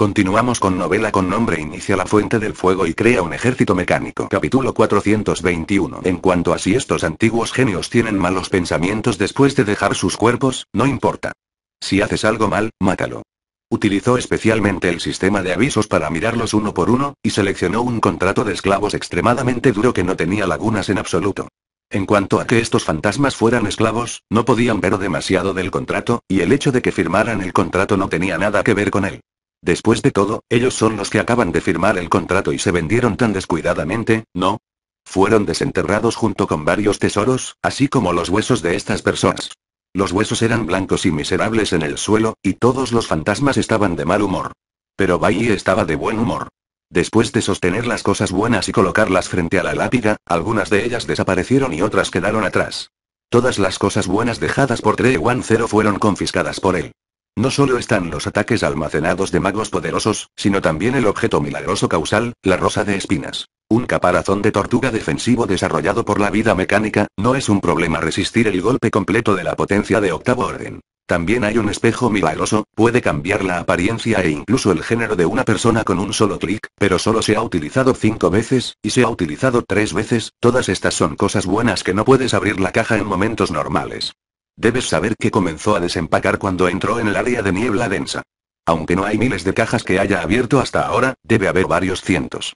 Continuamos con novela con nombre Inicia la fuente del fuego y crea un ejército mecánico. Capítulo 421. En cuanto a si estos antiguos genios tienen malos pensamientos después de dejar sus cuerpos, no importa. Si haces algo mal, mátalo. Utilizó especialmente el sistema de avisos para mirarlos uno por uno, y seleccionó un contrato de esclavos extremadamente duro que no tenía lagunas en absoluto. En cuanto a que estos fantasmas fueran esclavos, no podían ver demasiado del contrato, y el hecho de que firmaran el contrato no tenía nada que ver con él. Después de todo, ellos son los que acaban de firmar el contrato y se vendieron tan descuidadamente, ¿no? Fueron desenterrados junto con varios tesoros, así como los huesos de estas personas. Los huesos eran blancos y miserables en el suelo, y todos los fantasmas estaban de mal humor. Pero Bai estaba de buen humor. Después de sostener las cosas buenas y colocarlas frente a la lápida, algunas de ellas desaparecieron y otras quedaron atrás. Todas las cosas buenas dejadas por Trey One Zero fueron confiscadas por él. No solo están los ataques almacenados de magos poderosos, sino también el objeto milagroso causal, la rosa de espinas. Un caparazón de tortuga defensivo desarrollado por la vida mecánica, no es un problema resistir el golpe completo de la potencia de octavo orden. También hay un espejo milagroso, puede cambiar la apariencia e incluso el género de una persona con un solo clic, pero solo se ha utilizado cinco veces, y se ha utilizado tres veces, todas estas son cosas buenas que no puedes abrir la caja en momentos normales. Debes saber que comenzó a desempacar cuando entró en el área de niebla densa. Aunque no hay miles de cajas que haya abierto hasta ahora, debe haber varios cientos.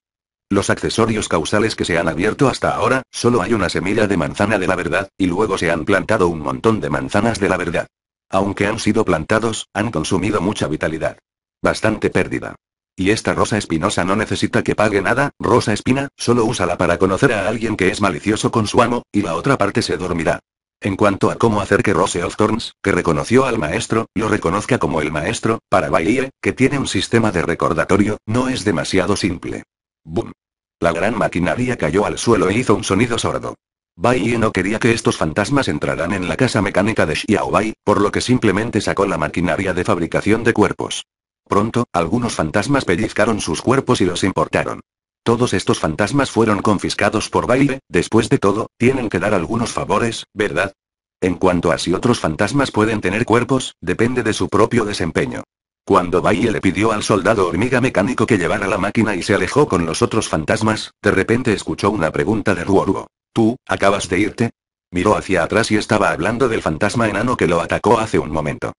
Los accesorios causales que se han abierto hasta ahora, solo hay una semilla de manzana de la verdad, y luego se han plantado un montón de manzanas de la verdad. Aunque han sido plantados, han consumido mucha vitalidad. Bastante pérdida. Y esta rosa espinosa no necesita que pague nada, rosa espina, solo úsala para conocer a alguien que es malicioso con su amo, y la otra parte se dormirá. En cuanto a cómo hacer que Rose of Thorns, que reconoció al maestro, lo reconozca como el maestro, para Bailey, que tiene un sistema de recordatorio, no es demasiado simple. ¡Bum! La gran maquinaria cayó al suelo e hizo un sonido sordo. Bai no quería que estos fantasmas entraran en la casa mecánica de Xiaobai, por lo que simplemente sacó la maquinaria de fabricación de cuerpos. Pronto, algunos fantasmas pellizcaron sus cuerpos y los importaron. Todos estos fantasmas fueron confiscados por baile, después de todo, tienen que dar algunos favores, ¿verdad? En cuanto a si otros fantasmas pueden tener cuerpos, depende de su propio desempeño. Cuando Baile le pidió al soldado hormiga mecánico que llevara la máquina y se alejó con los otros fantasmas, de repente escuchó una pregunta de Ruoruo. ¿Tú, acabas de irte? Miró hacia atrás y estaba hablando del fantasma enano que lo atacó hace un momento.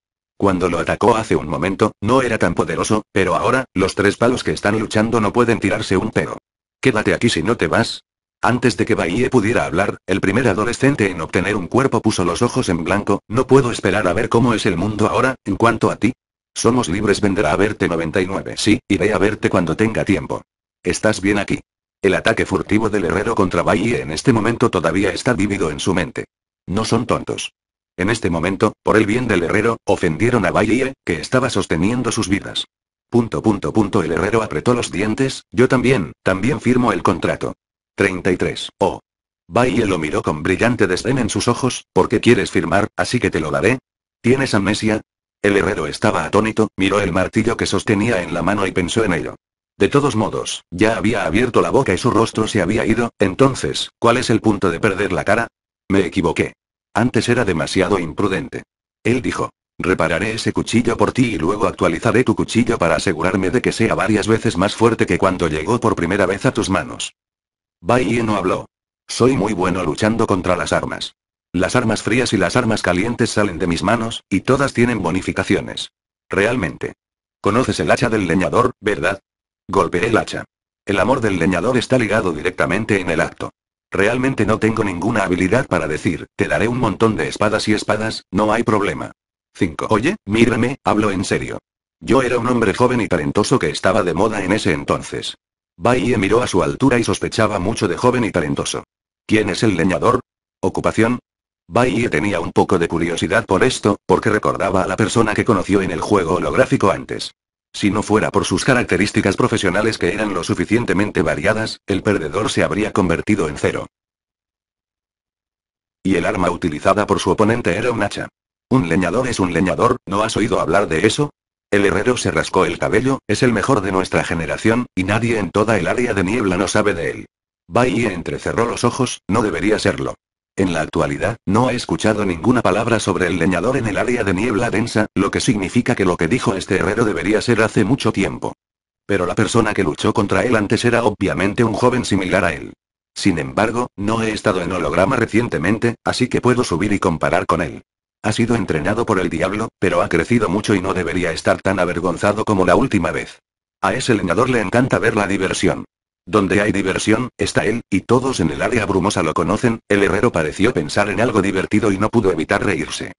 Cuando lo atacó hace un momento, no era tan poderoso, pero ahora, los tres palos que están luchando no pueden tirarse un pedo. Quédate aquí si no te vas. Antes de que Bahie pudiera hablar, el primer adolescente en obtener un cuerpo puso los ojos en blanco, no puedo esperar a ver cómo es el mundo ahora, en cuanto a ti. Somos libres vendrá a verte 99. Sí, iré a verte cuando tenga tiempo. Estás bien aquí. El ataque furtivo del herrero contra Bahie en este momento todavía está vívido en su mente. No son tontos. En este momento, por el bien del herrero, ofendieron a Baye, que estaba sosteniendo sus vidas. Punto punto punto el herrero apretó los dientes, yo también, también firmo el contrato. 33. Oh. Baye lo miró con brillante desdén en sus ojos, porque quieres firmar, así que te lo daré. ¿Tienes amnesia? El herrero estaba atónito, miró el martillo que sostenía en la mano y pensó en ello. De todos modos, ya había abierto la boca y su rostro se había ido, entonces, ¿cuál es el punto de perder la cara? Me equivoqué. Antes era demasiado imprudente. Él dijo. Repararé ese cuchillo por ti y luego actualizaré tu cuchillo para asegurarme de que sea varias veces más fuerte que cuando llegó por primera vez a tus manos. y no habló. Soy muy bueno luchando contra las armas. Las armas frías y las armas calientes salen de mis manos, y todas tienen bonificaciones. Realmente. Conoces el hacha del leñador, ¿verdad? Golpeé el hacha. El amor del leñador está ligado directamente en el acto. Realmente no tengo ninguna habilidad para decir, te daré un montón de espadas y espadas, no hay problema. 5. Oye, mírame, hablo en serio. Yo era un hombre joven y talentoso que estaba de moda en ese entonces. Baie miró a su altura y sospechaba mucho de joven y talentoso. ¿Quién es el leñador? ¿Ocupación? Baie tenía un poco de curiosidad por esto, porque recordaba a la persona que conoció en el juego holográfico antes. Si no fuera por sus características profesionales que eran lo suficientemente variadas, el perdedor se habría convertido en cero. Y el arma utilizada por su oponente era un hacha. Un leñador es un leñador, ¿no has oído hablar de eso? El herrero se rascó el cabello, es el mejor de nuestra generación, y nadie en toda el área de niebla no sabe de él. y entrecerró los ojos, no debería serlo. En la actualidad, no he escuchado ninguna palabra sobre el leñador en el área de niebla densa, lo que significa que lo que dijo este herrero debería ser hace mucho tiempo. Pero la persona que luchó contra él antes era obviamente un joven similar a él. Sin embargo, no he estado en holograma recientemente, así que puedo subir y comparar con él. Ha sido entrenado por el diablo, pero ha crecido mucho y no debería estar tan avergonzado como la última vez. A ese leñador le encanta ver la diversión. Donde hay diversión, está él, y todos en el área brumosa lo conocen, el herrero pareció pensar en algo divertido y no pudo evitar reírse.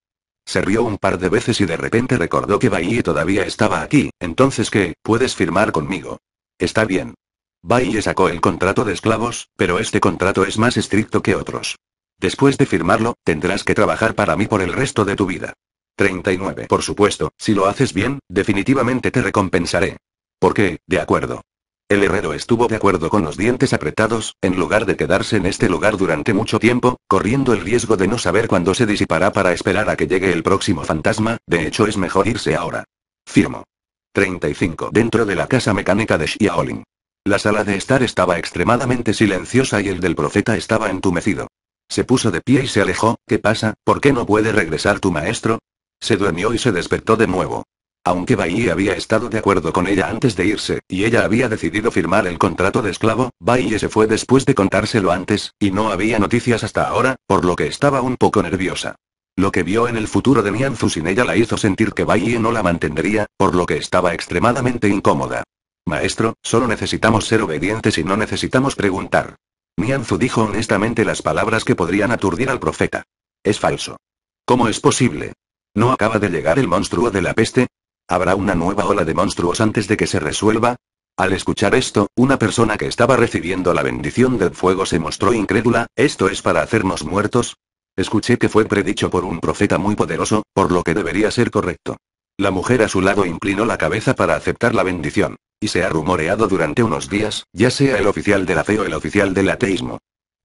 Se rió un par de veces y de repente recordó que Bahía todavía estaba aquí, entonces que, puedes firmar conmigo. Está bien. Bahía sacó el contrato de esclavos, pero este contrato es más estricto que otros. Después de firmarlo, tendrás que trabajar para mí por el resto de tu vida. 39. Por supuesto, si lo haces bien, definitivamente te recompensaré. ¿Por qué? De acuerdo. El herrero estuvo de acuerdo con los dientes apretados, en lugar de quedarse en este lugar durante mucho tiempo, corriendo el riesgo de no saber cuándo se disipará para esperar a que llegue el próximo fantasma, de hecho es mejor irse ahora. Firmo. 35. Dentro de la casa mecánica de Xiaolin. La sala de estar estaba extremadamente silenciosa y el del profeta estaba entumecido. Se puso de pie y se alejó, ¿qué pasa? ¿Por qué no puede regresar tu maestro? Se durmió y se despertó de nuevo. Aunque Bai había estado de acuerdo con ella antes de irse, y ella había decidido firmar el contrato de esclavo, Bai se fue después de contárselo antes, y no había noticias hasta ahora, por lo que estaba un poco nerviosa. Lo que vio en el futuro de Nianzu sin ella la hizo sentir que Bai no la mantendría, por lo que estaba extremadamente incómoda. Maestro, solo necesitamos ser obedientes y no necesitamos preguntar. Nianzu dijo honestamente las palabras que podrían aturdir al profeta. Es falso. ¿Cómo es posible? ¿No acaba de llegar el monstruo de la peste? ¿Habrá una nueva ola de monstruos antes de que se resuelva? Al escuchar esto, una persona que estaba recibiendo la bendición del fuego se mostró incrédula, ¿esto es para hacernos muertos? Escuché que fue predicho por un profeta muy poderoso, por lo que debería ser correcto. La mujer a su lado inclinó la cabeza para aceptar la bendición. Y se ha rumoreado durante unos días, ya sea el oficial de la fe o el oficial del ateísmo.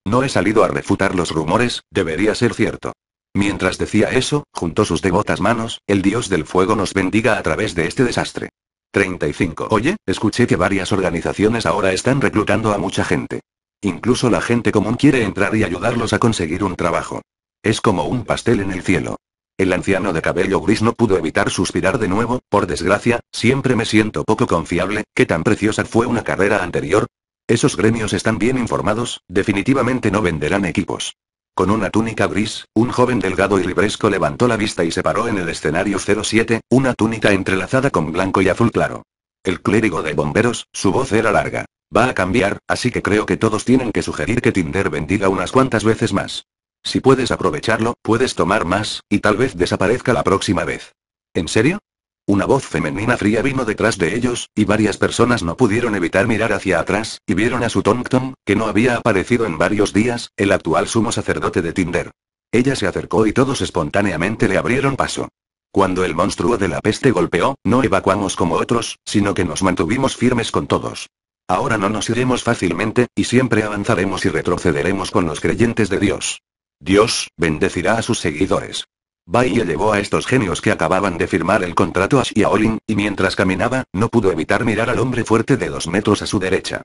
No he salido a refutar los rumores, debería ser cierto. Mientras decía eso, juntó sus devotas manos, el dios del fuego nos bendiga a través de este desastre. 35. Oye, escuché que varias organizaciones ahora están reclutando a mucha gente. Incluso la gente común quiere entrar y ayudarlos a conseguir un trabajo. Es como un pastel en el cielo. El anciano de cabello gris no pudo evitar suspirar de nuevo, por desgracia, siempre me siento poco confiable, ¿qué tan preciosa fue una carrera anterior? Esos gremios están bien informados, definitivamente no venderán equipos. Con una túnica gris, un joven delgado y libresco levantó la vista y se paró en el escenario 07, una túnica entrelazada con blanco y azul claro. El clérigo de bomberos, su voz era larga. Va a cambiar, así que creo que todos tienen que sugerir que Tinder bendiga unas cuantas veces más. Si puedes aprovecharlo, puedes tomar más, y tal vez desaparezca la próxima vez. ¿En serio? Una voz femenina fría vino detrás de ellos, y varias personas no pudieron evitar mirar hacia atrás, y vieron a su tom que no había aparecido en varios días, el actual sumo sacerdote de Tinder. Ella se acercó y todos espontáneamente le abrieron paso. Cuando el monstruo de la peste golpeó, no evacuamos como otros, sino que nos mantuvimos firmes con todos. Ahora no nos iremos fácilmente, y siempre avanzaremos y retrocederemos con los creyentes de Dios. Dios, bendecirá a sus seguidores. Bai llevó a estos genios que acababan de firmar el contrato a Xiaolin, y mientras caminaba, no pudo evitar mirar al hombre fuerte de dos metros a su derecha.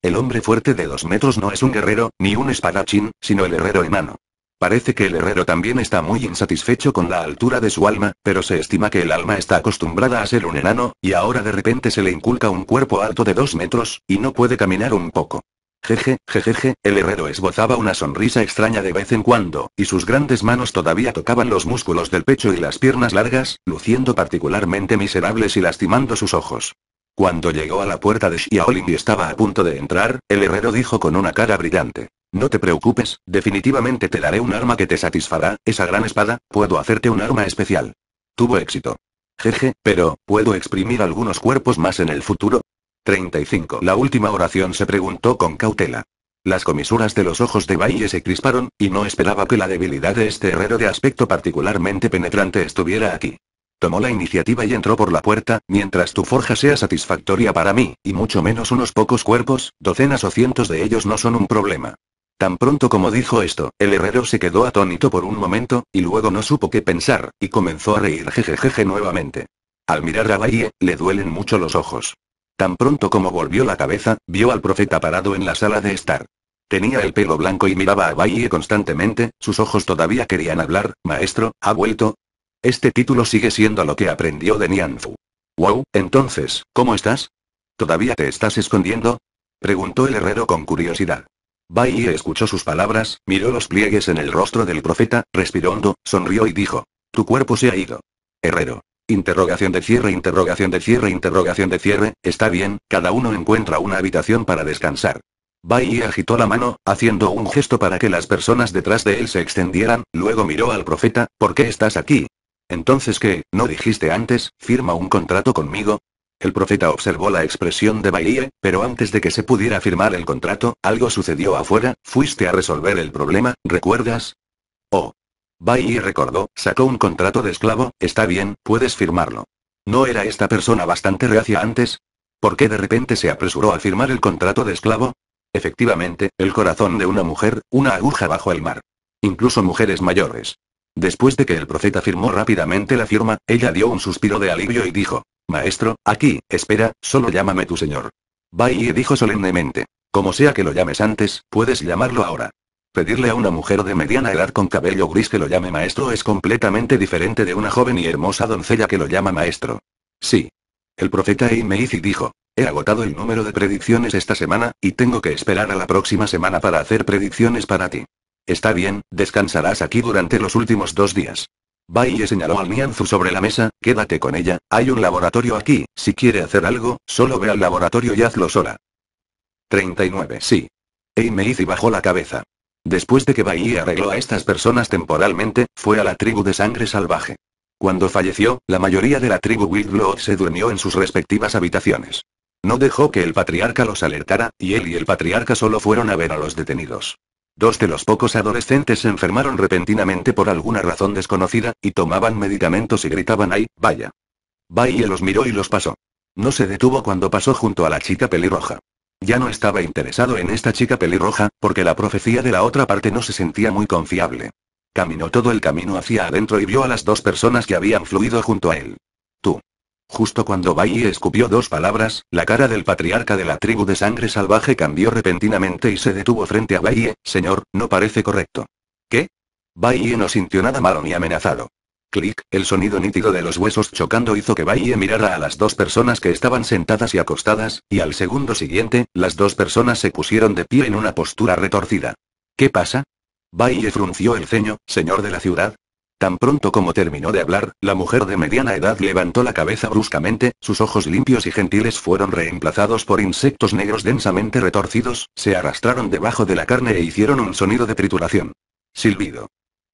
El hombre fuerte de dos metros no es un guerrero, ni un espadachín, sino el herrero enano. Parece que el herrero también está muy insatisfecho con la altura de su alma, pero se estima que el alma está acostumbrada a ser un enano, y ahora de repente se le inculca un cuerpo alto de dos metros, y no puede caminar un poco. Jeje, jejeje, el herrero esbozaba una sonrisa extraña de vez en cuando, y sus grandes manos todavía tocaban los músculos del pecho y las piernas largas, luciendo particularmente miserables y lastimando sus ojos. Cuando llegó a la puerta de Xiaolin y estaba a punto de entrar, el herrero dijo con una cara brillante. No te preocupes, definitivamente te daré un arma que te satisfará, esa gran espada, puedo hacerte un arma especial. Tuvo éxito. Jeje, pero, ¿puedo exprimir algunos cuerpos más en el futuro? 35. La última oración se preguntó con cautela. Las comisuras de los ojos de Valle se crisparon, y no esperaba que la debilidad de este herrero de aspecto particularmente penetrante estuviera aquí. Tomó la iniciativa y entró por la puerta, mientras tu forja sea satisfactoria para mí, y mucho menos unos pocos cuerpos, docenas o cientos de ellos no son un problema. Tan pronto como dijo esto, el herrero se quedó atónito por un momento, y luego no supo qué pensar, y comenzó a reír jejejeje nuevamente. Al mirar a Valle, le duelen mucho los ojos. Tan pronto como volvió la cabeza, vio al profeta parado en la sala de estar. Tenía el pelo blanco y miraba a Baiye constantemente, sus ojos todavía querían hablar, maestro, ha vuelto. Este título sigue siendo lo que aprendió de Nianfu. Wow, entonces, ¿cómo estás? ¿Todavía te estás escondiendo? Preguntó el herrero con curiosidad. Baiye escuchó sus palabras, miró los pliegues en el rostro del profeta, respiró hondo, sonrió y dijo. Tu cuerpo se ha ido. Herrero. Interrogación de cierre, interrogación de cierre, interrogación de cierre, está bien, cada uno encuentra una habitación para descansar. Bahía agitó la mano, haciendo un gesto para que las personas detrás de él se extendieran, luego miró al profeta, ¿por qué estás aquí? Entonces qué, ¿no dijiste antes, firma un contrato conmigo? El profeta observó la expresión de Bahía, pero antes de que se pudiera firmar el contrato, algo sucedió afuera, fuiste a resolver el problema, ¿recuerdas? Oh, y recordó, sacó un contrato de esclavo, está bien, puedes firmarlo. ¿No era esta persona bastante reacia antes? ¿Por qué de repente se apresuró a firmar el contrato de esclavo? Efectivamente, el corazón de una mujer, una aguja bajo el mar. Incluso mujeres mayores. Después de que el profeta firmó rápidamente la firma, ella dio un suspiro de alivio y dijo, Maestro, aquí, espera, solo llámame tu señor. y dijo solemnemente, Como sea que lo llames antes, puedes llamarlo ahora. Pedirle a una mujer de mediana edad con cabello gris que lo llame maestro es completamente diferente de una joven y hermosa doncella que lo llama maestro. Sí. El profeta Imeizi dijo, he agotado el número de predicciones esta semana, y tengo que esperar a la próxima semana para hacer predicciones para ti. Está bien, descansarás aquí durante los últimos dos días. y señaló al Nianzu sobre la mesa, quédate con ella, hay un laboratorio aquí, si quiere hacer algo, solo ve al laboratorio y hazlo sola. 39. Sí. Eimeizi bajó la cabeza. Después de que Bahía arregló a estas personas temporalmente, fue a la tribu de sangre salvaje. Cuando falleció, la mayoría de la tribu Wildblood se durmió en sus respectivas habitaciones. No dejó que el patriarca los alertara, y él y el patriarca solo fueron a ver a los detenidos. Dos de los pocos adolescentes se enfermaron repentinamente por alguna razón desconocida, y tomaban medicamentos y gritaban ahí, vaya! Bahía los miró y los pasó. No se detuvo cuando pasó junto a la chica pelirroja. Ya no estaba interesado en esta chica pelirroja, porque la profecía de la otra parte no se sentía muy confiable. Caminó todo el camino hacia adentro y vio a las dos personas que habían fluido junto a él. Tú. Justo cuando Bai escupió dos palabras, la cara del patriarca de la tribu de sangre salvaje cambió repentinamente y se detuvo frente a Bai, señor, no parece correcto. ¿Qué? Bai no sintió nada malo ni amenazado. Clic, el sonido nítido de los huesos chocando hizo que Bailey mirara a las dos personas que estaban sentadas y acostadas, y al segundo siguiente, las dos personas se pusieron de pie en una postura retorcida. ¿Qué pasa? Bailey frunció el ceño, señor de la ciudad. Tan pronto como terminó de hablar, la mujer de mediana edad levantó la cabeza bruscamente, sus ojos limpios y gentiles fueron reemplazados por insectos negros densamente retorcidos, se arrastraron debajo de la carne e hicieron un sonido de trituración. Silbido.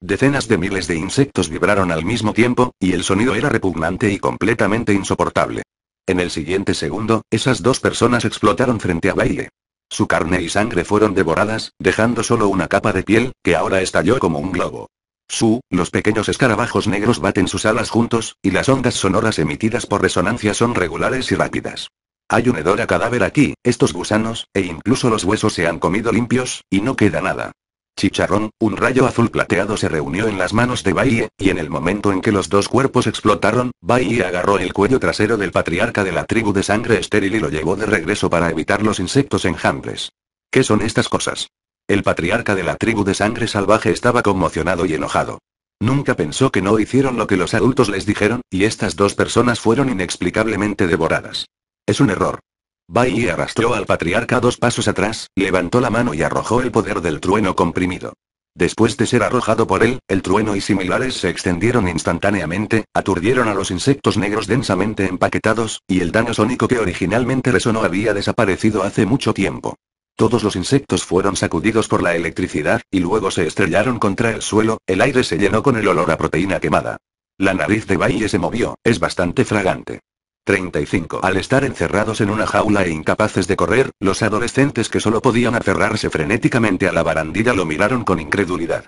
Decenas de miles de insectos vibraron al mismo tiempo, y el sonido era repugnante y completamente insoportable. En el siguiente segundo, esas dos personas explotaron frente a Baile. Su carne y sangre fueron devoradas, dejando solo una capa de piel, que ahora estalló como un globo. Su, los pequeños escarabajos negros baten sus alas juntos, y las ondas sonoras emitidas por resonancia son regulares y rápidas. Hay un hedor a cadáver aquí, estos gusanos, e incluso los huesos se han comido limpios, y no queda nada. Chicharrón, un rayo azul plateado se reunió en las manos de Baie, y en el momento en que los dos cuerpos explotaron, Baie agarró el cuello trasero del patriarca de la tribu de sangre estéril y lo llevó de regreso para evitar los insectos enjambres. ¿Qué son estas cosas? El patriarca de la tribu de sangre salvaje estaba conmocionado y enojado. Nunca pensó que no hicieron lo que los adultos les dijeron, y estas dos personas fueron inexplicablemente devoradas. Es un error. Bai arrastró al patriarca dos pasos atrás, levantó la mano y arrojó el poder del trueno comprimido. Después de ser arrojado por él, el trueno y similares se extendieron instantáneamente, aturdieron a los insectos negros densamente empaquetados, y el daño sónico que originalmente resonó había desaparecido hace mucho tiempo. Todos los insectos fueron sacudidos por la electricidad, y luego se estrellaron contra el suelo, el aire se llenó con el olor a proteína quemada. La nariz de Baille se movió, es bastante fragante. 35. Al estar encerrados en una jaula e incapaces de correr, los adolescentes que solo podían aferrarse frenéticamente a la barandilla lo miraron con incredulidad.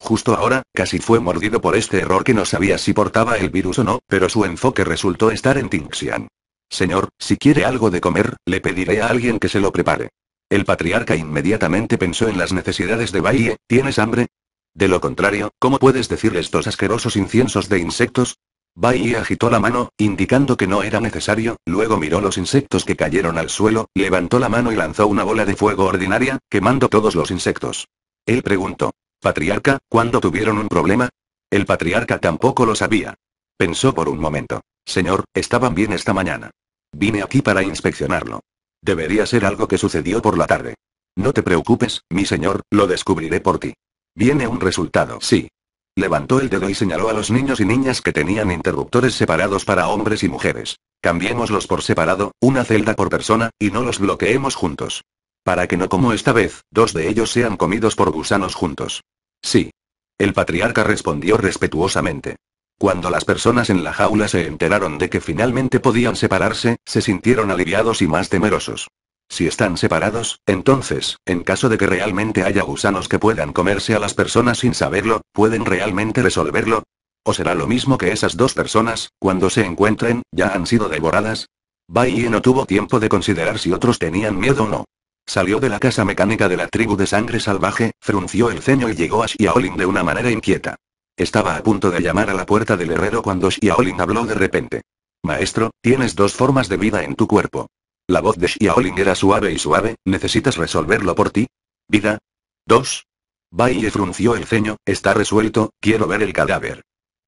Justo ahora, casi fue mordido por este error que no sabía si portaba el virus o no, pero su enfoque resultó estar en Tingxian. Señor, si quiere algo de comer, le pediré a alguien que se lo prepare. El patriarca inmediatamente pensó en las necesidades de Baie, ¿tienes hambre? De lo contrario, ¿cómo puedes decir estos asquerosos inciensos de insectos? Bai agitó la mano, indicando que no era necesario, luego miró los insectos que cayeron al suelo, levantó la mano y lanzó una bola de fuego ordinaria, quemando todos los insectos. Él preguntó. Patriarca, ¿cuándo tuvieron un problema? El patriarca tampoco lo sabía. Pensó por un momento. Señor, estaban bien esta mañana. Vine aquí para inspeccionarlo. Debería ser algo que sucedió por la tarde. No te preocupes, mi señor, lo descubriré por ti. Viene un resultado, sí. Levantó el dedo y señaló a los niños y niñas que tenían interruptores separados para hombres y mujeres. Cambiémoslos por separado, una celda por persona, y no los bloqueemos juntos. Para que no como esta vez, dos de ellos sean comidos por gusanos juntos. Sí. El patriarca respondió respetuosamente. Cuando las personas en la jaula se enteraron de que finalmente podían separarse, se sintieron aliviados y más temerosos. Si están separados, entonces, en caso de que realmente haya gusanos que puedan comerse a las personas sin saberlo, ¿pueden realmente resolverlo? ¿O será lo mismo que esas dos personas, cuando se encuentren, ya han sido devoradas? Bai no tuvo tiempo de considerar si otros tenían miedo o no. Salió de la casa mecánica de la tribu de sangre salvaje, frunció el ceño y llegó a Xiaolin de una manera inquieta. Estaba a punto de llamar a la puerta del herrero cuando Xiaolin habló de repente. Maestro, tienes dos formas de vida en tu cuerpo. La voz de Xiaoling era suave y suave, ¿necesitas resolverlo por ti? ¿Vida? ¿Dos? Bai frunció el ceño, está resuelto, quiero ver el cadáver.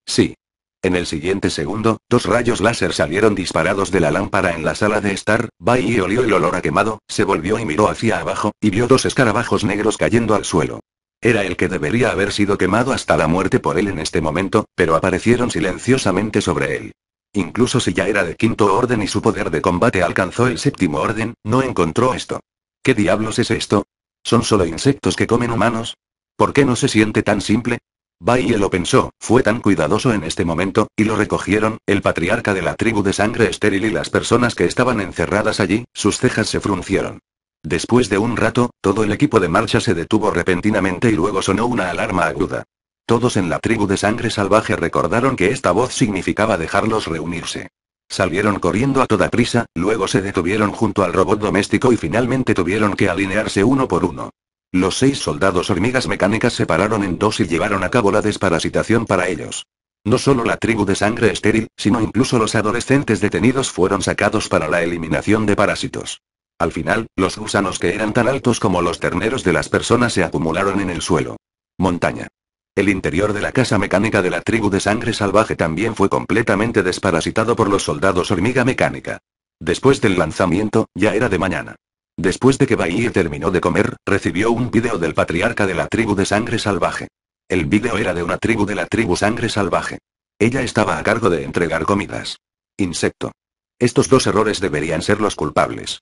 Sí. En el siguiente segundo, dos rayos láser salieron disparados de la lámpara en la sala de estar, Bai olió el olor a quemado, se volvió y miró hacia abajo, y vio dos escarabajos negros cayendo al suelo. Era el que debería haber sido quemado hasta la muerte por él en este momento, pero aparecieron silenciosamente sobre él. Incluso si ya era de quinto orden y su poder de combate alcanzó el séptimo orden, no encontró esto. ¿Qué diablos es esto? ¿Son solo insectos que comen humanos? ¿Por qué no se siente tan simple? Bailey lo pensó, fue tan cuidadoso en este momento, y lo recogieron, el patriarca de la tribu de sangre estéril y las personas que estaban encerradas allí, sus cejas se fruncieron. Después de un rato, todo el equipo de marcha se detuvo repentinamente y luego sonó una alarma aguda. Todos en la tribu de sangre salvaje recordaron que esta voz significaba dejarlos reunirse. Salieron corriendo a toda prisa, luego se detuvieron junto al robot doméstico y finalmente tuvieron que alinearse uno por uno. Los seis soldados hormigas mecánicas se pararon en dos y llevaron a cabo la desparasitación para ellos. No solo la tribu de sangre estéril, sino incluso los adolescentes detenidos fueron sacados para la eliminación de parásitos. Al final, los gusanos que eran tan altos como los terneros de las personas se acumularon en el suelo. Montaña. El interior de la casa mecánica de la tribu de sangre salvaje también fue completamente desparasitado por los soldados hormiga mecánica. Después del lanzamiento, ya era de mañana. Después de que Bahir terminó de comer, recibió un video del patriarca de la tribu de sangre salvaje. El vídeo era de una tribu de la tribu sangre salvaje. Ella estaba a cargo de entregar comidas. Insecto. Estos dos errores deberían ser los culpables.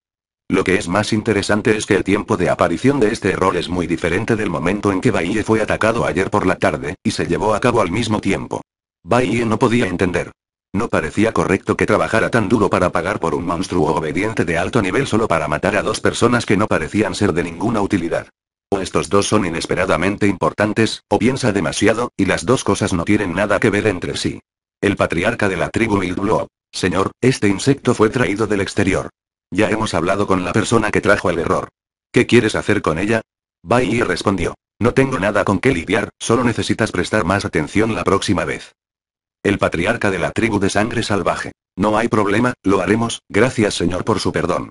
Lo que es más interesante es que el tiempo de aparición de este error es muy diferente del momento en que Bailey fue atacado ayer por la tarde, y se llevó a cabo al mismo tiempo. Bahie no podía entender. No parecía correcto que trabajara tan duro para pagar por un monstruo obediente de alto nivel solo para matar a dos personas que no parecían ser de ninguna utilidad. O estos dos son inesperadamente importantes, o piensa demasiado, y las dos cosas no tienen nada que ver entre sí. El patriarca de la tribu Wildblob. Señor, este insecto fue traído del exterior. Ya hemos hablado con la persona que trajo el error. ¿Qué quieres hacer con ella? Bai respondió. No tengo nada con qué lidiar, solo necesitas prestar más atención la próxima vez. El patriarca de la tribu de sangre salvaje. No hay problema, lo haremos, gracias señor por su perdón.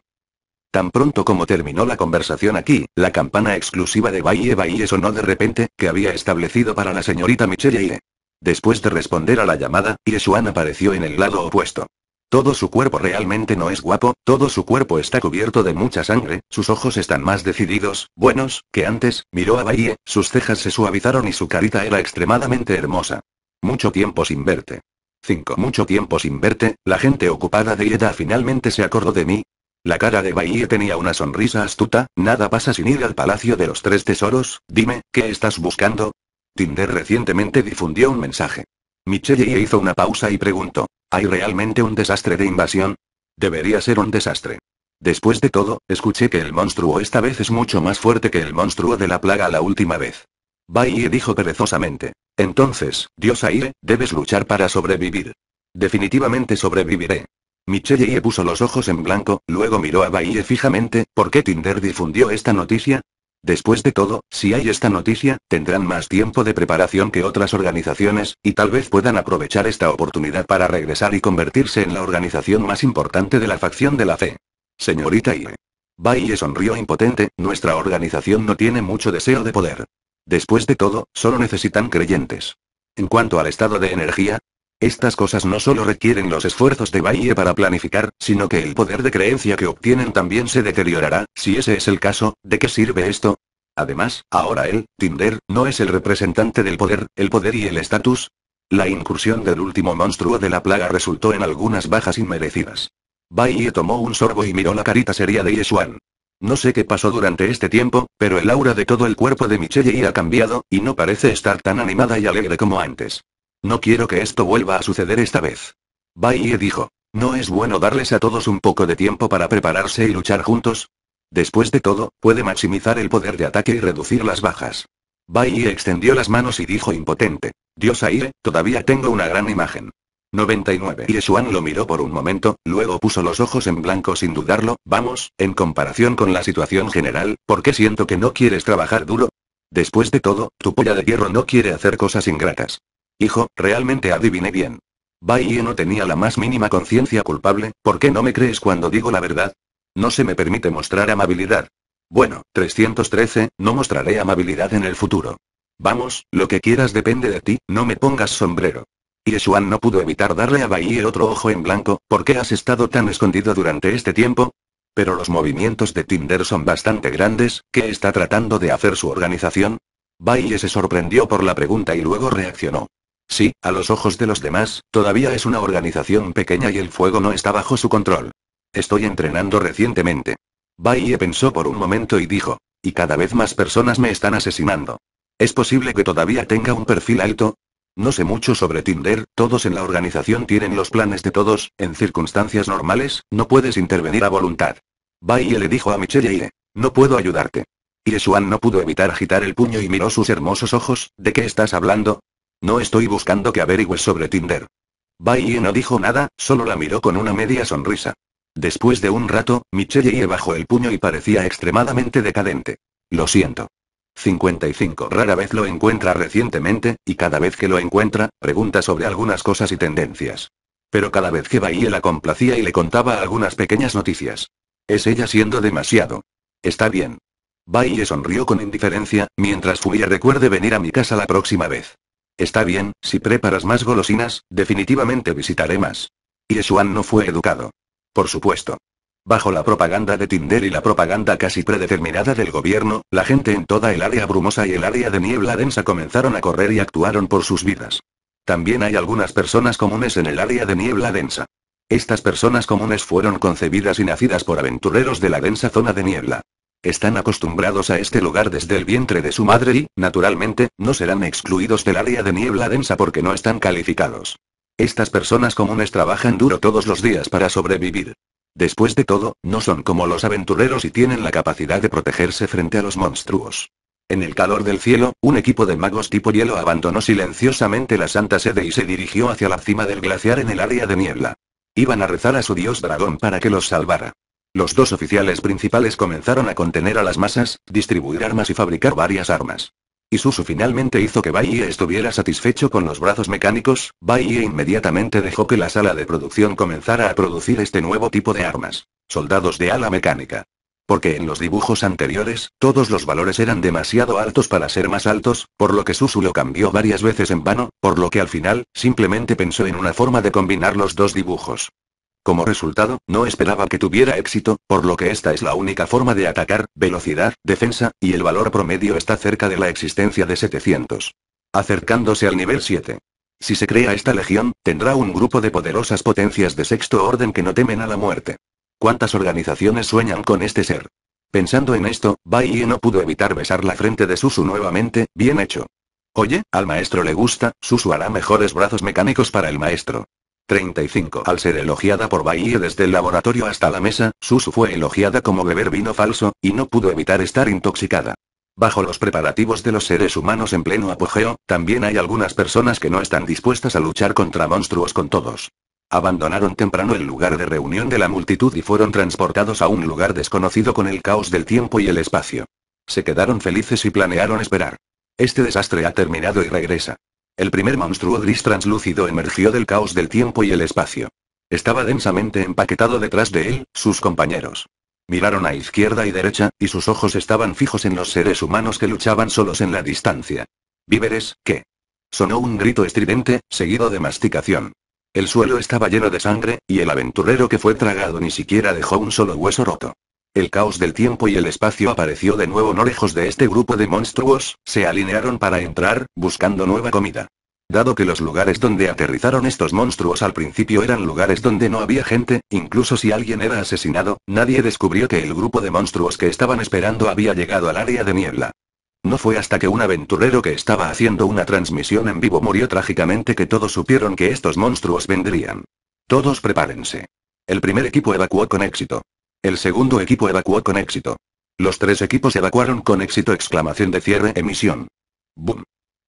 Tan pronto como terminó la conversación aquí, la campana exclusiva de y eso sonó de repente, que había establecido para la señorita Michelle Después de responder a la llamada, Yeshuan apareció en el lado opuesto. Todo su cuerpo realmente no es guapo, todo su cuerpo está cubierto de mucha sangre, sus ojos están más decididos, buenos, que antes, miró a Bahie, sus cejas se suavizaron y su carita era extremadamente hermosa. Mucho tiempo sin verte. 5. Mucho tiempo sin verte, la gente ocupada de Ieda finalmente se acordó de mí. La cara de Bahie tenía una sonrisa astuta, nada pasa sin ir al Palacio de los Tres Tesoros, dime, ¿qué estás buscando? Tinder recientemente difundió un mensaje. Michelle e. E. hizo una pausa y preguntó. ¿Hay realmente un desastre de invasión? Debería ser un desastre. Después de todo, escuché que el monstruo esta vez es mucho más fuerte que el monstruo de la plaga la última vez. Baiye dijo perezosamente. Entonces, Dios Aire, debes luchar para sobrevivir. Definitivamente sobreviviré. Michelle e. puso los ojos en blanco, luego miró a Baille fijamente, ¿por qué Tinder difundió esta noticia? Después de todo, si hay esta noticia, tendrán más tiempo de preparación que otras organizaciones, y tal vez puedan aprovechar esta oportunidad para regresar y convertirse en la organización más importante de la facción de la fe. Señorita Y, Baille sonrió impotente, nuestra organización no tiene mucho deseo de poder. Después de todo, solo necesitan creyentes. En cuanto al estado de energía, estas cosas no solo requieren los esfuerzos de Baiye para planificar, sino que el poder de creencia que obtienen también se deteriorará, si ese es el caso, ¿de qué sirve esto? Además, ahora él, Tinder, no es el representante del poder, el poder y el estatus. La incursión del último monstruo de la plaga resultó en algunas bajas inmerecidas. Baye tomó un sorbo y miró la carita seria de Yeshuan. No sé qué pasó durante este tiempo, pero el aura de todo el cuerpo de Michelle ha cambiado, y no parece estar tan animada y alegre como antes. No quiero que esto vuelva a suceder esta vez. Ye dijo. ¿No es bueno darles a todos un poco de tiempo para prepararse y luchar juntos? Después de todo, puede maximizar el poder de ataque y reducir las bajas. Bai extendió las manos y dijo impotente. Dios Aire, todavía tengo una gran imagen. 99. Yeshuan lo miró por un momento, luego puso los ojos en blanco sin dudarlo, vamos, en comparación con la situación general, ¿por qué siento que no quieres trabajar duro? Después de todo, tu polla de hierro no quiere hacer cosas ingratas. Hijo, realmente adiviné bien. Bai no tenía la más mínima conciencia culpable, ¿por qué no me crees cuando digo la verdad? No se me permite mostrar amabilidad. Bueno, 313, no mostraré amabilidad en el futuro. Vamos, lo que quieras depende de ti, no me pongas sombrero. Yeshuan no pudo evitar darle a Baye otro ojo en blanco, ¿por qué has estado tan escondido durante este tiempo? Pero los movimientos de Tinder son bastante grandes, ¿qué está tratando de hacer su organización? Bailey se sorprendió por la pregunta y luego reaccionó. Sí, a los ojos de los demás, todavía es una organización pequeña y el fuego no está bajo su control. Estoy entrenando recientemente. Baie pensó por un momento y dijo, y cada vez más personas me están asesinando. ¿Es posible que todavía tenga un perfil alto? No sé mucho sobre Tinder, todos en la organización tienen los planes de todos, en circunstancias normales, no puedes intervenir a voluntad. Baie le dijo a Michelle no puedo ayudarte. Iresuan no pudo evitar agitar el puño y miró sus hermosos ojos, ¿de qué estás hablando? No estoy buscando que averigües sobre Tinder. Bai no dijo nada, solo la miró con una media sonrisa. Después de un rato, Michelle bajó el puño y parecía extremadamente decadente. Lo siento. 55 rara vez lo encuentra recientemente, y cada vez que lo encuentra, pregunta sobre algunas cosas y tendencias. Pero cada vez que Bahía la complacía y le contaba algunas pequeñas noticias. Es ella siendo demasiado. Está bien. Bahía sonrió con indiferencia, mientras y recuerde venir a mi casa la próxima vez. Está bien, si preparas más golosinas, definitivamente visitaré más. Yeshuan no fue educado. Por supuesto. Bajo la propaganda de Tinder y la propaganda casi predeterminada del gobierno, la gente en toda el área brumosa y el área de niebla densa comenzaron a correr y actuaron por sus vidas. También hay algunas personas comunes en el área de niebla densa. Estas personas comunes fueron concebidas y nacidas por aventureros de la densa zona de niebla. Están acostumbrados a este lugar desde el vientre de su madre y, naturalmente, no serán excluidos del área de niebla densa porque no están calificados. Estas personas comunes trabajan duro todos los días para sobrevivir. Después de todo, no son como los aventureros y tienen la capacidad de protegerse frente a los monstruos. En el calor del cielo, un equipo de magos tipo hielo abandonó silenciosamente la Santa Sede y se dirigió hacia la cima del glaciar en el área de niebla. Iban a rezar a su dios dragón para que los salvara. Los dos oficiales principales comenzaron a contener a las masas, distribuir armas y fabricar varias armas. Y Susu finalmente hizo que Baiye estuviera satisfecho con los brazos mecánicos, Baiye inmediatamente dejó que la sala de producción comenzara a producir este nuevo tipo de armas. Soldados de ala mecánica. Porque en los dibujos anteriores, todos los valores eran demasiado altos para ser más altos, por lo que Susu lo cambió varias veces en vano, por lo que al final, simplemente pensó en una forma de combinar los dos dibujos. Como resultado, no esperaba que tuviera éxito, por lo que esta es la única forma de atacar, velocidad, defensa, y el valor promedio está cerca de la existencia de 700. Acercándose al nivel 7. Si se crea esta legión, tendrá un grupo de poderosas potencias de sexto orden que no temen a la muerte. ¿Cuántas organizaciones sueñan con este ser? Pensando en esto, Bai no pudo evitar besar la frente de Susu nuevamente, bien hecho. Oye, al maestro le gusta, Susu hará mejores brazos mecánicos para el maestro. 35. Al ser elogiada por Bahía desde el laboratorio hasta la mesa, Susu fue elogiada como beber vino falso, y no pudo evitar estar intoxicada. Bajo los preparativos de los seres humanos en pleno apogeo, también hay algunas personas que no están dispuestas a luchar contra monstruos con todos. Abandonaron temprano el lugar de reunión de la multitud y fueron transportados a un lugar desconocido con el caos del tiempo y el espacio. Se quedaron felices y planearon esperar. Este desastre ha terminado y regresa. El primer monstruo gris translúcido emergió del caos del tiempo y el espacio. Estaba densamente empaquetado detrás de él, sus compañeros. Miraron a izquierda y derecha, y sus ojos estaban fijos en los seres humanos que luchaban solos en la distancia. Víveres, ¿qué? Sonó un grito estridente, seguido de masticación. El suelo estaba lleno de sangre, y el aventurero que fue tragado ni siquiera dejó un solo hueso roto. El caos del tiempo y el espacio apareció de nuevo no lejos de este grupo de monstruos, se alinearon para entrar, buscando nueva comida. Dado que los lugares donde aterrizaron estos monstruos al principio eran lugares donde no había gente, incluso si alguien era asesinado, nadie descubrió que el grupo de monstruos que estaban esperando había llegado al área de niebla. No fue hasta que un aventurero que estaba haciendo una transmisión en vivo murió trágicamente que todos supieron que estos monstruos vendrían. Todos prepárense. El primer equipo evacuó con éxito. El segundo equipo evacuó con éxito. Los tres equipos evacuaron con éxito exclamación de cierre emisión. Boom.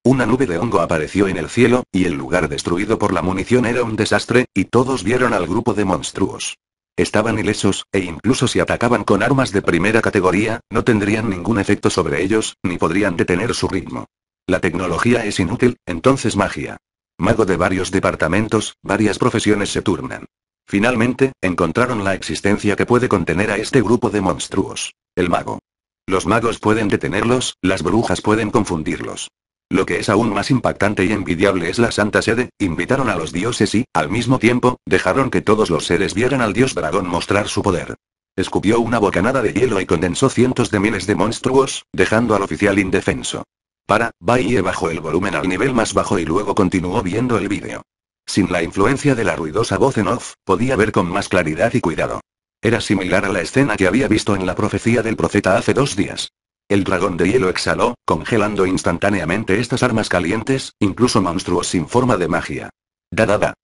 Una nube de hongo apareció en el cielo, y el lugar destruido por la munición era un desastre, y todos vieron al grupo de monstruos. Estaban ilesos, e incluso si atacaban con armas de primera categoría, no tendrían ningún efecto sobre ellos, ni podrían detener su ritmo. La tecnología es inútil, entonces magia. Mago de varios departamentos, varias profesiones se turnan. Finalmente, encontraron la existencia que puede contener a este grupo de monstruos. El mago. Los magos pueden detenerlos, las brujas pueden confundirlos. Lo que es aún más impactante y envidiable es la Santa Sede, invitaron a los dioses y, al mismo tiempo, dejaron que todos los seres vieran al dios dragón mostrar su poder. Escupió una bocanada de hielo y condensó cientos de miles de monstruos, dejando al oficial indefenso. Para, va bajó el volumen al nivel más bajo y luego continuó viendo el vídeo sin la influencia de la ruidosa voz en off, podía ver con más claridad y cuidado. Era similar a la escena que había visto en la profecía del profeta hace dos días. El dragón de hielo exhaló, congelando instantáneamente estas armas calientes, incluso monstruos sin forma de magia. Da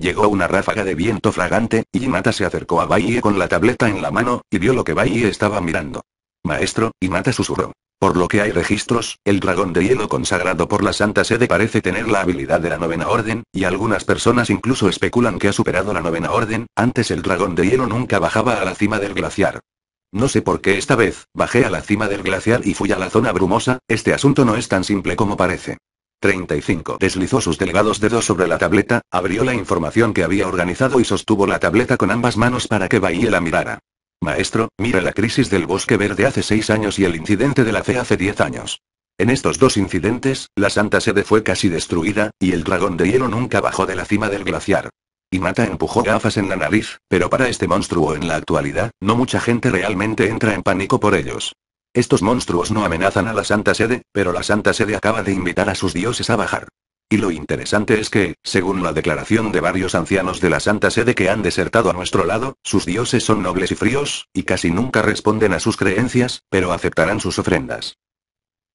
Llegó una ráfaga de viento flagante y Mata se acercó a Baie con la tableta en la mano, y vio lo que Baie estaba mirando. Maestro, mata susurró. Por lo que hay registros, el dragón de hielo consagrado por la Santa Sede parece tener la habilidad de la novena orden, y algunas personas incluso especulan que ha superado la novena orden, antes el dragón de hielo nunca bajaba a la cima del glaciar. No sé por qué esta vez, bajé a la cima del glaciar y fui a la zona brumosa, este asunto no es tan simple como parece. 35. Deslizó sus delgados dedos sobre la tableta, abrió la información que había organizado y sostuvo la tableta con ambas manos para que Bahía la mirara. Maestro, mira la crisis del bosque verde hace seis años y el incidente de la fe hace 10 años. En estos dos incidentes, la Santa Sede fue casi destruida, y el dragón de hielo nunca bajó de la cima del glaciar. Y Mata empujó gafas en la nariz, pero para este monstruo en la actualidad, no mucha gente realmente entra en pánico por ellos. Estos monstruos no amenazan a la Santa Sede, pero la Santa Sede acaba de invitar a sus dioses a bajar. Y lo interesante es que, según la declaración de varios ancianos de la Santa Sede que han desertado a nuestro lado, sus dioses son nobles y fríos, y casi nunca responden a sus creencias, pero aceptarán sus ofrendas.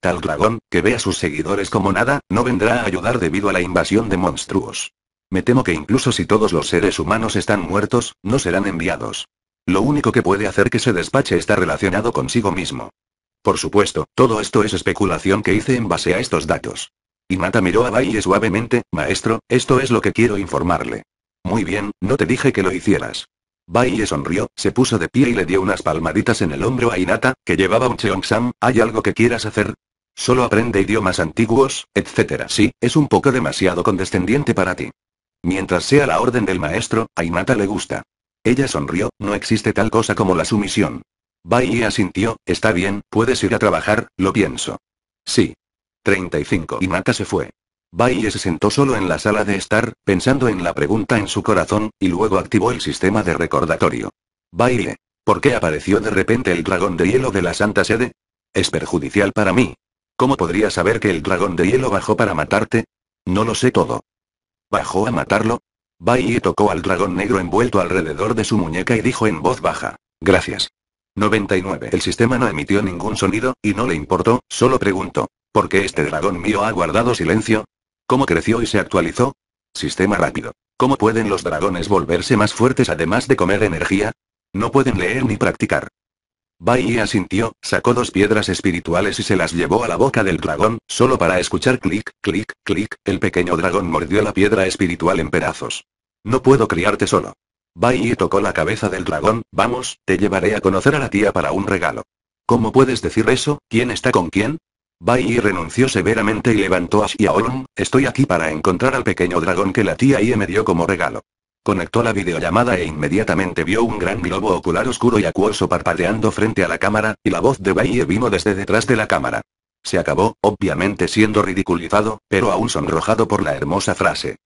Tal dragón, que ve a sus seguidores como nada, no vendrá a ayudar debido a la invasión de monstruos. Me temo que incluso si todos los seres humanos están muertos, no serán enviados. Lo único que puede hacer que se despache está relacionado consigo mismo. Por supuesto, todo esto es especulación que hice en base a estos datos. Inata miró a Baile suavemente, maestro, esto es lo que quiero informarle. Muy bien, no te dije que lo hicieras. Baile sonrió, se puso de pie y le dio unas palmaditas en el hombro a Inata, que llevaba un cheongsam, ¿hay algo que quieras hacer? Solo aprende idiomas antiguos, etc. Sí, es un poco demasiado condescendiente para ti. Mientras sea la orden del maestro, a Inata le gusta. Ella sonrió, no existe tal cosa como la sumisión. Baiye asintió, está bien, puedes ir a trabajar, lo pienso. Sí, 35. Y mata se fue. Baille se sentó solo en la sala de estar, pensando en la pregunta en su corazón, y luego activó el sistema de recordatorio. Baille. ¿Por qué apareció de repente el dragón de hielo de la Santa Sede? Es perjudicial para mí. ¿Cómo podría saber que el dragón de hielo bajó para matarte? No lo sé todo. ¿Bajó a matarlo? Baille tocó al dragón negro envuelto alrededor de su muñeca y dijo en voz baja. Gracias. 99. El sistema no emitió ningún sonido, y no le importó, solo preguntó. ¿Por qué este dragón mío ha guardado silencio. ¿Cómo creció y se actualizó? Sistema rápido. ¿Cómo pueden los dragones volverse más fuertes además de comer energía? No pueden leer ni practicar. Bai asintió, sacó dos piedras espirituales y se las llevó a la boca del dragón, solo para escuchar clic, clic, clic, el pequeño dragón mordió la piedra espiritual en pedazos. No puedo criarte solo. Bai tocó la cabeza del dragón, vamos, te llevaré a conocer a la tía para un regalo. ¿Cómo puedes decir eso? ¿Quién está con quién? Bai renunció severamente y levantó a Xiaolong, estoy aquí para encontrar al pequeño dragón que la tía Ie me dio como regalo. Conectó la videollamada e inmediatamente vio un gran globo ocular oscuro y acuoso parpadeando frente a la cámara, y la voz de baye vino desde detrás de la cámara. Se acabó, obviamente siendo ridiculizado, pero aún sonrojado por la hermosa frase.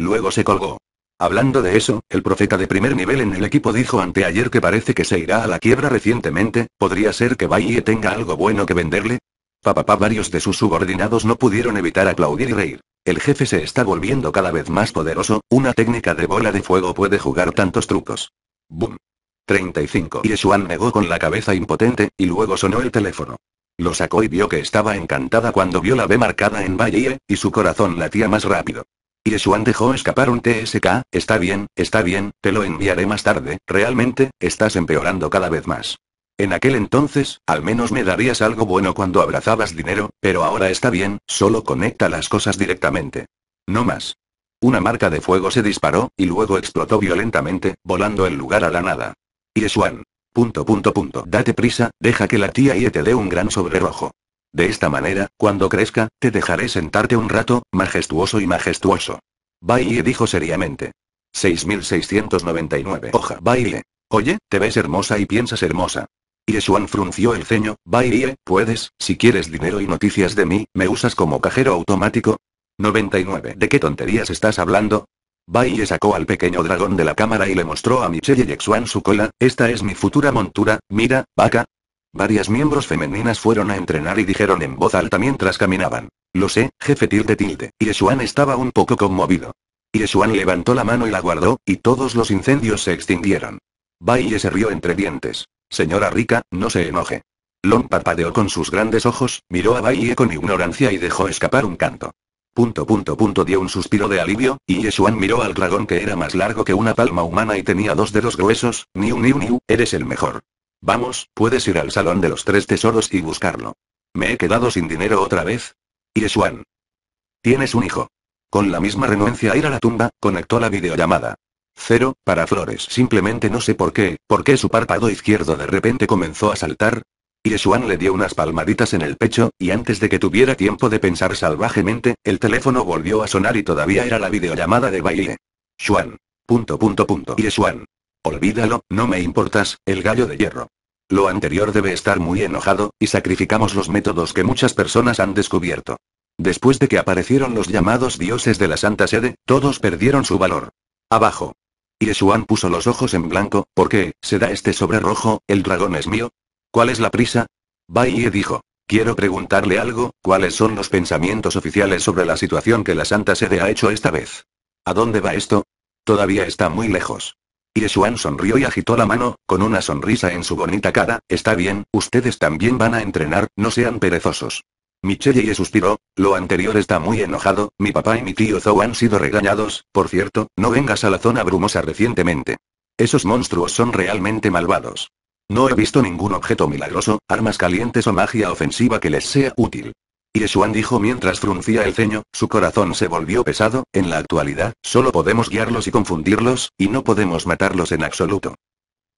Luego se colgó. Hablando de eso, el profeta de primer nivel en el equipo dijo anteayer que parece que se irá a la quiebra recientemente, ¿podría ser que Baie tenga algo bueno que venderle? Papapá varios de sus subordinados no pudieron evitar aplaudir y reír. El jefe se está volviendo cada vez más poderoso, una técnica de bola de fuego puede jugar tantos trucos. Boom. 35. Yeshuan negó con la cabeza impotente, y luego sonó el teléfono. Lo sacó y vio que estaba encantada cuando vio la B marcada en Valle, y su corazón latía más rápido. Yeshuan dejó escapar un TSK, está bien, está bien, te lo enviaré más tarde, realmente, estás empeorando cada vez más. En aquel entonces, al menos me darías algo bueno cuando abrazabas dinero, pero ahora está bien, solo conecta las cosas directamente. No más. Una marca de fuego se disparó, y luego explotó violentamente, volando el lugar a la nada. Juan. Punto punto punto. Date prisa, deja que la tía Ie te dé un gran sobre rojo. De esta manera, cuando crezca, te dejaré sentarte un rato, majestuoso y majestuoso. Baile dijo seriamente. 6699. Hoja, Baile. Oye, te ves hermosa y piensas hermosa. Yeshuan frunció el ceño, Bairie, puedes, si quieres dinero y noticias de mí, ¿me usas como cajero automático? 99. ¿De qué tonterías estás hablando? Baiye sacó al pequeño dragón de la cámara y le mostró a Michelle Yexuan su cola, esta es mi futura montura, mira, vaca. Varias miembros femeninas fueron a entrenar y dijeron en voz alta mientras caminaban. Lo sé, jefe tilde tilde. Yeshuan estaba un poco conmovido. Yeshuan levantó la mano y la guardó, y todos los incendios se extinguieron. Baile se rió entre dientes. Señora rica, no se enoje. Lon parpadeó con sus grandes ojos, miró a Bailey con ignorancia y dejó escapar un canto. Punto punto punto dio un suspiro de alivio, y Yeshuan miró al dragón que era más largo que una palma humana y tenía dos dedos gruesos, niu niu niu, eres el mejor. Vamos, puedes ir al salón de los tres tesoros y buscarlo. ¿Me he quedado sin dinero otra vez? Yeshuan. Tienes un hijo. Con la misma renuencia a ir a la tumba, conectó la videollamada. Cero, para Flores. Simplemente no sé por qué, porque su párpado izquierdo de repente comenzó a saltar. Yeshuan le dio unas palmaditas en el pecho, y antes de que tuviera tiempo de pensar salvajemente, el teléfono volvió a sonar y todavía era la videollamada de baile. Xuan. Punto punto punto. Yeshuan. Olvídalo, no me importas, el gallo de hierro. Lo anterior debe estar muy enojado, y sacrificamos los métodos que muchas personas han descubierto. Después de que aparecieron los llamados dioses de la Santa Sede, todos perdieron su valor. Abajo. Yeshuan puso los ojos en blanco, ¿por qué, se da este sobre rojo, el dragón es mío? ¿Cuál es la prisa? Baiye dijo. Quiero preguntarle algo, ¿cuáles son los pensamientos oficiales sobre la situación que la Santa Sede ha hecho esta vez? ¿A dónde va esto? Todavía está muy lejos. Yeshuan sonrió y agitó la mano, con una sonrisa en su bonita cara, está bien, ustedes también van a entrenar, no sean perezosos. Michelle suspiró, lo anterior está muy enojado, mi papá y mi tío Zou han sido regañados, por cierto, no vengas a la zona brumosa recientemente. Esos monstruos son realmente malvados. No he visto ningún objeto milagroso, armas calientes o magia ofensiva que les sea útil. Yeshuan dijo mientras fruncía el ceño, su corazón se volvió pesado, en la actualidad, solo podemos guiarlos y confundirlos, y no podemos matarlos en absoluto.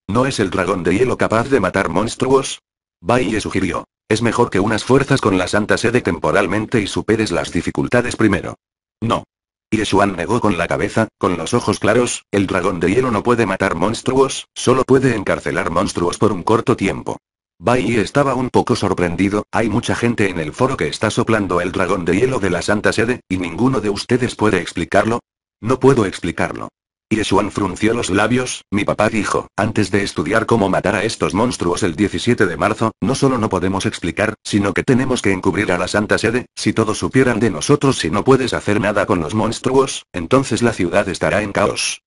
¿No es el dragón de hielo capaz de matar monstruos? Bai sugirió. Es mejor que unas fuerzas con la Santa Sede temporalmente y superes las dificultades primero. No. Yeshuan negó con la cabeza, con los ojos claros, el dragón de hielo no puede matar monstruos, solo puede encarcelar monstruos por un corto tiempo. Bai estaba un poco sorprendido, hay mucha gente en el foro que está soplando el dragón de hielo de la Santa Sede, y ninguno de ustedes puede explicarlo. No puedo explicarlo. Yeshuan frunció los labios, mi papá dijo, antes de estudiar cómo matar a estos monstruos el 17 de marzo, no solo no podemos explicar, sino que tenemos que encubrir a la Santa Sede, si todos supieran de nosotros y no puedes hacer nada con los monstruos, entonces la ciudad estará en caos.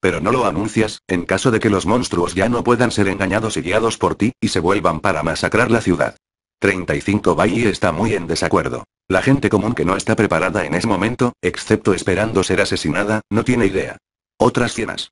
Pero no lo anuncias, en caso de que los monstruos ya no puedan ser engañados y guiados por ti, y se vuelvan para masacrar la ciudad. 35 Bai está muy en desacuerdo. La gente común que no está preparada en ese momento, excepto esperando ser asesinada, no tiene idea. Otras cienas.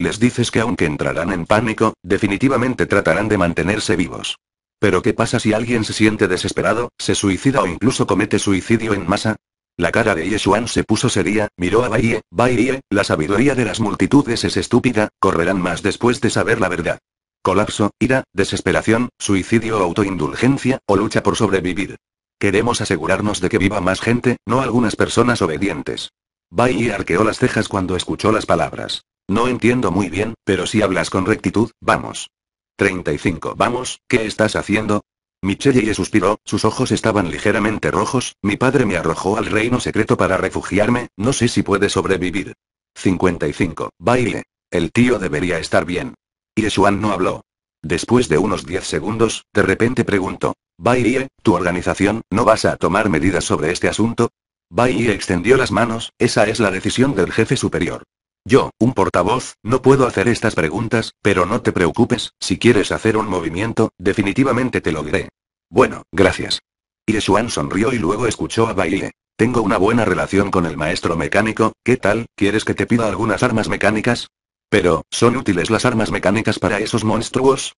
Les dices que aunque entrarán en pánico, definitivamente tratarán de mantenerse vivos. Pero ¿qué pasa si alguien se siente desesperado, se suicida o incluso comete suicidio en masa? La cara de Yeshuan se puso seria, miró a Baie, Baie, la sabiduría de las multitudes es estúpida, correrán más después de saber la verdad. Colapso, ira, desesperación, suicidio o autoindulgencia, o lucha por sobrevivir. Queremos asegurarnos de que viva más gente, no algunas personas obedientes. Bai arqueó las cejas cuando escuchó las palabras. No entiendo muy bien, pero si hablas con rectitud, vamos. 35. Vamos, ¿qué estás haciendo? Michelle suspiró, sus ojos estaban ligeramente rojos, mi padre me arrojó al reino secreto para refugiarme, no sé si puede sobrevivir. 55. Baile. El tío debería estar bien. Yeshuan no habló. Después de unos 10 segundos, de repente preguntó. Baile, ¿tu organización no vas a tomar medidas sobre este asunto? Bai extendió las manos, esa es la decisión del jefe superior. Yo, un portavoz, no puedo hacer estas preguntas, pero no te preocupes, si quieres hacer un movimiento, definitivamente te lo diré. Bueno, gracias. Yeshuan sonrió y luego escuchó a Baile. Tengo una buena relación con el maestro mecánico, ¿qué tal? ¿Quieres que te pida algunas armas mecánicas? Pero, ¿son útiles las armas mecánicas para esos monstruos?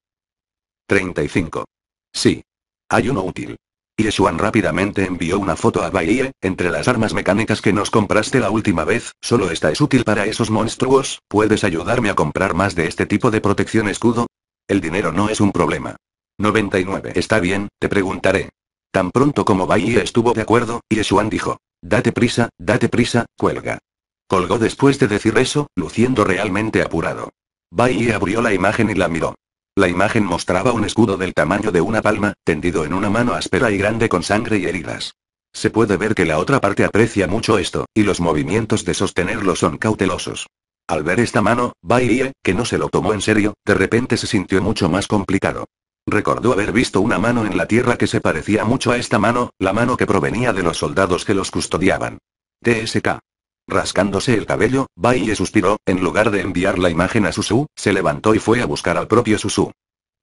35. Sí. Hay uno útil. Yeshuan rápidamente envió una foto a Baiye, entre las armas mecánicas que nos compraste la última vez, solo esta es útil para esos monstruos, ¿puedes ayudarme a comprar más de este tipo de protección escudo? El dinero no es un problema. 99. Está bien, te preguntaré. Tan pronto como Baiye estuvo de acuerdo, Yeshuan dijo. Date prisa, date prisa, cuelga. Colgó después de decir eso, luciendo realmente apurado. Baiye abrió la imagen y la miró. La imagen mostraba un escudo del tamaño de una palma, tendido en una mano áspera y grande con sangre y heridas. Se puede ver que la otra parte aprecia mucho esto, y los movimientos de sostenerlo son cautelosos. Al ver esta mano, baile que no se lo tomó en serio, de repente se sintió mucho más complicado. Recordó haber visto una mano en la tierra que se parecía mucho a esta mano, la mano que provenía de los soldados que los custodiaban. TSK. Rascándose el cabello, Baiye suspiró, en lugar de enviar la imagen a Susu, se levantó y fue a buscar al propio Susu.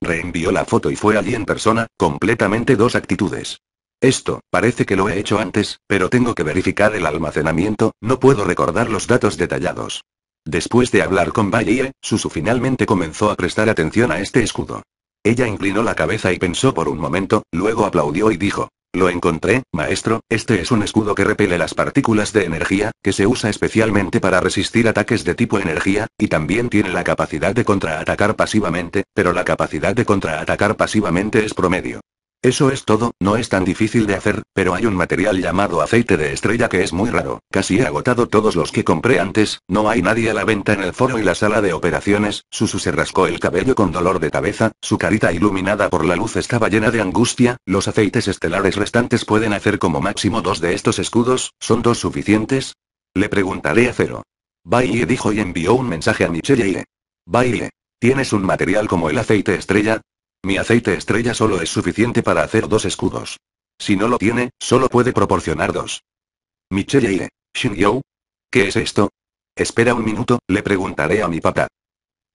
Reenvió la foto y fue allí en persona, completamente dos actitudes. Esto, parece que lo he hecho antes, pero tengo que verificar el almacenamiento, no puedo recordar los datos detallados. Después de hablar con Baiye, Susu finalmente comenzó a prestar atención a este escudo. Ella inclinó la cabeza y pensó por un momento, luego aplaudió y dijo, lo encontré, maestro, este es un escudo que repele las partículas de energía, que se usa especialmente para resistir ataques de tipo energía, y también tiene la capacidad de contraatacar pasivamente, pero la capacidad de contraatacar pasivamente es promedio. Eso es todo, no es tan difícil de hacer, pero hay un material llamado aceite de estrella que es muy raro, casi he agotado todos los que compré antes, no hay nadie a la venta en el foro y la sala de operaciones, Susu se rascó el cabello con dolor de cabeza, su carita iluminada por la luz estaba llena de angustia, los aceites estelares restantes pueden hacer como máximo dos de estos escudos, ¿son dos suficientes? Le preguntaré a Cero. Baile dijo y envió un mensaje a Michelle Baile. ¿Tienes un material como el aceite estrella? Mi aceite estrella solo es suficiente para hacer dos escudos. Si no lo tiene, solo puede proporcionar dos. Michelle shin ¿Qué es esto? Espera un minuto, le preguntaré a mi papá.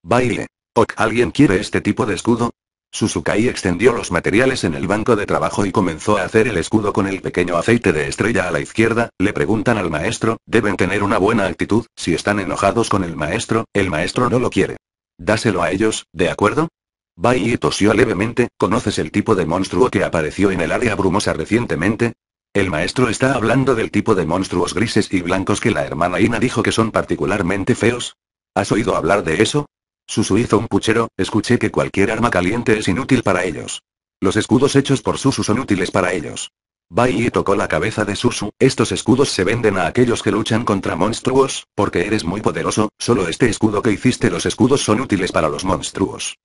Baile. Ok, ¿alguien quiere este tipo de escudo? Susukai extendió los materiales en el banco de trabajo y comenzó a hacer el escudo con el pequeño aceite de estrella a la izquierda, le preguntan al maestro, deben tener una buena actitud, si están enojados con el maestro, el maestro no lo quiere. Dáselo a ellos, ¿de acuerdo? Bai tosió levemente, ¿conoces el tipo de monstruo que apareció en el área brumosa recientemente? El maestro está hablando del tipo de monstruos grises y blancos que la hermana Ina dijo que son particularmente feos. ¿Has oído hablar de eso? Susu hizo un puchero, escuché que cualquier arma caliente es inútil para ellos. Los escudos hechos por Susu son útiles para ellos. Bai tocó la cabeza de Susu, estos escudos se venden a aquellos que luchan contra monstruos, porque eres muy poderoso, solo este escudo que hiciste los escudos son útiles para los monstruos.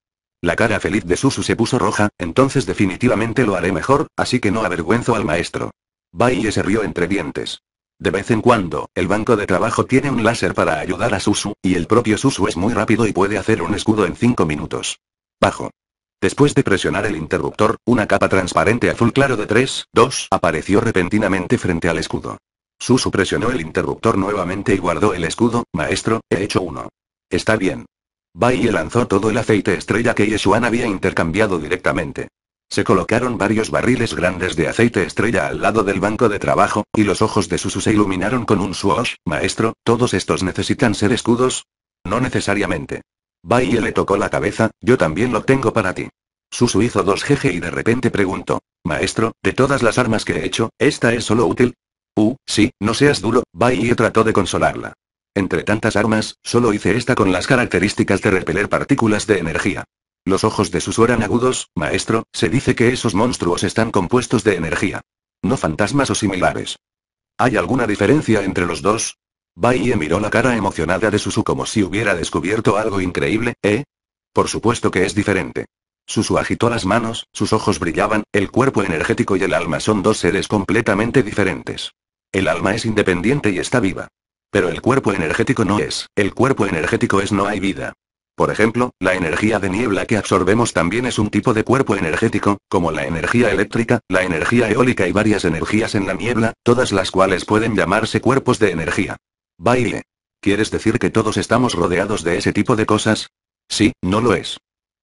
La cara feliz de Susu se puso roja, entonces definitivamente lo haré mejor, así que no avergüenzo al maestro. Baille se rió entre dientes. De vez en cuando, el banco de trabajo tiene un láser para ayudar a Susu, y el propio Susu es muy rápido y puede hacer un escudo en 5 minutos. Bajo. Después de presionar el interruptor, una capa transparente azul claro de 3, 2 apareció repentinamente frente al escudo. Susu presionó el interruptor nuevamente y guardó el escudo, maestro, he hecho uno. Está bien. Bai lanzó todo el aceite estrella que Yeshuan había intercambiado directamente. Se colocaron varios barriles grandes de aceite estrella al lado del banco de trabajo, y los ojos de Susu se iluminaron con un swash, Maestro, ¿todos estos necesitan ser escudos? No necesariamente. Baille le tocó la cabeza, yo también lo tengo para ti. Susu hizo dos jeje y de repente preguntó. Maestro, de todas las armas que he hecho, ¿esta es solo útil? Uh, sí, no seas duro, Baiye trató de consolarla. Entre tantas armas, solo hice esta con las características de repeler partículas de energía. Los ojos de Susu eran agudos, maestro, se dice que esos monstruos están compuestos de energía. No fantasmas o similares. ¿Hay alguna diferencia entre los dos? Baie miró la cara emocionada de Susu como si hubiera descubierto algo increíble, ¿eh? Por supuesto que es diferente. Susu agitó las manos, sus ojos brillaban, el cuerpo energético y el alma son dos seres completamente diferentes. El alma es independiente y está viva. Pero el cuerpo energético no es, el cuerpo energético es no hay vida. Por ejemplo, la energía de niebla que absorbemos también es un tipo de cuerpo energético, como la energía eléctrica, la energía eólica y varias energías en la niebla, todas las cuales pueden llamarse cuerpos de energía. Baile. ¿Quieres decir que todos estamos rodeados de ese tipo de cosas? Sí, no lo es.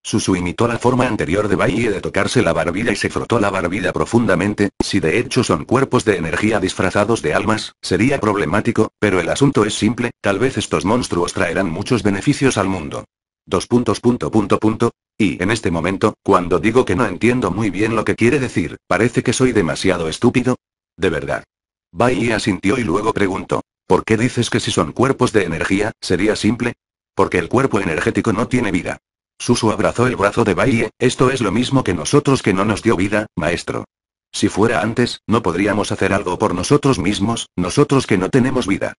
Susu imitó la forma anterior de Bailey de tocarse la barbilla y se frotó la barbilla profundamente, si de hecho son cuerpos de energía disfrazados de almas, sería problemático, pero el asunto es simple, tal vez estos monstruos traerán muchos beneficios al mundo. Dos puntos punto punto punto. Y en este momento, cuando digo que no entiendo muy bien lo que quiere decir, parece que soy demasiado estúpido. De verdad. Bailey asintió y luego preguntó. ¿Por qué dices que si son cuerpos de energía, sería simple? Porque el cuerpo energético no tiene vida. Susu abrazó el brazo de Baie, esto es lo mismo que nosotros que no nos dio vida, maestro. Si fuera antes, no podríamos hacer algo por nosotros mismos, nosotros que no tenemos vida.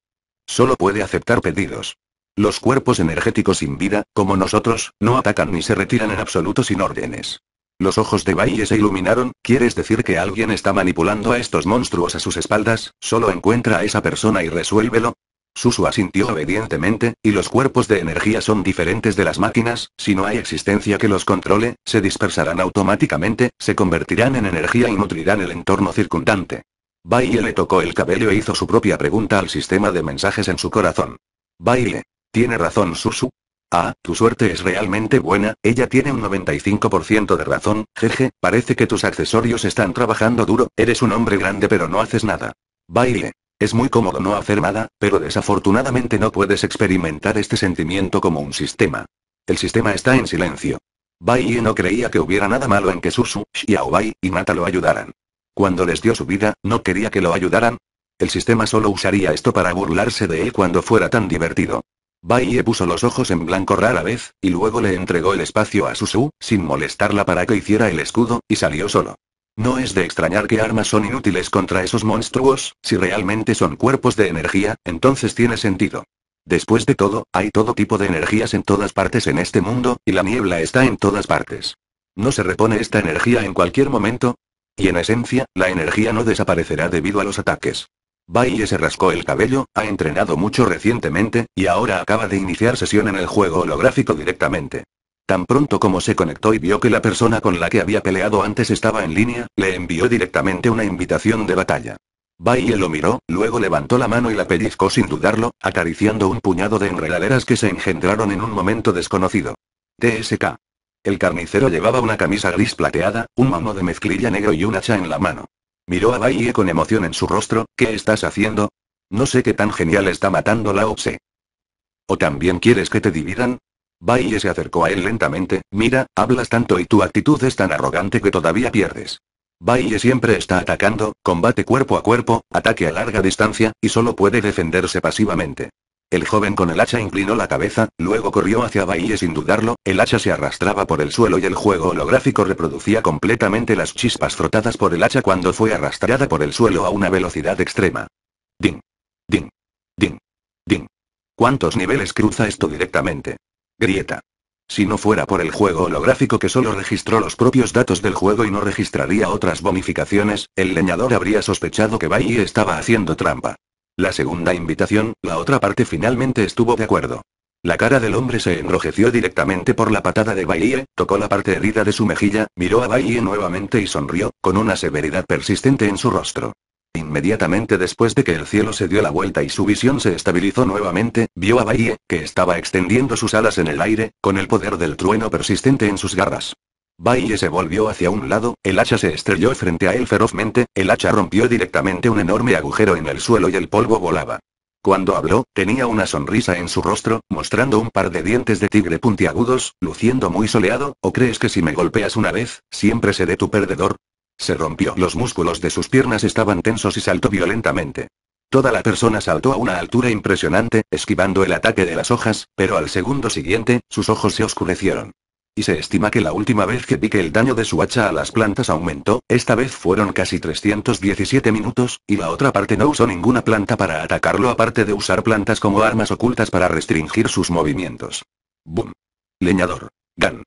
Solo puede aceptar pedidos. Los cuerpos energéticos sin vida, como nosotros, no atacan ni se retiran en absoluto sin órdenes. Los ojos de Baille se iluminaron, ¿quieres decir que alguien está manipulando a estos monstruos a sus espaldas? Solo encuentra a esa persona y resuélvelo. Susu asintió obedientemente, y los cuerpos de energía son diferentes de las máquinas, si no hay existencia que los controle, se dispersarán automáticamente, se convertirán en energía y nutrirán el entorno circundante. Baile le tocó el cabello e hizo su propia pregunta al sistema de mensajes en su corazón. Baile. ¿Tiene razón Susu? Ah, tu suerte es realmente buena, ella tiene un 95% de razón, jeje, parece que tus accesorios están trabajando duro, eres un hombre grande pero no haces nada. Baile. Es muy cómodo no hacer nada, pero desafortunadamente no puedes experimentar este sentimiento como un sistema. El sistema está en silencio. Bai no creía que hubiera nada malo en que Susu, Bai, y Nata lo ayudaran. Cuando les dio su vida, no quería que lo ayudaran. El sistema solo usaría esto para burlarse de él cuando fuera tan divertido. Bai puso los ojos en blanco rara vez, y luego le entregó el espacio a Susu, sin molestarla para que hiciera el escudo, y salió solo. No es de extrañar que armas son inútiles contra esos monstruos, si realmente son cuerpos de energía, entonces tiene sentido. Después de todo, hay todo tipo de energías en todas partes en este mundo, y la niebla está en todas partes. ¿No se repone esta energía en cualquier momento? Y en esencia, la energía no desaparecerá debido a los ataques. Baye se rascó el cabello, ha entrenado mucho recientemente, y ahora acaba de iniciar sesión en el juego holográfico directamente. Tan pronto como se conectó y vio que la persona con la que había peleado antes estaba en línea, le envió directamente una invitación de batalla. valle lo miró, luego levantó la mano y la pellizcó sin dudarlo, acariciando un puñado de enredaderas que se engendraron en un momento desconocido. TSK. El carnicero llevaba una camisa gris plateada, un mano de mezclilla negro y un hacha en la mano. Miró a Baile con emoción en su rostro, ¿qué estás haciendo? No sé qué tan genial está matando la OPSE. ¿O también quieres que te dividan? Baile se acercó a él lentamente, mira, hablas tanto y tu actitud es tan arrogante que todavía pierdes. Baile siempre está atacando, combate cuerpo a cuerpo, ataque a larga distancia, y solo puede defenderse pasivamente. El joven con el hacha inclinó la cabeza, luego corrió hacia Baile sin dudarlo, el hacha se arrastraba por el suelo y el juego holográfico reproducía completamente las chispas frotadas por el hacha cuando fue arrastrada por el suelo a una velocidad extrema. Ding. Ding. Ding. Ding. ¿Cuántos niveles cruza esto directamente? Grieta. Si no fuera por el juego holográfico que solo registró los propios datos del juego y no registraría otras bonificaciones, el leñador habría sospechado que Bai estaba haciendo trampa. La segunda invitación, la otra parte finalmente estuvo de acuerdo. La cara del hombre se enrojeció directamente por la patada de Baillie, tocó la parte herida de su mejilla, miró a Baye nuevamente y sonrió, con una severidad persistente en su rostro. Inmediatamente después de que el cielo se dio la vuelta y su visión se estabilizó nuevamente, vio a Bahie, que estaba extendiendo sus alas en el aire, con el poder del trueno persistente en sus garras. Baye se volvió hacia un lado, el hacha se estrelló frente a él ferozmente, el hacha rompió directamente un enorme agujero en el suelo y el polvo volaba. Cuando habló, tenía una sonrisa en su rostro, mostrando un par de dientes de tigre puntiagudos, luciendo muy soleado, ¿o crees que si me golpeas una vez, siempre seré tu perdedor? Se rompió. Los músculos de sus piernas estaban tensos y saltó violentamente. Toda la persona saltó a una altura impresionante, esquivando el ataque de las hojas, pero al segundo siguiente, sus ojos se oscurecieron. Y se estima que la última vez que vi que el daño de su hacha a las plantas aumentó, esta vez fueron casi 317 minutos, y la otra parte no usó ninguna planta para atacarlo aparte de usar plantas como armas ocultas para restringir sus movimientos. Boom. Leñador. Gan.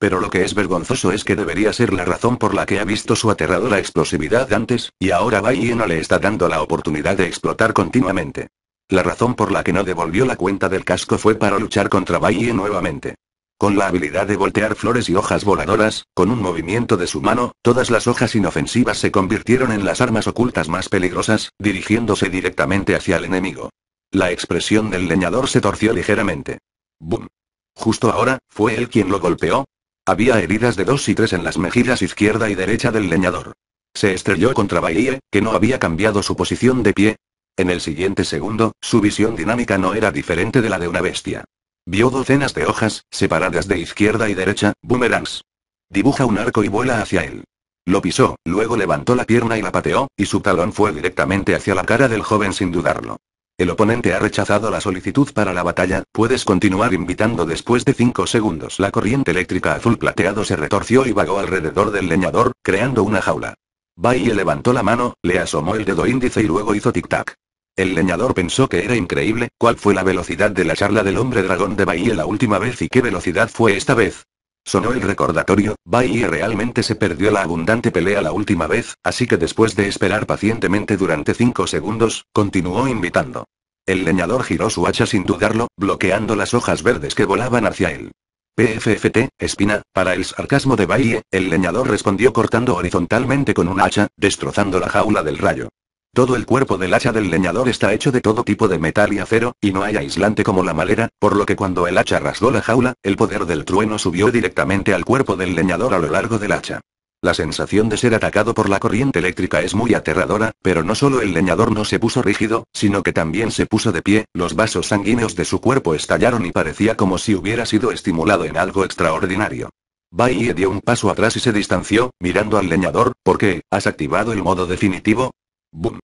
Pero lo que es vergonzoso es que debería ser la razón por la que ha visto su aterradora explosividad antes, y ahora y no le está dando la oportunidad de explotar continuamente. La razón por la que no devolvió la cuenta del casco fue para luchar contra Baye nuevamente. Con la habilidad de voltear flores y hojas voladoras, con un movimiento de su mano, todas las hojas inofensivas se convirtieron en las armas ocultas más peligrosas, dirigiéndose directamente hacia el enemigo. La expresión del leñador se torció ligeramente. ¡Bum! Justo ahora, fue él quien lo golpeó, había heridas de dos y tres en las mejillas izquierda y derecha del leñador. Se estrelló contra Bailey, que no había cambiado su posición de pie. En el siguiente segundo, su visión dinámica no era diferente de la de una bestia. Vio docenas de hojas, separadas de izquierda y derecha, boomerangs. Dibuja un arco y vuela hacia él. Lo pisó, luego levantó la pierna y la pateó, y su talón fue directamente hacia la cara del joven sin dudarlo. El oponente ha rechazado la solicitud para la batalla, puedes continuar invitando después de 5 segundos. La corriente eléctrica azul plateado se retorció y vagó alrededor del leñador, creando una jaula. Baye levantó la mano, le asomó el dedo índice y luego hizo tic-tac. El leñador pensó que era increíble, cuál fue la velocidad de la charla del hombre dragón de Bahía la última vez y qué velocidad fue esta vez. Sonó el recordatorio, Bailey realmente se perdió la abundante pelea la última vez, así que después de esperar pacientemente durante cinco segundos, continuó invitando. El leñador giró su hacha sin dudarlo, bloqueando las hojas verdes que volaban hacia él. PFFT, espina, para el sarcasmo de Bailey, el leñador respondió cortando horizontalmente con un hacha, destrozando la jaula del rayo. Todo el cuerpo del hacha del leñador está hecho de todo tipo de metal y acero, y no hay aislante como la madera, por lo que cuando el hacha rasgó la jaula, el poder del trueno subió directamente al cuerpo del leñador a lo largo del hacha. La sensación de ser atacado por la corriente eléctrica es muy aterradora, pero no solo el leñador no se puso rígido, sino que también se puso de pie, los vasos sanguíneos de su cuerpo estallaron y parecía como si hubiera sido estimulado en algo extraordinario. Baie dio un paso atrás y se distanció, mirando al leñador, «¿Por qué, ¿has activado el modo definitivo? Bum.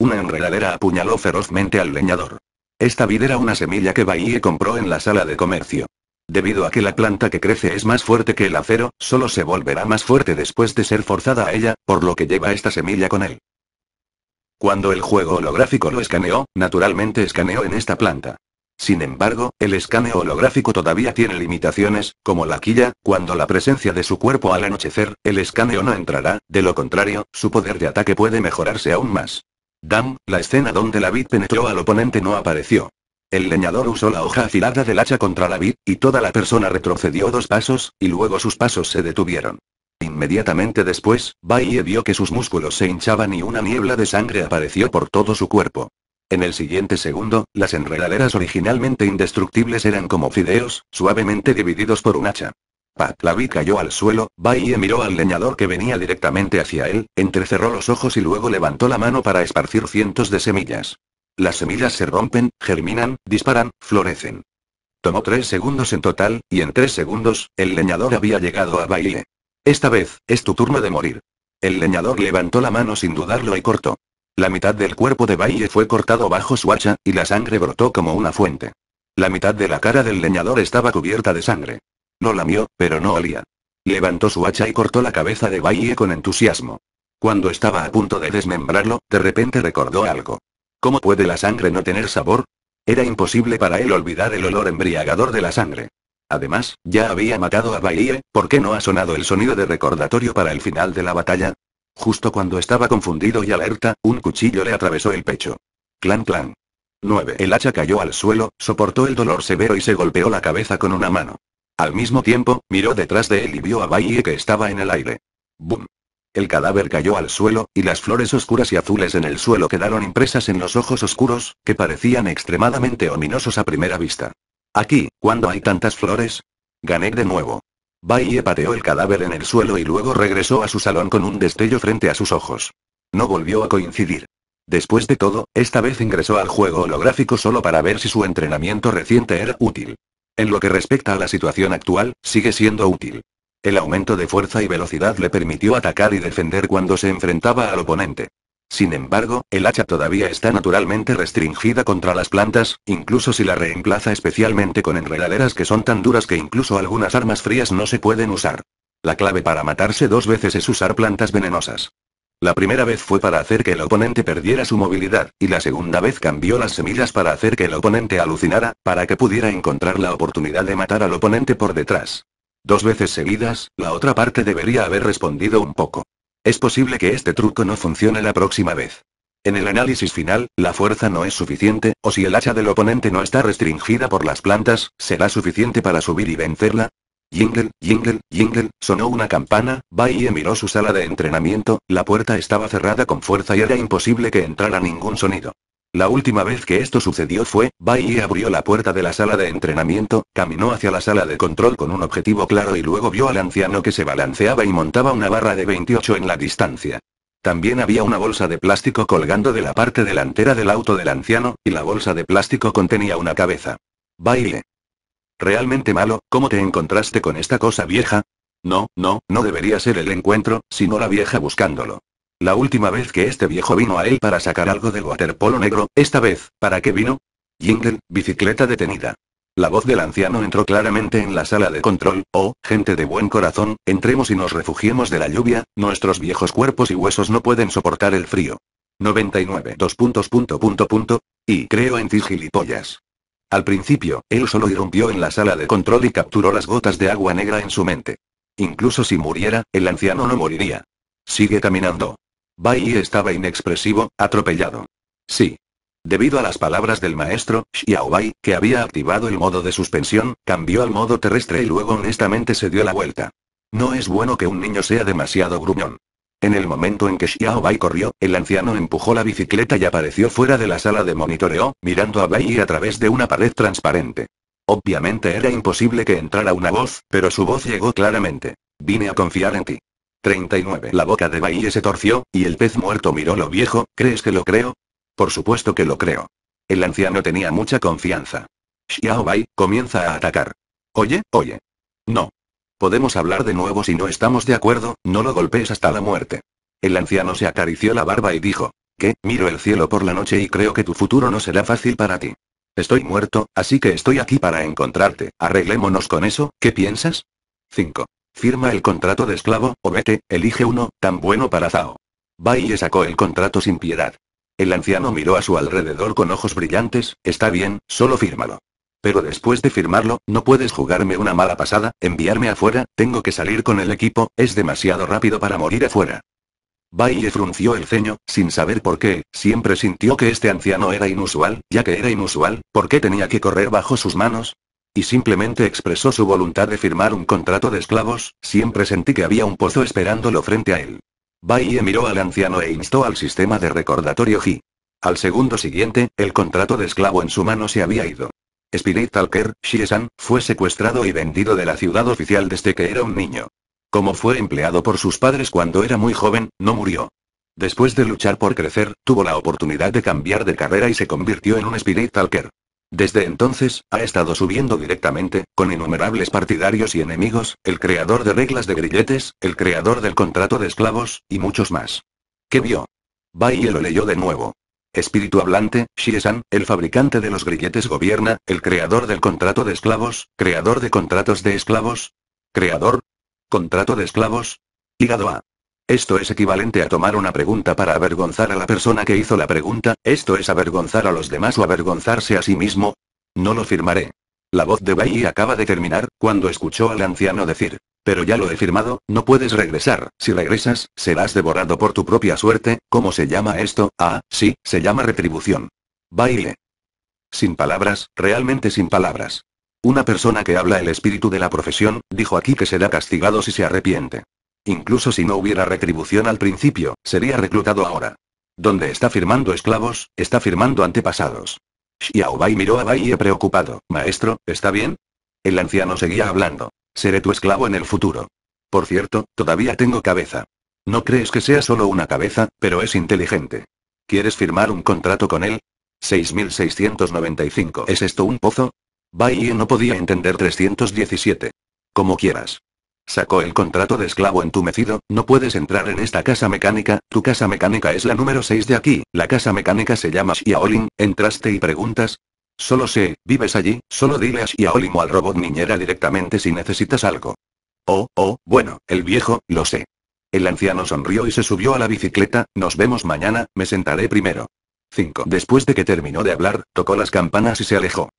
Una enredadera apuñaló ferozmente al leñador. Esta vid era una semilla que Bahie compró en la sala de comercio. Debido a que la planta que crece es más fuerte que el acero, solo se volverá más fuerte después de ser forzada a ella, por lo que lleva esta semilla con él. Cuando el juego holográfico lo escaneó, naturalmente escaneó en esta planta. Sin embargo, el escaneo holográfico todavía tiene limitaciones, como la quilla, cuando la presencia de su cuerpo al anochecer, el escaneo no entrará, de lo contrario, su poder de ataque puede mejorarse aún más. Dam, la escena donde la vid penetró al oponente no apareció. El leñador usó la hoja afilada del hacha contra la vid, y toda la persona retrocedió dos pasos, y luego sus pasos se detuvieron. Inmediatamente después, Baie vio que sus músculos se hinchaban y una niebla de sangre apareció por todo su cuerpo. En el siguiente segundo, las enredaderas originalmente indestructibles eran como fideos, suavemente divididos por un hacha. vi cayó al suelo, Baie miró al leñador que venía directamente hacia él, entrecerró los ojos y luego levantó la mano para esparcir cientos de semillas. Las semillas se rompen, germinan, disparan, florecen. Tomó tres segundos en total, y en tres segundos, el leñador había llegado a Baile. Esta vez, es tu turno de morir. El leñador levantó la mano sin dudarlo y cortó. La mitad del cuerpo de Baile fue cortado bajo su hacha, y la sangre brotó como una fuente. La mitad de la cara del leñador estaba cubierta de sangre. No lamió, pero no olía. Levantó su hacha y cortó la cabeza de Baile con entusiasmo. Cuando estaba a punto de desmembrarlo, de repente recordó algo. ¿Cómo puede la sangre no tener sabor? Era imposible para él olvidar el olor embriagador de la sangre. Además, ya había matado a Bailey, ¿por qué no ha sonado el sonido de recordatorio para el final de la batalla? Justo cuando estaba confundido y alerta, un cuchillo le atravesó el pecho. Clan clan. 9. El hacha cayó al suelo, soportó el dolor severo y se golpeó la cabeza con una mano. Al mismo tiempo, miró detrás de él y vio a valle que estaba en el aire. ¡Bum! El cadáver cayó al suelo, y las flores oscuras y azules en el suelo quedaron impresas en los ojos oscuros, que parecían extremadamente ominosos a primera vista. Aquí, cuando hay tantas flores? Gané de nuevo. Baye pateó el cadáver en el suelo y luego regresó a su salón con un destello frente a sus ojos. No volvió a coincidir. Después de todo, esta vez ingresó al juego holográfico solo para ver si su entrenamiento reciente era útil. En lo que respecta a la situación actual, sigue siendo útil. El aumento de fuerza y velocidad le permitió atacar y defender cuando se enfrentaba al oponente. Sin embargo, el hacha todavía está naturalmente restringida contra las plantas, incluso si la reemplaza especialmente con enredaderas que son tan duras que incluso algunas armas frías no se pueden usar. La clave para matarse dos veces es usar plantas venenosas. La primera vez fue para hacer que el oponente perdiera su movilidad, y la segunda vez cambió las semillas para hacer que el oponente alucinara, para que pudiera encontrar la oportunidad de matar al oponente por detrás. Dos veces seguidas, la otra parte debería haber respondido un poco. Es posible que este truco no funcione la próxima vez. En el análisis final, la fuerza no es suficiente, o si el hacha del oponente no está restringida por las plantas, ¿será suficiente para subir y vencerla? Jingle, jingle, jingle, sonó una campana, Baye miró su sala de entrenamiento, la puerta estaba cerrada con fuerza y era imposible que entrara ningún sonido. La última vez que esto sucedió fue, Bai abrió la puerta de la sala de entrenamiento, caminó hacia la sala de control con un objetivo claro y luego vio al anciano que se balanceaba y montaba una barra de 28 en la distancia. También había una bolsa de plástico colgando de la parte delantera del auto del anciano, y la bolsa de plástico contenía una cabeza. Baile. Realmente malo, ¿cómo te encontraste con esta cosa vieja? No, no, no debería ser el encuentro, sino la vieja buscándolo. La última vez que este viejo vino a él para sacar algo del waterpolo negro, esta vez, ¿para qué vino? Jingle, bicicleta detenida. La voz del anciano entró claramente en la sala de control, oh, gente de buen corazón, entremos y nos refugiemos de la lluvia, nuestros viejos cuerpos y huesos no pueden soportar el frío. 99. Dos puntos Y creo en ti gilipollas. Al principio, él solo irrumpió en la sala de control y capturó las gotas de agua negra en su mente. Incluso si muriera, el anciano no moriría. Sigue caminando. Bai estaba inexpresivo, atropellado. Sí. Debido a las palabras del maestro, Xiaobai, que había activado el modo de suspensión, cambió al modo terrestre y luego honestamente se dio la vuelta. No es bueno que un niño sea demasiado gruñón. En el momento en que Xiaobai corrió, el anciano empujó la bicicleta y apareció fuera de la sala de monitoreo, mirando a Bai a través de una pared transparente. Obviamente era imposible que entrara una voz, pero su voz llegó claramente. Vine a confiar en ti. 39. La boca de Bahía se torció, y el pez muerto miró lo viejo, ¿crees que lo creo? Por supuesto que lo creo. El anciano tenía mucha confianza. Xiao Bai, comienza a atacar. Oye, oye. No. Podemos hablar de nuevo si no estamos de acuerdo, no lo golpees hasta la muerte. El anciano se acarició la barba y dijo, ¿qué? Miro el cielo por la noche y creo que tu futuro no será fácil para ti. Estoy muerto, así que estoy aquí para encontrarte, arreglémonos con eso, ¿qué piensas? 5. Firma el contrato de esclavo, o vete, elige uno, tan bueno para Zao. Bai sacó el contrato sin piedad. El anciano miró a su alrededor con ojos brillantes, está bien, solo fírmalo. Pero después de firmarlo, no puedes jugarme una mala pasada, enviarme afuera, tengo que salir con el equipo, es demasiado rápido para morir afuera. Baille frunció el ceño, sin saber por qué, siempre sintió que este anciano era inusual, ya que era inusual, ¿por qué tenía que correr bajo sus manos? y simplemente expresó su voluntad de firmar un contrato de esclavos, siempre sentí que había un pozo esperándolo frente a él. Baie miró al anciano e instó al sistema de recordatorio G. Al segundo siguiente, el contrato de esclavo en su mano se había ido. Spirit Talker, Shiesan, fue secuestrado y vendido de la ciudad oficial desde que era un niño. Como fue empleado por sus padres cuando era muy joven, no murió. Después de luchar por crecer, tuvo la oportunidad de cambiar de carrera y se convirtió en un Spirit desde entonces, ha estado subiendo directamente, con innumerables partidarios y enemigos, el creador de reglas de grilletes, el creador del contrato de esclavos, y muchos más. ¿Qué vio? y lo leyó de nuevo. Espíritu hablante, Shiesan, el fabricante de los grilletes gobierna, el creador del contrato de esclavos, creador de contratos de esclavos, creador, contrato de esclavos, hígado A. Esto es equivalente a tomar una pregunta para avergonzar a la persona que hizo la pregunta, esto es avergonzar a los demás o avergonzarse a sí mismo. No lo firmaré. La voz de Bai acaba de terminar, cuando escuchó al anciano decir, pero ya lo he firmado, no puedes regresar, si regresas, serás devorado por tu propia suerte, ¿cómo se llama esto? Ah, sí, se llama retribución. Baile. Sin palabras, realmente sin palabras. Una persona que habla el espíritu de la profesión, dijo aquí que será castigado si se arrepiente. Incluso si no hubiera retribución al principio, sería reclutado ahora. Donde está firmando esclavos, está firmando antepasados. Xiaobai miró a Bai preocupado. Maestro, ¿está bien? El anciano seguía hablando. Seré tu esclavo en el futuro. Por cierto, todavía tengo cabeza. No crees que sea solo una cabeza, pero es inteligente. ¿Quieres firmar un contrato con él? 6695. ¿Es esto un pozo? Bai no podía entender 317. Como quieras. Sacó el contrato de esclavo entumecido, no puedes entrar en esta casa mecánica, tu casa mecánica es la número 6 de aquí, la casa mecánica se llama Xiaolin, entraste y preguntas. Solo sé, vives allí, solo dile a Shiaolin o al robot niñera directamente si necesitas algo. Oh, oh, bueno, el viejo, lo sé. El anciano sonrió y se subió a la bicicleta, nos vemos mañana, me sentaré primero. 5. Después de que terminó de hablar, tocó las campanas y se alejó.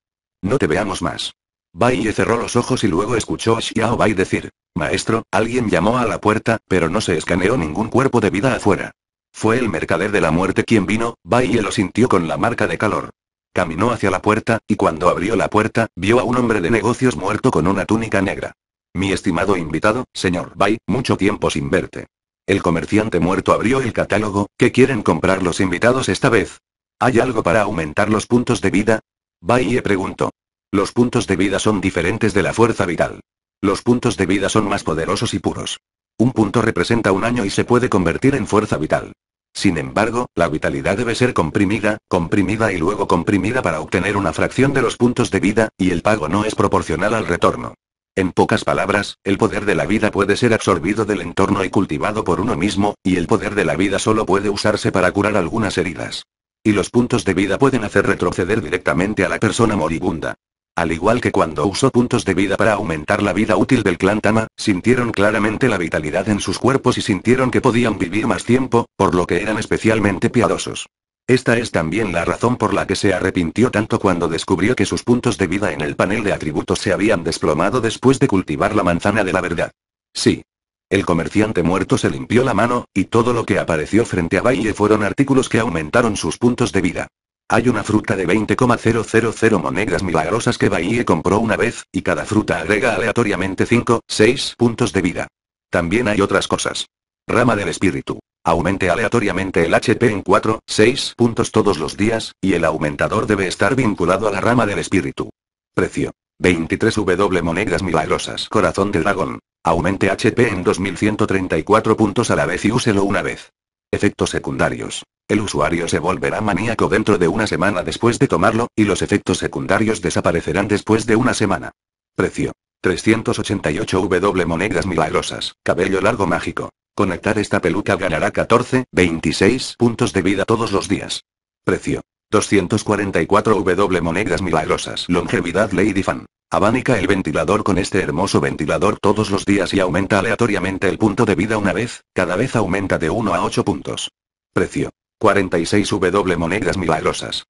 No te veamos más. Bai cerró los ojos y luego escuchó a Xiao Bai decir, Maestro, alguien llamó a la puerta, pero no se escaneó ningún cuerpo de vida afuera. Fue el mercader de la muerte quien vino, Bai lo sintió con la marca de calor. Caminó hacia la puerta, y cuando abrió la puerta, vio a un hombre de negocios muerto con una túnica negra. Mi estimado invitado, señor Bai, mucho tiempo sin verte. El comerciante muerto abrió el catálogo, ¿qué quieren comprar los invitados esta vez? ¿Hay algo para aumentar los puntos de vida? Bai preguntó. Los puntos de vida son diferentes de la fuerza vital. Los puntos de vida son más poderosos y puros. Un punto representa un año y se puede convertir en fuerza vital. Sin embargo, la vitalidad debe ser comprimida, comprimida y luego comprimida para obtener una fracción de los puntos de vida, y el pago no es proporcional al retorno. En pocas palabras, el poder de la vida puede ser absorbido del entorno y cultivado por uno mismo, y el poder de la vida solo puede usarse para curar algunas heridas. Y los puntos de vida pueden hacer retroceder directamente a la persona moribunda. Al igual que cuando usó puntos de vida para aumentar la vida útil del clan Tama, sintieron claramente la vitalidad en sus cuerpos y sintieron que podían vivir más tiempo, por lo que eran especialmente piadosos. Esta es también la razón por la que se arrepintió tanto cuando descubrió que sus puntos de vida en el panel de atributos se habían desplomado después de cultivar la manzana de la verdad. Sí. El comerciante muerto se limpió la mano, y todo lo que apareció frente a Baile fueron artículos que aumentaron sus puntos de vida. Hay una fruta de 20,000 monedas milagrosas que Bahie compró una vez, y cada fruta agrega aleatoriamente 5, 6 puntos de vida. También hay otras cosas. Rama del espíritu. Aumente aleatoriamente el HP en 4, 6 puntos todos los días, y el aumentador debe estar vinculado a la rama del espíritu. Precio. 23 W monedas milagrosas. Corazón del dragón. Aumente HP en 2134 puntos a la vez y úselo una vez. Efectos secundarios. El usuario se volverá maníaco dentro de una semana después de tomarlo, y los efectos secundarios desaparecerán después de una semana. Precio. 388 W monedas milagrosas. Cabello largo mágico. Conectar esta peluca ganará 14, 26 puntos de vida todos los días. Precio. 244 W monedas milagrosas. Longevidad Lady Fan. Abanica el ventilador con este hermoso ventilador todos los días y aumenta aleatoriamente el punto de vida una vez, cada vez aumenta de 1 a 8 puntos. Precio. 46 W monedas milagrosas.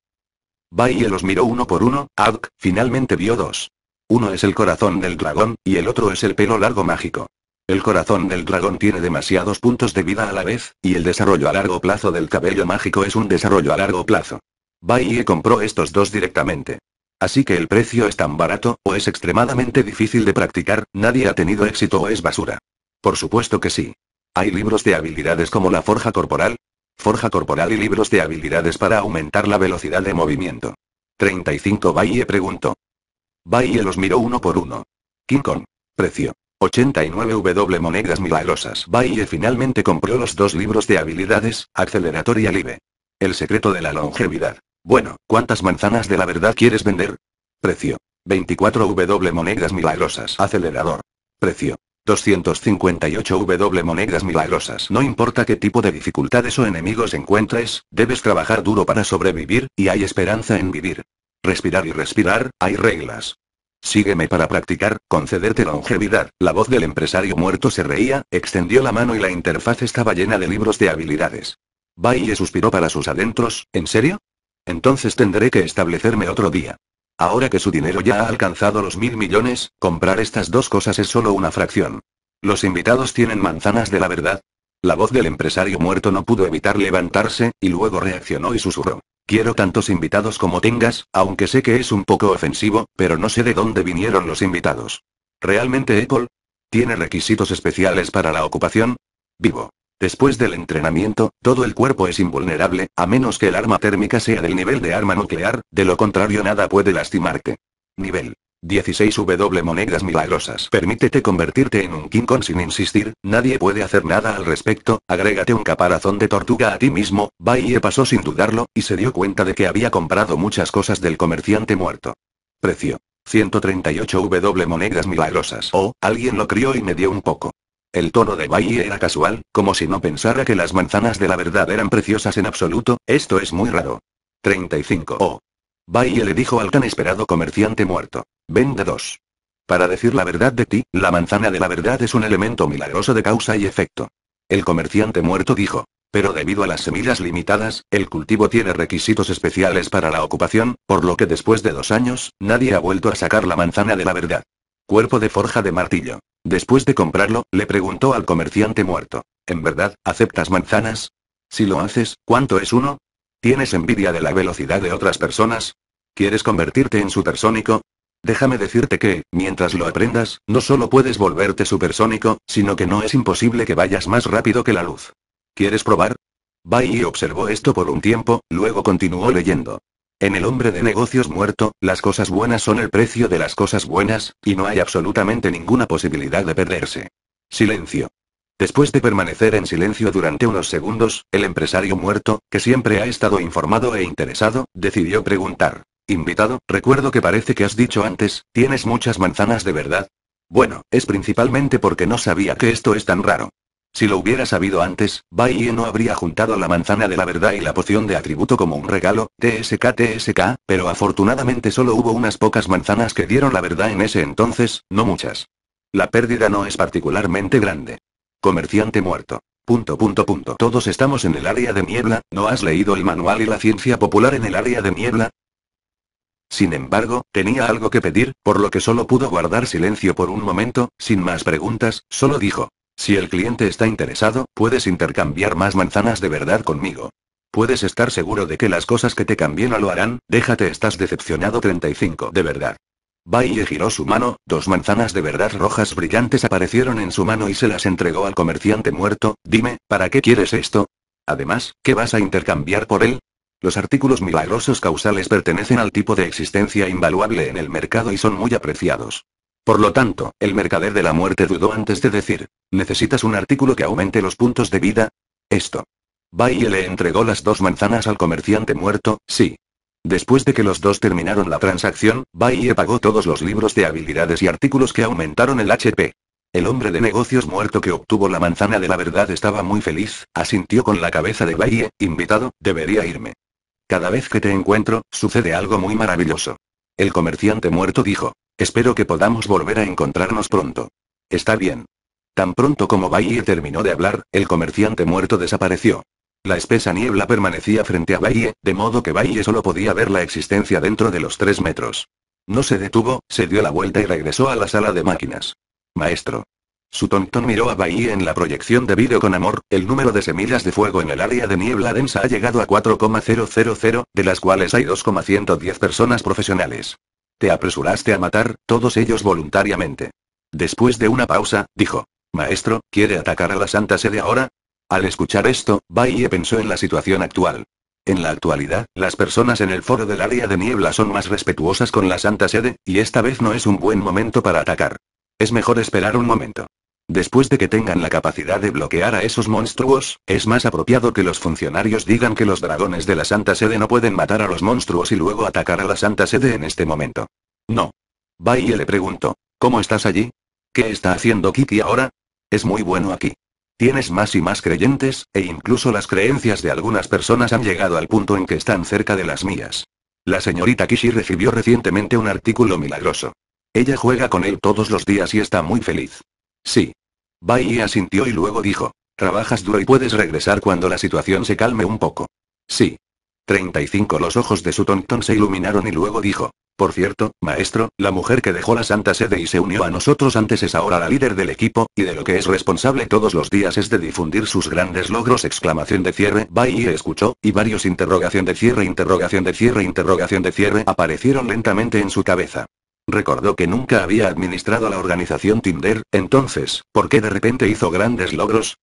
Baye los miró uno por uno, Ark finalmente vio dos. Uno es el corazón del dragón, y el otro es el pelo largo mágico. El corazón del dragón tiene demasiados puntos de vida a la vez, y el desarrollo a largo plazo del cabello mágico es un desarrollo a largo plazo. Baye compró estos dos directamente. Así que el precio es tan barato, o es extremadamente difícil de practicar, nadie ha tenido éxito o es basura. Por supuesto que sí. Hay libros de habilidades como la forja corporal, forja corporal y libros de habilidades para aumentar la velocidad de movimiento. 35 Baye preguntó. Baye los miró uno por uno. King Kong. Precio. 89 W monedas milagrosas. Baye finalmente compró los dos libros de habilidades, y Live. El secreto de la longevidad. Bueno, ¿cuántas manzanas de la verdad quieres vender? Precio. 24 W monedas milagrosas. Acelerador. Precio. 258 W monedas milagrosas. No importa qué tipo de dificultades o enemigos encuentres, debes trabajar duro para sobrevivir, y hay esperanza en vivir. Respirar y respirar, hay reglas. Sígueme para practicar, concederte longevidad. La voz del empresario muerto se reía, extendió la mano y la interfaz estaba llena de libros de habilidades. Bailey suspiró para sus adentros, ¿en serio? Entonces tendré que establecerme otro día. Ahora que su dinero ya ha alcanzado los mil millones, comprar estas dos cosas es solo una fracción. Los invitados tienen manzanas de la verdad. La voz del empresario muerto no pudo evitar levantarse, y luego reaccionó y susurró. Quiero tantos invitados como tengas, aunque sé que es un poco ofensivo, pero no sé de dónde vinieron los invitados. ¿Realmente Apple? ¿Tiene requisitos especiales para la ocupación? Vivo. Después del entrenamiento, todo el cuerpo es invulnerable, a menos que el arma térmica sea del nivel de arma nuclear, de lo contrario nada puede lastimarte. Nivel 16 W monedas milagrosas. Permítete convertirte en un King Kong sin insistir, nadie puede hacer nada al respecto, agrégate un caparazón de tortuga a ti mismo, E pasó sin dudarlo, y se dio cuenta de que había comprado muchas cosas del comerciante muerto. Precio. 138 W monedas milagrosas. Oh, alguien lo crió y me dio un poco. El tono de Bailey era casual, como si no pensara que las manzanas de la verdad eran preciosas en absoluto, esto es muy raro. 35. Oh. Bailey le dijo al tan esperado comerciante muerto. Vende dos. Para decir la verdad de ti, la manzana de la verdad es un elemento milagroso de causa y efecto. El comerciante muerto dijo. Pero debido a las semillas limitadas, el cultivo tiene requisitos especiales para la ocupación, por lo que después de dos años, nadie ha vuelto a sacar la manzana de la verdad. Cuerpo de forja de martillo. Después de comprarlo, le preguntó al comerciante muerto. ¿En verdad, aceptas manzanas? Si lo haces, ¿cuánto es uno? ¿Tienes envidia de la velocidad de otras personas? ¿Quieres convertirte en supersónico? Déjame decirte que, mientras lo aprendas, no solo puedes volverte supersónico, sino que no es imposible que vayas más rápido que la luz. ¿Quieres probar? y observó esto por un tiempo, luego continuó leyendo. En el hombre de negocios muerto, las cosas buenas son el precio de las cosas buenas, y no hay absolutamente ninguna posibilidad de perderse. Silencio. Después de permanecer en silencio durante unos segundos, el empresario muerto, que siempre ha estado informado e interesado, decidió preguntar. Invitado, recuerdo que parece que has dicho antes, tienes muchas manzanas de verdad. Bueno, es principalmente porque no sabía que esto es tan raro. Si lo hubiera sabido antes, Baye no habría juntado la manzana de la verdad y la poción de atributo como un regalo, TSK TSK, pero afortunadamente solo hubo unas pocas manzanas que dieron la verdad en ese entonces, no muchas. La pérdida no es particularmente grande. Comerciante muerto. Punto punto punto. Todos estamos en el área de niebla, ¿no has leído el manual y la ciencia popular en el área de niebla? Sin embargo, tenía algo que pedir, por lo que solo pudo guardar silencio por un momento, sin más preguntas, solo dijo, si el cliente está interesado, puedes intercambiar más manzanas de verdad conmigo. Puedes estar seguro de que las cosas que te cambien no lo harán, déjate estás decepcionado 35 de verdad. Baye giró su mano, dos manzanas de verdad rojas brillantes aparecieron en su mano y se las entregó al comerciante muerto, dime, ¿para qué quieres esto? Además, ¿qué vas a intercambiar por él? Los artículos milagrosos causales pertenecen al tipo de existencia invaluable en el mercado y son muy apreciados. Por lo tanto, el mercader de la muerte dudó antes de decir, ¿necesitas un artículo que aumente los puntos de vida? Esto. Baye le entregó las dos manzanas al comerciante muerto, sí. Después de que los dos terminaron la transacción, Baye pagó todos los libros de habilidades y artículos que aumentaron el HP. El hombre de negocios muerto que obtuvo la manzana de la verdad estaba muy feliz, asintió con la cabeza de Baye, invitado, debería irme. Cada vez que te encuentro, sucede algo muy maravilloso. El comerciante muerto dijo. Espero que podamos volver a encontrarnos pronto. Está bien. Tan pronto como Bailey terminó de hablar, el comerciante muerto desapareció. La espesa niebla permanecía frente a Bailey, de modo que Bailey solo podía ver la existencia dentro de los tres metros. No se detuvo, se dio la vuelta y regresó a la sala de máquinas. Maestro. Su tontón miró a Bahía en la proyección de vídeo con amor, el número de semillas de fuego en el área de niebla densa ha llegado a 4,000, de las cuales hay 2,110 personas profesionales. Te apresuraste a matar, todos ellos voluntariamente. Después de una pausa, dijo. Maestro, ¿quiere atacar a la Santa Sede ahora? Al escuchar esto, Bahía pensó en la situación actual. En la actualidad, las personas en el foro del área de niebla son más respetuosas con la Santa Sede, y esta vez no es un buen momento para atacar. Es mejor esperar un momento. Después de que tengan la capacidad de bloquear a esos monstruos, es más apropiado que los funcionarios digan que los dragones de la Santa Sede no pueden matar a los monstruos y luego atacar a la Santa Sede en este momento. No. y le pregunto, ¿Cómo estás allí? ¿Qué está haciendo Kiki ahora? Es muy bueno aquí. Tienes más y más creyentes, e incluso las creencias de algunas personas han llegado al punto en que están cerca de las mías. La señorita Kishi recibió recientemente un artículo milagroso. Ella juega con él todos los días y está muy feliz. Sí. Bai asintió y luego dijo. Trabajas duro y puedes regresar cuando la situación se calme un poco. Sí. 35 Los ojos de su tontón se iluminaron y luego dijo. Por cierto, maestro, la mujer que dejó la Santa Sede y se unió a nosotros antes es ahora la líder del equipo, y de lo que es responsable todos los días es de difundir sus grandes logros exclamación de cierre, Bai escuchó, y varios interrogación de cierre interrogación de cierre interrogación de cierre aparecieron lentamente en su cabeza. Recordó que nunca había administrado la organización Tinder, entonces, ¿por qué de repente hizo grandes logros?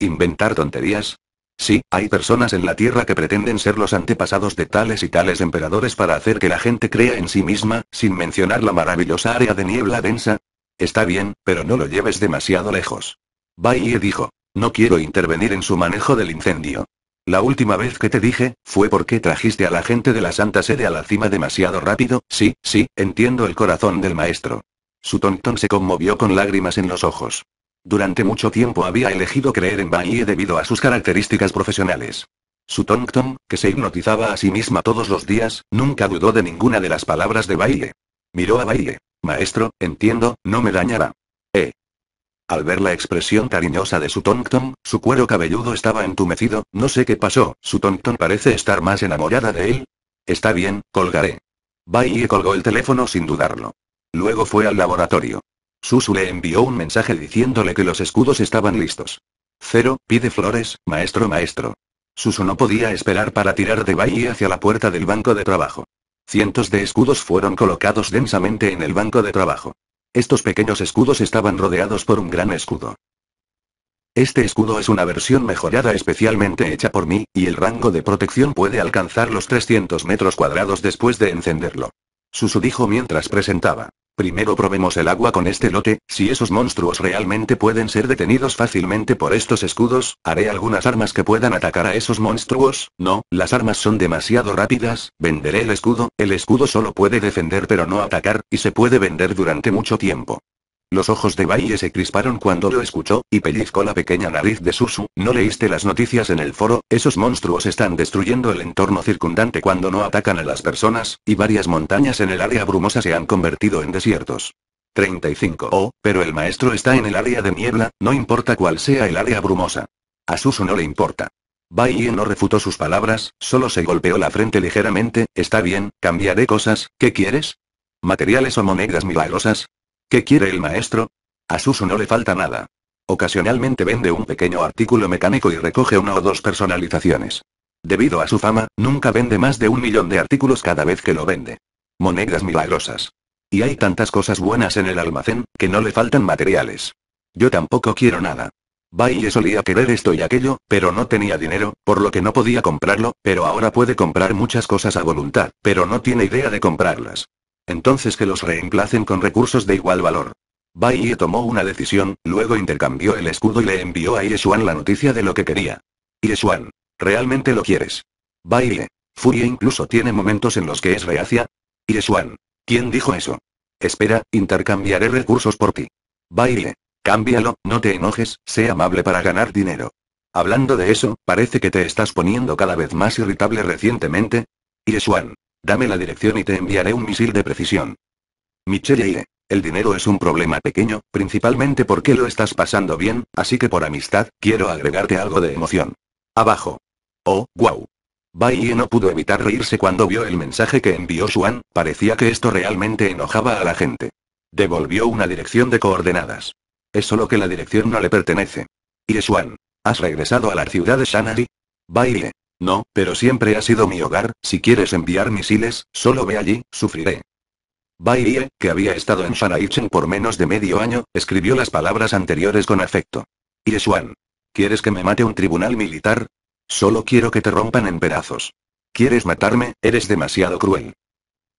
¿Inventar tonterías? Sí, hay personas en la Tierra que pretenden ser los antepasados de tales y tales emperadores para hacer que la gente crea en sí misma, sin mencionar la maravillosa área de niebla densa. Está bien, pero no lo lleves demasiado lejos. Baiye dijo. No quiero intervenir en su manejo del incendio. La última vez que te dije, fue porque trajiste a la gente de la Santa Sede a la cima demasiado rápido, sí, sí, entiendo el corazón del maestro. Su tontón se conmovió con lágrimas en los ojos. Durante mucho tiempo había elegido creer en baile debido a sus características profesionales. Su que se hipnotizaba a sí misma todos los días, nunca dudó de ninguna de las palabras de Baile. Miró a Baile. Maestro, entiendo, no me dañará. Al ver la expresión cariñosa de su Tonkton, su cuero cabelludo estaba entumecido, no sé qué pasó, su Tonkton parece estar más enamorada de él. Está bien, colgaré. Bai colgó el teléfono sin dudarlo. Luego fue al laboratorio. Susu le envió un mensaje diciéndole que los escudos estaban listos. Cero, pide flores, maestro maestro. Susu no podía esperar para tirar de Bai hacia la puerta del banco de trabajo. Cientos de escudos fueron colocados densamente en el banco de trabajo. Estos pequeños escudos estaban rodeados por un gran escudo. Este escudo es una versión mejorada especialmente hecha por mí, y el rango de protección puede alcanzar los 300 metros cuadrados después de encenderlo. Susu dijo mientras presentaba. Primero probemos el agua con este lote, si esos monstruos realmente pueden ser detenidos fácilmente por estos escudos, haré algunas armas que puedan atacar a esos monstruos, no, las armas son demasiado rápidas, venderé el escudo, el escudo solo puede defender pero no atacar, y se puede vender durante mucho tiempo. Los ojos de Baiye se crisparon cuando lo escuchó, y pellizcó la pequeña nariz de Susu, no leíste las noticias en el foro, esos monstruos están destruyendo el entorno circundante cuando no atacan a las personas, y varias montañas en el área brumosa se han convertido en desiertos. 35. Oh, pero el maestro está en el área de niebla, no importa cuál sea el área brumosa. A Susu no le importa. Baiye no refutó sus palabras, solo se golpeó la frente ligeramente, está bien, cambiaré cosas, ¿qué quieres? ¿Materiales o monedas milagrosas? ¿Qué quiere el maestro? A Susu no le falta nada. Ocasionalmente vende un pequeño artículo mecánico y recoge una o dos personalizaciones. Debido a su fama, nunca vende más de un millón de artículos cada vez que lo vende. Monedas milagrosas. Y hay tantas cosas buenas en el almacén, que no le faltan materiales. Yo tampoco quiero nada. y solía querer esto y aquello, pero no tenía dinero, por lo que no podía comprarlo, pero ahora puede comprar muchas cosas a voluntad, pero no tiene idea de comprarlas entonces que los reemplacen con recursos de igual valor. Baile tomó una decisión, luego intercambió el escudo y le envió a Yeshuan la noticia de lo que quería. Yeshuan, ¿realmente lo quieres? Baile, Furia incluso tiene momentos en los que es reacia. Yeshuan, ¿quién dijo eso? Espera, intercambiaré recursos por ti. Baile, Cámbialo, no te enojes, sé amable para ganar dinero. Hablando de eso, parece que te estás poniendo cada vez más irritable recientemente. Yeshuan, Dame la dirección y te enviaré un misil de precisión. Michelle El dinero es un problema pequeño, principalmente porque lo estás pasando bien, así que por amistad, quiero agregarte algo de emoción. Abajo. Oh, wow. Bai no pudo evitar reírse cuando vio el mensaje que envió Xuan, parecía que esto realmente enojaba a la gente. Devolvió una dirección de coordenadas. Es solo que la dirección no le pertenece. Y Xuan, ¿has regresado a la ciudad de Shanari? Bai, no, pero siempre ha sido mi hogar, si quieres enviar misiles, solo ve allí, sufriré. Bai que había estado en Shanaichen por menos de medio año, escribió las palabras anteriores con afecto. Yeshuan. ¿Quieres que me mate un tribunal militar? Solo quiero que te rompan en pedazos. ¿Quieres matarme? Eres demasiado cruel.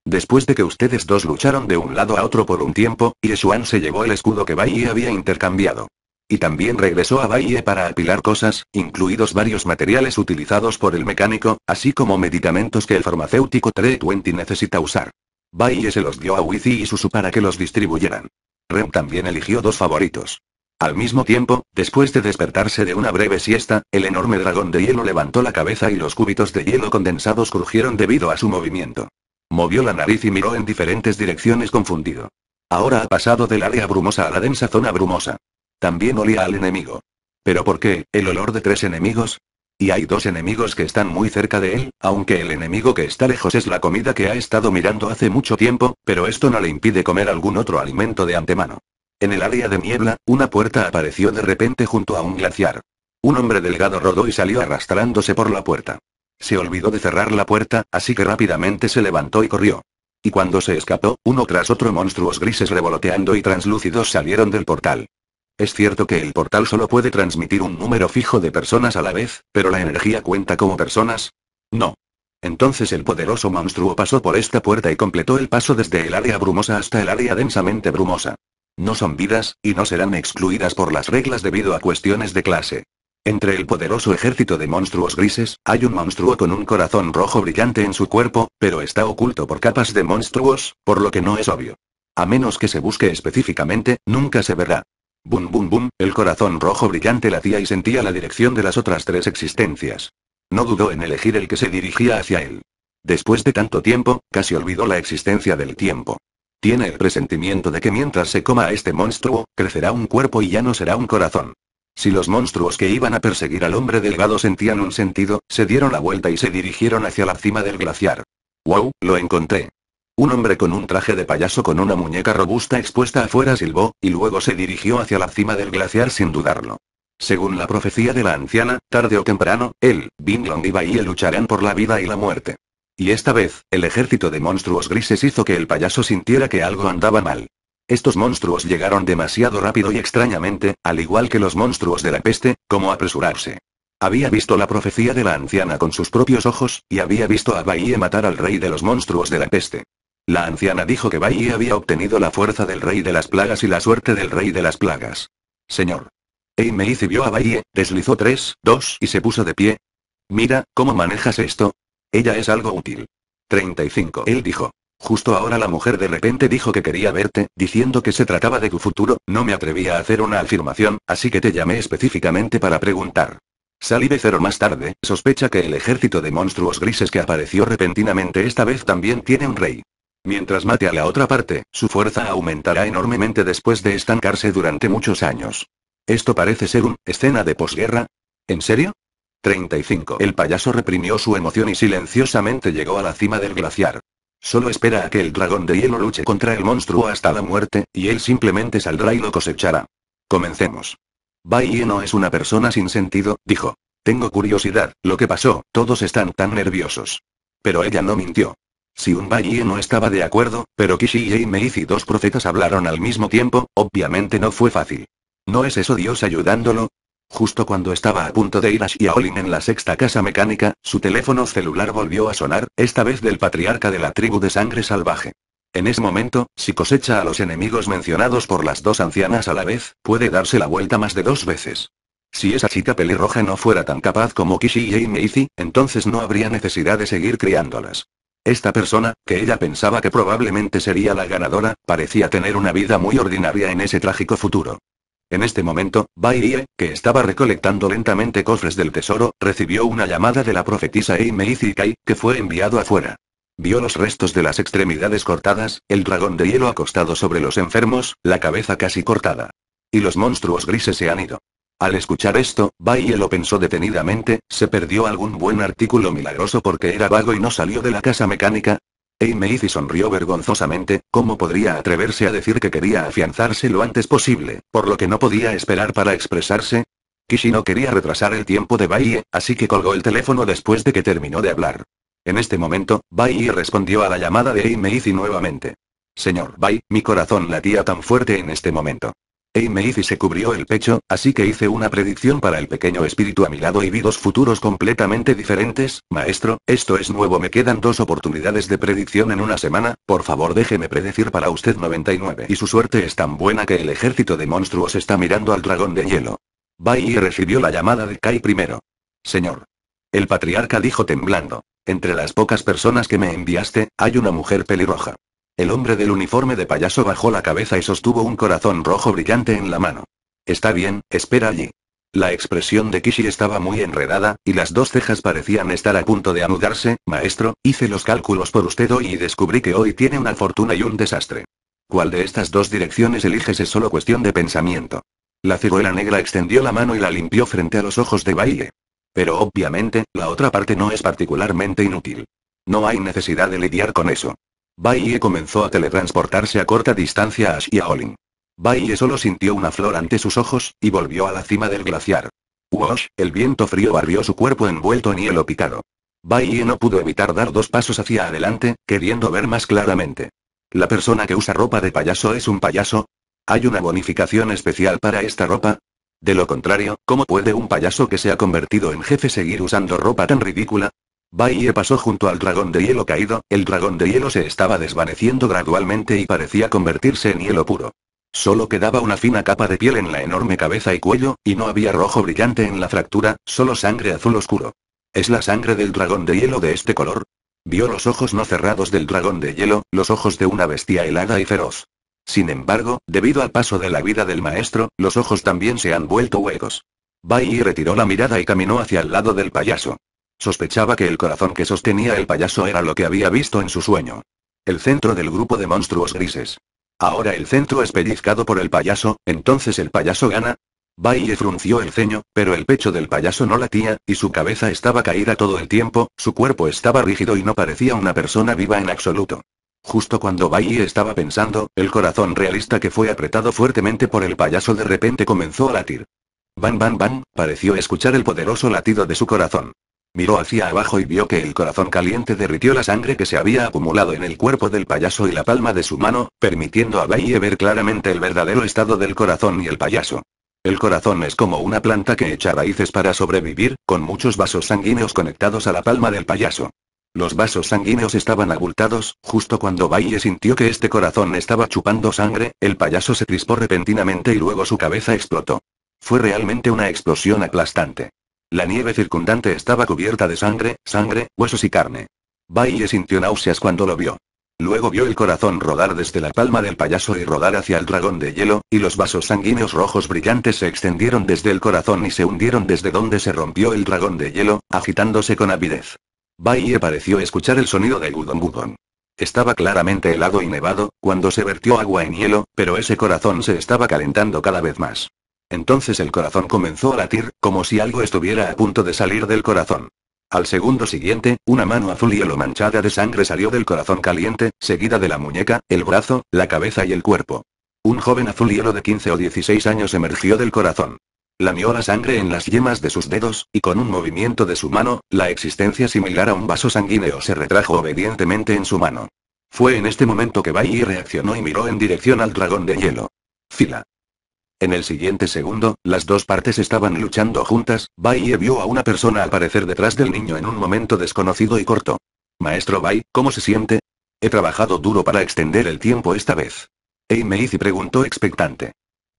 Después de que ustedes dos lucharon de un lado a otro por un tiempo, Yeshuan se llevó el escudo que Bai Ye había intercambiado. Y también regresó a Baye para apilar cosas, incluidos varios materiales utilizados por el mecánico, así como medicamentos que el farmacéutico 320 e necesita usar. Valle se los dio a Wizzy y Susu para que los distribuyeran. Rem también eligió dos favoritos. Al mismo tiempo, después de despertarse de una breve siesta, el enorme dragón de hielo levantó la cabeza y los cúbitos de hielo condensados crujieron debido a su movimiento. Movió la nariz y miró en diferentes direcciones confundido. Ahora ha pasado del área brumosa a la densa zona brumosa. También olía al enemigo. ¿Pero por qué, el olor de tres enemigos? Y hay dos enemigos que están muy cerca de él, aunque el enemigo que está lejos es la comida que ha estado mirando hace mucho tiempo, pero esto no le impide comer algún otro alimento de antemano. En el área de niebla, una puerta apareció de repente junto a un glaciar. Un hombre delgado rodó y salió arrastrándose por la puerta. Se olvidó de cerrar la puerta, así que rápidamente se levantó y corrió. Y cuando se escapó, uno tras otro monstruos grises revoloteando y translúcidos salieron del portal. Es cierto que el portal solo puede transmitir un número fijo de personas a la vez, pero la energía cuenta como personas. No. Entonces el poderoso monstruo pasó por esta puerta y completó el paso desde el área brumosa hasta el área densamente brumosa. No son vidas, y no serán excluidas por las reglas debido a cuestiones de clase. Entre el poderoso ejército de monstruos grises, hay un monstruo con un corazón rojo brillante en su cuerpo, pero está oculto por capas de monstruos, por lo que no es obvio. A menos que se busque específicamente, nunca se verá. Bum bum bum, el corazón rojo brillante latía y sentía la dirección de las otras tres existencias. No dudó en elegir el que se dirigía hacia él. Después de tanto tiempo, casi olvidó la existencia del tiempo. Tiene el presentimiento de que mientras se coma a este monstruo, crecerá un cuerpo y ya no será un corazón. Si los monstruos que iban a perseguir al hombre delgado sentían un sentido, se dieron la vuelta y se dirigieron hacia la cima del glaciar. ¡Wow! Lo encontré. Un hombre con un traje de payaso con una muñeca robusta expuesta afuera silbó, y luego se dirigió hacia la cima del glaciar sin dudarlo. Según la profecía de la anciana, tarde o temprano, él, Binglong y Bahía lucharán por la vida y la muerte. Y esta vez, el ejército de monstruos grises hizo que el payaso sintiera que algo andaba mal. Estos monstruos llegaron demasiado rápido y extrañamente, al igual que los monstruos de la peste, como apresurarse. Había visto la profecía de la anciana con sus propios ojos, y había visto a Bahía matar al rey de los monstruos de la peste. La anciana dijo que Bai había obtenido la fuerza del rey de las plagas y la suerte del rey de las plagas. Señor. si vio a Bai, deslizó 3, 2 y se puso de pie. Mira, ¿cómo manejas esto? Ella es algo útil. 35. Él dijo. Justo ahora la mujer de repente dijo que quería verte, diciendo que se trataba de tu futuro, no me atrevía a hacer una afirmación, así que te llamé específicamente para preguntar. Salí de cero más tarde, sospecha que el ejército de monstruos grises que apareció repentinamente esta vez también tiene un rey. Mientras mate a la otra parte, su fuerza aumentará enormemente después de estancarse durante muchos años. Esto parece ser un escena de posguerra. ¿En serio? 35. El payaso reprimió su emoción y silenciosamente llegó a la cima del glaciar. Solo espera a que el dragón de hielo luche contra el monstruo hasta la muerte, y él simplemente saldrá y lo cosechará. Comencemos. Bai no es una persona sin sentido, dijo. Tengo curiosidad, lo que pasó, todos están tan nerviosos. Pero ella no mintió. Si un baiye no estaba de acuerdo, pero Kishi y Meiz y dos profetas hablaron al mismo tiempo, obviamente no fue fácil. ¿No es eso Dios ayudándolo? Justo cuando estaba a punto de ir a Xiaolin en la sexta casa mecánica, su teléfono celular volvió a sonar, esta vez del patriarca de la tribu de sangre salvaje. En ese momento, si cosecha a los enemigos mencionados por las dos ancianas a la vez, puede darse la vuelta más de dos veces. Si esa chica pelirroja no fuera tan capaz como Kishi y Meizi, entonces no habría necesidad de seguir criándolas. Esta persona, que ella pensaba que probablemente sería la ganadora, parecía tener una vida muy ordinaria en ese trágico futuro. En este momento, Bairie, que estaba recolectando lentamente cofres del tesoro, recibió una llamada de la profetisa Eimei Zikai, que fue enviado afuera. Vio los restos de las extremidades cortadas, el dragón de hielo acostado sobre los enfermos, la cabeza casi cortada. Y los monstruos grises se han ido. Al escuchar esto, Baie lo pensó detenidamente, ¿se perdió algún buen artículo milagroso porque era vago y no salió de la casa mecánica? y sonrió vergonzosamente, ¿cómo podría atreverse a decir que quería afianzarse lo antes posible, por lo que no podía esperar para expresarse? Kishi no quería retrasar el tiempo de Baye, así que colgó el teléfono después de que terminó de hablar. En este momento, Baie respondió a la llamada de Aimeizi nuevamente. Señor Bai, mi corazón latía tan fuerte en este momento y se cubrió el pecho, así que hice una predicción para el pequeño espíritu a mi lado y vi dos futuros completamente diferentes. Maestro, esto es nuevo, me quedan dos oportunidades de predicción en una semana, por favor déjeme predecir para usted 99. Y su suerte es tan buena que el ejército de monstruos está mirando al dragón de hielo. Bai recibió la llamada de Kai primero. Señor. El patriarca dijo temblando. Entre las pocas personas que me enviaste, hay una mujer pelirroja. El hombre del uniforme de payaso bajó la cabeza y sostuvo un corazón rojo brillante en la mano. Está bien, espera allí. La expresión de Kishi estaba muy enredada, y las dos cejas parecían estar a punto de anudarse, maestro, hice los cálculos por usted hoy y descubrí que hoy tiene una fortuna y un desastre. ¿Cuál de estas dos direcciones eliges es solo cuestión de pensamiento? La ciruela negra extendió la mano y la limpió frente a los ojos de baile. Pero obviamente, la otra parte no es particularmente inútil. No hay necesidad de lidiar con eso. Bai comenzó a teletransportarse a corta distancia a Xiaolin. Bai solo sintió una flor ante sus ojos, y volvió a la cima del glaciar. Wash, el viento frío barrió su cuerpo envuelto en hielo picado. Baye no pudo evitar dar dos pasos hacia adelante, queriendo ver más claramente. ¿La persona que usa ropa de payaso es un payaso? ¿Hay una bonificación especial para esta ropa? De lo contrario, ¿cómo puede un payaso que se ha convertido en jefe seguir usando ropa tan ridícula? Baye pasó junto al dragón de hielo caído, el dragón de hielo se estaba desvaneciendo gradualmente y parecía convertirse en hielo puro. Solo quedaba una fina capa de piel en la enorme cabeza y cuello, y no había rojo brillante en la fractura, solo sangre azul oscuro. ¿Es la sangre del dragón de hielo de este color? Vio los ojos no cerrados del dragón de hielo, los ojos de una bestia helada y feroz. Sin embargo, debido al paso de la vida del maestro, los ojos también se han vuelto huecos. Bai retiró la mirada y caminó hacia el lado del payaso. Sospechaba que el corazón que sostenía el payaso era lo que había visto en su sueño. El centro del grupo de monstruos grises. Ahora el centro es pellizcado por el payaso, entonces el payaso gana. Baye frunció el ceño, pero el pecho del payaso no latía, y su cabeza estaba caída todo el tiempo, su cuerpo estaba rígido y no parecía una persona viva en absoluto. Justo cuando Bailey estaba pensando, el corazón realista que fue apretado fuertemente por el payaso de repente comenzó a latir. Ban ban bam, pareció escuchar el poderoso latido de su corazón. Miró hacia abajo y vio que el corazón caliente derritió la sangre que se había acumulado en el cuerpo del payaso y la palma de su mano, permitiendo a Bailey ver claramente el verdadero estado del corazón y el payaso. El corazón es como una planta que echa raíces para sobrevivir, con muchos vasos sanguíneos conectados a la palma del payaso. Los vasos sanguíneos estaban abultados, justo cuando Bailey sintió que este corazón estaba chupando sangre, el payaso se crispó repentinamente y luego su cabeza explotó. Fue realmente una explosión aplastante. La nieve circundante estaba cubierta de sangre, sangre, huesos y carne. Bailey sintió náuseas cuando lo vio. Luego vio el corazón rodar desde la palma del payaso y rodar hacia el dragón de hielo, y los vasos sanguíneos rojos brillantes se extendieron desde el corazón y se hundieron desde donde se rompió el dragón de hielo, agitándose con avidez. Bailey pareció escuchar el sonido de Gudon Gudon. Estaba claramente helado y nevado, cuando se vertió agua en hielo, pero ese corazón se estaba calentando cada vez más. Entonces el corazón comenzó a latir, como si algo estuviera a punto de salir del corazón. Al segundo siguiente, una mano azul hielo manchada de sangre salió del corazón caliente, seguida de la muñeca, el brazo, la cabeza y el cuerpo. Un joven azul hielo de 15 o 16 años emergió del corazón. Lamió la sangre en las yemas de sus dedos, y con un movimiento de su mano, la existencia similar a un vaso sanguíneo se retrajo obedientemente en su mano. Fue en este momento que Bai reaccionó y miró en dirección al dragón de hielo. Fila. En el siguiente segundo, las dos partes estaban luchando juntas, Bai vio a una persona aparecer detrás del niño en un momento desconocido y corto. Maestro Bai, ¿cómo se siente? He trabajado duro para extender el tiempo esta vez. y preguntó expectante.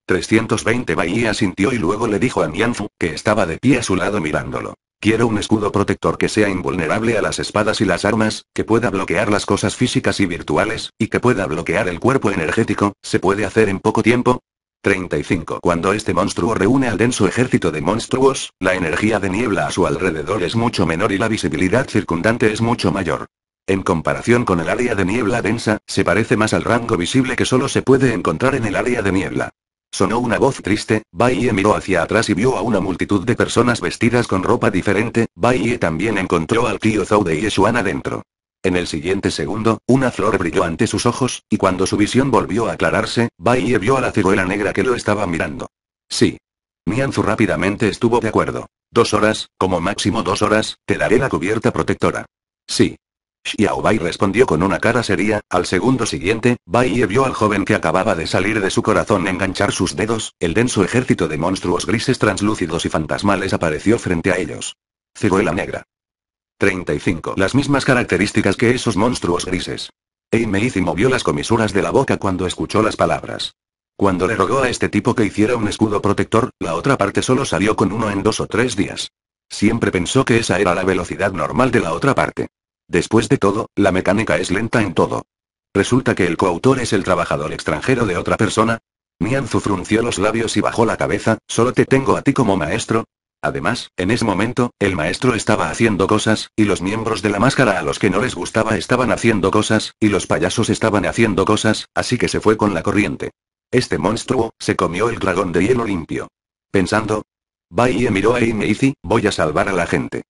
320 Bai asintió y luego le dijo a Nianfu, que estaba de pie a su lado mirándolo. Quiero un escudo protector que sea invulnerable a las espadas y las armas, que pueda bloquear las cosas físicas y virtuales, y que pueda bloquear el cuerpo energético, ¿se puede hacer en poco tiempo? 35. Cuando este monstruo reúne al denso ejército de monstruos, la energía de niebla a su alrededor es mucho menor y la visibilidad circundante es mucho mayor. En comparación con el área de niebla densa, se parece más al rango visible que solo se puede encontrar en el área de niebla. Sonó una voz triste, Baie miró hacia atrás y vio a una multitud de personas vestidas con ropa diferente, Baie también encontró al tío Zoude y Suana adentro. En el siguiente segundo, una flor brilló ante sus ojos, y cuando su visión volvió a aclararse, Baiye vio a la ciruela negra que lo estaba mirando. Sí. Mianzu rápidamente estuvo de acuerdo. Dos horas, como máximo dos horas, te daré la cubierta protectora. Sí. Xiaobai respondió con una cara seria, al segundo siguiente, Bai vio al joven que acababa de salir de su corazón enganchar sus dedos, el denso ejército de monstruos grises translúcidos y fantasmales apareció frente a ellos. Ciruela negra. 35. Las mismas características que esos monstruos grises. y movió las comisuras de la boca cuando escuchó las palabras. Cuando le rogó a este tipo que hiciera un escudo protector, la otra parte solo salió con uno en dos o tres días. Siempre pensó que esa era la velocidad normal de la otra parte. Después de todo, la mecánica es lenta en todo. ¿Resulta que el coautor es el trabajador extranjero de otra persona? Nianzu frunció los labios y bajó la cabeza, solo te tengo a ti como maestro, Además, en ese momento, el maestro estaba haciendo cosas, y los miembros de la máscara a los que no les gustaba estaban haciendo cosas, y los payasos estaban haciendo cosas, así que se fue con la corriente. Este monstruo, se comió el dragón de hielo limpio. Pensando, y miró a Imeizi, voy a salvar a la gente.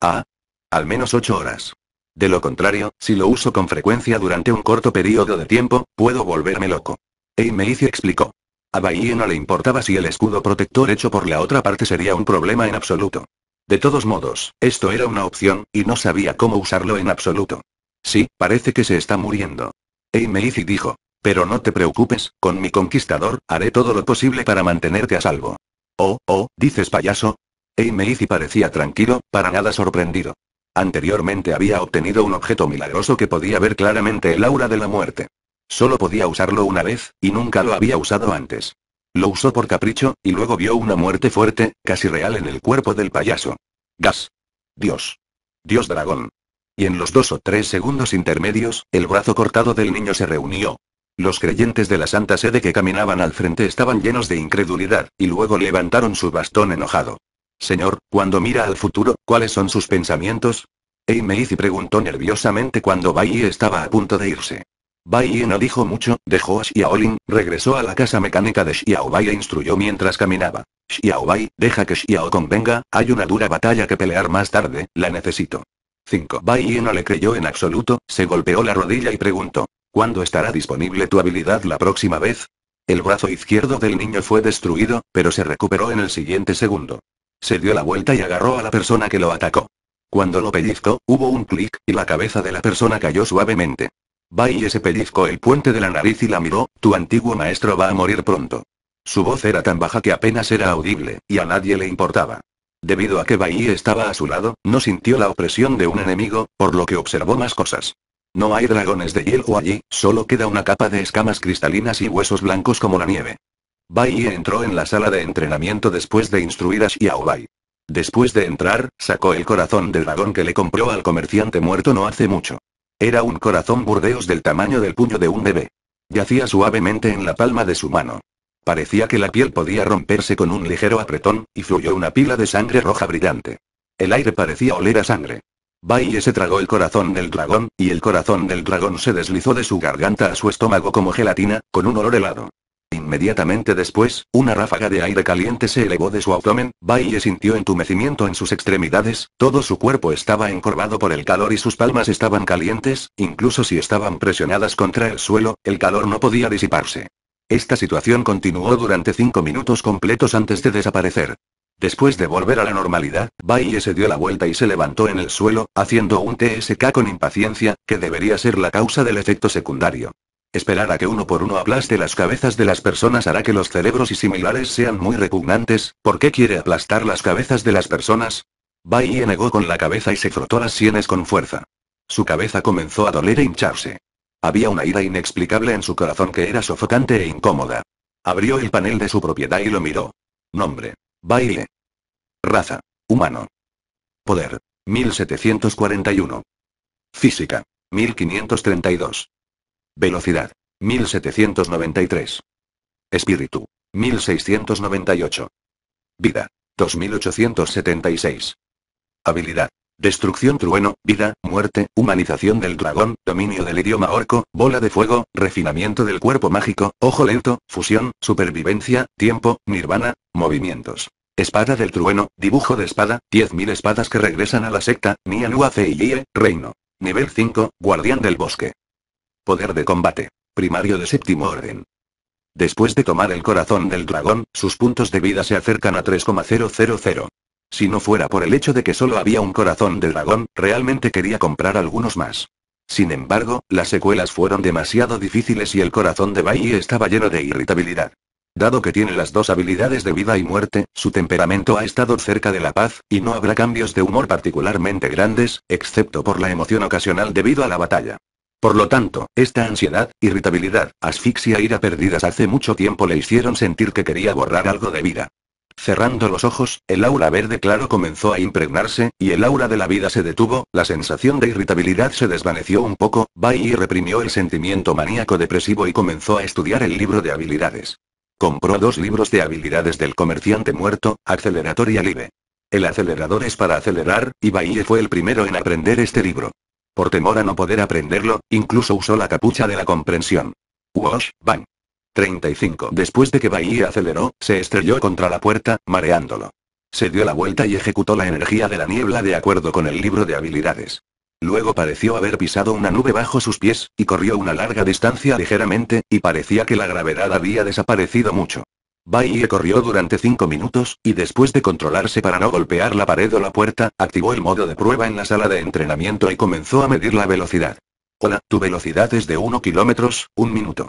Ah. Al menos ocho horas. De lo contrario, si lo uso con frecuencia durante un corto periodo de tiempo, puedo volverme loco. Eimeizi explicó. A Bahía no le importaba si el escudo protector hecho por la otra parte sería un problema en absoluto. De todos modos, esto era una opción, y no sabía cómo usarlo en absoluto. Sí, parece que se está muriendo. y dijo. Pero no te preocupes, con mi conquistador, haré todo lo posible para mantenerte a salvo. Oh, oh, dices payaso. Eimeizi parecía tranquilo, para nada sorprendido. Anteriormente había obtenido un objeto milagroso que podía ver claramente el aura de la muerte. Solo podía usarlo una vez, y nunca lo había usado antes. Lo usó por capricho, y luego vio una muerte fuerte, casi real en el cuerpo del payaso. Gas. Dios. Dios dragón. Y en los dos o tres segundos intermedios, el brazo cortado del niño se reunió. Los creyentes de la Santa Sede que caminaban al frente estaban llenos de incredulidad, y luego levantaron su bastón enojado. Señor, cuando mira al futuro, ¿cuáles son sus pensamientos? Amy preguntó nerviosamente cuando Bai estaba a punto de irse. Bai no dijo mucho, dejó a Xiaolin, regresó a la casa mecánica de Xiaobai e instruyó mientras caminaba. Xiaobai, deja que Xiao venga, hay una dura batalla que pelear más tarde, la necesito. 5. Bai no le creyó en absoluto, se golpeó la rodilla y preguntó. ¿Cuándo estará disponible tu habilidad la próxima vez? El brazo izquierdo del niño fue destruido, pero se recuperó en el siguiente segundo. Se dio la vuelta y agarró a la persona que lo atacó. Cuando lo pellizcó, hubo un clic, y la cabeza de la persona cayó suavemente. Bai se pellizcó el puente de la nariz y la miró, tu antiguo maestro va a morir pronto. Su voz era tan baja que apenas era audible, y a nadie le importaba. Debido a que Bai estaba a su lado, no sintió la opresión de un enemigo, por lo que observó más cosas. No hay dragones de hielo allí, solo queda una capa de escamas cristalinas y huesos blancos como la nieve. Bai entró en la sala de entrenamiento después de instruir a Xiaobai. Después de entrar, sacó el corazón del dragón que le compró al comerciante muerto no hace mucho. Era un corazón burdeos del tamaño del puño de un bebé. Yacía suavemente en la palma de su mano. Parecía que la piel podía romperse con un ligero apretón, y fluyó una pila de sangre roja brillante. El aire parecía oler a sangre. Baille se tragó el corazón del dragón, y el corazón del dragón se deslizó de su garganta a su estómago como gelatina, con un olor helado. Inmediatamente después, una ráfaga de aire caliente se elevó de su abdomen, Baye sintió entumecimiento en sus extremidades, todo su cuerpo estaba encorvado por el calor y sus palmas estaban calientes, incluso si estaban presionadas contra el suelo, el calor no podía disiparse. Esta situación continuó durante cinco minutos completos antes de desaparecer. Después de volver a la normalidad, Baille se dio la vuelta y se levantó en el suelo, haciendo un TSK con impaciencia, que debería ser la causa del efecto secundario. Esperar a que uno por uno aplaste las cabezas de las personas hará que los cerebros y similares sean muy repugnantes. ¿Por qué quiere aplastar las cabezas de las personas? Bai negó con la cabeza y se frotó las sienes con fuerza. Su cabeza comenzó a doler e hincharse. Había una ira inexplicable en su corazón que era sofocante e incómoda. Abrió el panel de su propiedad y lo miró. Nombre. Baile. Raza. Humano. Poder. 1741. Física. 1532. Velocidad. 1793. Espíritu. 1698. Vida. 2876. Habilidad. Destrucción trueno, vida, muerte, humanización del dragón, dominio del idioma orco, bola de fuego, refinamiento del cuerpo mágico, ojo lento, fusión, supervivencia, tiempo, nirvana, movimientos. Espada del trueno, dibujo de espada, 10.000 espadas que regresan a la secta, Nianua IE, reino. Nivel 5, guardián del bosque. Poder de combate. Primario de séptimo orden. Después de tomar el corazón del dragón, sus puntos de vida se acercan a 3,000. Si no fuera por el hecho de que solo había un corazón de dragón, realmente quería comprar algunos más. Sin embargo, las secuelas fueron demasiado difíciles y el corazón de Bai estaba lleno de irritabilidad. Dado que tiene las dos habilidades de vida y muerte, su temperamento ha estado cerca de la paz, y no habrá cambios de humor particularmente grandes, excepto por la emoción ocasional debido a la batalla. Por lo tanto, esta ansiedad, irritabilidad, asfixia e ira perdidas hace mucho tiempo le hicieron sentir que quería borrar algo de vida. Cerrando los ojos, el aura verde claro comenzó a impregnarse, y el aura de la vida se detuvo, la sensación de irritabilidad se desvaneció un poco, Bai reprimió el sentimiento maníaco depresivo y comenzó a estudiar el libro de habilidades. Compró dos libros de habilidades del comerciante muerto, Accelerator y Alive. El acelerador es para acelerar, y Bai fue el primero en aprender este libro. Por temor a no poder aprenderlo, incluso usó la capucha de la comprensión. Wash, bang. 35. Después de que Bahía aceleró, se estrelló contra la puerta, mareándolo. Se dio la vuelta y ejecutó la energía de la niebla de acuerdo con el libro de habilidades. Luego pareció haber pisado una nube bajo sus pies, y corrió una larga distancia ligeramente, y parecía que la gravedad había desaparecido mucho. Bailey corrió durante cinco minutos, y después de controlarse para no golpear la pared o la puerta, activó el modo de prueba en la sala de entrenamiento y comenzó a medir la velocidad. Hola, tu velocidad es de 1 kilómetros, un minuto.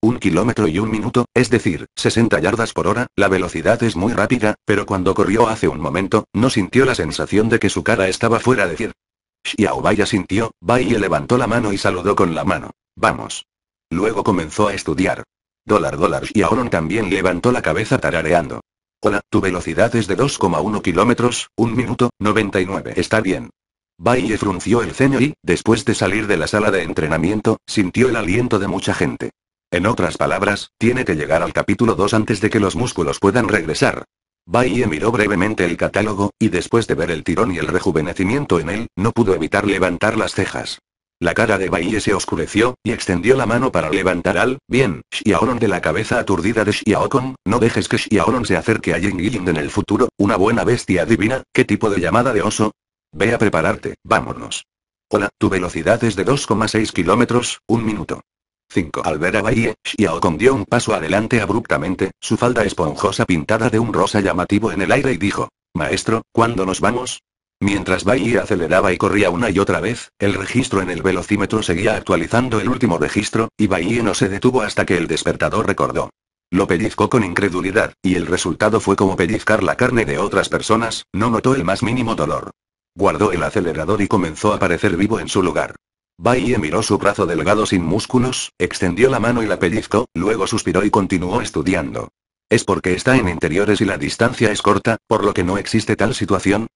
Un kilómetro y un minuto, es decir, 60 yardas por hora, la velocidad es muy rápida, pero cuando corrió hace un momento, no sintió la sensación de que su cara estaba fuera de Yao Xiaobaya sintió, Bai levantó la mano y saludó con la mano. Vamos. Luego comenzó a estudiar. Dólar dólar y Auron también levantó la cabeza tarareando. Hola, tu velocidad es de 2,1 kilómetros, 1 minuto, 99. Está bien. Baye frunció el ceño y, después de salir de la sala de entrenamiento, sintió el aliento de mucha gente. En otras palabras, tiene que llegar al capítulo 2 antes de que los músculos puedan regresar. Baye miró brevemente el catálogo, y después de ver el tirón y el rejuvenecimiento en él, no pudo evitar levantar las cejas. La cara de Baile se oscureció, y extendió la mano para levantar al, bien, Xiaoron de la cabeza aturdida de Xiaokon, no dejes que Xiaoron se acerque a Ying en el futuro, una buena bestia divina, ¿qué tipo de llamada de oso? Ve a prepararte, vámonos. Hola, tu velocidad es de 2,6 kilómetros, un minuto. 5. Al ver a Baie, Xiaokong dio un paso adelante abruptamente, su falda esponjosa pintada de un rosa llamativo en el aire y dijo, Maestro, ¿cuándo nos vamos? Mientras Bailey aceleraba y corría una y otra vez, el registro en el velocímetro seguía actualizando el último registro, y Bailey no se detuvo hasta que el despertador recordó. Lo pellizcó con incredulidad, y el resultado fue como pellizcar la carne de otras personas, no notó el más mínimo dolor. Guardó el acelerador y comenzó a parecer vivo en su lugar. Bailey miró su brazo delgado sin músculos, extendió la mano y la pellizcó, luego suspiró y continuó estudiando. Es porque está en interiores y la distancia es corta, por lo que no existe tal situación,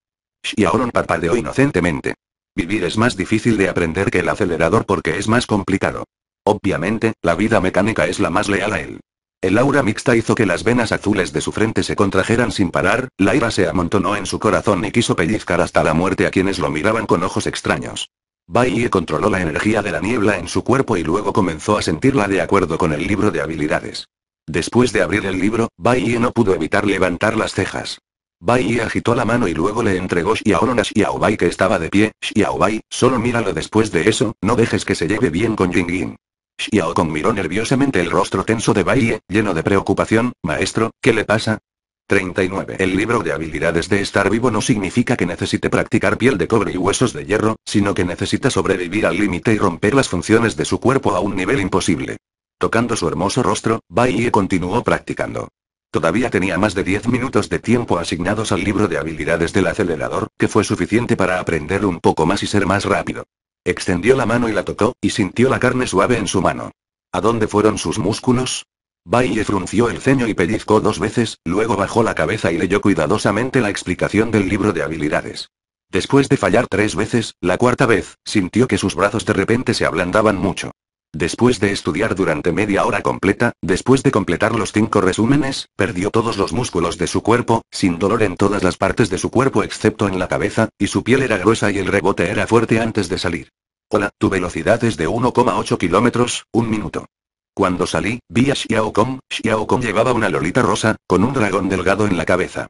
Xiaoron parpadeó inocentemente. Vivir es más difícil de aprender que el acelerador porque es más complicado. Obviamente, la vida mecánica es la más leal a él. El aura mixta hizo que las venas azules de su frente se contrajeran sin parar, la ira se amontonó en su corazón y quiso pellizcar hasta la muerte a quienes lo miraban con ojos extraños. Bai controló la energía de la niebla en su cuerpo y luego comenzó a sentirla de acuerdo con el libro de habilidades. Después de abrir el libro, Bai no pudo evitar levantar las cejas. Bai agitó la mano y luego le entregó y a Xiaobai que estaba de pie. Xiaobai, solo míralo después de eso, no dejes que se lleve bien con Ying Xiao Kong miró nerviosamente el rostro tenso de Bai, lleno de preocupación, maestro, ¿qué le pasa? 39. El libro de habilidades de estar vivo no significa que necesite practicar piel de cobre y huesos de hierro, sino que necesita sobrevivir al límite y romper las funciones de su cuerpo a un nivel imposible. Tocando su hermoso rostro, Bai continuó practicando. Todavía tenía más de 10 minutos de tiempo asignados al libro de habilidades del acelerador, que fue suficiente para aprender un poco más y ser más rápido. Extendió la mano y la tocó, y sintió la carne suave en su mano. ¿A dónde fueron sus músculos? Baile frunció el ceño y pellizcó dos veces, luego bajó la cabeza y leyó cuidadosamente la explicación del libro de habilidades. Después de fallar tres veces, la cuarta vez, sintió que sus brazos de repente se ablandaban mucho. Después de estudiar durante media hora completa, después de completar los cinco resúmenes, perdió todos los músculos de su cuerpo, sin dolor en todas las partes de su cuerpo excepto en la cabeza, y su piel era gruesa y el rebote era fuerte antes de salir. Hola, tu velocidad es de 1,8 kilómetros, un minuto. Cuando salí, vi a Xiao Kong, Xiao Kong llevaba una lolita rosa, con un dragón delgado en la cabeza.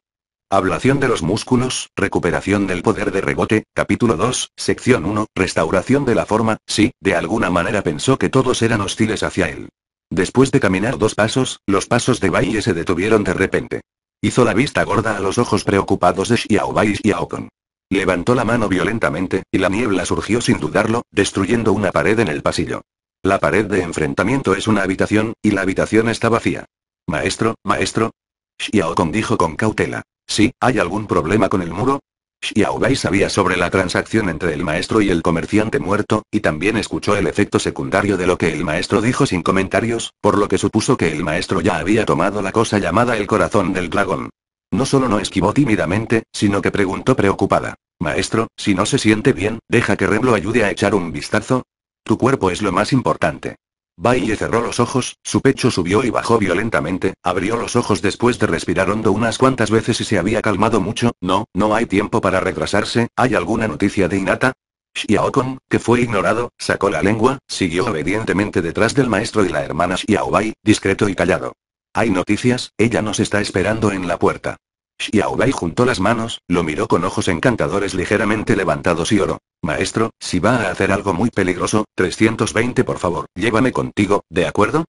Ablación de los músculos, recuperación del poder de rebote, capítulo 2, sección 1, restauración de la forma, sí, de alguna manera pensó que todos eran hostiles hacia él. Después de caminar dos pasos, los pasos de Bai se detuvieron de repente. Hizo la vista gorda a los ojos preocupados de Xiaobai y Xiaokon. Levantó la mano violentamente, y la niebla surgió sin dudarlo, destruyendo una pared en el pasillo. La pared de enfrentamiento es una habitación, y la habitación está vacía. Maestro, maestro. Xiaokon dijo con cautela. Sí, ¿hay algún problema con el muro? Xiaobai sabía sobre la transacción entre el maestro y el comerciante muerto, y también escuchó el efecto secundario de lo que el maestro dijo sin comentarios, por lo que supuso que el maestro ya había tomado la cosa llamada el corazón del dragón. No solo no esquivó tímidamente, sino que preguntó preocupada. Maestro, si no se siente bien, deja que Reblo ayude a echar un vistazo. Tu cuerpo es lo más importante. Baille cerró los ojos, su pecho subió y bajó violentamente, abrió los ojos después de respirar hondo unas cuantas veces y se había calmado mucho, no, no hay tiempo para retrasarse, ¿hay alguna noticia de Inata? Xiaokon, que fue ignorado, sacó la lengua, siguió obedientemente detrás del maestro y la hermana Xiaobai, discreto y callado. Hay noticias, ella nos está esperando en la puerta. Xiaobai juntó las manos, lo miró con ojos encantadores ligeramente levantados y oro. Maestro, si va a hacer algo muy peligroso, 320 por favor, llévame contigo, ¿de acuerdo?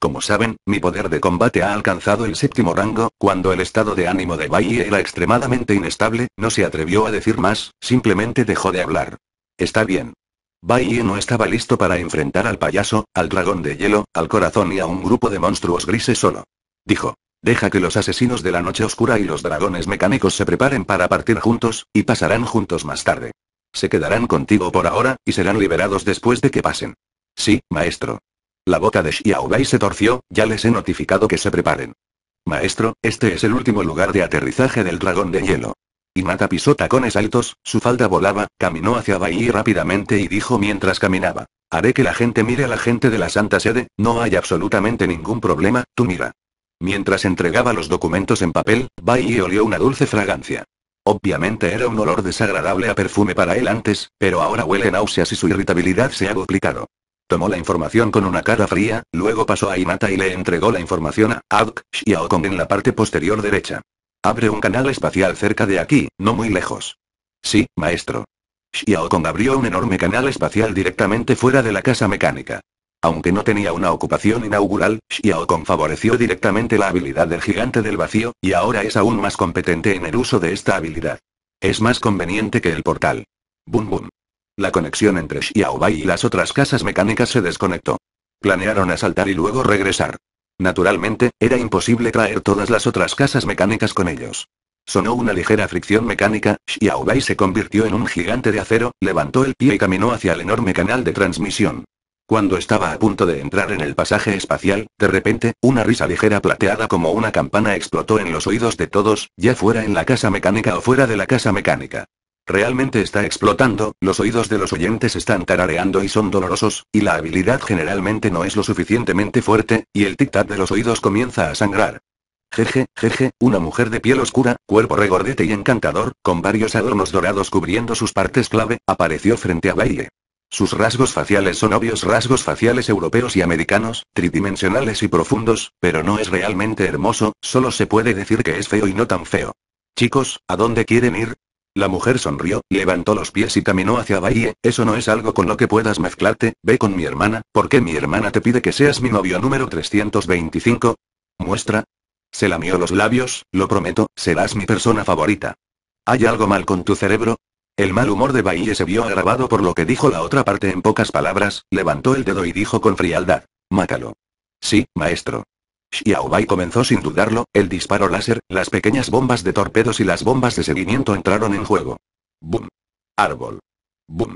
Como saben, mi poder de combate ha alcanzado el séptimo rango, cuando el estado de ánimo de Bai era extremadamente inestable, no se atrevió a decir más, simplemente dejó de hablar. Está bien. Bai no estaba listo para enfrentar al payaso, al dragón de hielo, al corazón y a un grupo de monstruos grises solo. Dijo. Deja que los asesinos de la noche oscura y los dragones mecánicos se preparen para partir juntos, y pasarán juntos más tarde. Se quedarán contigo por ahora, y serán liberados después de que pasen. Sí, maestro. La boca de Xiaobai se torció, ya les he notificado que se preparen. Maestro, este es el último lugar de aterrizaje del dragón de hielo. Y mata pisó tacones altos, su falda volaba, caminó hacia Bai rápidamente y dijo mientras caminaba. Haré que la gente mire a la gente de la Santa Sede, no hay absolutamente ningún problema, tú mira. Mientras entregaba los documentos en papel, Bai olió una dulce fragancia. Obviamente era un olor desagradable a perfume para él antes, pero ahora huele náuseas y su irritabilidad se ha duplicado. Tomó la información con una cara fría, luego pasó a Inata y le entregó la información a Adk Kong en la parte posterior derecha. Abre un canal espacial cerca de aquí, no muy lejos. Sí, maestro. Xiaokong abrió un enorme canal espacial directamente fuera de la casa mecánica. Aunque no tenía una ocupación inaugural, Xiao favoreció directamente la habilidad del gigante del vacío, y ahora es aún más competente en el uso de esta habilidad. Es más conveniente que el portal. Boom boom. La conexión entre Xiaobai y las otras casas mecánicas se desconectó. Planearon asaltar y luego regresar. Naturalmente, era imposible traer todas las otras casas mecánicas con ellos. Sonó una ligera fricción mecánica, Xiaobai se convirtió en un gigante de acero, levantó el pie y caminó hacia el enorme canal de transmisión. Cuando estaba a punto de entrar en el pasaje espacial, de repente, una risa ligera plateada como una campana explotó en los oídos de todos, ya fuera en la casa mecánica o fuera de la casa mecánica. Realmente está explotando, los oídos de los oyentes están tarareando y son dolorosos, y la habilidad generalmente no es lo suficientemente fuerte, y el tic-tac de los oídos comienza a sangrar. Jeje, jeje, una mujer de piel oscura, cuerpo regordete y encantador, con varios adornos dorados cubriendo sus partes clave, apareció frente a Baile. Sus rasgos faciales son obvios rasgos faciales europeos y americanos, tridimensionales y profundos, pero no es realmente hermoso, solo se puede decir que es feo y no tan feo. Chicos, ¿a dónde quieren ir? La mujer sonrió, levantó los pies y caminó hacia Bahía, eso no es algo con lo que puedas mezclarte, ve con mi hermana, porque mi hermana te pide que seas mi novio número 325? Muestra. Se lamió los labios, lo prometo, serás mi persona favorita. ¿Hay algo mal con tu cerebro? El mal humor de Baille se vio agravado por lo que dijo la otra parte en pocas palabras, levantó el dedo y dijo con frialdad. Mácalo. Sí, maestro. Bai comenzó sin dudarlo, el disparo láser, las pequeñas bombas de torpedos y las bombas de seguimiento entraron en juego. Boom. Árbol. Boom.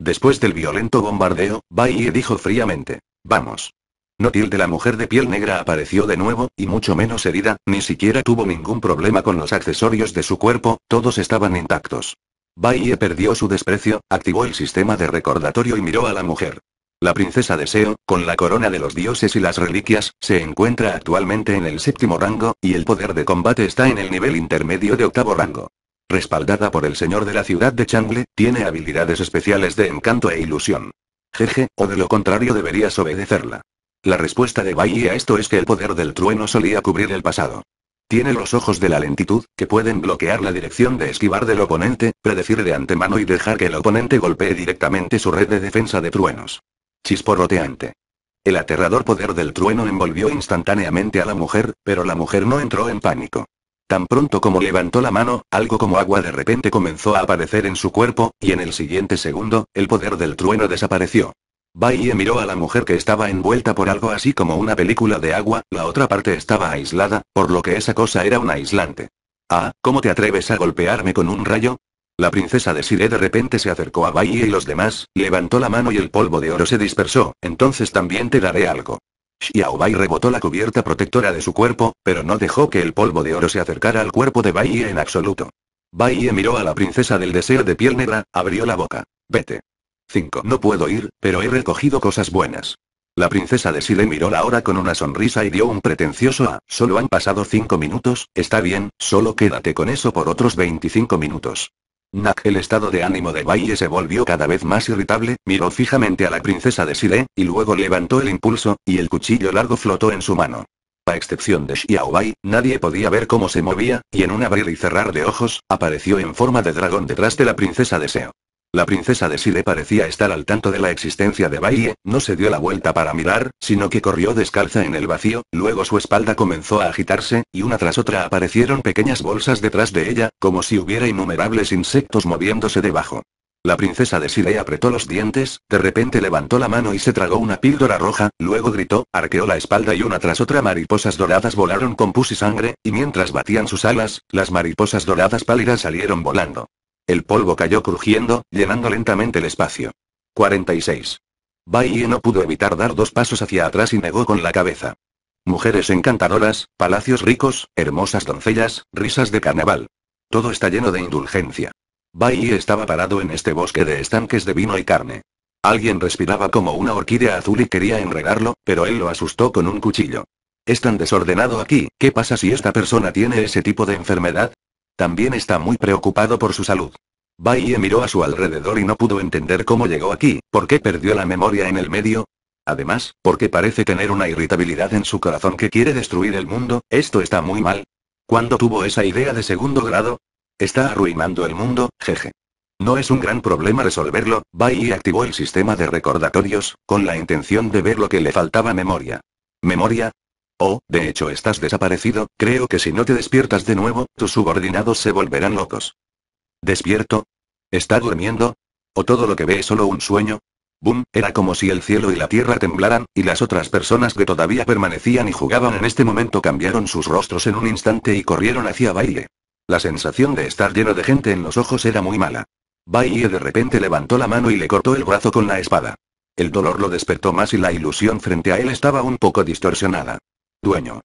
Después del violento bombardeo, Bai dijo fríamente. Vamos. No de la mujer de piel negra apareció de nuevo, y mucho menos herida, ni siquiera tuvo ningún problema con los accesorios de su cuerpo, todos estaban intactos. Baiye perdió su desprecio, activó el sistema de recordatorio y miró a la mujer. La princesa Deseo, con la corona de los dioses y las reliquias, se encuentra actualmente en el séptimo rango, y el poder de combate está en el nivel intermedio de octavo rango. Respaldada por el señor de la ciudad de Changle, tiene habilidades especiales de encanto e ilusión. Jeje, o de lo contrario deberías obedecerla. La respuesta de Baiye a esto es que el poder del trueno solía cubrir el pasado. Tiene los ojos de la lentitud, que pueden bloquear la dirección de esquivar del oponente, predecir de antemano y dejar que el oponente golpee directamente su red de defensa de truenos. Chisporroteante. El aterrador poder del trueno envolvió instantáneamente a la mujer, pero la mujer no entró en pánico. Tan pronto como levantó la mano, algo como agua de repente comenzó a aparecer en su cuerpo, y en el siguiente segundo, el poder del trueno desapareció. Baiye miró a la mujer que estaba envuelta por algo así como una película de agua, la otra parte estaba aislada, por lo que esa cosa era un aislante. Ah, ¿cómo te atreves a golpearme con un rayo? La princesa de Siré de repente se acercó a Bai y los demás, levantó la mano y el polvo de oro se dispersó, entonces también te daré algo. Xiao Bai rebotó la cubierta protectora de su cuerpo, pero no dejó que el polvo de oro se acercara al cuerpo de Baiye en absoluto. Baiye miró a la princesa del deseo de piel negra, abrió la boca. Vete. No puedo ir, pero he recogido cosas buenas. La princesa de Sile miró la hora con una sonrisa y dio un pretencioso a, solo han pasado 5 minutos, está bien, solo quédate con eso por otros 25 minutos. Nak, el estado de ánimo de Bai se volvió cada vez más irritable, miró fijamente a la princesa de Sile, y luego levantó el impulso, y el cuchillo largo flotó en su mano. A excepción de Xiaobai, nadie podía ver cómo se movía, y en un abrir y cerrar de ojos, apareció en forma de dragón detrás de la princesa de Seo. La princesa de Sile parecía estar al tanto de la existencia de Baile, no se dio la vuelta para mirar, sino que corrió descalza en el vacío, luego su espalda comenzó a agitarse, y una tras otra aparecieron pequeñas bolsas detrás de ella, como si hubiera innumerables insectos moviéndose debajo. La princesa de Sile apretó los dientes, de repente levantó la mano y se tragó una píldora roja, luego gritó, arqueó la espalda y una tras otra mariposas doradas volaron con pus y sangre, y mientras batían sus alas, las mariposas doradas pálidas salieron volando. El polvo cayó crujiendo, llenando lentamente el espacio. 46. Bai no pudo evitar dar dos pasos hacia atrás y negó con la cabeza. Mujeres encantadoras, palacios ricos, hermosas doncellas, risas de carnaval. Todo está lleno de indulgencia. Bai estaba parado en este bosque de estanques de vino y carne. Alguien respiraba como una orquídea azul y quería enredarlo, pero él lo asustó con un cuchillo. Es tan desordenado aquí, ¿qué pasa si esta persona tiene ese tipo de enfermedad? También está muy preocupado por su salud. Baye miró a su alrededor y no pudo entender cómo llegó aquí, por qué perdió la memoria en el medio. Además, porque parece tener una irritabilidad en su corazón que quiere destruir el mundo, esto está muy mal. ¿Cuándo tuvo esa idea de segundo grado? Está arruinando el mundo, jeje. No es un gran problema resolverlo, Baye activó el sistema de recordatorios, con la intención de ver lo que le faltaba memoria. ¿Memoria? Oh, de hecho estás desaparecido, creo que si no te despiertas de nuevo, tus subordinados se volverán locos. ¿Despierto? ¿Está durmiendo? ¿O todo lo que ve es solo un sueño? Boom, era como si el cielo y la tierra temblaran, y las otras personas que todavía permanecían y jugaban en este momento cambiaron sus rostros en un instante y corrieron hacia baile. La sensación de estar lleno de gente en los ojos era muy mala. Baile de repente levantó la mano y le cortó el brazo con la espada. El dolor lo despertó más y la ilusión frente a él estaba un poco distorsionada. Dueño.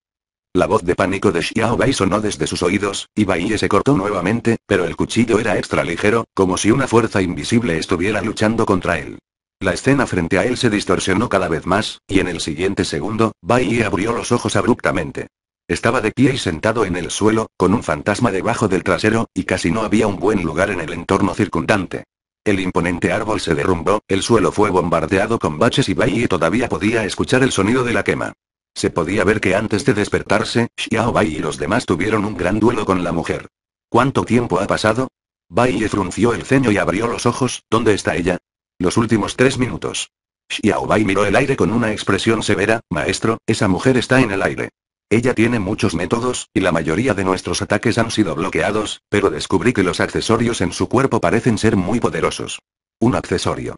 La voz de pánico de Xiao Bai sonó desde sus oídos, y Bai se cortó nuevamente, pero el cuchillo era extra ligero, como si una fuerza invisible estuviera luchando contra él. La escena frente a él se distorsionó cada vez más, y en el siguiente segundo, Bai abrió los ojos abruptamente. Estaba de pie y sentado en el suelo, con un fantasma debajo del trasero, y casi no había un buen lugar en el entorno circundante. El imponente árbol se derrumbó, el suelo fue bombardeado con baches y Bai todavía podía escuchar el sonido de la quema. Se podía ver que antes de despertarse, Xiao Bai y los demás tuvieron un gran duelo con la mujer. ¿Cuánto tiempo ha pasado? Bai frunció el ceño y abrió los ojos, ¿dónde está ella? Los últimos tres minutos. Xiao Bai miró el aire con una expresión severa, maestro, esa mujer está en el aire. Ella tiene muchos métodos, y la mayoría de nuestros ataques han sido bloqueados, pero descubrí que los accesorios en su cuerpo parecen ser muy poderosos. Un accesorio.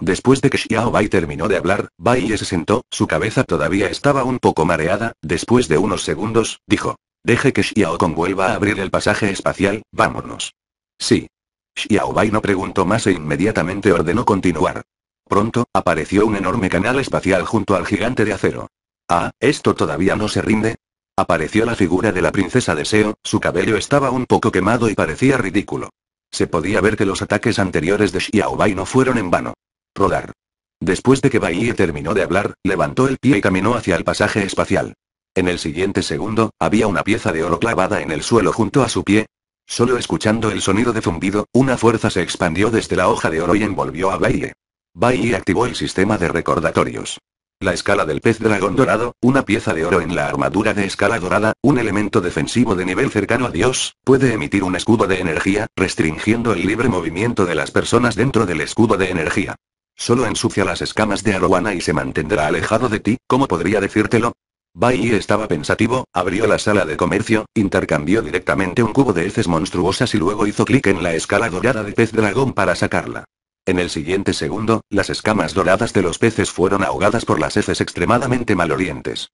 Después de que Xiao Bai terminó de hablar, Bai se sentó, su cabeza todavía estaba un poco mareada, después de unos segundos, dijo. Deje que Xiao Kong vuelva a abrir el pasaje espacial, vámonos. Sí. Xiao Bai no preguntó más e inmediatamente ordenó continuar. Pronto, apareció un enorme canal espacial junto al gigante de acero. Ah, ¿esto todavía no se rinde? Apareció la figura de la princesa Deseo, su cabello estaba un poco quemado y parecía ridículo. Se podía ver que los ataques anteriores de Bai no fueron en vano. Rodar. Después de que Baye terminó de hablar, levantó el pie y caminó hacia el pasaje espacial. En el siguiente segundo, había una pieza de oro clavada en el suelo junto a su pie. Solo escuchando el sonido de zumbido, una fuerza se expandió desde la hoja de oro y envolvió a Baye. Baye activó el sistema de recordatorios. La escala del pez dragón dorado, una pieza de oro en la armadura de escala dorada, un elemento defensivo de nivel cercano a Dios, puede emitir un escudo de energía, restringiendo el libre movimiento de las personas dentro del escudo de energía. Solo ensucia las escamas de aruana y se mantendrá alejado de ti, ¿cómo podría decírtelo? Bai estaba pensativo, abrió la sala de comercio, intercambió directamente un cubo de heces monstruosas y luego hizo clic en la escala dorada de pez dragón para sacarla. En el siguiente segundo, las escamas doradas de los peces fueron ahogadas por las heces extremadamente malorientes.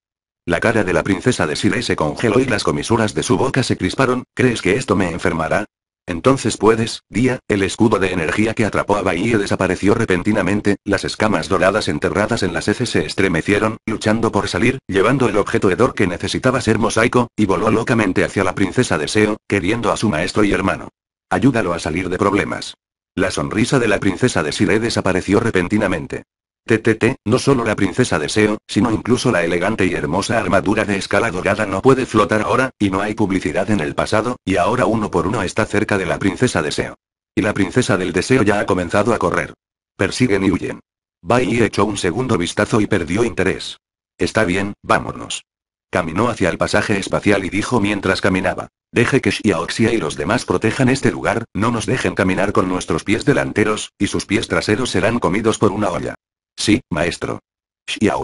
La cara de la princesa de Sire se congeló y las comisuras de su boca se crisparon, ¿crees que esto me enfermará? Entonces puedes, día, el escudo de energía que atrapó a Bahía desapareció repentinamente, las escamas doradas enterradas en las heces se estremecieron, luchando por salir, llevando el objeto hedor que necesitaba ser mosaico, y voló locamente hacia la princesa de Seo, queriendo a su maestro y hermano. Ayúdalo a salir de problemas. La sonrisa de la princesa de sire desapareció repentinamente. TTT, no solo la princesa Deseo, sino incluso la elegante y hermosa armadura de escala dorada no puede flotar ahora, y no hay publicidad en el pasado, y ahora uno por uno está cerca de la princesa Deseo. Y la princesa del Deseo ya ha comenzado a correr. Persiguen y huyen. Bai echó un segundo vistazo y perdió interés. Está bien, vámonos. Caminó hacia el pasaje espacial y dijo mientras caminaba. Deje que Xiaoxia y los demás protejan este lugar, no nos dejen caminar con nuestros pies delanteros, y sus pies traseros serán comidos por una olla. Sí, maestro.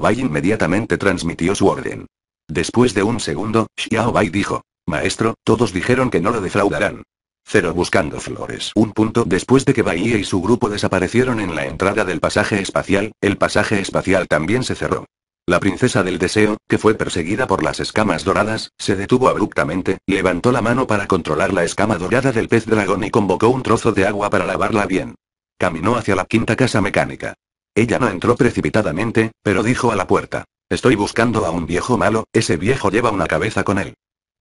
Bai inmediatamente transmitió su orden. Después de un segundo, Bai dijo. Maestro, todos dijeron que no lo defraudarán. Cero buscando flores. Un punto después de que Bahía y su grupo desaparecieron en la entrada del pasaje espacial, el pasaje espacial también se cerró. La princesa del deseo, que fue perseguida por las escamas doradas, se detuvo abruptamente, levantó la mano para controlar la escama dorada del pez dragón y convocó un trozo de agua para lavarla bien. Caminó hacia la quinta casa mecánica. Ella no entró precipitadamente, pero dijo a la puerta. Estoy buscando a un viejo malo, ese viejo lleva una cabeza con él.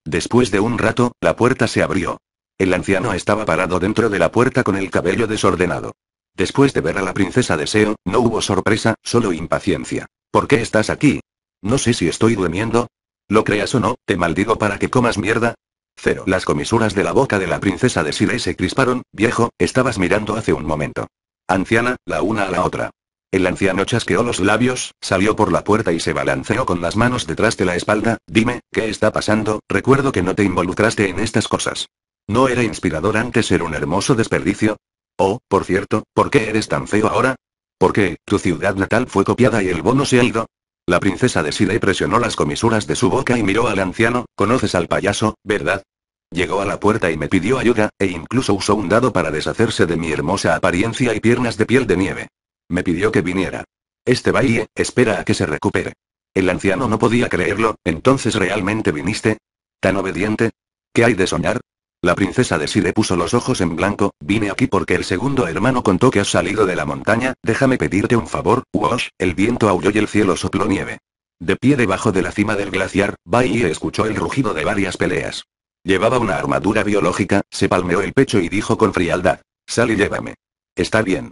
Después de un rato, la puerta se abrió. El anciano estaba parado dentro de la puerta con el cabello desordenado. Después de ver a la princesa Deseo, no hubo sorpresa, solo impaciencia. ¿Por qué estás aquí? No sé si estoy durmiendo. Lo creas o no, te maldigo para que comas mierda. Cero. Las comisuras de la boca de la princesa de Sile se crisparon, viejo, estabas mirando hace un momento. Anciana, la una a la otra. El anciano chasqueó los labios, salió por la puerta y se balanceó con las manos detrás de la espalda. Dime, ¿qué está pasando? Recuerdo que no te involucraste en estas cosas. ¿No era inspirador antes ser un hermoso desperdicio? Oh, por cierto, ¿por qué eres tan feo ahora? ¿Por qué, tu ciudad natal fue copiada y el bono se ha ido? La princesa de Sidey presionó las comisuras de su boca y miró al anciano, conoces al payaso, ¿verdad? Llegó a la puerta y me pidió ayuda, e incluso usó un dado para deshacerse de mi hermosa apariencia y piernas de piel de nieve. Me pidió que viniera. Este baile, espera a que se recupere. El anciano no podía creerlo, entonces realmente viniste. ¿Tan obediente? ¿Qué hay de soñar? La princesa de Side puso los ojos en blanco, vine aquí porque el segundo hermano contó que has salido de la montaña, déjame pedirte un favor, Wash, el viento aulló y el cielo sopló nieve. De pie debajo de la cima del glaciar, Baye escuchó el rugido de varias peleas. Llevaba una armadura biológica, se palmeó el pecho y dijo con frialdad. Sal y llévame. Está bien.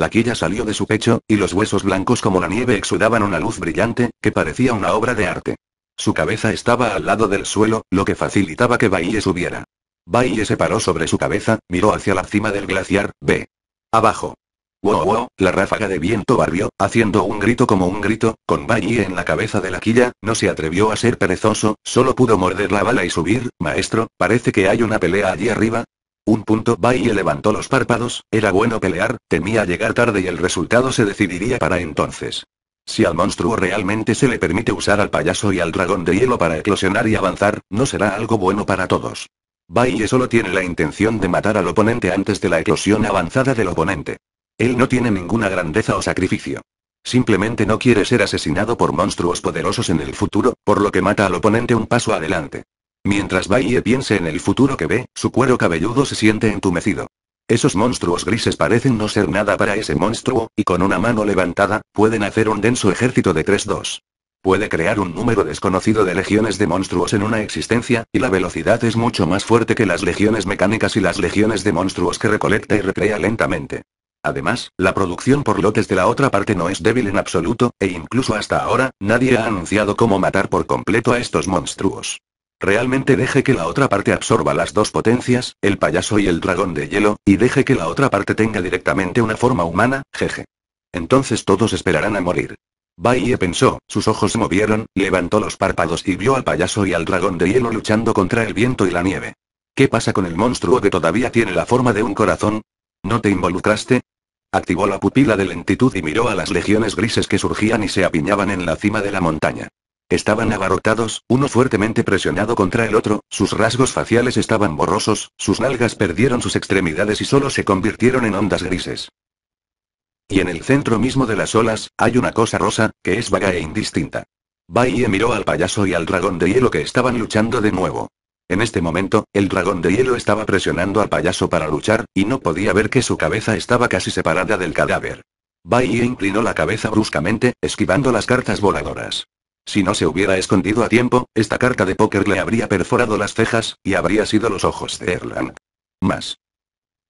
La quilla salió de su pecho, y los huesos blancos como la nieve exudaban una luz brillante, que parecía una obra de arte. Su cabeza estaba al lado del suelo, lo que facilitaba que Baille subiera. Baille se paró sobre su cabeza, miró hacia la cima del glaciar, ve. Abajo. Wow, la ráfaga de viento barrió, haciendo un grito como un grito, con Baille en la cabeza de la quilla, no se atrevió a ser perezoso, solo pudo morder la bala y subir, maestro, parece que hay una pelea allí arriba, un punto Baille levantó los párpados, era bueno pelear, temía llegar tarde y el resultado se decidiría para entonces. Si al monstruo realmente se le permite usar al payaso y al dragón de hielo para eclosionar y avanzar, no será algo bueno para todos. Baille solo tiene la intención de matar al oponente antes de la eclosión avanzada del oponente. Él no tiene ninguna grandeza o sacrificio. Simplemente no quiere ser asesinado por monstruos poderosos en el futuro, por lo que mata al oponente un paso adelante. Mientras Baye piense en el futuro que ve, su cuero cabelludo se siente entumecido. Esos monstruos grises parecen no ser nada para ese monstruo, y con una mano levantada, pueden hacer un denso ejército de 3-2. Puede crear un número desconocido de legiones de monstruos en una existencia, y la velocidad es mucho más fuerte que las legiones mecánicas y las legiones de monstruos que recolecta y recrea lentamente. Además, la producción por lotes de la otra parte no es débil en absoluto, e incluso hasta ahora, nadie ha anunciado cómo matar por completo a estos monstruos. Realmente deje que la otra parte absorba las dos potencias, el payaso y el dragón de hielo, y deje que la otra parte tenga directamente una forma humana, jeje. Entonces todos esperarán a morir. Baie pensó, sus ojos se movieron, levantó los párpados y vio al payaso y al dragón de hielo luchando contra el viento y la nieve. ¿Qué pasa con el monstruo que todavía tiene la forma de un corazón? ¿No te involucraste? Activó la pupila de lentitud y miró a las legiones grises que surgían y se apiñaban en la cima de la montaña. Estaban abarrotados, uno fuertemente presionado contra el otro, sus rasgos faciales estaban borrosos, sus nalgas perdieron sus extremidades y solo se convirtieron en ondas grises. Y en el centro mismo de las olas, hay una cosa rosa, que es vaga e indistinta. Baye miró al payaso y al dragón de hielo que estaban luchando de nuevo. En este momento, el dragón de hielo estaba presionando al payaso para luchar, y no podía ver que su cabeza estaba casi separada del cadáver. Baye inclinó la cabeza bruscamente, esquivando las cartas voladoras. Si no se hubiera escondido a tiempo, esta carta de póker le habría perforado las cejas, y habría sido los ojos de Erlan. Más.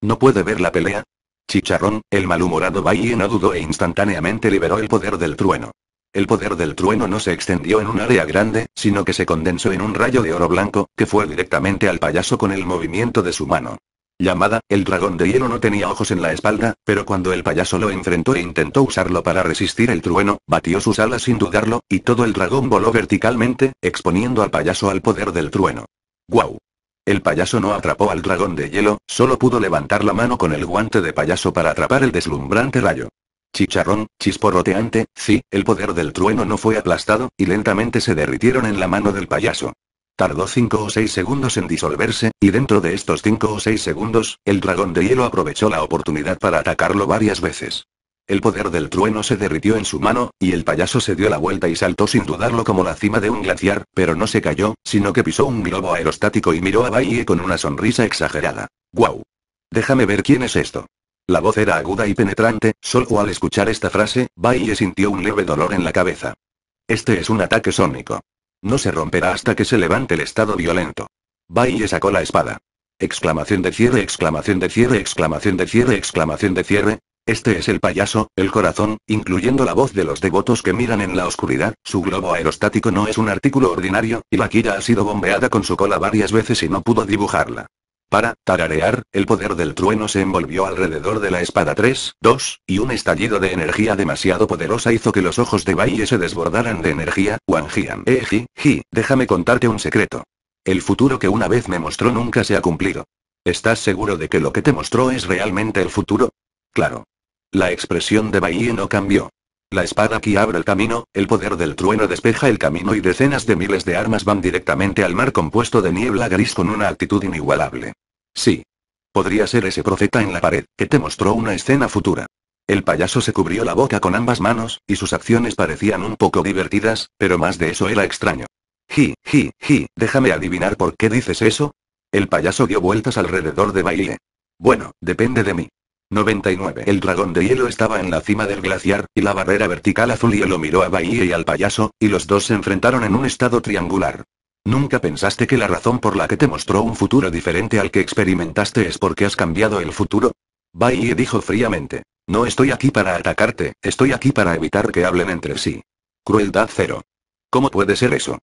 ¿No puede ver la pelea? Chicharrón, el malhumorado Bailly no dudó e instantáneamente liberó el poder del trueno. El poder del trueno no se extendió en un área grande, sino que se condensó en un rayo de oro blanco, que fue directamente al payaso con el movimiento de su mano llamada El dragón de hielo no tenía ojos en la espalda, pero cuando el payaso lo enfrentó e intentó usarlo para resistir el trueno, batió sus alas sin dudarlo, y todo el dragón voló verticalmente, exponiendo al payaso al poder del trueno. ¡Guau! El payaso no atrapó al dragón de hielo, solo pudo levantar la mano con el guante de payaso para atrapar el deslumbrante rayo. Chicharrón, chisporroteante, sí, el poder del trueno no fue aplastado, y lentamente se derritieron en la mano del payaso. Tardó 5 o 6 segundos en disolverse, y dentro de estos 5 o 6 segundos, el dragón de hielo aprovechó la oportunidad para atacarlo varias veces. El poder del trueno se derritió en su mano, y el payaso se dio la vuelta y saltó sin dudarlo como la cima de un glaciar, pero no se cayó, sino que pisó un globo aerostático y miró a Bailey con una sonrisa exagerada. ¡Guau! Déjame ver quién es esto. La voz era aguda y penetrante, solo al escuchar esta frase, Bailey sintió un leve dolor en la cabeza. Este es un ataque sónico. No se romperá hasta que se levante el estado violento. y sacó la espada. Exclamación de cierre, exclamación de cierre, exclamación de cierre, exclamación de cierre. Este es el payaso, el corazón, incluyendo la voz de los devotos que miran en la oscuridad, su globo aerostático no es un artículo ordinario, y la quilla ha sido bombeada con su cola varias veces y no pudo dibujarla. Para tararear, el poder del trueno se envolvió alrededor de la espada 3, 2, y un estallido de energía demasiado poderosa hizo que los ojos de Baile se desbordaran de energía. Wang Jian, eh, déjame contarte un secreto. El futuro que una vez me mostró nunca se ha cumplido. ¿Estás seguro de que lo que te mostró es realmente el futuro? Claro. La expresión de Baile no cambió. La espada aquí abre el camino, el poder del trueno despeja el camino y decenas de miles de armas van directamente al mar compuesto de niebla gris con una actitud inigualable. Sí. Podría ser ese profeta en la pared, que te mostró una escena futura. El payaso se cubrió la boca con ambas manos, y sus acciones parecían un poco divertidas, pero más de eso era extraño. Ji, ji, ji, déjame adivinar por qué dices eso. El payaso dio vueltas alrededor de baile. Bueno, depende de mí. 99. El dragón de hielo estaba en la cima del glaciar, y la barrera vertical azul hielo miró a Bahía y al payaso, y los dos se enfrentaron en un estado triangular. Nunca pensaste que la razón por la que te mostró un futuro diferente al que experimentaste es porque has cambiado el futuro? Bahía dijo fríamente. No estoy aquí para atacarte, estoy aquí para evitar que hablen entre sí. Crueldad cero. ¿Cómo puede ser eso?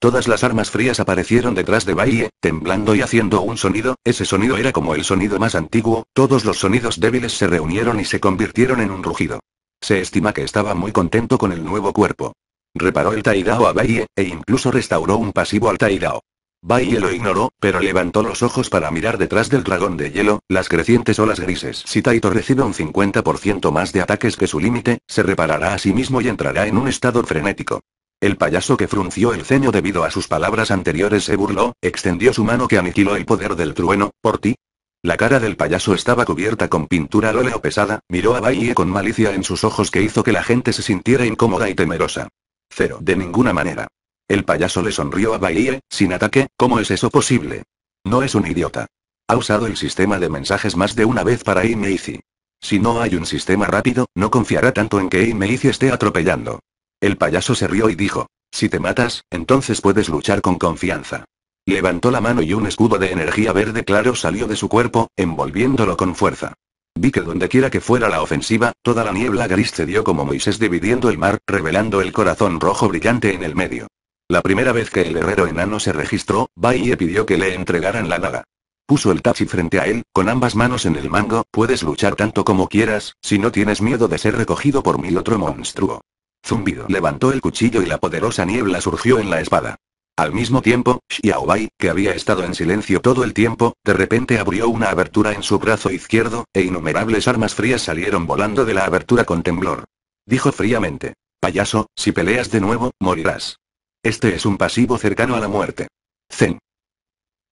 Todas las armas frías aparecieron detrás de Baie, temblando y haciendo un sonido, ese sonido era como el sonido más antiguo, todos los sonidos débiles se reunieron y se convirtieron en un rugido. Se estima que estaba muy contento con el nuevo cuerpo. Reparó el Taidao a baye e incluso restauró un pasivo al Tairao. Baiye lo ignoró, pero levantó los ojos para mirar detrás del dragón de hielo, las crecientes olas grises. Si Taito recibe un 50% más de ataques que su límite, se reparará a sí mismo y entrará en un estado frenético. El payaso que frunció el ceño debido a sus palabras anteriores se burló, extendió su mano que aniquiló el poder del trueno, ¿por ti? La cara del payaso estaba cubierta con pintura al óleo pesada, miró a Bailey con malicia en sus ojos que hizo que la gente se sintiera incómoda y temerosa. Cero, de ninguna manera. El payaso le sonrió a Bailey, sin ataque, ¿cómo es eso posible? No es un idiota. Ha usado el sistema de mensajes más de una vez para Imeizi. Si no hay un sistema rápido, no confiará tanto en que Imeizi esté atropellando. El payaso se rió y dijo, si te matas, entonces puedes luchar con confianza. Levantó la mano y un escudo de energía verde claro salió de su cuerpo, envolviéndolo con fuerza. Vi que dondequiera que fuera la ofensiva, toda la niebla gris cedió como Moisés dividiendo el mar, revelando el corazón rojo brillante en el medio. La primera vez que el herrero enano se registró, Baiye pidió que le entregaran la daga. Puso el tachi frente a él, con ambas manos en el mango, puedes luchar tanto como quieras, si no tienes miedo de ser recogido por mil otro monstruo. Zumbido levantó el cuchillo y la poderosa niebla surgió en la espada. Al mismo tiempo, Xiaobai, que había estado en silencio todo el tiempo, de repente abrió una abertura en su brazo izquierdo, e innumerables armas frías salieron volando de la abertura con temblor. Dijo fríamente. Payaso, si peleas de nuevo, morirás. Este es un pasivo cercano a la muerte. Zen.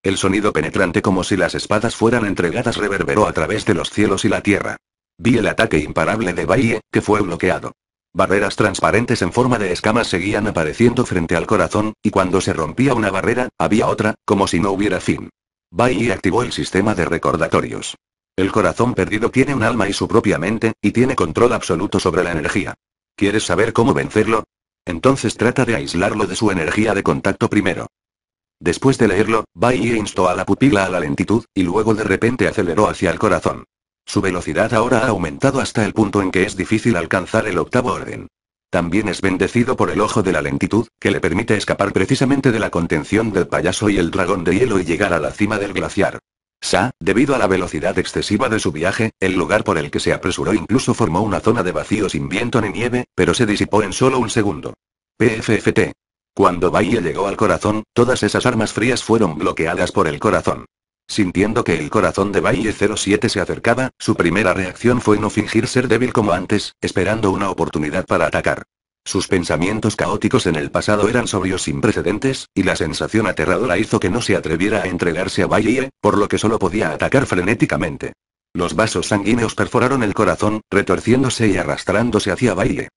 El sonido penetrante como si las espadas fueran entregadas reverberó a través de los cielos y la tierra. Vi el ataque imparable de Baie, que fue bloqueado. Barreras transparentes en forma de escamas seguían apareciendo frente al corazón, y cuando se rompía una barrera, había otra, como si no hubiera fin. Bai activó el sistema de recordatorios. El corazón perdido tiene un alma y su propia mente, y tiene control absoluto sobre la energía. ¿Quieres saber cómo vencerlo? Entonces trata de aislarlo de su energía de contacto primero. Después de leerlo, Bai instó a la pupila a la lentitud, y luego de repente aceleró hacia el corazón. Su velocidad ahora ha aumentado hasta el punto en que es difícil alcanzar el octavo orden. También es bendecido por el ojo de la lentitud, que le permite escapar precisamente de la contención del payaso y el dragón de hielo y llegar a la cima del glaciar. Sa, debido a la velocidad excesiva de su viaje, el lugar por el que se apresuró incluso formó una zona de vacío sin viento ni nieve, pero se disipó en solo un segundo. PFFT. Cuando Bahía llegó al corazón, todas esas armas frías fueron bloqueadas por el corazón. Sintiendo que el corazón de Valle 07 se acercaba, su primera reacción fue no fingir ser débil como antes, esperando una oportunidad para atacar. Sus pensamientos caóticos en el pasado eran sobrios sin precedentes, y la sensación aterradora hizo que no se atreviera a entregarse a Valle, por lo que solo podía atacar frenéticamente. Los vasos sanguíneos perforaron el corazón, retorciéndose y arrastrándose hacia Valle.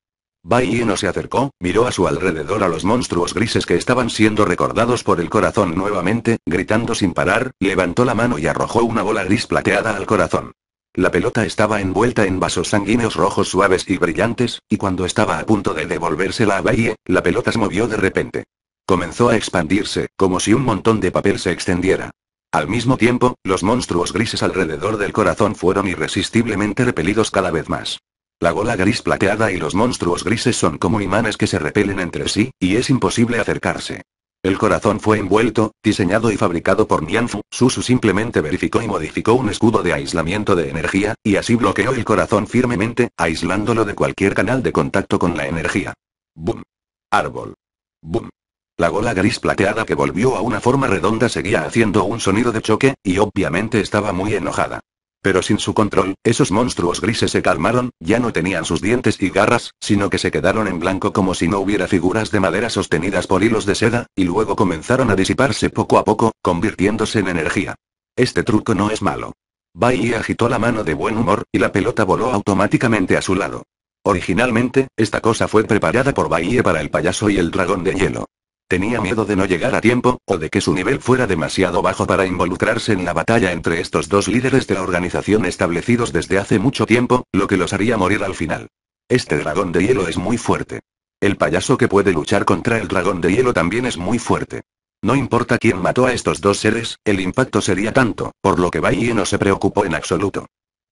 Baye no se acercó, miró a su alrededor a los monstruos grises que estaban siendo recordados por el corazón nuevamente, gritando sin parar, levantó la mano y arrojó una bola gris plateada al corazón. La pelota estaba envuelta en vasos sanguíneos rojos suaves y brillantes, y cuando estaba a punto de devolvérsela a Baye, la pelota se movió de repente. Comenzó a expandirse, como si un montón de papel se extendiera. Al mismo tiempo, los monstruos grises alrededor del corazón fueron irresistiblemente repelidos cada vez más. La gola gris plateada y los monstruos grises son como imanes que se repelen entre sí, y es imposible acercarse. El corazón fue envuelto, diseñado y fabricado por Nianfu, Susu simplemente verificó y modificó un escudo de aislamiento de energía, y así bloqueó el corazón firmemente, aislándolo de cualquier canal de contacto con la energía. Boom. Árbol. Boom. La gola gris plateada que volvió a una forma redonda seguía haciendo un sonido de choque, y obviamente estaba muy enojada. Pero sin su control, esos monstruos grises se calmaron, ya no tenían sus dientes y garras, sino que se quedaron en blanco como si no hubiera figuras de madera sostenidas por hilos de seda, y luego comenzaron a disiparse poco a poco, convirtiéndose en energía. Este truco no es malo. Bai agitó la mano de buen humor, y la pelota voló automáticamente a su lado. Originalmente, esta cosa fue preparada por Bahía para el payaso y el dragón de hielo. Tenía miedo de no llegar a tiempo, o de que su nivel fuera demasiado bajo para involucrarse en la batalla entre estos dos líderes de la organización establecidos desde hace mucho tiempo, lo que los haría morir al final. Este dragón de hielo es muy fuerte. El payaso que puede luchar contra el dragón de hielo también es muy fuerte. No importa quién mató a estos dos seres, el impacto sería tanto, por lo que Bai no se preocupó en absoluto.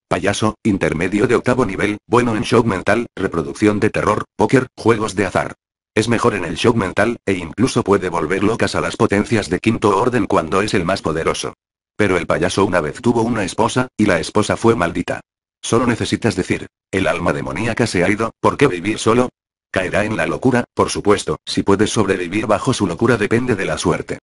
Payaso, intermedio de octavo nivel, bueno en shock mental, reproducción de terror, póker, juegos de azar. Es mejor en el shock mental, e incluso puede volver locas a las potencias de quinto orden cuando es el más poderoso. Pero el payaso una vez tuvo una esposa, y la esposa fue maldita. Solo necesitas decir, el alma demoníaca se ha ido, ¿por qué vivir solo? Caerá en la locura, por supuesto, si puedes sobrevivir bajo su locura depende de la suerte.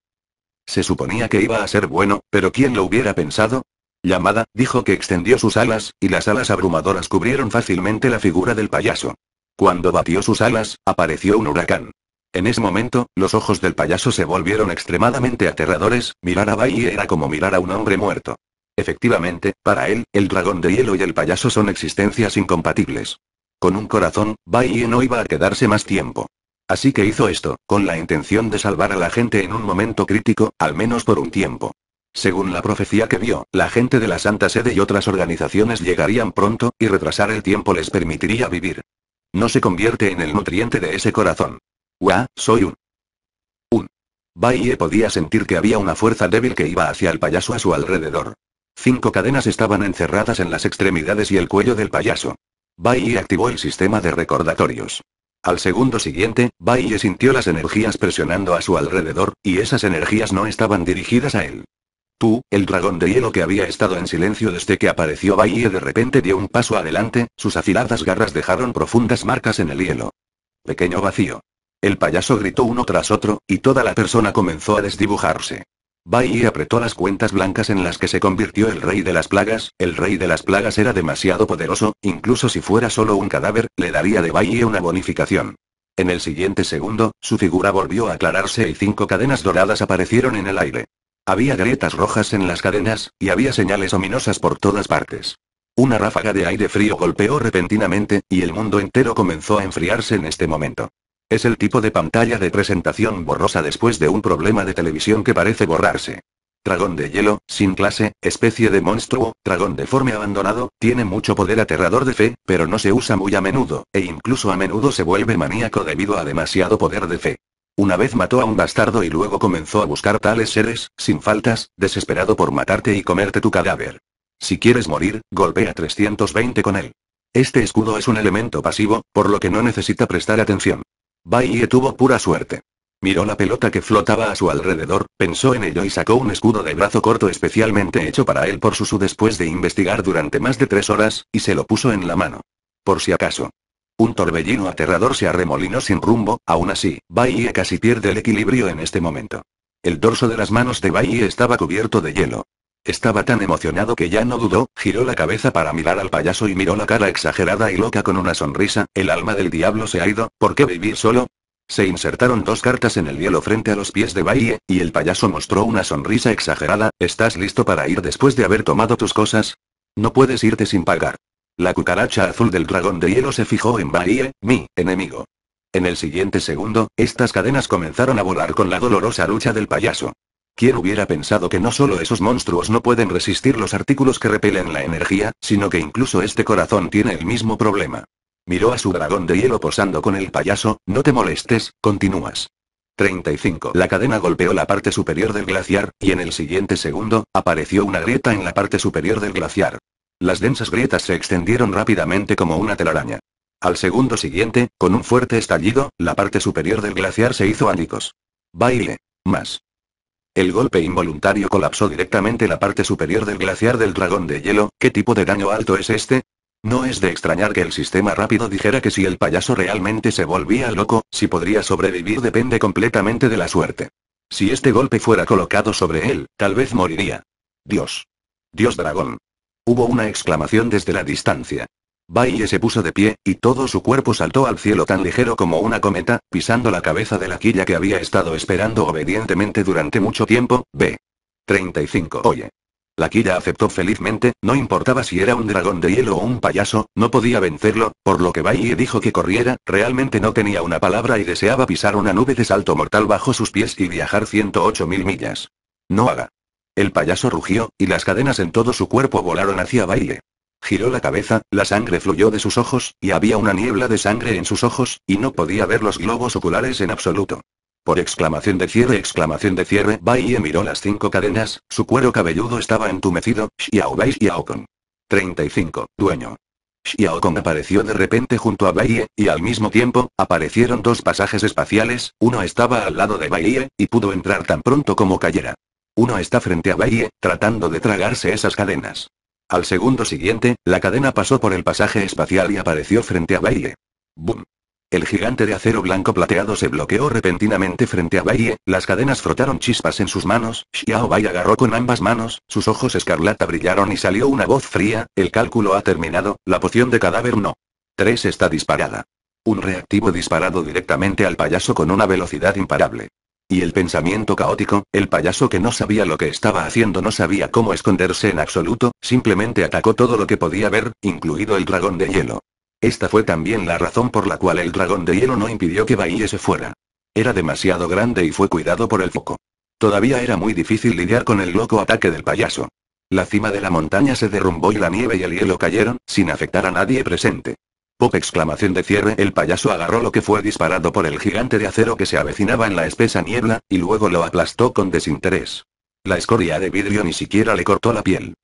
Se suponía que iba a ser bueno, pero ¿quién lo hubiera pensado? Llamada, dijo que extendió sus alas, y las alas abrumadoras cubrieron fácilmente la figura del payaso. Cuando batió sus alas, apareció un huracán. En ese momento, los ojos del payaso se volvieron extremadamente aterradores, mirar a Bai era como mirar a un hombre muerto. Efectivamente, para él, el dragón de hielo y el payaso son existencias incompatibles. Con un corazón, Bai no iba a quedarse más tiempo. Así que hizo esto, con la intención de salvar a la gente en un momento crítico, al menos por un tiempo. Según la profecía que vio, la gente de la Santa Sede y otras organizaciones llegarían pronto, y retrasar el tiempo les permitiría vivir. No se convierte en el nutriente de ese corazón. Guau, soy un. Un. Baie podía sentir que había una fuerza débil que iba hacia el payaso a su alrededor. Cinco cadenas estaban encerradas en las extremidades y el cuello del payaso. Baie activó el sistema de recordatorios. Al segundo siguiente, Baille sintió las energías presionando a su alrededor, y esas energías no estaban dirigidas a él. Tú, el dragón de hielo que había estado en silencio desde que apareció Bahía de repente dio un paso adelante, sus afiladas garras dejaron profundas marcas en el hielo. Pequeño vacío. El payaso gritó uno tras otro, y toda la persona comenzó a desdibujarse. Bai apretó las cuentas blancas en las que se convirtió el rey de las plagas, el rey de las plagas era demasiado poderoso, incluso si fuera solo un cadáver, le daría de Bai una bonificación. En el siguiente segundo, su figura volvió a aclararse y cinco cadenas doradas aparecieron en el aire. Había grietas rojas en las cadenas, y había señales ominosas por todas partes. Una ráfaga de aire frío golpeó repentinamente, y el mundo entero comenzó a enfriarse en este momento. Es el tipo de pantalla de presentación borrosa después de un problema de televisión que parece borrarse. Dragón de hielo, sin clase, especie de monstruo, dragón deforme abandonado, tiene mucho poder aterrador de fe, pero no se usa muy a menudo, e incluso a menudo se vuelve maníaco debido a demasiado poder de fe. Una vez mató a un bastardo y luego comenzó a buscar tales seres, sin faltas, desesperado por matarte y comerte tu cadáver. Si quieres morir, golpea 320 con él. Este escudo es un elemento pasivo, por lo que no necesita prestar atención. Baie tuvo pura suerte. Miró la pelota que flotaba a su alrededor, pensó en ello y sacó un escudo de brazo corto especialmente hecho para él por Susu después de investigar durante más de tres horas, y se lo puso en la mano. Por si acaso. Un torbellino aterrador se arremolinó sin rumbo, aún así, Baye casi pierde el equilibrio en este momento. El dorso de las manos de Baye estaba cubierto de hielo. Estaba tan emocionado que ya no dudó, giró la cabeza para mirar al payaso y miró la cara exagerada y loca con una sonrisa, el alma del diablo se ha ido, ¿por qué vivir solo? Se insertaron dos cartas en el hielo frente a los pies de Baye y el payaso mostró una sonrisa exagerada, ¿estás listo para ir después de haber tomado tus cosas? No puedes irte sin pagar. La cucaracha azul del dragón de hielo se fijó en Baie mi enemigo. En el siguiente segundo, estas cadenas comenzaron a volar con la dolorosa lucha del payaso. ¿Quién hubiera pensado que no solo esos monstruos no pueden resistir los artículos que repelen la energía, sino que incluso este corazón tiene el mismo problema? Miró a su dragón de hielo posando con el payaso, no te molestes, continúas. 35. La cadena golpeó la parte superior del glaciar, y en el siguiente segundo, apareció una grieta en la parte superior del glaciar. Las densas grietas se extendieron rápidamente como una telaraña. Al segundo siguiente, con un fuerte estallido, la parte superior del glaciar se hizo ánicos. Baile. Más. El golpe involuntario colapsó directamente la parte superior del glaciar del dragón de hielo. ¿Qué tipo de daño alto es este? No es de extrañar que el sistema rápido dijera que si el payaso realmente se volvía loco, si podría sobrevivir depende completamente de la suerte. Si este golpe fuera colocado sobre él, tal vez moriría. Dios. Dios dragón. Hubo una exclamación desde la distancia. Baye se puso de pie, y todo su cuerpo saltó al cielo tan ligero como una cometa, pisando la cabeza de la quilla que había estado esperando obedientemente durante mucho tiempo. B. 35. Oye. La quilla aceptó felizmente, no importaba si era un dragón de hielo o un payaso, no podía vencerlo, por lo que Baye dijo que corriera, realmente no tenía una palabra y deseaba pisar una nube de salto mortal bajo sus pies y viajar 108.000 millas. No haga. El payaso rugió, y las cadenas en todo su cuerpo volaron hacia Baiye. Giró la cabeza, la sangre fluyó de sus ojos, y había una niebla de sangre en sus ojos, y no podía ver los globos oculares en absoluto. Por exclamación de cierre, exclamación de cierre, Baiye miró las cinco cadenas, su cuero cabelludo estaba entumecido, Xiao Bai Kong. 35. Dueño. Xiao Kong apareció de repente junto a Baiye, y al mismo tiempo, aparecieron dos pasajes espaciales, uno estaba al lado de Baiye, y pudo entrar tan pronto como cayera. Uno está frente a Baye, tratando de tragarse esas cadenas. Al segundo siguiente, la cadena pasó por el pasaje espacial y apareció frente a Baye. ¡Bum! El gigante de acero blanco plateado se bloqueó repentinamente frente a Baye, las cadenas frotaron chispas en sus manos, Xiao Bai agarró con ambas manos, sus ojos escarlata brillaron y salió una voz fría, el cálculo ha terminado, la poción de cadáver no. 3 está disparada. Un reactivo disparado directamente al payaso con una velocidad imparable. Y el pensamiento caótico, el payaso que no sabía lo que estaba haciendo, no sabía cómo esconderse en absoluto, simplemente atacó todo lo que podía ver, incluido el dragón de hielo. Esta fue también la razón por la cual el dragón de hielo no impidió que Bahíe se fuera. Era demasiado grande y fue cuidado por el foco. Todavía era muy difícil lidiar con el loco ataque del payaso. La cima de la montaña se derrumbó y la nieve y el hielo cayeron, sin afectar a nadie presente. Pop exclamación de cierre. El payaso agarró lo que fue disparado por el gigante de acero que se avecinaba en la espesa niebla, y luego lo aplastó con desinterés. La escoria de vidrio ni siquiera le cortó la piel.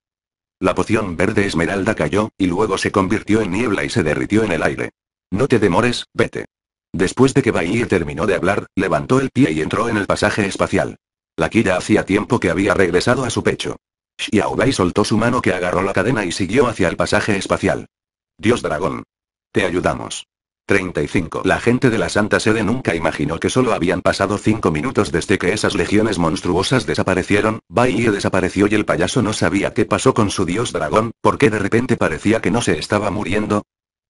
La poción verde esmeralda cayó, y luego se convirtió en niebla y se derritió en el aire. No te demores, vete. Después de que Bahir terminó de hablar, levantó el pie y entró en el pasaje espacial. La quilla hacía tiempo que había regresado a su pecho. Xiaobai soltó su mano que agarró la cadena y siguió hacia el pasaje espacial. Dios dragón. Te ayudamos. 35. La gente de la Santa Sede nunca imaginó que solo habían pasado cinco minutos desde que esas legiones monstruosas desaparecieron, y desapareció y el payaso no sabía qué pasó con su dios dragón, porque de repente parecía que no se estaba muriendo.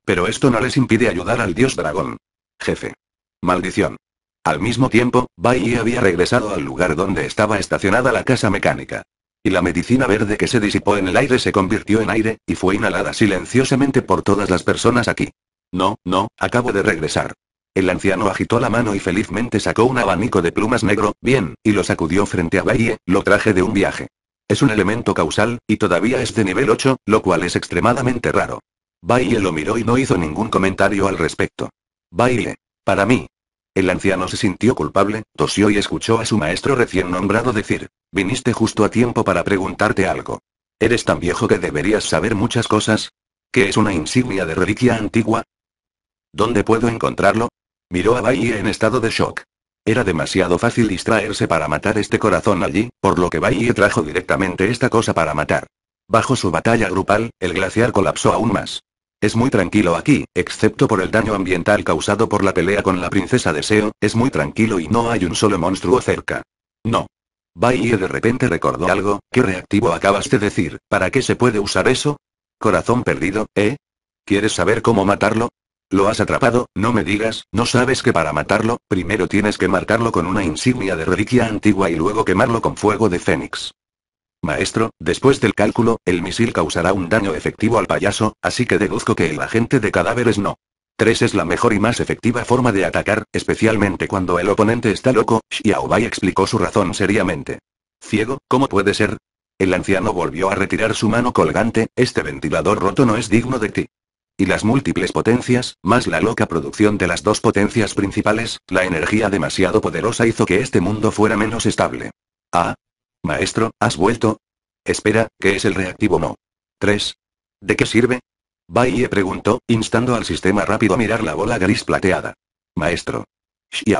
Pero esto no les impide ayudar al dios dragón. Jefe. Maldición. Al mismo tiempo, y había regresado al lugar donde estaba estacionada la casa mecánica. Y la medicina verde que se disipó en el aire se convirtió en aire, y fue inhalada silenciosamente por todas las personas aquí. No, no, acabo de regresar. El anciano agitó la mano y felizmente sacó un abanico de plumas negro, bien, y lo sacudió frente a Baile, lo traje de un viaje. Es un elemento causal, y todavía es de nivel 8, lo cual es extremadamente raro. Baile lo miró y no hizo ningún comentario al respecto. Baile. Para mí. El anciano se sintió culpable, tosió y escuchó a su maestro recién nombrado decir. Viniste justo a tiempo para preguntarte algo. ¿Eres tan viejo que deberías saber muchas cosas? ¿Qué es una insignia de reliquia antigua? ¿Dónde puedo encontrarlo? Miró a Bahía en estado de shock. Era demasiado fácil distraerse para matar este corazón allí, por lo que Bahía trajo directamente esta cosa para matar. Bajo su batalla grupal, el glaciar colapsó aún más. Es muy tranquilo aquí, excepto por el daño ambiental causado por la pelea con la princesa Deseo, es muy tranquilo y no hay un solo monstruo cerca. No, y de repente recordó algo, ¿qué reactivo acabas de decir? ¿Para qué se puede usar eso? Corazón perdido, ¿eh? ¿Quieres saber cómo matarlo? Lo has atrapado, no me digas, no sabes que para matarlo, primero tienes que marcarlo con una insignia de reliquia antigua y luego quemarlo con fuego de fénix. Maestro, después del cálculo, el misil causará un daño efectivo al payaso, así que deduzco que el agente de cadáveres no. 3 es la mejor y más efectiva forma de atacar, especialmente cuando el oponente está loco, Xiaobai explicó su razón seriamente. Ciego, ¿cómo puede ser? El anciano volvió a retirar su mano colgante, este ventilador roto no es digno de ti. Y las múltiples potencias, más la loca producción de las dos potencias principales, la energía demasiado poderosa hizo que este mundo fuera menos estable. Ah. Maestro, ¿has vuelto? Espera, ¿qué es el reactivo no? 3. ¿De qué sirve? Baie preguntó, instando al sistema rápido a mirar la bola gris plateada. Maestro.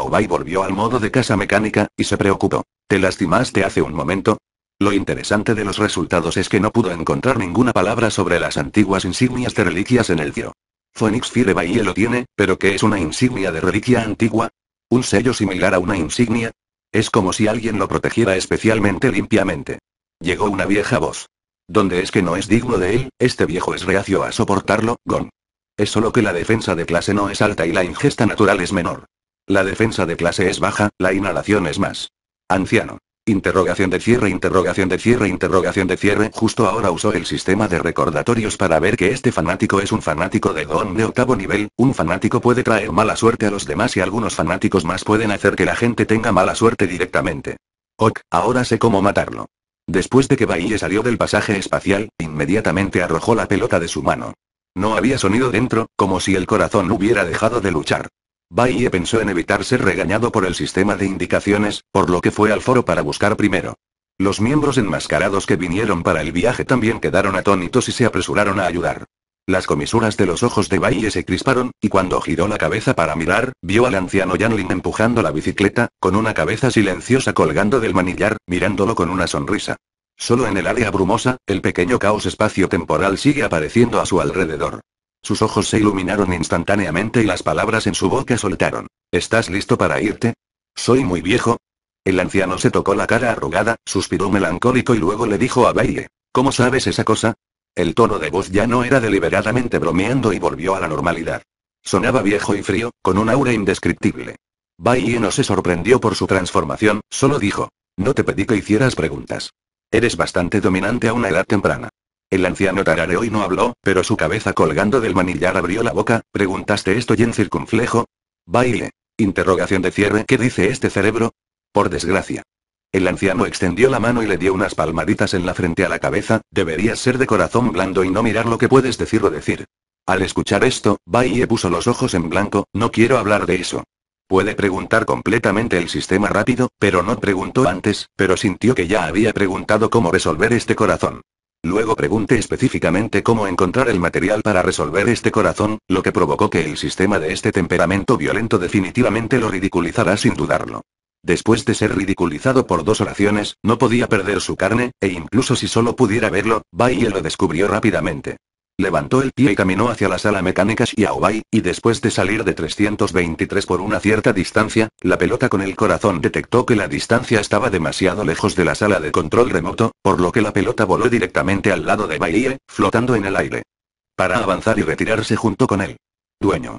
Bai volvió al modo de casa mecánica, y se preocupó. ¿Te lastimaste hace un momento? Lo interesante de los resultados es que no pudo encontrar ninguna palabra sobre las antiguas insignias de reliquias en el tío. Phoenix Fire Baie lo tiene, pero ¿qué es una insignia de reliquia antigua? ¿Un sello similar a una insignia? Es como si alguien lo protegiera especialmente limpiamente. Llegó una vieja voz. Donde es que no es digno de él, este viejo es reacio a soportarlo, Gon. Es solo que la defensa de clase no es alta y la ingesta natural es menor. La defensa de clase es baja, la inhalación es más. Anciano. Interrogación de cierre, interrogación de cierre, interrogación de cierre. Justo ahora usó el sistema de recordatorios para ver que este fanático es un fanático de Gon de octavo nivel. Un fanático puede traer mala suerte a los demás y algunos fanáticos más pueden hacer que la gente tenga mala suerte directamente. Ok, ahora sé cómo matarlo. Después de que Baile salió del pasaje espacial, inmediatamente arrojó la pelota de su mano. No había sonido dentro, como si el corazón hubiera dejado de luchar. Baille pensó en evitar ser regañado por el sistema de indicaciones, por lo que fue al foro para buscar primero. Los miembros enmascarados que vinieron para el viaje también quedaron atónitos y se apresuraron a ayudar. Las comisuras de los ojos de Bailey se crisparon, y cuando giró la cabeza para mirar, vio al anciano Yanlin empujando la bicicleta, con una cabeza silenciosa colgando del manillar, mirándolo con una sonrisa. Solo en el área brumosa, el pequeño caos espacio-temporal sigue apareciendo a su alrededor. Sus ojos se iluminaron instantáneamente y las palabras en su boca soltaron. ¿Estás listo para irte? Soy muy viejo. El anciano se tocó la cara arrugada, suspiró melancólico y luego le dijo a Baile. ¿Cómo sabes esa cosa? El tono de voz ya no era deliberadamente bromeando y volvió a la normalidad. Sonaba viejo y frío, con un aura indescriptible. Baile no se sorprendió por su transformación, solo dijo. No te pedí que hicieras preguntas. Eres bastante dominante a una edad temprana. El anciano tarareó y no habló, pero su cabeza colgando del manillar abrió la boca, preguntaste esto y en circunflejo. Baile. Interrogación de cierre. ¿Qué dice este cerebro? Por desgracia. El anciano extendió la mano y le dio unas palmaditas en la frente a la cabeza, deberías ser de corazón blando y no mirar lo que puedes decir o decir. Al escuchar esto, Baye puso los ojos en blanco, no quiero hablar de eso. Puede preguntar completamente el sistema rápido, pero no preguntó antes, pero sintió que ya había preguntado cómo resolver este corazón. Luego pregunté específicamente cómo encontrar el material para resolver este corazón, lo que provocó que el sistema de este temperamento violento definitivamente lo ridiculizará sin dudarlo. Después de ser ridiculizado por dos oraciones, no podía perder su carne, e incluso si solo pudiera verlo, Baie lo descubrió rápidamente. Levantó el pie y caminó hacia la sala mecánica Xiaobai, y después de salir de 323 por una cierta distancia, la pelota con el corazón detectó que la distancia estaba demasiado lejos de la sala de control remoto, por lo que la pelota voló directamente al lado de Baiye, flotando en el aire. Para avanzar y retirarse junto con él. Dueño.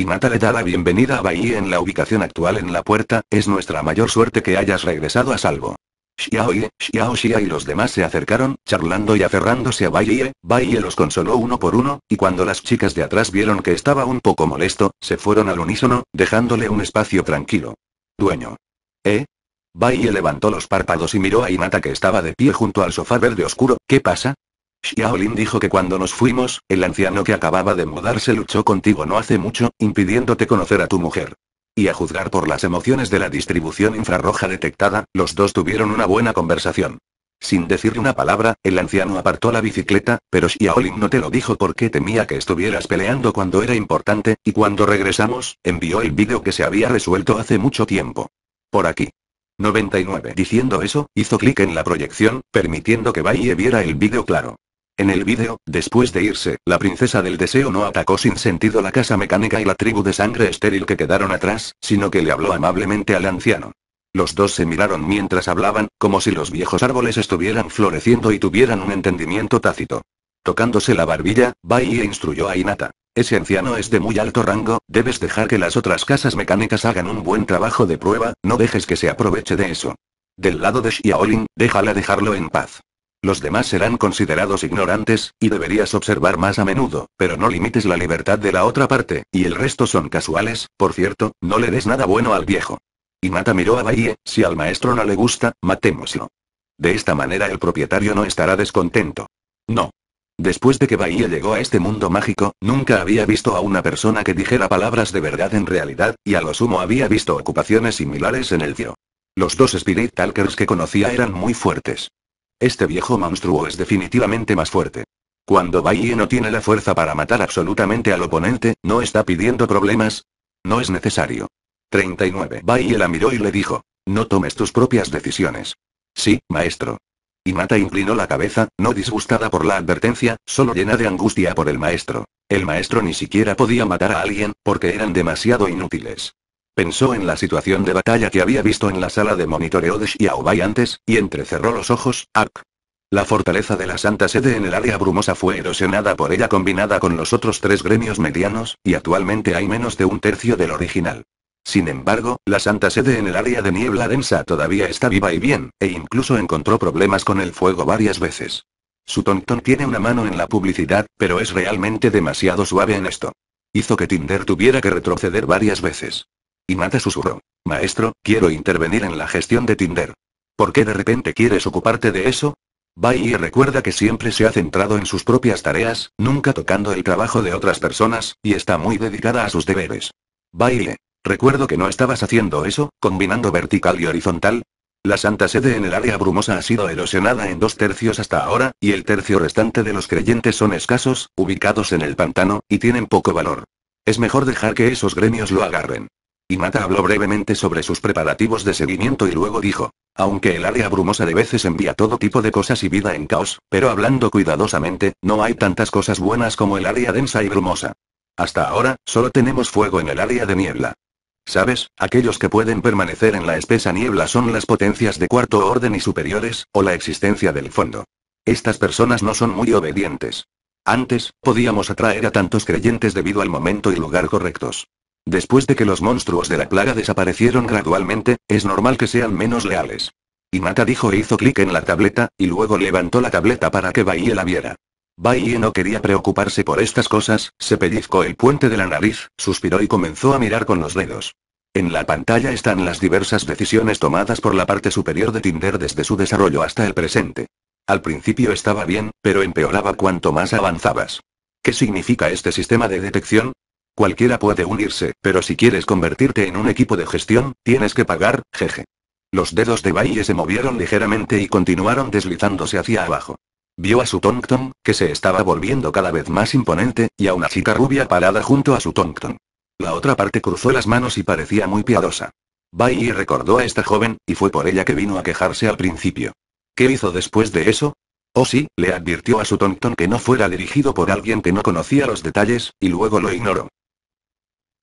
Y le da la bienvenida a Bai en la ubicación actual en la puerta, es nuestra mayor suerte que hayas regresado a salvo. Xiao Xiao y los demás se acercaron, charlando y aferrándose a Baiye, Baiye los consoló uno por uno, y cuando las chicas de atrás vieron que estaba un poco molesto, se fueron al unísono, dejándole un espacio tranquilo. Dueño. ¿Eh? Baiye levantó los párpados y miró a Inata que estaba de pie junto al sofá verde oscuro, ¿qué pasa? Xiaolin dijo que cuando nos fuimos, el anciano que acababa de mudarse luchó contigo no hace mucho, impidiéndote conocer a tu mujer. Y a juzgar por las emociones de la distribución infrarroja detectada, los dos tuvieron una buena conversación. Sin decir una palabra, el anciano apartó la bicicleta, pero Xiaolin no te lo dijo porque temía que estuvieras peleando cuando era importante, y cuando regresamos, envió el vídeo que se había resuelto hace mucho tiempo. Por aquí. 99. Diciendo eso, hizo clic en la proyección, permitiendo que Baye viera el vídeo claro. En el vídeo, después de irse, la princesa del deseo no atacó sin sentido la casa mecánica y la tribu de sangre estéril que quedaron atrás, sino que le habló amablemente al anciano. Los dos se miraron mientras hablaban, como si los viejos árboles estuvieran floreciendo y tuvieran un entendimiento tácito. Tocándose la barbilla, Bai instruyó a Inata. Ese anciano es de muy alto rango, debes dejar que las otras casas mecánicas hagan un buen trabajo de prueba, no dejes que se aproveche de eso. Del lado de Xiaolin, déjala dejarlo en paz. Los demás serán considerados ignorantes, y deberías observar más a menudo, pero no limites la libertad de la otra parte, y el resto son casuales, por cierto, no le des nada bueno al viejo. Y mata miró a Bahie, si al maestro no le gusta, matémoslo. De esta manera el propietario no estará descontento. No. Después de que Bahía llegó a este mundo mágico, nunca había visto a una persona que dijera palabras de verdad en realidad, y a lo sumo había visto ocupaciones similares en el tío. Los dos Spirit Talkers que conocía eran muy fuertes. Este viejo monstruo es definitivamente más fuerte. Cuando Baiye no tiene la fuerza para matar absolutamente al oponente, ¿no está pidiendo problemas? No es necesario. 39. Baiye la miró y le dijo. No tomes tus propias decisiones. Sí, maestro. Y Mata inclinó la cabeza, no disgustada por la advertencia, solo llena de angustia por el maestro. El maestro ni siquiera podía matar a alguien, porque eran demasiado inútiles. Pensó en la situación de batalla que había visto en la sala de monitoreo de Xiaobai antes, y entrecerró los ojos, Ark. La fortaleza de la Santa Sede en el área brumosa fue erosionada por ella combinada con los otros tres gremios medianos, y actualmente hay menos de un tercio del original. Sin embargo, la Santa Sede en el área de niebla densa todavía está viva y bien, e incluso encontró problemas con el fuego varias veces. Su tontón tiene una mano en la publicidad, pero es realmente demasiado suave en esto. Hizo que Tinder tuviera que retroceder varias veces. Y mata susurro. Maestro, quiero intervenir en la gestión de Tinder. ¿Por qué de repente quieres ocuparte de eso? Bai recuerda que siempre se ha centrado en sus propias tareas, nunca tocando el trabajo de otras personas, y está muy dedicada a sus deberes. Baile. Recuerdo que no estabas haciendo eso, combinando vertical y horizontal. La Santa Sede en el área brumosa ha sido erosionada en dos tercios hasta ahora, y el tercio restante de los creyentes son escasos, ubicados en el pantano, y tienen poco valor. Es mejor dejar que esos gremios lo agarren. Y Mata habló brevemente sobre sus preparativos de seguimiento y luego dijo, aunque el área brumosa de veces envía todo tipo de cosas y vida en caos, pero hablando cuidadosamente, no hay tantas cosas buenas como el área densa y brumosa. Hasta ahora, solo tenemos fuego en el área de niebla. ¿Sabes? Aquellos que pueden permanecer en la espesa niebla son las potencias de cuarto orden y superiores, o la existencia del fondo. Estas personas no son muy obedientes. Antes, podíamos atraer a tantos creyentes debido al momento y lugar correctos. Después de que los monstruos de la plaga desaparecieron gradualmente, es normal que sean menos leales. Y Mata dijo e hizo clic en la tableta, y luego levantó la tableta para que Baiye la viera. Baie no quería preocuparse por estas cosas, se pellizcó el puente de la nariz, suspiró y comenzó a mirar con los dedos. En la pantalla están las diversas decisiones tomadas por la parte superior de Tinder desde su desarrollo hasta el presente. Al principio estaba bien, pero empeoraba cuanto más avanzabas. ¿Qué significa este sistema de detección? Cualquiera puede unirse, pero si quieres convertirte en un equipo de gestión, tienes que pagar, jeje. Los dedos de Baille se movieron ligeramente y continuaron deslizándose hacia abajo. Vio a su Tonkton, que se estaba volviendo cada vez más imponente, y a una chica rubia parada junto a su Tonkton. La otra parte cruzó las manos y parecía muy piadosa. Bailey recordó a esta joven, y fue por ella que vino a quejarse al principio. ¿Qué hizo después de eso? Oh sí, le advirtió a su Tonkton que no fuera dirigido por alguien que no conocía los detalles, y luego lo ignoró.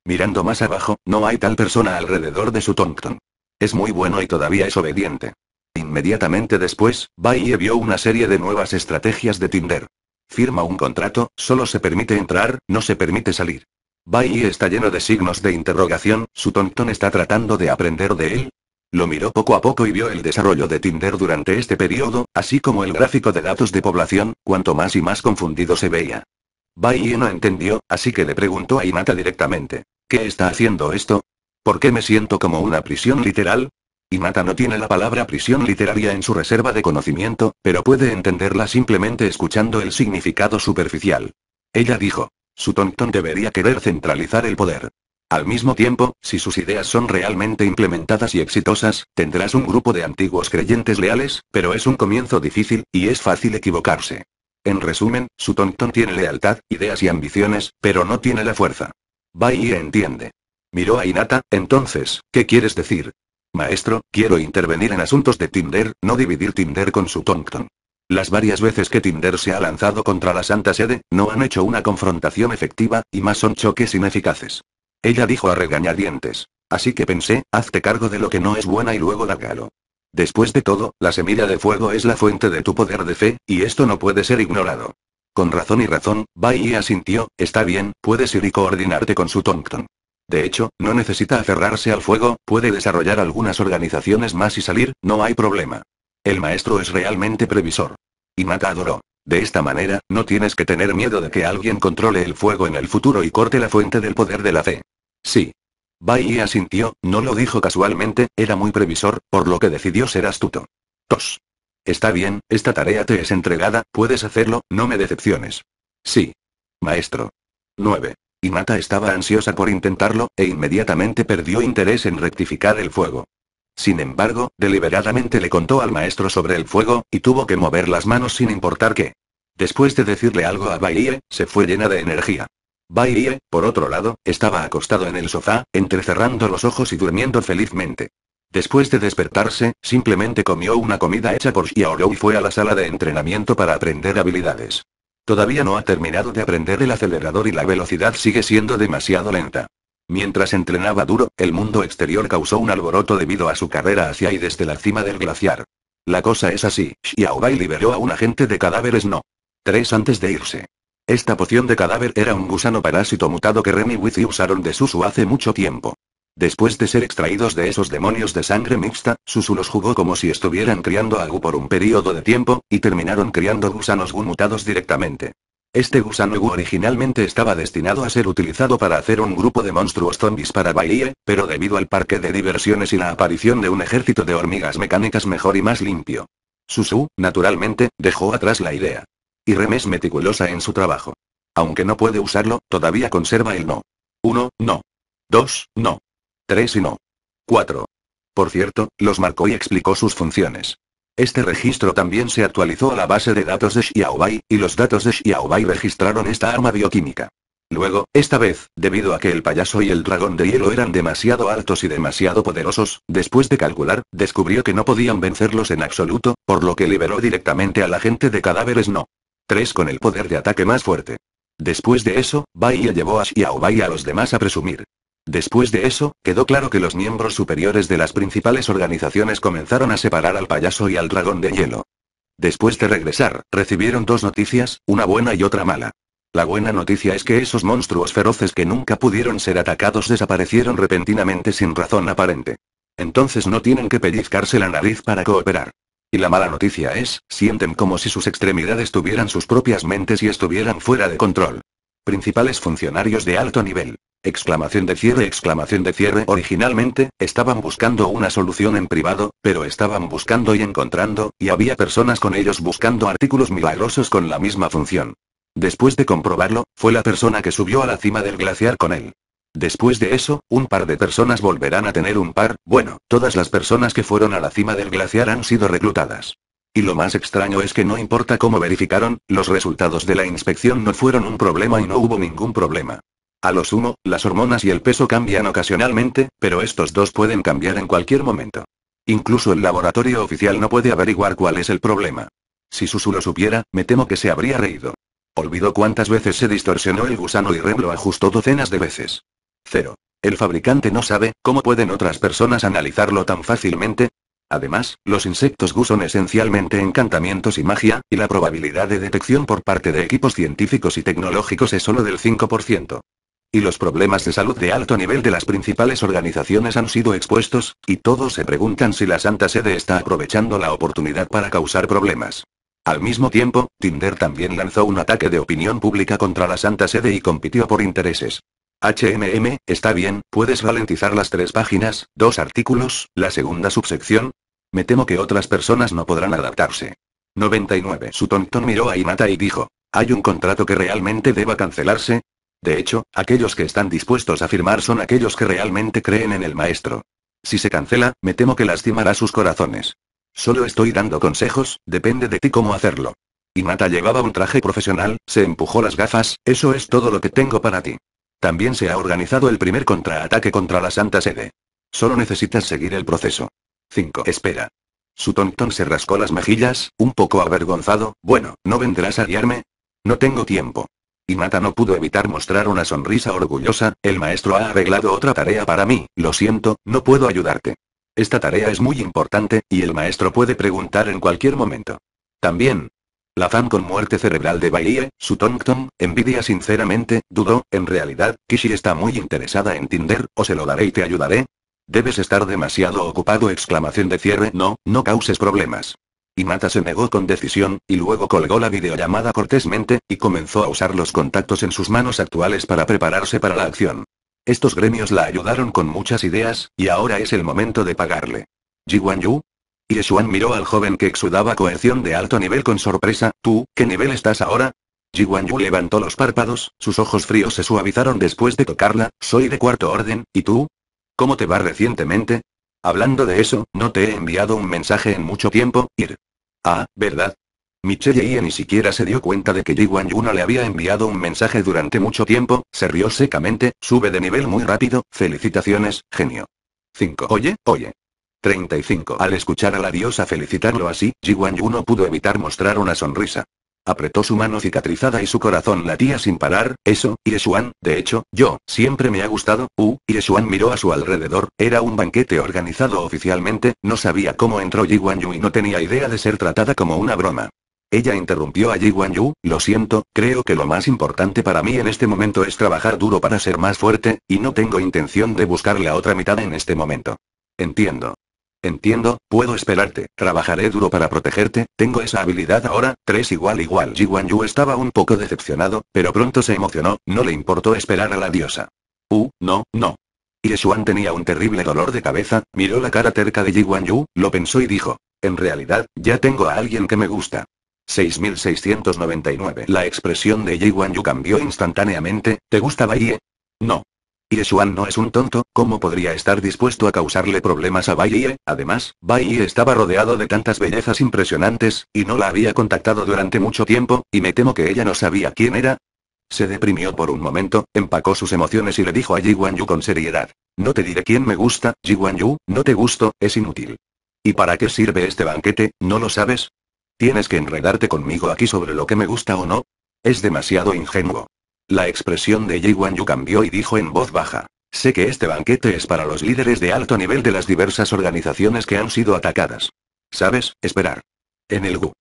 Mirando más abajo, no hay tal persona alrededor de su Tonkton. Es muy bueno y todavía es obediente. Inmediatamente después, Baye vio una serie de nuevas estrategias de Tinder. Firma un contrato, solo se permite entrar, no se permite salir. Bayi está lleno de signos de interrogación, su Tonkton está tratando de aprender de él. Lo miró poco a poco y vio el desarrollo de Tinder durante este periodo, así como el gráfico de datos de población, cuanto más y más confundido se veía. Baye no entendió, así que le preguntó a Inata directamente. ¿Qué está haciendo esto? ¿Por qué me siento como una prisión literal? Y Mata no tiene la palabra prisión literaria en su reserva de conocimiento, pero puede entenderla simplemente escuchando el significado superficial. Ella dijo. Su tontón debería querer centralizar el poder. Al mismo tiempo, si sus ideas son realmente implementadas y exitosas, tendrás un grupo de antiguos creyentes leales, pero es un comienzo difícil, y es fácil equivocarse. En resumen, su tontón tiene lealtad, ideas y ambiciones, pero no tiene la fuerza y entiende. Miró a Inata, entonces, ¿qué quieres decir? Maestro, quiero intervenir en asuntos de Tinder, no dividir Tinder con su Tonkton. Las varias veces que Tinder se ha lanzado contra la Santa Sede, no han hecho una confrontación efectiva, y más son choques ineficaces. Ella dijo a regañadientes. Así que pensé, hazte cargo de lo que no es buena y luego galo Después de todo, la semilla de fuego es la fuente de tu poder de fe, y esto no puede ser ignorado. Con razón y razón, Bai asintió, está bien, puedes ir y coordinarte con su Tonkton. De hecho, no necesita aferrarse al fuego, puede desarrollar algunas organizaciones más y salir, no hay problema. El maestro es realmente previsor. Y Mata adoró. De esta manera, no tienes que tener miedo de que alguien controle el fuego en el futuro y corte la fuente del poder de la fe. Sí. Bai asintió, no lo dijo casualmente, era muy previsor, por lo que decidió ser astuto. Tos. Está bien, esta tarea te es entregada, puedes hacerlo, no me decepciones. Sí. Maestro. 9. Inata estaba ansiosa por intentarlo, e inmediatamente perdió interés en rectificar el fuego. Sin embargo, deliberadamente le contó al maestro sobre el fuego, y tuvo que mover las manos sin importar qué. Después de decirle algo a Baie, se fue llena de energía. Baie, por otro lado, estaba acostado en el sofá, entrecerrando los ojos y durmiendo felizmente. Después de despertarse, simplemente comió una comida hecha por Xiaorou y fue a la sala de entrenamiento para aprender habilidades. Todavía no ha terminado de aprender el acelerador y la velocidad sigue siendo demasiado lenta. Mientras entrenaba duro, el mundo exterior causó un alboroto debido a su carrera hacia y desde la cima del glaciar. La cosa es así, Xiaobai liberó a un agente de cadáveres no. Tres antes de irse. Esta poción de cadáver era un gusano parásito mutado que Remy Wizi usaron de Susu hace mucho tiempo. Después de ser extraídos de esos demonios de sangre mixta, Susu los jugó como si estuvieran criando a por un periodo de tiempo, y terminaron criando gusanos Gu mutados directamente. Este gusano Gu originalmente estaba destinado a ser utilizado para hacer un grupo de monstruos zombies para baile pero debido al parque de diversiones y la aparición de un ejército de hormigas mecánicas mejor y más limpio. Susu, naturalmente, dejó atrás la idea. Y Rem es meticulosa en su trabajo. Aunque no puede usarlo, todavía conserva el no. 1. No. 2. No. Tres y no. Cuatro. Por cierto, los marcó y explicó sus funciones. Este registro también se actualizó a la base de datos de Xiaobai, y los datos de Xiaobai registraron esta arma bioquímica. Luego, esta vez, debido a que el payaso y el dragón de hielo eran demasiado altos y demasiado poderosos, después de calcular, descubrió que no podían vencerlos en absoluto, por lo que liberó directamente a la gente de cadáveres no. 3 con el poder de ataque más fuerte. Después de eso, Bai llevó a Xiaobai a los demás a presumir. Después de eso, quedó claro que los miembros superiores de las principales organizaciones comenzaron a separar al payaso y al dragón de hielo. Después de regresar, recibieron dos noticias, una buena y otra mala. La buena noticia es que esos monstruos feroces que nunca pudieron ser atacados desaparecieron repentinamente sin razón aparente. Entonces no tienen que pellizcarse la nariz para cooperar. Y la mala noticia es, sienten como si sus extremidades tuvieran sus propias mentes y estuvieran fuera de control. Principales funcionarios de alto nivel. Exclamación de cierre, exclamación de cierre. Originalmente, estaban buscando una solución en privado, pero estaban buscando y encontrando, y había personas con ellos buscando artículos milagrosos con la misma función. Después de comprobarlo, fue la persona que subió a la cima del glaciar con él. Después de eso, un par de personas volverán a tener un par, bueno, todas las personas que fueron a la cima del glaciar han sido reclutadas. Y lo más extraño es que no importa cómo verificaron, los resultados de la inspección no fueron un problema y no hubo ningún problema. A lo sumo, las hormonas y el peso cambian ocasionalmente, pero estos dos pueden cambiar en cualquier momento. Incluso el laboratorio oficial no puede averiguar cuál es el problema. Si Susu lo supiera, me temo que se habría reído. Olvidó cuántas veces se distorsionó el gusano y Rem lo ajustó docenas de veces. Cero. El fabricante no sabe, ¿cómo pueden otras personas analizarlo tan fácilmente? Además, los insectos Gu son esencialmente encantamientos y magia, y la probabilidad de detección por parte de equipos científicos y tecnológicos es solo del 5%. Y los problemas de salud de alto nivel de las principales organizaciones han sido expuestos, y todos se preguntan si la Santa Sede está aprovechando la oportunidad para causar problemas. Al mismo tiempo, Tinder también lanzó un ataque de opinión pública contra la Santa Sede y compitió por intereses. HMM, está bien, puedes ralentizar las tres páginas, dos artículos, la segunda subsección. Me temo que otras personas no podrán adaptarse. 99. Su tontón miró a Inata y dijo, ¿hay un contrato que realmente deba cancelarse? De hecho, aquellos que están dispuestos a firmar son aquellos que realmente creen en el maestro. Si se cancela, me temo que lastimará sus corazones. Solo estoy dando consejos, depende de ti cómo hacerlo. Inata llevaba un traje profesional, se empujó las gafas, eso es todo lo que tengo para ti. También se ha organizado el primer contraataque contra la Santa Sede. Solo necesitas seguir el proceso. 5. Espera. Su tontón se rascó las mejillas, un poco avergonzado, bueno, ¿no vendrás a guiarme? No tengo tiempo. Y Mata no pudo evitar mostrar una sonrisa orgullosa, el maestro ha arreglado otra tarea para mí, lo siento, no puedo ayudarte. Esta tarea es muy importante, y el maestro puede preguntar en cualquier momento. También. La fan con muerte cerebral de Baiye, su Tongtong, envidia sinceramente, dudó, en realidad, Kishi está muy interesada en Tinder, o se lo daré y te ayudaré. Debes estar demasiado ocupado exclamación de cierre, no, no causes problemas. Y Mata se negó con decisión, y luego colgó la videollamada cortésmente, y comenzó a usar los contactos en sus manos actuales para prepararse para la acción. Estos gremios la ayudaron con muchas ideas, y ahora es el momento de pagarle. ¿Ji Yu? Yeshuan miró al joven que exudaba cohesión de alto nivel con sorpresa, ¿tú, qué nivel estás ahora? Ji Yu levantó los párpados, sus ojos fríos se suavizaron después de tocarla, soy de cuarto orden, ¿y tú? ¿Cómo te va recientemente? Hablando de eso, no te he enviado un mensaje en mucho tiempo, Ir. Ah, ¿verdad? Michelle y ni siquiera se dio cuenta de que Ji no le había enviado un mensaje durante mucho tiempo, se rió secamente, sube de nivel muy rápido, felicitaciones, genio. 5. Oye, oye. 35. Al escuchar a la diosa felicitarlo así, Ji no pudo evitar mostrar una sonrisa apretó su mano cicatrizada y su corazón latía sin parar, eso, Iresuan, de hecho, yo, siempre me ha gustado, uh, Iresuan miró a su alrededor, era un banquete organizado oficialmente, no sabía cómo entró Yi Yu y no tenía idea de ser tratada como una broma. Ella interrumpió a Yi Yu, lo siento, creo que lo más importante para mí en este momento es trabajar duro para ser más fuerte, y no tengo intención de buscar la otra mitad en este momento. Entiendo. Entiendo, puedo esperarte, trabajaré duro para protegerte, tengo esa habilidad ahora, 3 igual igual. Jiwan Yu estaba un poco decepcionado, pero pronto se emocionó, no le importó esperar a la diosa. Uh, no, no. Yeshuan tenía un terrible dolor de cabeza, miró la cara terca de Jiwan Yu, lo pensó y dijo, en realidad, ya tengo a alguien que me gusta. 6699. La expresión de Jiwan Yu cambió instantáneamente, ¿te gusta Baie? No. Xuan no es un tonto, ¿cómo podría estar dispuesto a causarle problemas a Yi? Además, Yi estaba rodeado de tantas bellezas impresionantes, y no la había contactado durante mucho tiempo, y me temo que ella no sabía quién era. Se deprimió por un momento, empacó sus emociones y le dijo a Ji Yu con seriedad. No te diré quién me gusta, Ji Yu, no te gusto, es inútil. ¿Y para qué sirve este banquete, no lo sabes? Tienes que enredarte conmigo aquí sobre lo que me gusta o no. Es demasiado ingenuo. La expresión de Yi Yu cambió y dijo en voz baja. Sé que este banquete es para los líderes de alto nivel de las diversas organizaciones que han sido atacadas. ¿Sabes? Esperar. En el Gu.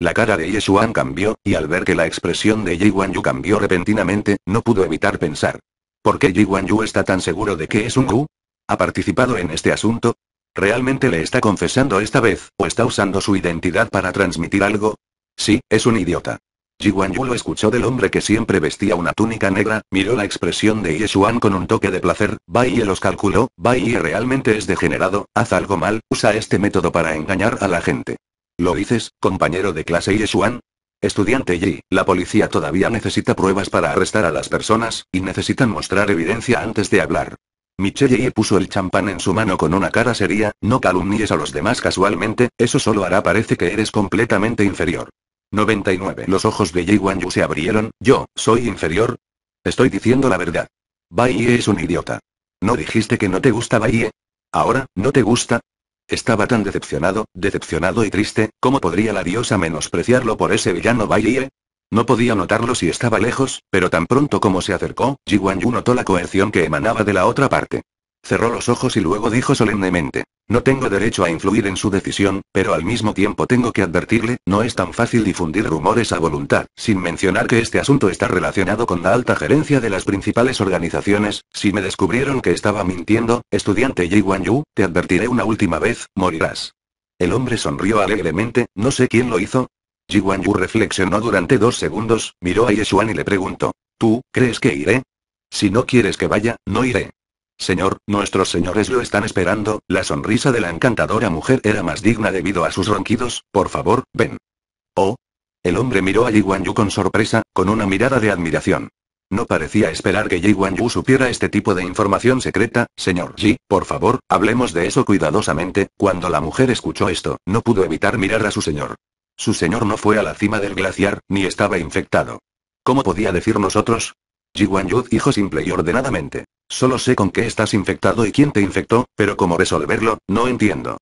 La cara de Yeshuan cambió, y al ver que la expresión de Yi Yu cambió repentinamente, no pudo evitar pensar. ¿Por qué Yi Yu está tan seguro de que es un Gu? ¿Ha participado en este asunto? ¿Realmente le está confesando esta vez, o está usando su identidad para transmitir algo? Sí, es un idiota. Jiwan Yu lo escuchó del hombre que siempre vestía una túnica negra, miró la expresión de Yeshuan con un toque de placer, Bai los calculó, Bai realmente es degenerado, haz algo mal, usa este método para engañar a la gente. ¿Lo dices, compañero de clase Yeshuan? Estudiante Yi, la policía todavía necesita pruebas para arrestar a las personas, y necesitan mostrar evidencia antes de hablar. Michelle Ye puso el champán en su mano con una cara seria, no calumnies a los demás casualmente, eso solo hará parece que eres completamente inferior. 99. Los ojos de Yi Wan Yu se abrieron, yo, ¿soy inferior? Estoy diciendo la verdad. Bai es un idiota. ¿No dijiste que no te gusta Baiye. ¿Ahora, no te gusta? Estaba tan decepcionado, decepcionado y triste, ¿cómo podría la diosa menospreciarlo por ese villano Bai? No podía notarlo si estaba lejos, pero tan pronto como se acercó, Ji Yu notó la coerción que emanaba de la otra parte. Cerró los ojos y luego dijo solemnemente, no tengo derecho a influir en su decisión, pero al mismo tiempo tengo que advertirle, no es tan fácil difundir rumores a voluntad, sin mencionar que este asunto está relacionado con la alta gerencia de las principales organizaciones, si me descubrieron que estaba mintiendo, estudiante Yi Guan Yu, te advertiré una última vez, morirás. El hombre sonrió alegremente, no sé quién lo hizo. Ji Guan Yu reflexionó durante dos segundos, miró a Yeshuan y le preguntó, ¿tú, crees que iré? Si no quieres que vaya, no iré. Señor, nuestros señores lo están esperando, la sonrisa de la encantadora mujer era más digna debido a sus ronquidos, por favor, ven. Oh. El hombre miró a Yi Yu con sorpresa, con una mirada de admiración. No parecía esperar que Yi Wan Yu supiera este tipo de información secreta, señor Ji, por favor, hablemos de eso cuidadosamente, cuando la mujer escuchó esto, no pudo evitar mirar a su señor. Su señor no fue a la cima del glaciar, ni estaba infectado. ¿Cómo podía decir nosotros? Yu dijo simple y ordenadamente. Solo sé con qué estás infectado y quién te infectó, pero cómo resolverlo, no entiendo.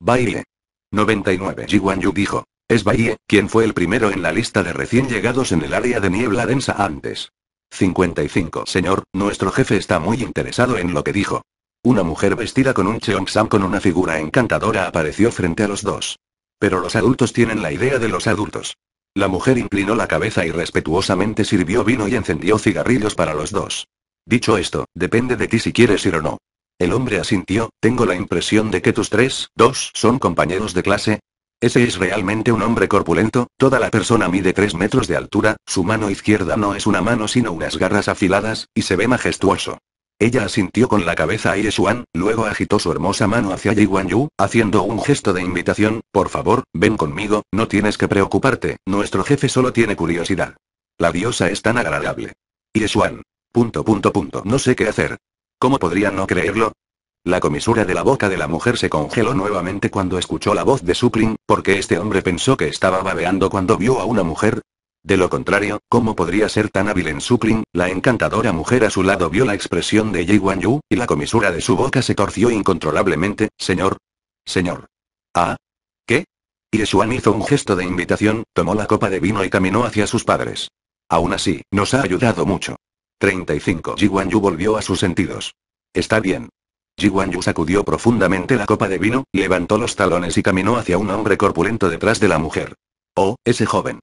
Baile. 99. Yu dijo. Es Baile, quien fue el primero en la lista de recién llegados en el área de niebla densa antes. 55. Señor, nuestro jefe está muy interesado en lo que dijo. Una mujer vestida con un cheongsam con una figura encantadora apareció frente a los dos. Pero los adultos tienen la idea de los adultos. La mujer inclinó la cabeza y respetuosamente sirvió vino y encendió cigarrillos para los dos. Dicho esto, depende de ti si quieres ir o no. El hombre asintió, tengo la impresión de que tus tres, dos, son compañeros de clase. Ese es realmente un hombre corpulento, toda la persona mide tres metros de altura, su mano izquierda no es una mano sino unas garras afiladas, y se ve majestuoso. Ella asintió con la cabeza a Yeshuan, luego agitó su hermosa mano hacia Yi Yu, haciendo un gesto de invitación, por favor, ven conmigo, no tienes que preocuparte, nuestro jefe solo tiene curiosidad. La diosa es tan agradable. Yeshuan. Punto punto punto. No sé qué hacer. ¿Cómo podría no creerlo? La comisura de la boca de la mujer se congeló nuevamente cuando escuchó la voz de Sukling, porque este hombre pensó que estaba babeando cuando vio a una mujer, de lo contrario, ¿cómo podría ser tan hábil en clín? La encantadora mujer a su lado vio la expresión de Yi Guan Yu, y la comisura de su boca se torció incontrolablemente, señor. Señor. Ah. ¿Qué? Yeshuan hizo un gesto de invitación, tomó la copa de vino y caminó hacia sus padres. Aún así, nos ha ayudado mucho. 35. Yi Guan Yu volvió a sus sentidos. Está bien. Ji Yu sacudió profundamente la copa de vino, levantó los talones y caminó hacia un hombre corpulento detrás de la mujer. Oh, ese joven.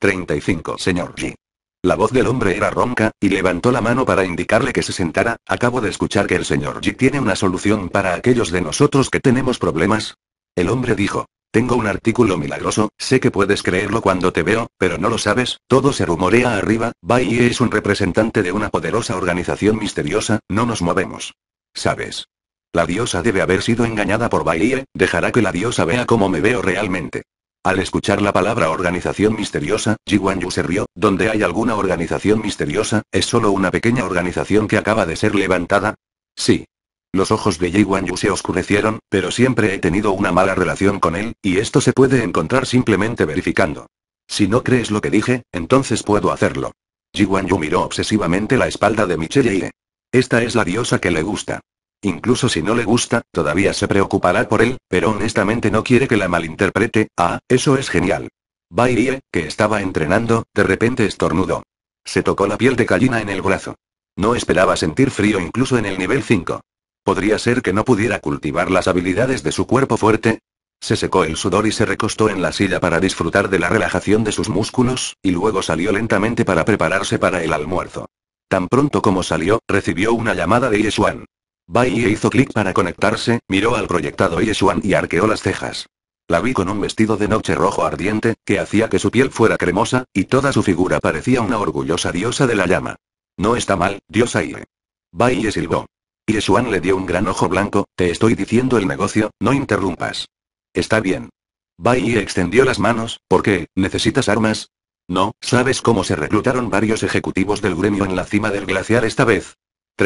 35. Señor G. La voz del hombre era ronca, y levantó la mano para indicarle que se sentara, acabo de escuchar que el señor G tiene una solución para aquellos de nosotros que tenemos problemas. El hombre dijo, tengo un artículo milagroso, sé que puedes creerlo cuando te veo, pero no lo sabes, todo se rumorea arriba, Bai es un representante de una poderosa organización misteriosa, no nos movemos. ¿Sabes? La diosa debe haber sido engañada por Baiye, dejará que la diosa vea cómo me veo realmente. Al escuchar la palabra organización misteriosa, Jiwan Yu se rió, ¿donde hay alguna organización misteriosa? ¿Es solo una pequeña organización que acaba de ser levantada? Sí. Los ojos de Jiwan Yu se oscurecieron, pero siempre he tenido una mala relación con él, y esto se puede encontrar simplemente verificando. Si no crees lo que dije, entonces puedo hacerlo. Jiwan Yu miró obsesivamente la espalda de Michelle. Esta es la diosa que le gusta. Incluso si no le gusta, todavía se preocupará por él, pero honestamente no quiere que la malinterprete. Ah, eso es genial. Bairie, que estaba entrenando, de repente estornudó. Se tocó la piel de gallina en el brazo. No esperaba sentir frío incluso en el nivel 5. ¿Podría ser que no pudiera cultivar las habilidades de su cuerpo fuerte? Se secó el sudor y se recostó en la silla para disfrutar de la relajación de sus músculos, y luego salió lentamente para prepararse para el almuerzo. Tan pronto como salió, recibió una llamada de Yeshuan. Bai hizo clic para conectarse, miró al proyectado Yeshuan y arqueó las cejas. La vi con un vestido de noche rojo ardiente, que hacía que su piel fuera cremosa, y toda su figura parecía una orgullosa diosa de la llama. No está mal, Diosa aire. Bai silbó. Yeshuan le dio un gran ojo blanco, te estoy diciendo el negocio, no interrumpas. Está bien. Bai extendió las manos, ¿por qué? ¿Necesitas armas? No, ¿sabes cómo se reclutaron varios ejecutivos del gremio en la cima del glaciar esta vez?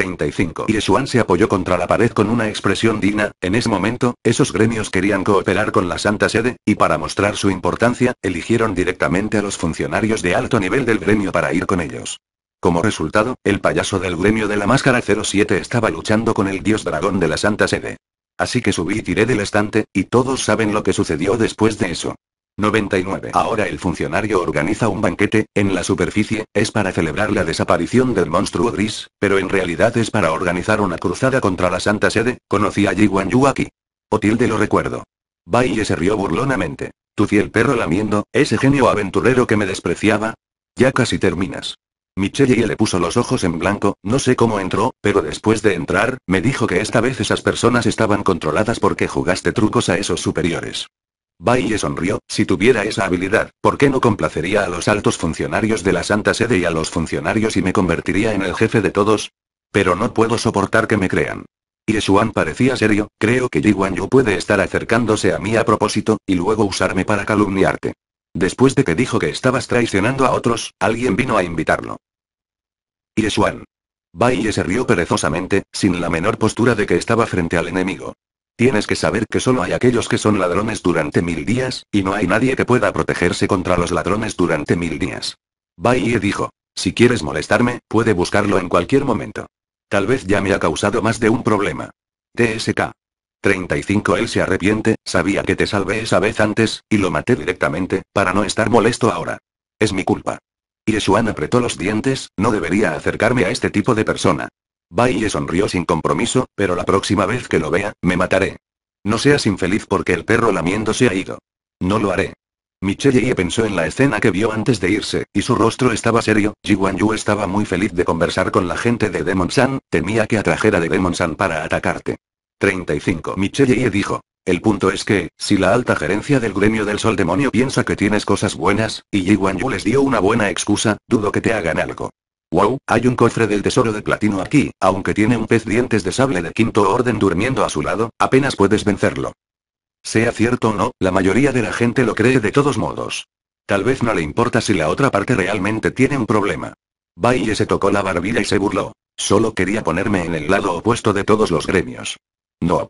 35. Yeshuan se apoyó contra la pared con una expresión digna, en ese momento, esos gremios querían cooperar con la Santa Sede, y para mostrar su importancia, eligieron directamente a los funcionarios de alto nivel del gremio para ir con ellos. Como resultado, el payaso del gremio de la máscara 07 estaba luchando con el dios dragón de la Santa Sede. Así que subí y tiré del estante, y todos saben lo que sucedió después de eso. 99. Ahora el funcionario organiza un banquete, en la superficie, es para celebrar la desaparición del monstruo gris, pero en realidad es para organizar una cruzada contra la Santa Sede, conocí a Jiwan Yu aquí. tilde lo recuerdo. Baille se rió burlonamente. Tu fiel perro lamiendo, ese genio aventurero que me despreciaba. Ya casi terminas. Michelle le puso los ojos en blanco, no sé cómo entró, pero después de entrar, me dijo que esta vez esas personas estaban controladas porque jugaste trucos a esos superiores. Baiye sonrió, si tuviera esa habilidad, ¿por qué no complacería a los altos funcionarios de la Santa Sede y a los funcionarios y me convertiría en el jefe de todos? Pero no puedo soportar que me crean. Yeshuan parecía serio, creo que Yiguan Yu puede estar acercándose a mí a propósito, y luego usarme para calumniarte. Después de que dijo que estabas traicionando a otros, alguien vino a invitarlo. Yeshuan. Baiye se rió perezosamente, sin la menor postura de que estaba frente al enemigo. Tienes que saber que solo hay aquellos que son ladrones durante mil días, y no hay nadie que pueda protegerse contra los ladrones durante mil días. y dijo. Si quieres molestarme, puede buscarlo en cualquier momento. Tal vez ya me ha causado más de un problema. TSK. 35 Él se arrepiente, sabía que te salvé esa vez antes, y lo maté directamente, para no estar molesto ahora. Es mi culpa. Yeshuan apretó los dientes, no debería acercarme a este tipo de persona. Baiye sonrió sin compromiso, pero la próxima vez que lo vea, me mataré. No seas infeliz porque el perro lamiendo se ha ido. No lo haré. Michelle pensó en la escena que vio antes de irse, y su rostro estaba serio. Jiwan Yu estaba muy feliz de conversar con la gente de Demon San, temía que atrajera de Demon San para atacarte. 35. Michelle dijo. El punto es que, si la alta gerencia del gremio del sol demonio piensa que tienes cosas buenas, y Jiwan Yu les dio una buena excusa, dudo que te hagan algo. Wow, hay un cofre del tesoro de platino aquí, aunque tiene un pez dientes de sable de quinto orden durmiendo a su lado, apenas puedes vencerlo. Sea cierto o no, la mayoría de la gente lo cree de todos modos. Tal vez no le importa si la otra parte realmente tiene un problema. Baile se tocó la barbilla y se burló. Solo quería ponerme en el lado opuesto de todos los gremios. No.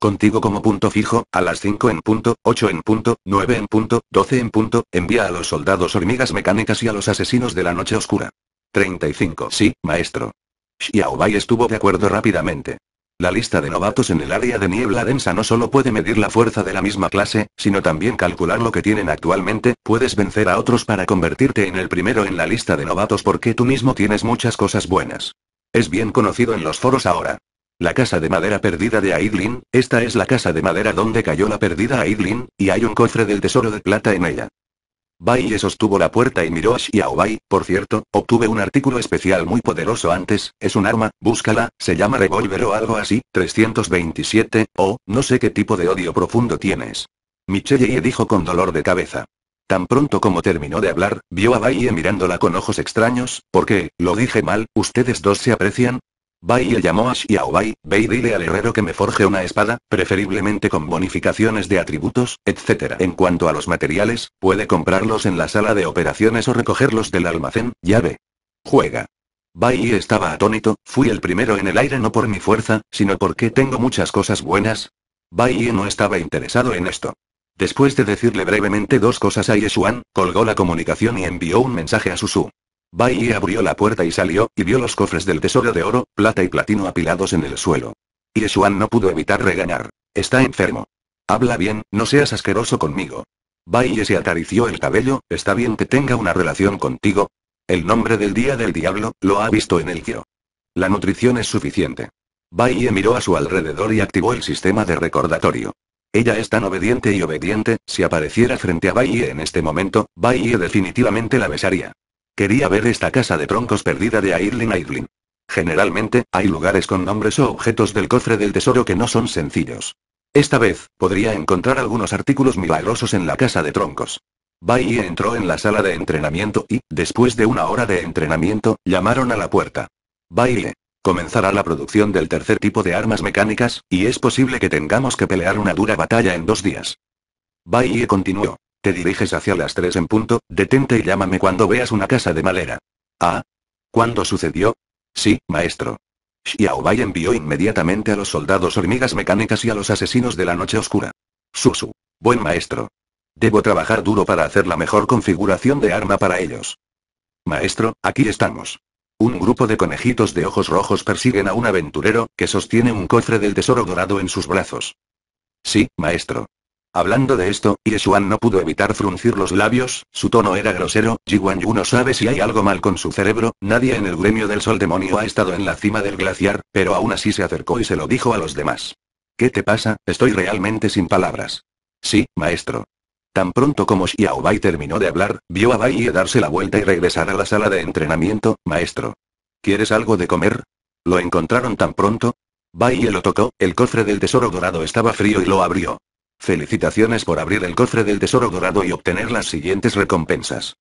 Contigo como punto fijo, a las 5 en punto, 8 en punto, 9 en punto, 12 en punto, envía a los soldados hormigas mecánicas y a los asesinos de la noche oscura. 35. Sí, maestro. Xiaobai estuvo de acuerdo rápidamente. La lista de novatos en el área de niebla densa no solo puede medir la fuerza de la misma clase, sino también calcular lo que tienen actualmente, puedes vencer a otros para convertirte en el primero en la lista de novatos porque tú mismo tienes muchas cosas buenas. Es bien conocido en los foros ahora. La casa de madera perdida de Aidlin, esta es la casa de madera donde cayó la perdida Aidlin, y hay un cofre del tesoro de plata en ella. Bai sostuvo la puerta y miró a Xiaobai, por cierto, obtuve un artículo especial muy poderoso antes, es un arma, búscala, se llama revólver o algo así, 327, o, oh, no sé qué tipo de odio profundo tienes. Michelle dijo con dolor de cabeza. Tan pronto como terminó de hablar, vio a Baiye mirándola con ojos extraños, ¿por qué, lo dije mal, ustedes dos se aprecian, Bai llamó a Xiaobai, ve y dile al herrero que me forje una espada, preferiblemente con bonificaciones de atributos, etc. En cuanto a los materiales, puede comprarlos en la sala de operaciones o recogerlos del almacén, llave. Juega. Bai estaba atónito, fui el primero en el aire no por mi fuerza, sino porque tengo muchas cosas buenas. Bai no estaba interesado en esto. Después de decirle brevemente dos cosas a Yeshuan, colgó la comunicación y envió un mensaje a Susu. Bai abrió la puerta y salió, y vio los cofres del tesoro de oro, plata y platino apilados en el suelo. Yeshuan no pudo evitar regañar. Está enfermo. Habla bien, no seas asqueroso conmigo. Bai se acarició el cabello, está bien que tenga una relación contigo. El nombre del día del diablo, lo ha visto en el tío. La nutrición es suficiente. Bai miró a su alrededor y activó el sistema de recordatorio. Ella es tan obediente y obediente, si apareciera frente a Bai en este momento, Bai definitivamente la besaría. Quería ver esta casa de troncos perdida de Airlin Airlin. Generalmente, hay lugares con nombres o objetos del cofre del tesoro que no son sencillos. Esta vez, podría encontrar algunos artículos milagrosos en la casa de troncos. Bai entró en la sala de entrenamiento y, después de una hora de entrenamiento, llamaron a la puerta. Bai, comenzará la producción del tercer tipo de armas mecánicas, y es posible que tengamos que pelear una dura batalla en dos días. Bai continuó. Te diriges hacia las tres en punto, detente y llámame cuando veas una casa de madera. Ah. ¿Cuándo sucedió? Sí, maestro. Xiaobai envió inmediatamente a los soldados hormigas mecánicas y a los asesinos de la noche oscura. Susu. Buen maestro. Debo trabajar duro para hacer la mejor configuración de arma para ellos. Maestro, aquí estamos. Un grupo de conejitos de ojos rojos persiguen a un aventurero, que sostiene un cofre del tesoro dorado en sus brazos. Sí, maestro. Hablando de esto, Xuan no pudo evitar fruncir los labios, su tono era grosero, Jiwan Yu no sabe si hay algo mal con su cerebro, nadie en el gremio del sol demonio ha estado en la cima del glaciar, pero aún así se acercó y se lo dijo a los demás. ¿Qué te pasa? Estoy realmente sin palabras. Sí, maestro. Tan pronto como Xiao Bai terminó de hablar, vio a Bai darse la vuelta y regresar a la sala de entrenamiento, maestro. ¿Quieres algo de comer? ¿Lo encontraron tan pronto? Bai lo tocó, el cofre del tesoro dorado estaba frío y lo abrió. Felicitaciones por abrir el cofre del tesoro dorado y obtener las siguientes recompensas.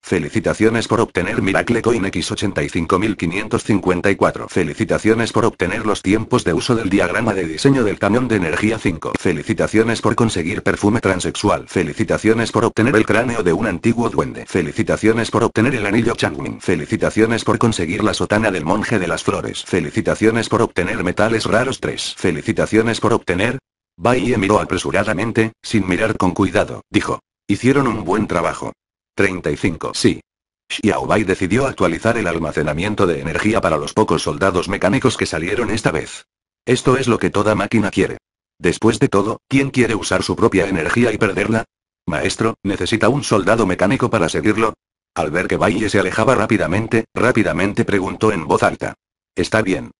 Felicitaciones por obtener Miracle Coin X85554. Felicitaciones por obtener los tiempos de uso del diagrama de diseño del cañón de energía 5. Felicitaciones por conseguir perfume transexual. Felicitaciones por obtener el cráneo de un antiguo duende. Felicitaciones por obtener el anillo Changming. Felicitaciones por conseguir la sotana del monje de las flores. Felicitaciones por obtener metales raros 3. Felicitaciones por obtener Baie miró apresuradamente, sin mirar con cuidado, dijo. Hicieron un buen trabajo. 35. Sí. Xiaobai decidió actualizar el almacenamiento de energía para los pocos soldados mecánicos que salieron esta vez. Esto es lo que toda máquina quiere. Después de todo, ¿quién quiere usar su propia energía y perderla? Maestro, ¿necesita un soldado mecánico para seguirlo? Al ver que Baille se alejaba rápidamente, rápidamente preguntó en voz alta. Está bien,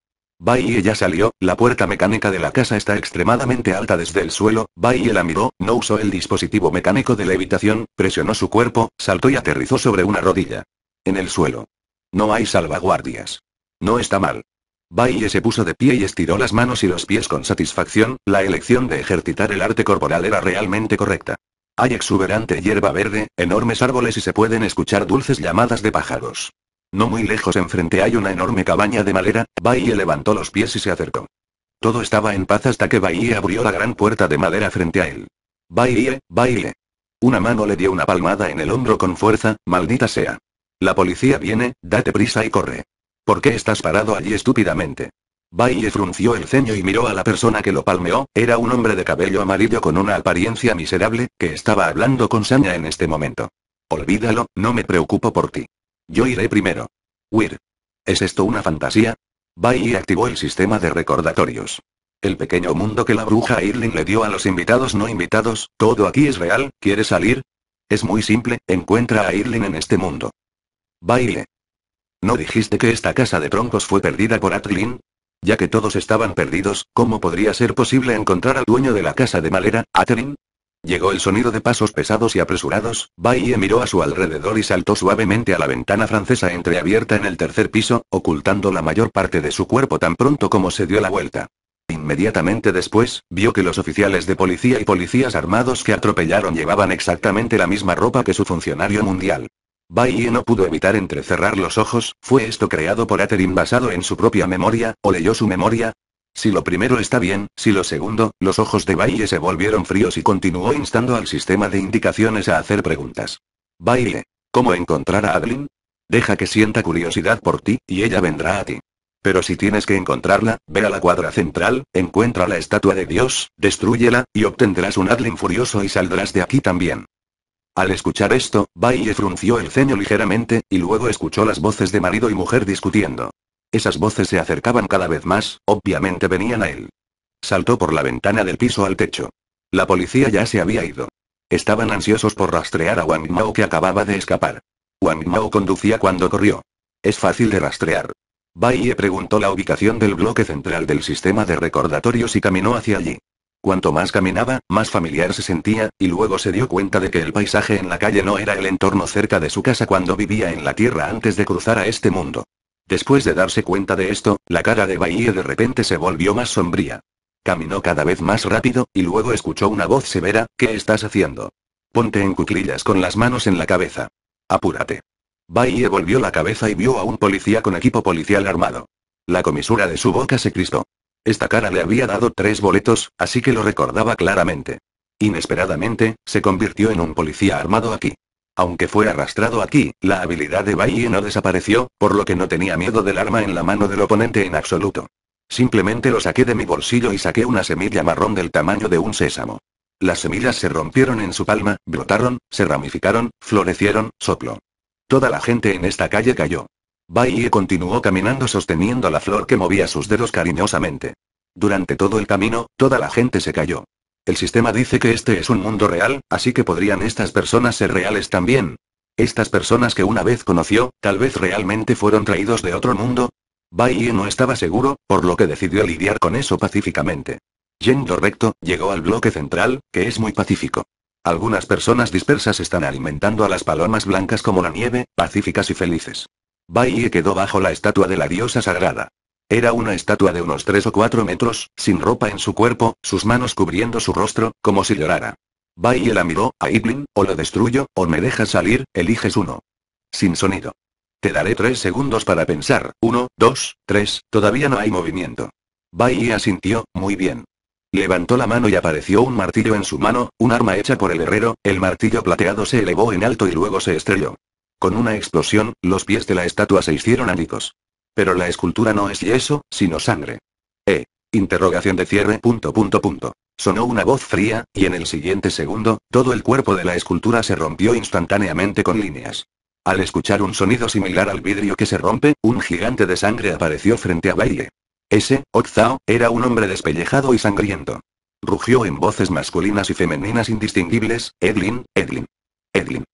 Baye ya salió, la puerta mecánica de la casa está extremadamente alta desde el suelo, y la miró, no usó el dispositivo mecánico de levitación, presionó su cuerpo, saltó y aterrizó sobre una rodilla. En el suelo. No hay salvaguardias. No está mal. Baille se puso de pie y estiró las manos y los pies con satisfacción, la elección de ejercitar el arte corporal era realmente correcta. Hay exuberante hierba verde, enormes árboles y se pueden escuchar dulces llamadas de pájaros. No muy lejos enfrente hay una enorme cabaña de madera, Bahía levantó los pies y se acercó. Todo estaba en paz hasta que Bahía abrió la gran puerta de madera frente a él. Bahía, Baile. Una mano le dio una palmada en el hombro con fuerza, maldita sea. La policía viene, date prisa y corre. ¿Por qué estás parado allí estúpidamente? Baile frunció el ceño y miró a la persona que lo palmeó, era un hombre de cabello amarillo con una apariencia miserable, que estaba hablando con saña en este momento. Olvídalo, no me preocupo por ti. Yo iré primero. Weir. ¿Es esto una fantasía? Bai activó el sistema de recordatorios. El pequeño mundo que la bruja Irling le dio a los invitados no invitados, todo aquí es real, ¿quieres salir? Es muy simple, encuentra a Irling en este mundo. Baile. ¿No dijiste que esta casa de troncos fue perdida por Atlin? Ya que todos estaban perdidos, ¿cómo podría ser posible encontrar al dueño de la casa de madera, Atlin? Llegó el sonido de pasos pesados y apresurados, Baye miró a su alrededor y saltó suavemente a la ventana francesa entreabierta en el tercer piso, ocultando la mayor parte de su cuerpo tan pronto como se dio la vuelta. Inmediatamente después, vio que los oficiales de policía y policías armados que atropellaron llevaban exactamente la misma ropa que su funcionario mundial. Baye no pudo evitar entrecerrar los ojos, ¿fue esto creado por Aterin basado en su propia memoria, o leyó su memoria? Si lo primero está bien, si lo segundo, los ojos de Baile se volvieron fríos y continuó instando al sistema de indicaciones a hacer preguntas. Baile, ¿cómo encontrar a Adlin? Deja que sienta curiosidad por ti, y ella vendrá a ti. Pero si tienes que encontrarla, ve a la cuadra central, encuentra la estatua de Dios, destruyela, y obtendrás un Adlin furioso y saldrás de aquí también. Al escuchar esto, Baile frunció el ceño ligeramente, y luego escuchó las voces de marido y mujer discutiendo. Esas voces se acercaban cada vez más, obviamente venían a él. Saltó por la ventana del piso al techo. La policía ya se había ido. Estaban ansiosos por rastrear a Wang Mao que acababa de escapar. Wang Mao conducía cuando corrió. Es fácil de rastrear. Bai preguntó la ubicación del bloque central del sistema de recordatorios y caminó hacia allí. Cuanto más caminaba, más familiar se sentía, y luego se dio cuenta de que el paisaje en la calle no era el entorno cerca de su casa cuando vivía en la Tierra antes de cruzar a este mundo. Después de darse cuenta de esto, la cara de Bahie de repente se volvió más sombría. Caminó cada vez más rápido, y luego escuchó una voz severa, ¿qué estás haciendo? Ponte en cuclillas con las manos en la cabeza. Apúrate. Bahie volvió la cabeza y vio a un policía con equipo policial armado. La comisura de su boca se crispó. Esta cara le había dado tres boletos, así que lo recordaba claramente. Inesperadamente, se convirtió en un policía armado aquí. Aunque fue arrastrado aquí, la habilidad de Baiye no desapareció, por lo que no tenía miedo del arma en la mano del oponente en absoluto. Simplemente lo saqué de mi bolsillo y saqué una semilla marrón del tamaño de un sésamo. Las semillas se rompieron en su palma, brotaron, se ramificaron, florecieron, sopló. Toda la gente en esta calle cayó. Baiye continuó caminando sosteniendo la flor que movía sus dedos cariñosamente. Durante todo el camino, toda la gente se cayó. El sistema dice que este es un mundo real, así que podrían estas personas ser reales también. Estas personas que una vez conoció, tal vez realmente fueron traídos de otro mundo. Bai no estaba seguro, por lo que decidió lidiar con eso pacíficamente. Yendo recto, llegó al bloque central, que es muy pacífico. Algunas personas dispersas están alimentando a las palomas blancas como la nieve, pacíficas y felices. Bai quedó bajo la estatua de la diosa sagrada. Era una estatua de unos tres o cuatro metros, sin ropa en su cuerpo, sus manos cubriendo su rostro, como si llorara. Baye la miró, a Iblin o lo destruyo, o me dejas salir, eliges uno. Sin sonido. Te daré tres segundos para pensar, uno, dos, tres, todavía no hay movimiento. Baille asintió, muy bien. Levantó la mano y apareció un martillo en su mano, un arma hecha por el herrero, el martillo plateado se elevó en alto y luego se estrelló. Con una explosión, los pies de la estatua se hicieron ánicos. Pero la escultura no es yeso, sino sangre. E. Interrogación de cierre. Punto, punto, punto. Sonó una voz fría, y en el siguiente segundo, todo el cuerpo de la escultura se rompió instantáneamente con líneas. Al escuchar un sonido similar al vidrio que se rompe, un gigante de sangre apareció frente a Baile. Ese, Otzao, era un hombre despellejado y sangriento. Rugió en voces masculinas y femeninas indistinguibles, Edlin, Edlin. Edlin.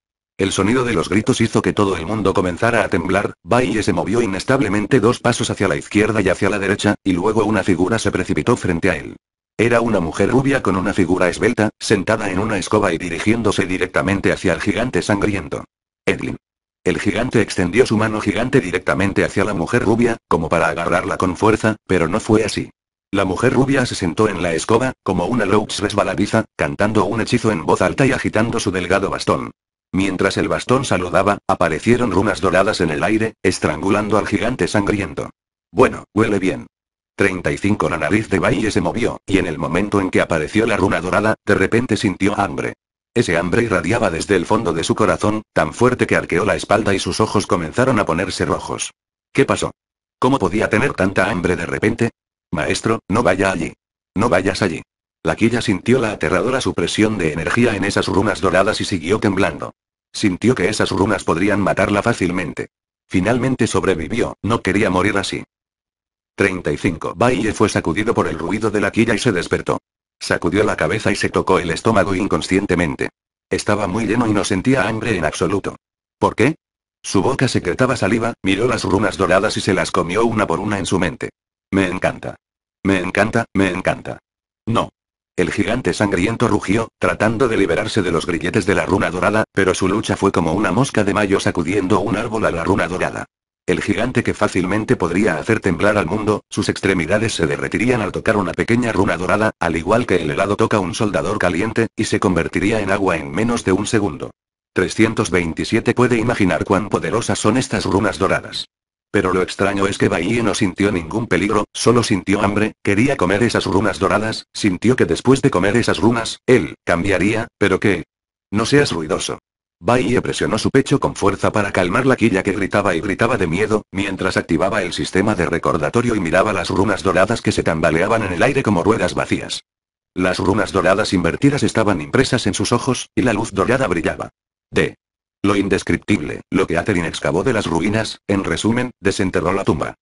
El sonido de los gritos hizo que todo el mundo comenzara a temblar, Baye se movió inestablemente dos pasos hacia la izquierda y hacia la derecha, y luego una figura se precipitó frente a él. Era una mujer rubia con una figura esbelta, sentada en una escoba y dirigiéndose directamente hacia el gigante sangriento. Edlin. El gigante extendió su mano gigante directamente hacia la mujer rubia, como para agarrarla con fuerza, pero no fue así. La mujer rubia se sentó en la escoba, como una louts resbaladiza, cantando un hechizo en voz alta y agitando su delgado bastón. Mientras el bastón saludaba, aparecieron runas doradas en el aire, estrangulando al gigante sangriento. Bueno, huele bien. 35 La nariz de Valle se movió, y en el momento en que apareció la runa dorada, de repente sintió hambre. Ese hambre irradiaba desde el fondo de su corazón, tan fuerte que arqueó la espalda y sus ojos comenzaron a ponerse rojos. ¿Qué pasó? ¿Cómo podía tener tanta hambre de repente? Maestro, no vaya allí. No vayas allí. La quilla sintió la aterradora supresión de energía en esas runas doradas y siguió temblando. Sintió que esas runas podrían matarla fácilmente. Finalmente sobrevivió, no quería morir así. 35. Valle fue sacudido por el ruido de la quilla y se despertó. Sacudió la cabeza y se tocó el estómago inconscientemente. Estaba muy lleno y no sentía hambre en absoluto. ¿Por qué? Su boca secretaba saliva, miró las runas doradas y se las comió una por una en su mente. Me encanta. Me encanta, me encanta. No. El gigante sangriento rugió, tratando de liberarse de los grilletes de la runa dorada, pero su lucha fue como una mosca de mayo sacudiendo un árbol a la runa dorada. El gigante que fácilmente podría hacer temblar al mundo, sus extremidades se derretirían al tocar una pequeña runa dorada, al igual que el helado toca un soldador caliente, y se convertiría en agua en menos de un segundo. 327 puede imaginar cuán poderosas son estas runas doradas. Pero lo extraño es que Bahie no sintió ningún peligro, solo sintió hambre, quería comer esas runas doradas, sintió que después de comer esas runas, él, cambiaría, pero que... No seas ruidoso. Bahie presionó su pecho con fuerza para calmar la quilla que gritaba y gritaba de miedo, mientras activaba el sistema de recordatorio y miraba las runas doradas que se tambaleaban en el aire como ruedas vacías. Las runas doradas invertidas estaban impresas en sus ojos, y la luz dorada brillaba. De lo indescriptible, lo que Atherin excavó de las ruinas, en resumen, desenterró la tumba.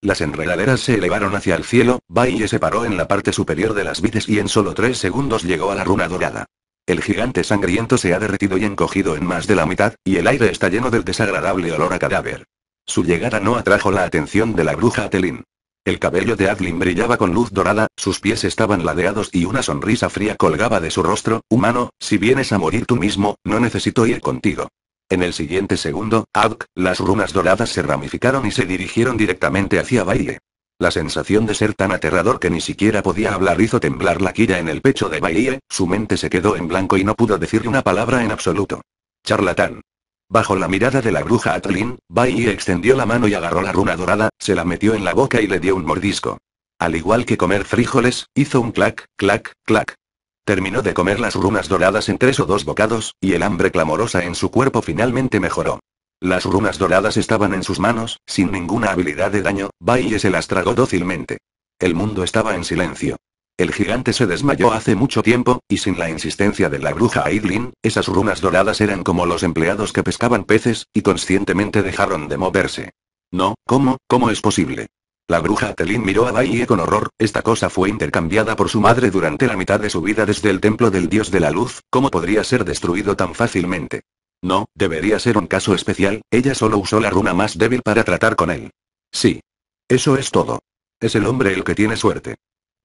Las enredaderas se elevaron hacia el cielo, Baille se paró en la parte superior de las vides y en solo tres segundos llegó a la runa dorada. El gigante sangriento se ha derretido y encogido en más de la mitad, y el aire está lleno del desagradable olor a cadáver. Su llegada no atrajo la atención de la bruja Atelin. El cabello de Adlin brillaba con luz dorada, sus pies estaban ladeados y una sonrisa fría colgaba de su rostro. Humano, si vienes a morir tú mismo, no necesito ir contigo. En el siguiente segundo, Adk, las runas doradas se ramificaron y se dirigieron directamente hacia Baile. La sensación de ser tan aterrador que ni siquiera podía hablar hizo temblar la quilla en el pecho de Baile, su mente se quedó en blanco y no pudo decir una palabra en absoluto. Charlatán. Bajo la mirada de la bruja Atlin, Bai extendió la mano y agarró la runa dorada, se la metió en la boca y le dio un mordisco. Al igual que comer frijoles, hizo un clac, clac, clac. Terminó de comer las runas doradas en tres o dos bocados, y el hambre clamorosa en su cuerpo finalmente mejoró. Las runas doradas estaban en sus manos, sin ninguna habilidad de daño, Baye se las tragó dócilmente. El mundo estaba en silencio. El gigante se desmayó hace mucho tiempo, y sin la insistencia de la bruja Aidlin, esas runas doradas eran como los empleados que pescaban peces, y conscientemente dejaron de moverse. No, ¿cómo, cómo es posible? La bruja Telin miró a Bailey con horror, esta cosa fue intercambiada por su madre durante la mitad de su vida desde el templo del dios de la luz, ¿cómo podría ser destruido tan fácilmente? No, debería ser un caso especial, ella solo usó la runa más débil para tratar con él. Sí. Eso es todo. Es el hombre el que tiene suerte.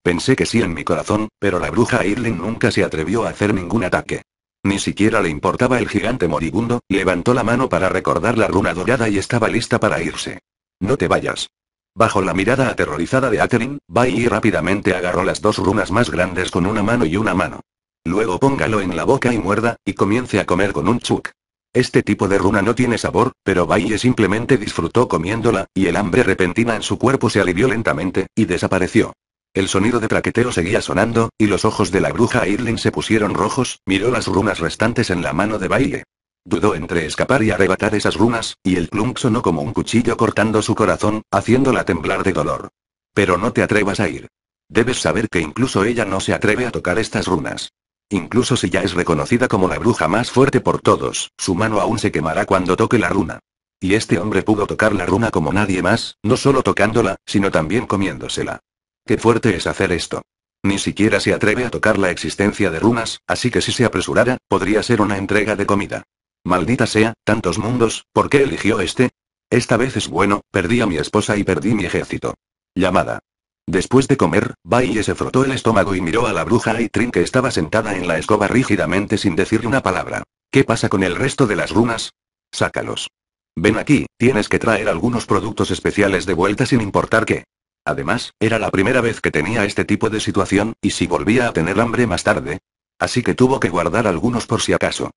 Pensé que sí en mi corazón, pero la bruja Irling nunca se atrevió a hacer ningún ataque. Ni siquiera le importaba el gigante moribundo, levantó la mano para recordar la runa dorada y estaba lista para irse. No te vayas. Bajo la mirada aterrorizada de Aterin, Bai rápidamente agarró las dos runas más grandes con una mano y una mano. Luego póngalo en la boca y muerda, y comience a comer con un chuk. Este tipo de runa no tiene sabor, pero Baille simplemente disfrutó comiéndola, y el hambre repentina en su cuerpo se alivió lentamente, y desapareció. El sonido de plaquetero seguía sonando, y los ojos de la bruja Irling se pusieron rojos, miró las runas restantes en la mano de baile. Dudó entre escapar y arrebatar esas runas, y el clunk sonó como un cuchillo cortando su corazón, haciéndola temblar de dolor. Pero no te atrevas a ir. Debes saber que incluso ella no se atreve a tocar estas runas. Incluso si ya es reconocida como la bruja más fuerte por todos, su mano aún se quemará cuando toque la runa. Y este hombre pudo tocar la runa como nadie más, no solo tocándola, sino también comiéndosela. Qué fuerte es hacer esto. Ni siquiera se atreve a tocar la existencia de runas, así que si se apresurara, podría ser una entrega de comida. Maldita sea, tantos mundos, ¿por qué eligió este? Esta vez es bueno, perdí a mi esposa y perdí mi ejército. Llamada. Después de comer, Baille se frotó el estómago y miró a la bruja Aitrin que estaba sentada en la escoba rígidamente sin decir una palabra. ¿Qué pasa con el resto de las runas? Sácalos. Ven aquí, tienes que traer algunos productos especiales de vuelta sin importar qué. Además, era la primera vez que tenía este tipo de situación, y si volvía a tener hambre más tarde. Así que tuvo que guardar algunos por si acaso.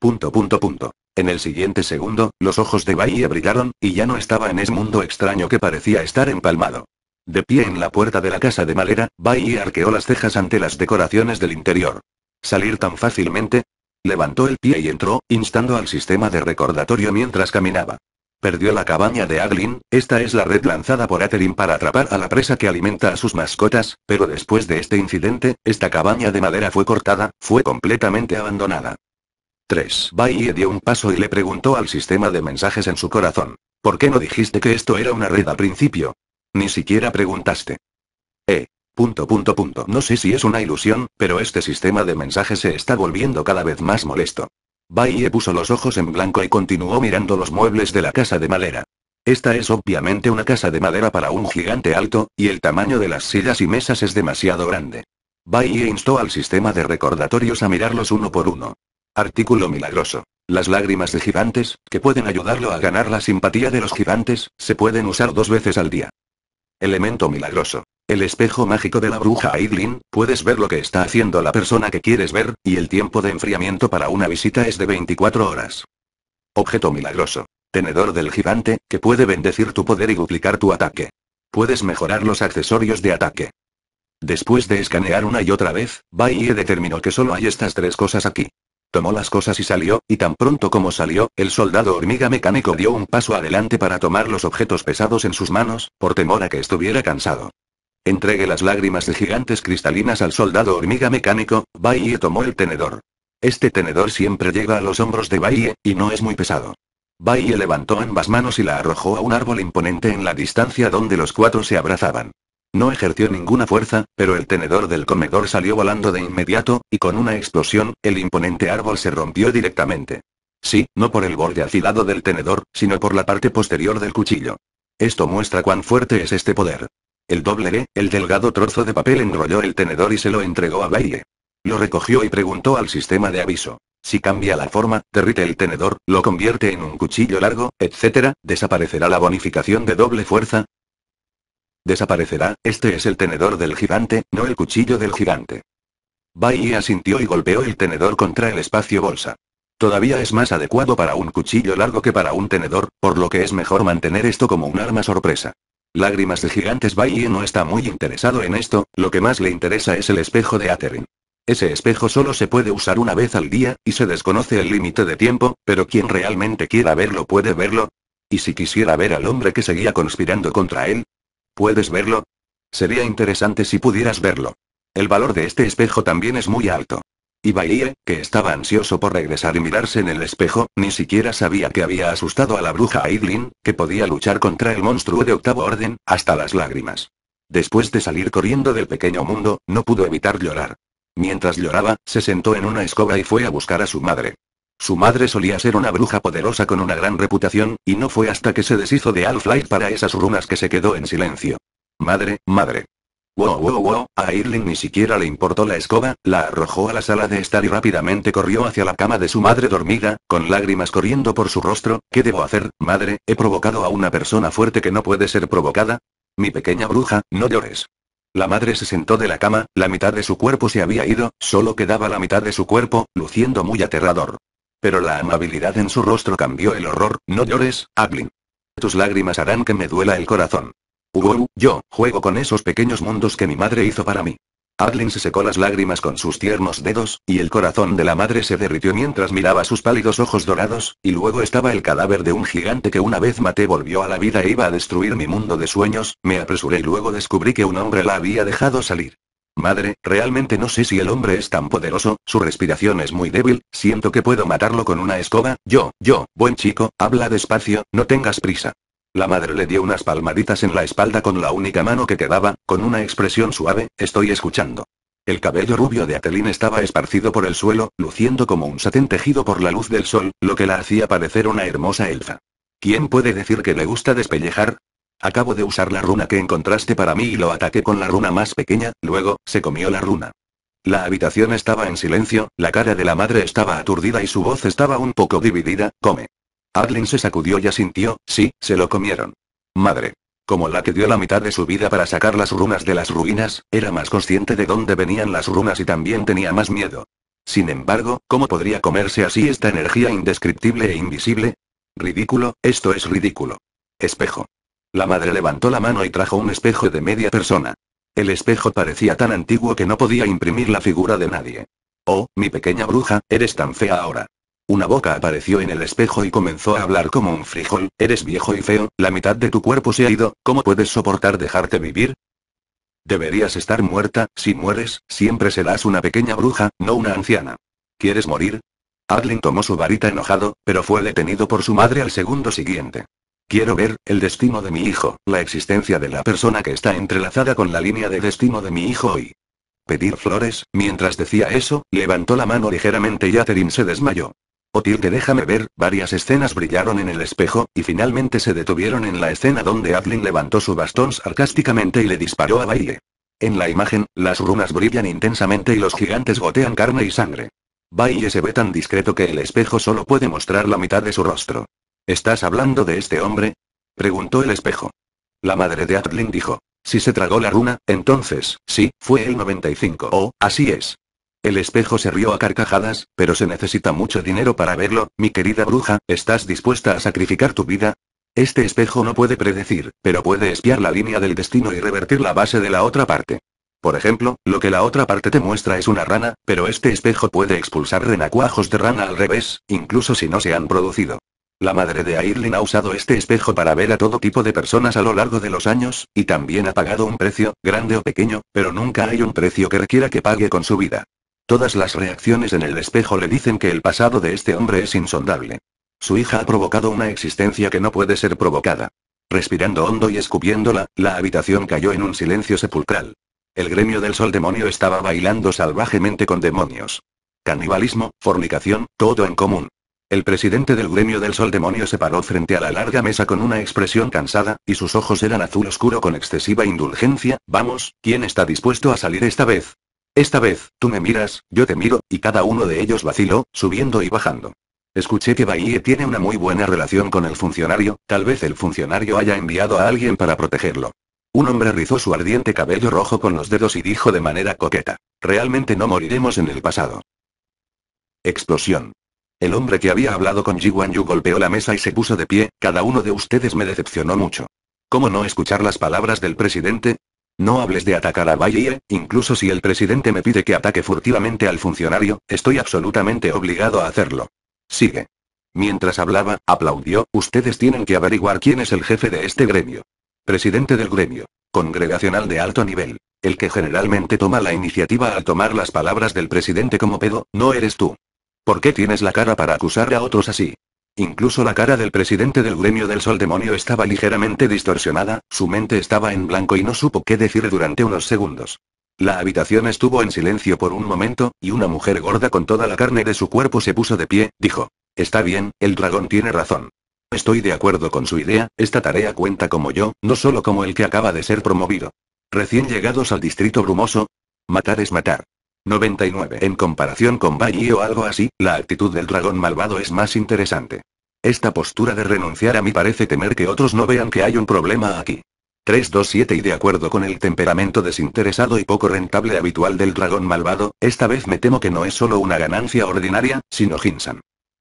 Punto punto punto. En el siguiente segundo, los ojos de Bahía brillaron, y ya no estaba en ese mundo extraño que parecía estar empalmado. De pie en la puerta de la casa de Malera, Bahía arqueó las cejas ante las decoraciones del interior. ¿Salir tan fácilmente? Levantó el pie y entró, instando al sistema de recordatorio mientras caminaba. Perdió la cabaña de Aglin, esta es la red lanzada por Aterin para atrapar a la presa que alimenta a sus mascotas, pero después de este incidente, esta cabaña de madera fue cortada, fue completamente abandonada. 3. Baye dio un paso y le preguntó al sistema de mensajes en su corazón. ¿Por qué no dijiste que esto era una red al principio? Ni siquiera preguntaste. Eh. Punto punto punto. No sé si es una ilusión, pero este sistema de mensajes se está volviendo cada vez más molesto. Baye puso los ojos en blanco y continuó mirando los muebles de la casa de madera. Esta es obviamente una casa de madera para un gigante alto, y el tamaño de las sillas y mesas es demasiado grande. Baye instó al sistema de recordatorios a mirarlos uno por uno. Artículo milagroso. Las lágrimas de gigantes, que pueden ayudarlo a ganar la simpatía de los gigantes, se pueden usar dos veces al día. Elemento milagroso. El espejo mágico de la bruja Aidlin, puedes ver lo que está haciendo la persona que quieres ver, y el tiempo de enfriamiento para una visita es de 24 horas. Objeto milagroso. Tenedor del gigante, que puede bendecir tu poder y duplicar tu ataque. Puedes mejorar los accesorios de ataque. Después de escanear una y otra vez, Baye determinó que solo hay estas tres cosas aquí. Tomó las cosas y salió, y tan pronto como salió, el soldado hormiga mecánico dio un paso adelante para tomar los objetos pesados en sus manos, por temor a que estuviera cansado. Entregue las lágrimas de gigantes cristalinas al soldado hormiga mecánico, Baye tomó el tenedor. Este tenedor siempre llega a los hombros de Baye, y no es muy pesado. Baye levantó ambas manos y la arrojó a un árbol imponente en la distancia donde los cuatro se abrazaban. No ejerció ninguna fuerza, pero el tenedor del comedor salió volando de inmediato, y con una explosión, el imponente árbol se rompió directamente. Sí, no por el borde afilado del tenedor, sino por la parte posterior del cuchillo. Esto muestra cuán fuerte es este poder. El doble E, el delgado trozo de papel enrolló el tenedor y se lo entregó a Baile. Lo recogió y preguntó al sistema de aviso. Si cambia la forma, derrite el tenedor, lo convierte en un cuchillo largo, etc., ¿desaparecerá la bonificación de doble fuerza? Desaparecerá, este es el tenedor del gigante, no el cuchillo del gigante. Bailey asintió y golpeó el tenedor contra el espacio bolsa. Todavía es más adecuado para un cuchillo largo que para un tenedor, por lo que es mejor mantener esto como un arma sorpresa. Lágrimas de gigantes Baye no está muy interesado en esto, lo que más le interesa es el espejo de Atherin. Ese espejo solo se puede usar una vez al día, y se desconoce el límite de tiempo, pero quien realmente quiera verlo puede verlo. ¿Y si quisiera ver al hombre que seguía conspirando contra él? ¿Puedes verlo? Sería interesante si pudieras verlo. El valor de este espejo también es muy alto y que estaba ansioso por regresar y mirarse en el espejo, ni siquiera sabía que había asustado a la bruja Aidlin, que podía luchar contra el monstruo de octavo orden, hasta las lágrimas. Después de salir corriendo del pequeño mundo, no pudo evitar llorar. Mientras lloraba, se sentó en una escoba y fue a buscar a su madre. Su madre solía ser una bruja poderosa con una gran reputación, y no fue hasta que se deshizo de Alflay para esas runas que se quedó en silencio. Madre, madre. Wow, wow, wow, a Irling ni siquiera le importó la escoba, la arrojó a la sala de estar y rápidamente corrió hacia la cama de su madre dormida, con lágrimas corriendo por su rostro. ¿Qué debo hacer, madre? ¿He provocado a una persona fuerte que no puede ser provocada? Mi pequeña bruja, no llores. La madre se sentó de la cama, la mitad de su cuerpo se había ido, solo quedaba la mitad de su cuerpo, luciendo muy aterrador. Pero la amabilidad en su rostro cambió el horror, no llores, Ablin. Tus lágrimas harán que me duela el corazón. Hugo, yo, juego con esos pequeños mundos que mi madre hizo para mí. Adlin se secó las lágrimas con sus tiernos dedos, y el corazón de la madre se derritió mientras miraba sus pálidos ojos dorados, y luego estaba el cadáver de un gigante que una vez maté volvió a la vida e iba a destruir mi mundo de sueños, me apresuré y luego descubrí que un hombre la había dejado salir. Madre, realmente no sé si el hombre es tan poderoso, su respiración es muy débil, siento que puedo matarlo con una escoba, yo, yo, buen chico, habla despacio, no tengas prisa. La madre le dio unas palmaditas en la espalda con la única mano que quedaba, con una expresión suave, estoy escuchando. El cabello rubio de Atelín estaba esparcido por el suelo, luciendo como un satén tejido por la luz del sol, lo que la hacía parecer una hermosa elfa. ¿Quién puede decir que le gusta despellejar? Acabo de usar la runa que encontraste para mí y lo ataqué con la runa más pequeña, luego, se comió la runa. La habitación estaba en silencio, la cara de la madre estaba aturdida y su voz estaba un poco dividida, come. Adlin se sacudió y asintió, sí, se lo comieron. Madre. Como la que dio la mitad de su vida para sacar las runas de las ruinas, era más consciente de dónde venían las runas y también tenía más miedo. Sin embargo, ¿cómo podría comerse así esta energía indescriptible e invisible? Ridículo, esto es ridículo. Espejo. La madre levantó la mano y trajo un espejo de media persona. El espejo parecía tan antiguo que no podía imprimir la figura de nadie. Oh, mi pequeña bruja, eres tan fea ahora. Una boca apareció en el espejo y comenzó a hablar como un frijol, eres viejo y feo, la mitad de tu cuerpo se ha ido, ¿cómo puedes soportar dejarte vivir? Deberías estar muerta, si mueres, siempre serás una pequeña bruja, no una anciana. ¿Quieres morir? Adlin tomó su varita enojado, pero fue detenido por su madre al segundo siguiente. Quiero ver, el destino de mi hijo, la existencia de la persona que está entrelazada con la línea de destino de mi hijo hoy. Pedir flores, mientras decía eso, levantó la mano ligeramente y Atherin se desmayó. O déjame ver, varias escenas brillaron en el espejo, y finalmente se detuvieron en la escena donde Adlin levantó su bastón sarcásticamente y le disparó a baile. En la imagen, las runas brillan intensamente y los gigantes gotean carne y sangre. Baile se ve tan discreto que el espejo solo puede mostrar la mitad de su rostro. ¿Estás hablando de este hombre? preguntó el espejo. La madre de Adlin dijo. Si se tragó la runa, entonces, sí, fue el 95. Oh, así es. El espejo se rió a carcajadas, pero se necesita mucho dinero para verlo, mi querida bruja, ¿estás dispuesta a sacrificar tu vida? Este espejo no puede predecir, pero puede espiar la línea del destino y revertir la base de la otra parte. Por ejemplo, lo que la otra parte te muestra es una rana, pero este espejo puede expulsar renacuajos de rana al revés, incluso si no se han producido. La madre de Airlin ha usado este espejo para ver a todo tipo de personas a lo largo de los años, y también ha pagado un precio, grande o pequeño, pero nunca hay un precio que requiera que pague con su vida. Todas las reacciones en el espejo le dicen que el pasado de este hombre es insondable. Su hija ha provocado una existencia que no puede ser provocada. Respirando hondo y escupiéndola, la habitación cayó en un silencio sepulcral. El gremio del sol demonio estaba bailando salvajemente con demonios. Canibalismo, fornicación, todo en común. El presidente del gremio del sol demonio se paró frente a la larga mesa con una expresión cansada, y sus ojos eran azul oscuro con excesiva indulgencia. Vamos, ¿quién está dispuesto a salir esta vez? Esta vez, tú me miras, yo te miro, y cada uno de ellos vaciló, subiendo y bajando. Escuché que Bahie tiene una muy buena relación con el funcionario, tal vez el funcionario haya enviado a alguien para protegerlo. Un hombre rizó su ardiente cabello rojo con los dedos y dijo de manera coqueta, realmente no moriremos en el pasado. Explosión. El hombre que había hablado con Ji Yu golpeó la mesa y se puso de pie, cada uno de ustedes me decepcionó mucho. ¿Cómo no escuchar las palabras del presidente? No hables de atacar a Bailey, incluso si el presidente me pide que ataque furtivamente al funcionario, estoy absolutamente obligado a hacerlo. Sigue. Mientras hablaba, aplaudió, ustedes tienen que averiguar quién es el jefe de este gremio. Presidente del gremio. Congregacional de alto nivel. El que generalmente toma la iniciativa al tomar las palabras del presidente como pedo, no eres tú. ¿Por qué tienes la cara para acusar a otros así? Incluso la cara del presidente del gremio del Sol Demonio estaba ligeramente distorsionada, su mente estaba en blanco y no supo qué decir durante unos segundos. La habitación estuvo en silencio por un momento, y una mujer gorda con toda la carne de su cuerpo se puso de pie, dijo. Está bien, el dragón tiene razón. Estoy de acuerdo con su idea, esta tarea cuenta como yo, no solo como el que acaba de ser promovido. Recién llegados al distrito brumoso, matar es matar. 99. En comparación con Bayi o algo así, la actitud del dragón malvado es más interesante. Esta postura de renunciar a mí parece temer que otros no vean que hay un problema aquí. 327 y de acuerdo con el temperamento desinteresado y poco rentable habitual del dragón malvado, esta vez me temo que no es solo una ganancia ordinaria, sino Hinsan.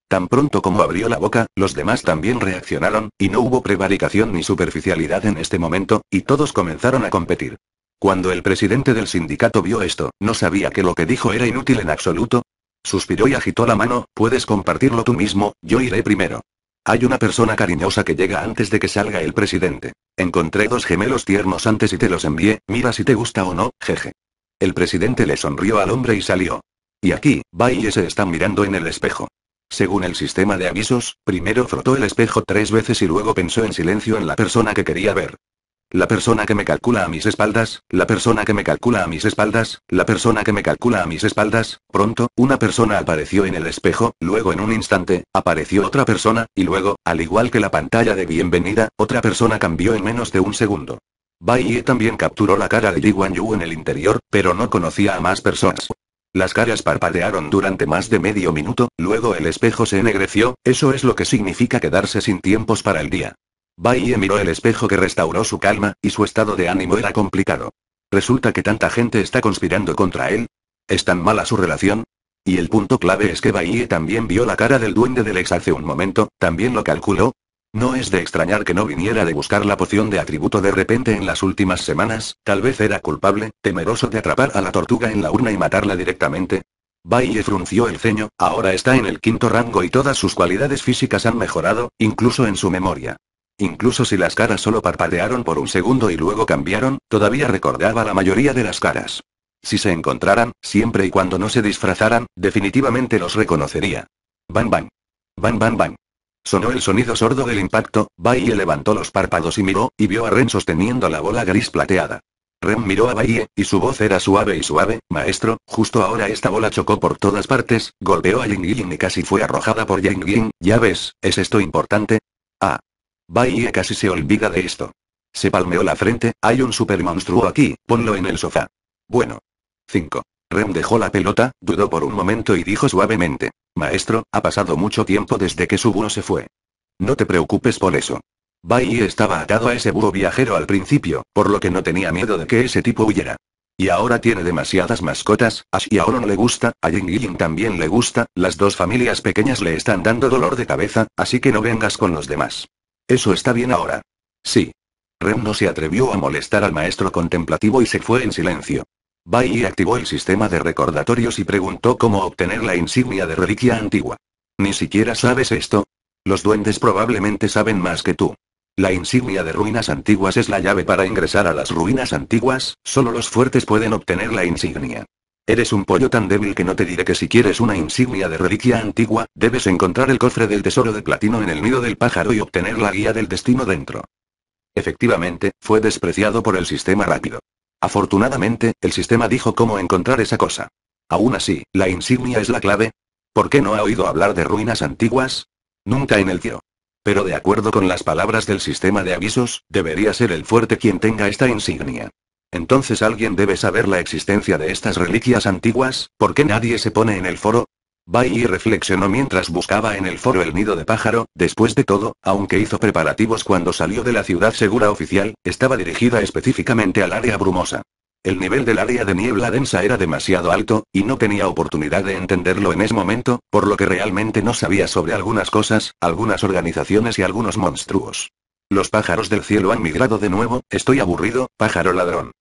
Tan pronto como abrió la boca, los demás también reaccionaron, y no hubo prevaricación ni superficialidad en este momento, y todos comenzaron a competir. Cuando el presidente del sindicato vio esto, no sabía que lo que dijo era inútil en absoluto. Suspiró y agitó la mano, puedes compartirlo tú mismo, yo iré primero. Hay una persona cariñosa que llega antes de que salga el presidente. Encontré dos gemelos tiernos antes y te los envié, mira si te gusta o no, jeje. El presidente le sonrió al hombre y salió. Y aquí, va se están mirando en el espejo. Según el sistema de avisos, primero frotó el espejo tres veces y luego pensó en silencio en la persona que quería ver. La persona que me calcula a mis espaldas, la persona que me calcula a mis espaldas, la persona que me calcula a mis espaldas, pronto, una persona apareció en el espejo, luego en un instante, apareció otra persona, y luego, al igual que la pantalla de bienvenida, otra persona cambió en menos de un segundo. Bai Ye también capturó la cara de Li Wan Yu en el interior, pero no conocía a más personas. Las caras parpadearon durante más de medio minuto, luego el espejo se ennegreció, eso es lo que significa quedarse sin tiempos para el día. Baie miró el espejo que restauró su calma, y su estado de ánimo era complicado. Resulta que tanta gente está conspirando contra él. ¿Es tan mala su relación? Y el punto clave es que Baie también vio la cara del duende del ex hace un momento, también lo calculó. No es de extrañar que no viniera de buscar la poción de atributo de repente en las últimas semanas, tal vez era culpable, temeroso de atrapar a la tortuga en la urna y matarla directamente, Baille frunció el ceño, ahora está en el quinto rango y todas sus cualidades físicas han mejorado, incluso en su memoria. Incluso si las caras solo parpadearon por un segundo y luego cambiaron, todavía recordaba la mayoría de las caras. Si se encontraran, siempre y cuando no se disfrazaran, definitivamente los reconocería. Bang bang. Bang bang bam. Sonó el sonido sordo del impacto, Baille levantó los párpados y miró, y vio a Ren sosteniendo la bola gris plateada. Ren miró a Baille, y su voz era suave y suave, maestro, justo ahora esta bola chocó por todas partes, golpeó a Ying Ying y casi fue arrojada por Ying Ying, ya ves, ¿es esto importante? Ah, Baiye casi se olvida de esto. Se palmeó la frente, hay un supermonstruo aquí, ponlo en el sofá. Bueno. 5. Rem dejó la pelota, dudó por un momento y dijo suavemente. Maestro, ha pasado mucho tiempo desde que su búho se fue. No te preocupes por eso. Bai estaba atado a ese búho viajero al principio, por lo que no tenía miedo de que ese tipo huyera. Y ahora tiene demasiadas mascotas, a no le gusta, a Ying también le gusta, las dos familias pequeñas le están dando dolor de cabeza, así que no vengas con los demás. Eso está bien ahora. Sí. Rem no se atrevió a molestar al maestro contemplativo y se fue en silencio. Bai activó el sistema de recordatorios y preguntó cómo obtener la insignia de reliquia antigua. ¿Ni siquiera sabes esto? Los duendes probablemente saben más que tú. La insignia de ruinas antiguas es la llave para ingresar a las ruinas antiguas, solo los fuertes pueden obtener la insignia. Eres un pollo tan débil que no te diré que si quieres una insignia de reliquia antigua, debes encontrar el cofre del tesoro de platino en el nido del pájaro y obtener la guía del destino dentro. Efectivamente, fue despreciado por el sistema rápido. Afortunadamente, el sistema dijo cómo encontrar esa cosa. Aún así, la insignia es la clave. ¿Por qué no ha oído hablar de ruinas antiguas? Nunca en el tío. Pero de acuerdo con las palabras del sistema de avisos, debería ser el fuerte quien tenga esta insignia. Entonces alguien debe saber la existencia de estas reliquias antiguas, ¿por qué nadie se pone en el foro? Bai reflexionó mientras buscaba en el foro el nido de pájaro, después de todo, aunque hizo preparativos cuando salió de la ciudad segura oficial, estaba dirigida específicamente al área brumosa. El nivel del área de niebla densa era demasiado alto, y no tenía oportunidad de entenderlo en ese momento, por lo que realmente no sabía sobre algunas cosas, algunas organizaciones y algunos monstruos. Los pájaros del cielo han migrado de nuevo, estoy aburrido, pájaro ladrón.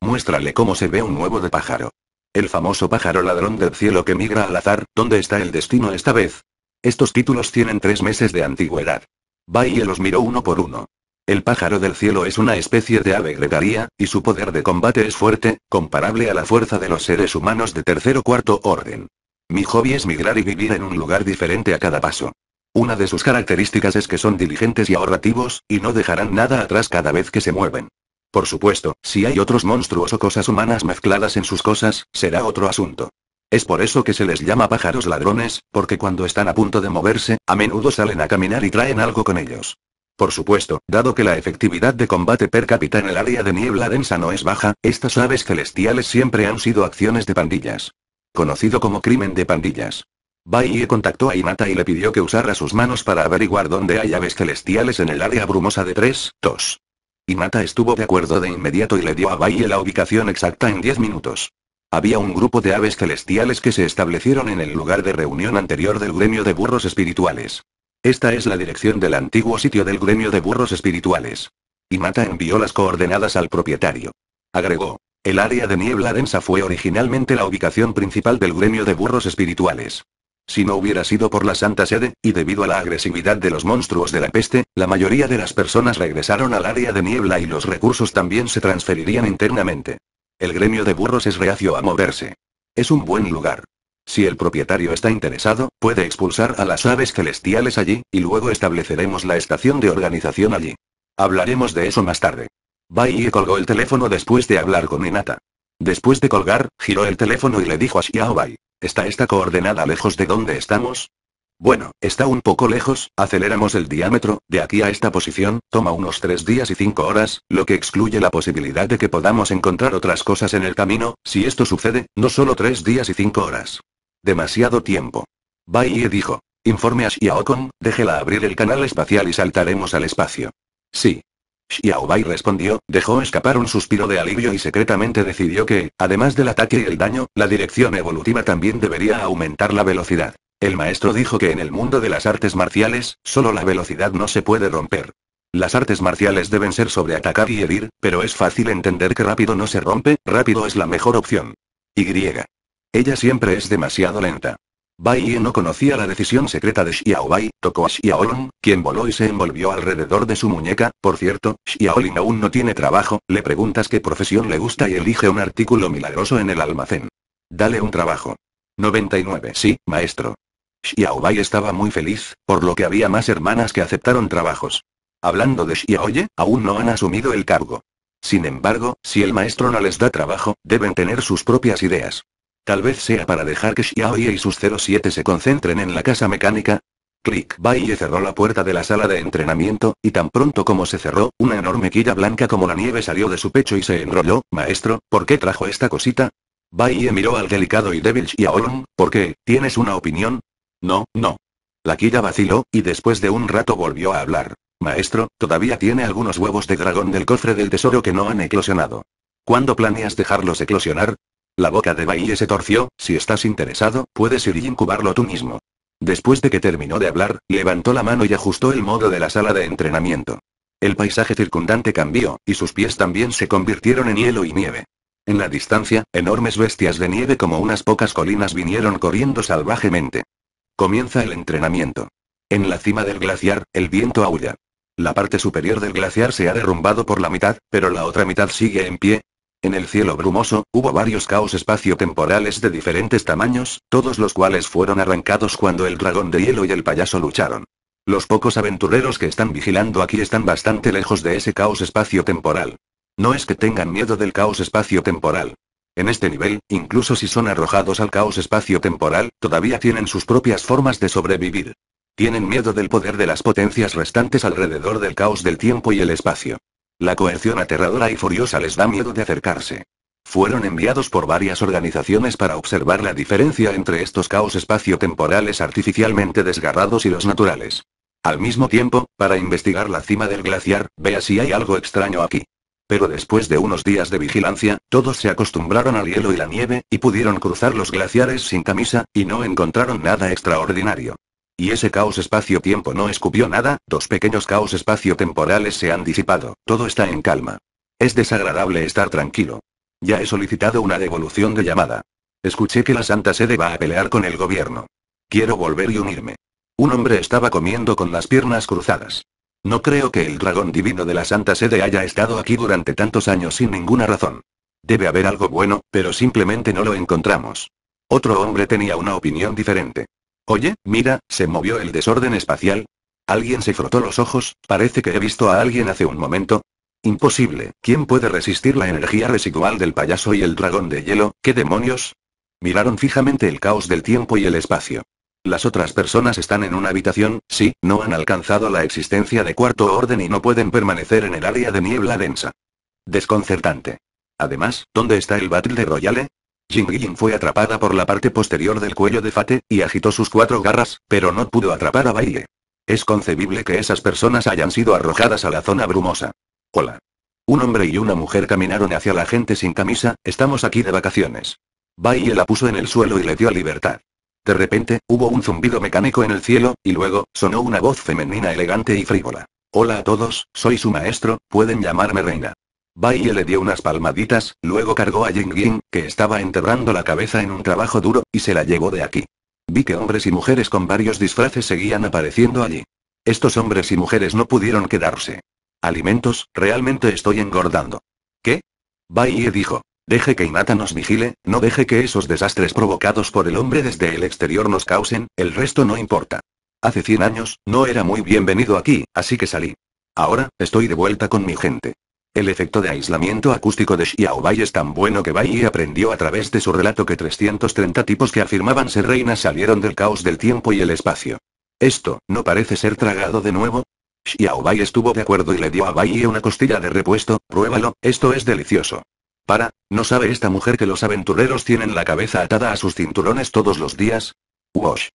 Muéstrale cómo se ve un nuevo de pájaro. El famoso pájaro ladrón del cielo que migra al azar, ¿dónde está el destino esta vez? Estos títulos tienen tres meses de antigüedad. y los miró uno por uno. El pájaro del cielo es una especie de ave gregaria, y su poder de combate es fuerte, comparable a la fuerza de los seres humanos de tercer o cuarto orden. Mi hobby es migrar y vivir en un lugar diferente a cada paso. Una de sus características es que son diligentes y ahorrativos, y no dejarán nada atrás cada vez que se mueven. Por supuesto, si hay otros monstruos o cosas humanas mezcladas en sus cosas, será otro asunto. Es por eso que se les llama pájaros ladrones, porque cuando están a punto de moverse, a menudo salen a caminar y traen algo con ellos. Por supuesto, dado que la efectividad de combate per cápita en el área de niebla densa no es baja, estas aves celestiales siempre han sido acciones de pandillas. Conocido como crimen de pandillas. Baiye contactó a Inata y le pidió que usara sus manos para averiguar dónde hay aves celestiales en el área brumosa de 3, 2. Imata estuvo de acuerdo de inmediato y le dio a Baiye la ubicación exacta en 10 minutos. Había un grupo de aves celestiales que se establecieron en el lugar de reunión anterior del gremio de burros espirituales. Esta es la dirección del antiguo sitio del gremio de burros espirituales. Imata envió las coordenadas al propietario. Agregó. El área de niebla densa fue originalmente la ubicación principal del gremio de burros espirituales. Si no hubiera sido por la Santa Sede, y debido a la agresividad de los monstruos de la peste, la mayoría de las personas regresaron al área de niebla y los recursos también se transferirían internamente. El gremio de burros es reacio a moverse. Es un buen lugar. Si el propietario está interesado, puede expulsar a las aves celestiales allí, y luego estableceremos la estación de organización allí. Hablaremos de eso más tarde. Bai colgó el teléfono después de hablar con Inata. Después de colgar, giró el teléfono y le dijo a Xiaobai. ¿Está esta coordenada lejos de donde estamos? Bueno, está un poco lejos, aceleramos el diámetro, de aquí a esta posición, toma unos 3 días y 5 horas, lo que excluye la posibilidad de que podamos encontrar otras cosas en el camino, si esto sucede, no solo 3 días y 5 horas. Demasiado tiempo. Baiye dijo. Informe a Xiaokon, déjela abrir el canal espacial y saltaremos al espacio. Sí, Xiaobai respondió, dejó escapar un suspiro de alivio y secretamente decidió que, además del ataque y el daño, la dirección evolutiva también debería aumentar la velocidad. El maestro dijo que en el mundo de las artes marciales, solo la velocidad no se puede romper. Las artes marciales deben ser sobre atacar y herir, pero es fácil entender que rápido no se rompe, rápido es la mejor opción. Y. Ella siempre es demasiado lenta. Bai no conocía la decisión secreta de Xiaobai, tocó a Xiaolong, quien voló y se envolvió alrededor de su muñeca. Por cierto, Xiaolin aún no tiene trabajo, le preguntas qué profesión le gusta y elige un artículo milagroso en el almacén. Dale un trabajo. 99 Sí, maestro. Xiaobai estaba muy feliz, por lo que había más hermanas que aceptaron trabajos. Hablando de Xiaoye, aún no han asumido el cargo. Sin embargo, si el maestro no les da trabajo, deben tener sus propias ideas. Tal vez sea para dejar que Xiaoyi y sus 07 se concentren en la casa mecánica. Click Baille cerró la puerta de la sala de entrenamiento, y tan pronto como se cerró, una enorme quilla blanca como la nieve salió de su pecho y se enrolló. Maestro, ¿por qué trajo esta cosita? Baille miró al delicado y débil Xiaolong, ¿por qué? ¿Tienes una opinión? No, no. La quilla vaciló, y después de un rato volvió a hablar. Maestro, todavía tiene algunos huevos de dragón del cofre del tesoro que no han eclosionado. ¿Cuándo planeas dejarlos eclosionar? La boca de Bailey se torció, si estás interesado, puedes ir y incubarlo tú mismo. Después de que terminó de hablar, levantó la mano y ajustó el modo de la sala de entrenamiento. El paisaje circundante cambió, y sus pies también se convirtieron en hielo y nieve. En la distancia, enormes bestias de nieve como unas pocas colinas vinieron corriendo salvajemente. Comienza el entrenamiento. En la cima del glaciar, el viento aúlla. La parte superior del glaciar se ha derrumbado por la mitad, pero la otra mitad sigue en pie, en el cielo brumoso, hubo varios caos espacio-temporales de diferentes tamaños, todos los cuales fueron arrancados cuando el dragón de hielo y el payaso lucharon. Los pocos aventureros que están vigilando aquí están bastante lejos de ese caos espacio-temporal. No es que tengan miedo del caos espacio-temporal. En este nivel, incluso si son arrojados al caos espacio-temporal, todavía tienen sus propias formas de sobrevivir. Tienen miedo del poder de las potencias restantes alrededor del caos del tiempo y el espacio. La coerción aterradora y furiosa les da miedo de acercarse. Fueron enviados por varias organizaciones para observar la diferencia entre estos caos espacio-temporales artificialmente desgarrados y los naturales. Al mismo tiempo, para investigar la cima del glaciar, vea si hay algo extraño aquí. Pero después de unos días de vigilancia, todos se acostumbraron al hielo y la nieve, y pudieron cruzar los glaciares sin camisa, y no encontraron nada extraordinario. Y ese caos espacio-tiempo no escupió nada, dos pequeños caos espacio-temporales se han disipado, todo está en calma. Es desagradable estar tranquilo. Ya he solicitado una devolución de llamada. Escuché que la Santa Sede va a pelear con el gobierno. Quiero volver y unirme. Un hombre estaba comiendo con las piernas cruzadas. No creo que el dragón divino de la Santa Sede haya estado aquí durante tantos años sin ninguna razón. Debe haber algo bueno, pero simplemente no lo encontramos. Otro hombre tenía una opinión diferente. Oye, mira, se movió el desorden espacial. Alguien se frotó los ojos, parece que he visto a alguien hace un momento. Imposible, ¿quién puede resistir la energía residual del payaso y el dragón de hielo? ¿Qué demonios? Miraron fijamente el caos del tiempo y el espacio. Las otras personas están en una habitación, sí, no han alcanzado la existencia de cuarto orden y no pueden permanecer en el área de niebla densa. Desconcertante. Además, ¿dónde está el Battle de Royale? Jing fue atrapada por la parte posterior del cuello de Fate, y agitó sus cuatro garras, pero no pudo atrapar a Baile. Es concebible que esas personas hayan sido arrojadas a la zona brumosa. Hola. Un hombre y una mujer caminaron hacia la gente sin camisa, estamos aquí de vacaciones. Baile la puso en el suelo y le dio libertad. De repente, hubo un zumbido mecánico en el cielo, y luego, sonó una voz femenina elegante y frívola. Hola a todos, soy su maestro, pueden llamarme reina. Baiye le dio unas palmaditas, luego cargó a Ying que estaba enterrando la cabeza en un trabajo duro, y se la llevó de aquí. Vi que hombres y mujeres con varios disfraces seguían apareciendo allí. Estos hombres y mujeres no pudieron quedarse. Alimentos, realmente estoy engordando. ¿Qué? Baiye dijo. Deje que Inata nos vigile, no deje que esos desastres provocados por el hombre desde el exterior nos causen, el resto no importa. Hace 100 años, no era muy bienvenido aquí, así que salí. Ahora, estoy de vuelta con mi gente. El efecto de aislamiento acústico de Xiaobai es tan bueno que Bai aprendió a través de su relato que 330 tipos que afirmaban ser reinas salieron del caos del tiempo y el espacio. Esto, ¿no parece ser tragado de nuevo? Xiaobai estuvo de acuerdo y le dio a Bai una costilla de repuesto, pruébalo, esto es delicioso. Para, ¿no sabe esta mujer que los aventureros tienen la cabeza atada a sus cinturones todos los días? Wash.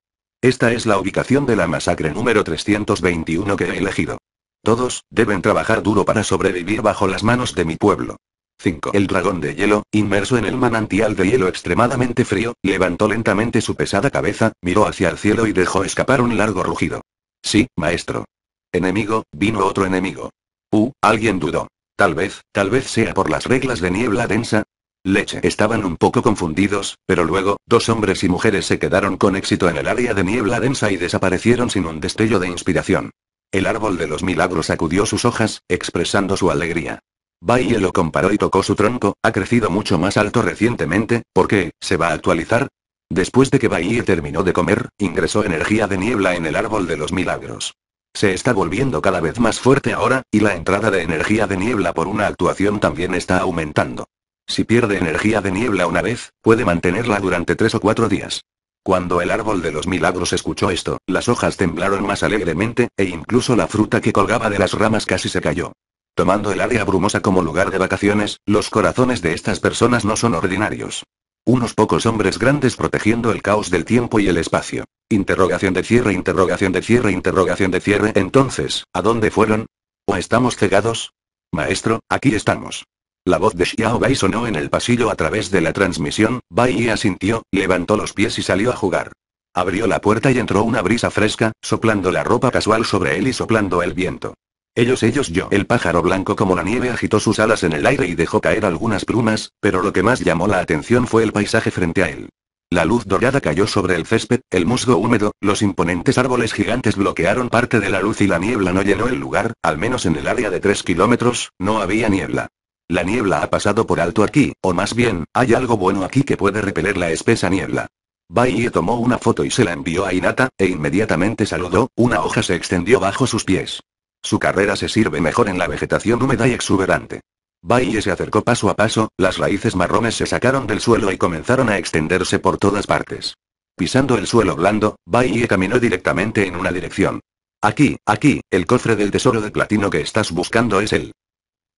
Esta es la ubicación de la masacre número 321 que he elegido. Todos, deben trabajar duro para sobrevivir bajo las manos de mi pueblo. 5. El dragón de hielo, inmerso en el manantial de hielo extremadamente frío, levantó lentamente su pesada cabeza, miró hacia el cielo y dejó escapar un largo rugido. Sí, maestro. Enemigo, vino otro enemigo. Uh, alguien dudó. Tal vez, tal vez sea por las reglas de niebla densa. Leche. Estaban un poco confundidos, pero luego, dos hombres y mujeres se quedaron con éxito en el área de niebla densa y desaparecieron sin un destello de inspiración. El árbol de los milagros sacudió sus hojas, expresando su alegría. Baye lo comparó y tocó su tronco, ha crecido mucho más alto recientemente, porque, ¿se va a actualizar? Después de que Baiye terminó de comer, ingresó energía de niebla en el árbol de los milagros. Se está volviendo cada vez más fuerte ahora, y la entrada de energía de niebla por una actuación también está aumentando. Si pierde energía de niebla una vez, puede mantenerla durante tres o cuatro días. Cuando el árbol de los milagros escuchó esto, las hojas temblaron más alegremente, e incluso la fruta que colgaba de las ramas casi se cayó. Tomando el área brumosa como lugar de vacaciones, los corazones de estas personas no son ordinarios. Unos pocos hombres grandes protegiendo el caos del tiempo y el espacio. Interrogación de cierre, interrogación de cierre, interrogación de cierre. Entonces, ¿a dónde fueron? ¿O estamos cegados? Maestro, aquí estamos. La voz de Xiao Bai sonó en el pasillo a través de la transmisión, Bai y asintió, levantó los pies y salió a jugar. Abrió la puerta y entró una brisa fresca, soplando la ropa casual sobre él y soplando el viento. Ellos, ellos, yo. El pájaro blanco como la nieve agitó sus alas en el aire y dejó caer algunas plumas, pero lo que más llamó la atención fue el paisaje frente a él. La luz dorada cayó sobre el césped, el musgo húmedo, los imponentes árboles gigantes bloquearon parte de la luz y la niebla no llenó el lugar, al menos en el área de 3 kilómetros, no había niebla. La niebla ha pasado por alto aquí, o más bien, hay algo bueno aquí que puede repeler la espesa niebla. Baiye tomó una foto y se la envió a Inata, e inmediatamente saludó, una hoja se extendió bajo sus pies. Su carrera se sirve mejor en la vegetación húmeda y exuberante. Baiye se acercó paso a paso, las raíces marrones se sacaron del suelo y comenzaron a extenderse por todas partes. Pisando el suelo blando, Baiye caminó directamente en una dirección. Aquí, aquí, el cofre del tesoro de platino que estás buscando es él.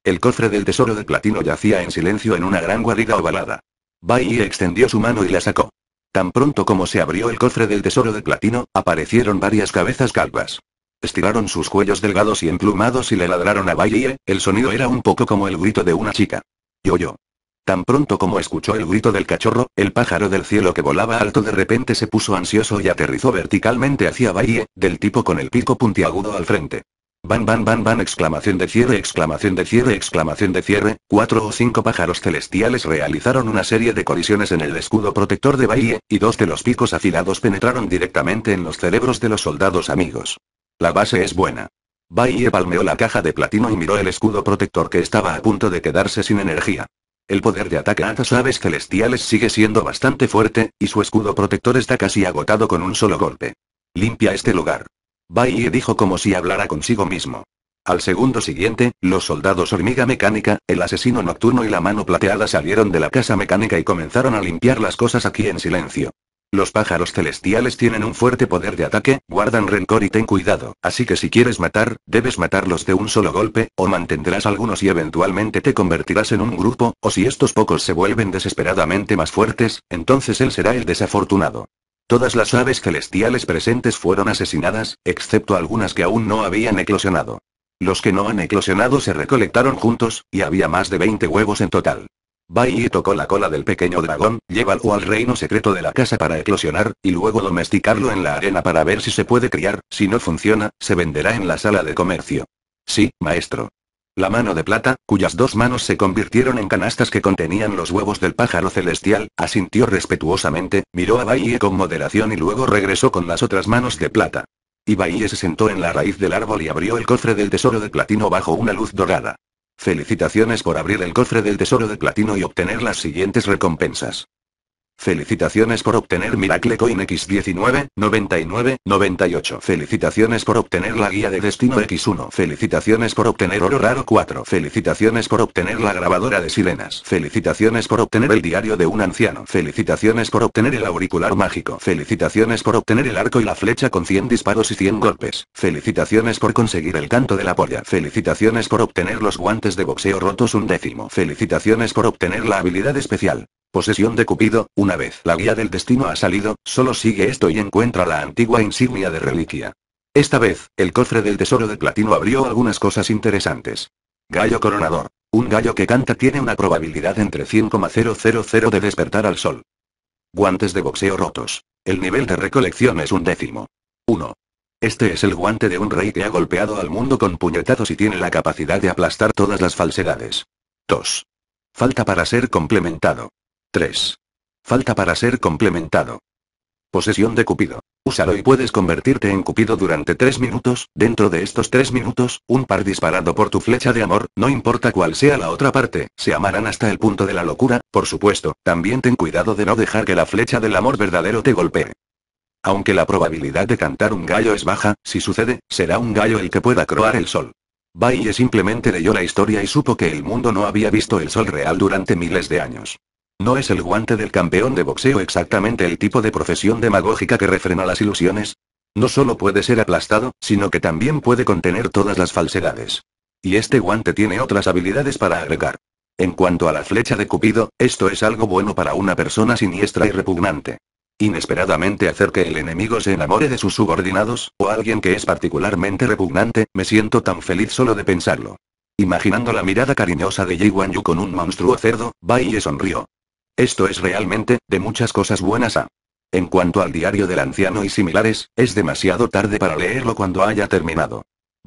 El cofre del tesoro de platino yacía en silencio en una gran guarida ovalada. Bai extendió su mano y la sacó. Tan pronto como se abrió el cofre del tesoro de platino, aparecieron varias cabezas calvas. Estiraron sus cuellos delgados y emplumados y le ladraron a Bai el sonido era un poco como el grito de una chica. Yo yo. Tan pronto como escuchó el grito del cachorro, el pájaro del cielo que volaba alto de repente se puso ansioso y aterrizó verticalmente hacia Bahie, del tipo con el pico puntiagudo al frente. ¡Ban! ¡Ban! ¡Ban! ¡Ban! exclamación de cierre, exclamación de cierre, exclamación de cierre. Cuatro o cinco pájaros celestiales realizaron una serie de colisiones en el escudo protector de Bahía, y dos de los picos afilados penetraron directamente en los cerebros de los soldados amigos. La base es buena. Bahía palmeó la caja de platino y miró el escudo protector que estaba a punto de quedarse sin energía. El poder de ataque a las aves celestiales sigue siendo bastante fuerte, y su escudo protector está casi agotado con un solo golpe. Limpia este lugar y dijo como si hablara consigo mismo. Al segundo siguiente, los soldados hormiga mecánica, el asesino nocturno y la mano plateada salieron de la casa mecánica y comenzaron a limpiar las cosas aquí en silencio. Los pájaros celestiales tienen un fuerte poder de ataque, guardan rencor y ten cuidado, así que si quieres matar, debes matarlos de un solo golpe, o mantendrás algunos y eventualmente te convertirás en un grupo, o si estos pocos se vuelven desesperadamente más fuertes, entonces él será el desafortunado. Todas las aves celestiales presentes fueron asesinadas, excepto algunas que aún no habían eclosionado. Los que no han eclosionado se recolectaron juntos, y había más de 20 huevos en total. Bai tocó la cola del pequeño dragón, llévalo al reino secreto de la casa para eclosionar, y luego domesticarlo en la arena para ver si se puede criar, si no funciona, se venderá en la sala de comercio. Sí, maestro. La mano de plata, cuyas dos manos se convirtieron en canastas que contenían los huevos del pájaro celestial, asintió respetuosamente, miró a Bahie con moderación y luego regresó con las otras manos de plata. Y Bahie se sentó en la raíz del árbol y abrió el cofre del tesoro de platino bajo una luz dorada. Felicitaciones por abrir el cofre del tesoro de platino y obtener las siguientes recompensas. Felicitaciones por obtener Miracle Coin X19, 99, 98. Felicitaciones por obtener la guía de destino X1. Felicitaciones por obtener oro raro 4. Felicitaciones por obtener la grabadora de sirenas. Felicitaciones por obtener el diario de un anciano. Felicitaciones por obtener el auricular mágico. Felicitaciones por obtener el arco y la flecha con 100 disparos y 100 golpes. Felicitaciones por conseguir el canto de la polla. Felicitaciones por obtener los guantes de boxeo rotos un décimo. Felicitaciones por obtener la habilidad especial. Posesión de Cupido, una vez la guía del destino ha salido, solo sigue esto y encuentra la antigua insignia de reliquia. Esta vez, el cofre del tesoro de platino abrió algunas cosas interesantes. Gallo coronador. Un gallo que canta tiene una probabilidad entre 100,000 de despertar al sol. Guantes de boxeo rotos. El nivel de recolección es un décimo. 1. Este es el guante de un rey que ha golpeado al mundo con puñetazos y tiene la capacidad de aplastar todas las falsedades. 2. Falta para ser complementado. 3. Falta para ser complementado. Posesión de Cupido. Úsalo y puedes convertirte en Cupido durante 3 minutos. Dentro de estos 3 minutos, un par disparado por tu flecha de amor, no importa cuál sea la otra parte, se amarán hasta el punto de la locura, por supuesto. También ten cuidado de no dejar que la flecha del amor verdadero te golpee. Aunque la probabilidad de cantar un gallo es baja, si sucede, será un gallo el que pueda croar el sol. Baille simplemente leyó la historia y supo que el mundo no había visto el sol real durante miles de años. ¿No es el guante del campeón de boxeo exactamente el tipo de profesión demagógica que refrena las ilusiones? No solo puede ser aplastado, sino que también puede contener todas las falsedades. Y este guante tiene otras habilidades para agregar. En cuanto a la flecha de Cupido, esto es algo bueno para una persona siniestra y repugnante. Inesperadamente hacer que el enemigo se enamore de sus subordinados, o alguien que es particularmente repugnante, me siento tan feliz solo de pensarlo. Imaginando la mirada cariñosa de Yi Yu con un monstruo cerdo, Bai sonrió. Esto es realmente, de muchas cosas buenas a... Ah. En cuanto al diario del anciano y similares, es demasiado tarde para leerlo cuando haya terminado.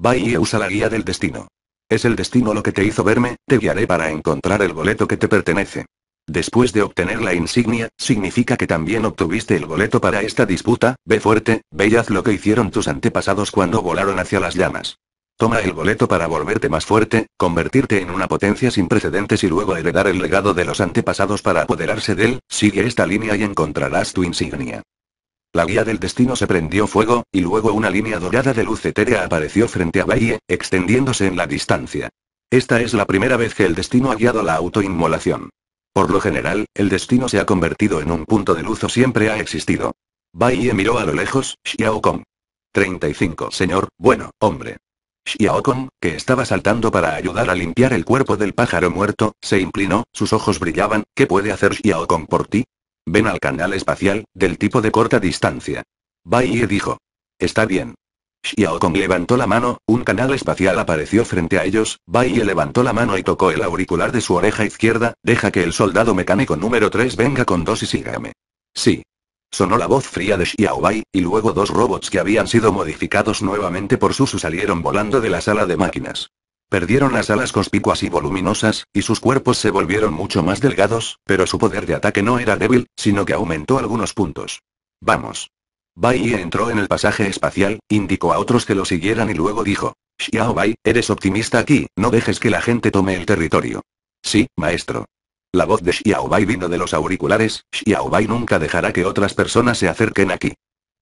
Va y usa la guía del destino. Es el destino lo que te hizo verme, te guiaré para encontrar el boleto que te pertenece. Después de obtener la insignia, significa que también obtuviste el boleto para esta disputa, ve fuerte, ve haz lo que hicieron tus antepasados cuando volaron hacia las llamas. Toma el boleto para volverte más fuerte, convertirte en una potencia sin precedentes y luego heredar el legado de los antepasados para apoderarse de él, sigue esta línea y encontrarás tu insignia. La guía del destino se prendió fuego, y luego una línea dorada de luz etérea apareció frente a Valle, extendiéndose en la distancia. Esta es la primera vez que el destino ha guiado la autoinmolación. Por lo general, el destino se ha convertido en un punto de luz o siempre ha existido. Ye miró a lo lejos, Xiao Kong. 35. Señor, bueno, hombre. Xiao que estaba saltando para ayudar a limpiar el cuerpo del pájaro muerto, se inclinó, sus ojos brillaban, ¿qué puede hacer Xiao por ti? Ven al canal espacial, del tipo de corta distancia. Bai Ye dijo. Está bien. Xiao levantó la mano, un canal espacial apareció frente a ellos, Bai Ye levantó la mano y tocó el auricular de su oreja izquierda, deja que el soldado mecánico número 3 venga con dos y sígame. Sí. Sonó la voz fría de Xiaobai, y luego dos robots que habían sido modificados nuevamente por Susu salieron volando de la sala de máquinas. Perdieron las alas conspicuas y voluminosas, y sus cuerpos se volvieron mucho más delgados, pero su poder de ataque no era débil, sino que aumentó algunos puntos. Vamos. Bai entró en el pasaje espacial, indicó a otros que lo siguieran y luego dijo, Xiaobai, eres optimista aquí, no dejes que la gente tome el territorio. Sí, maestro. La voz de Xiaobai vino de los auriculares, Xiaobai nunca dejará que otras personas se acerquen aquí.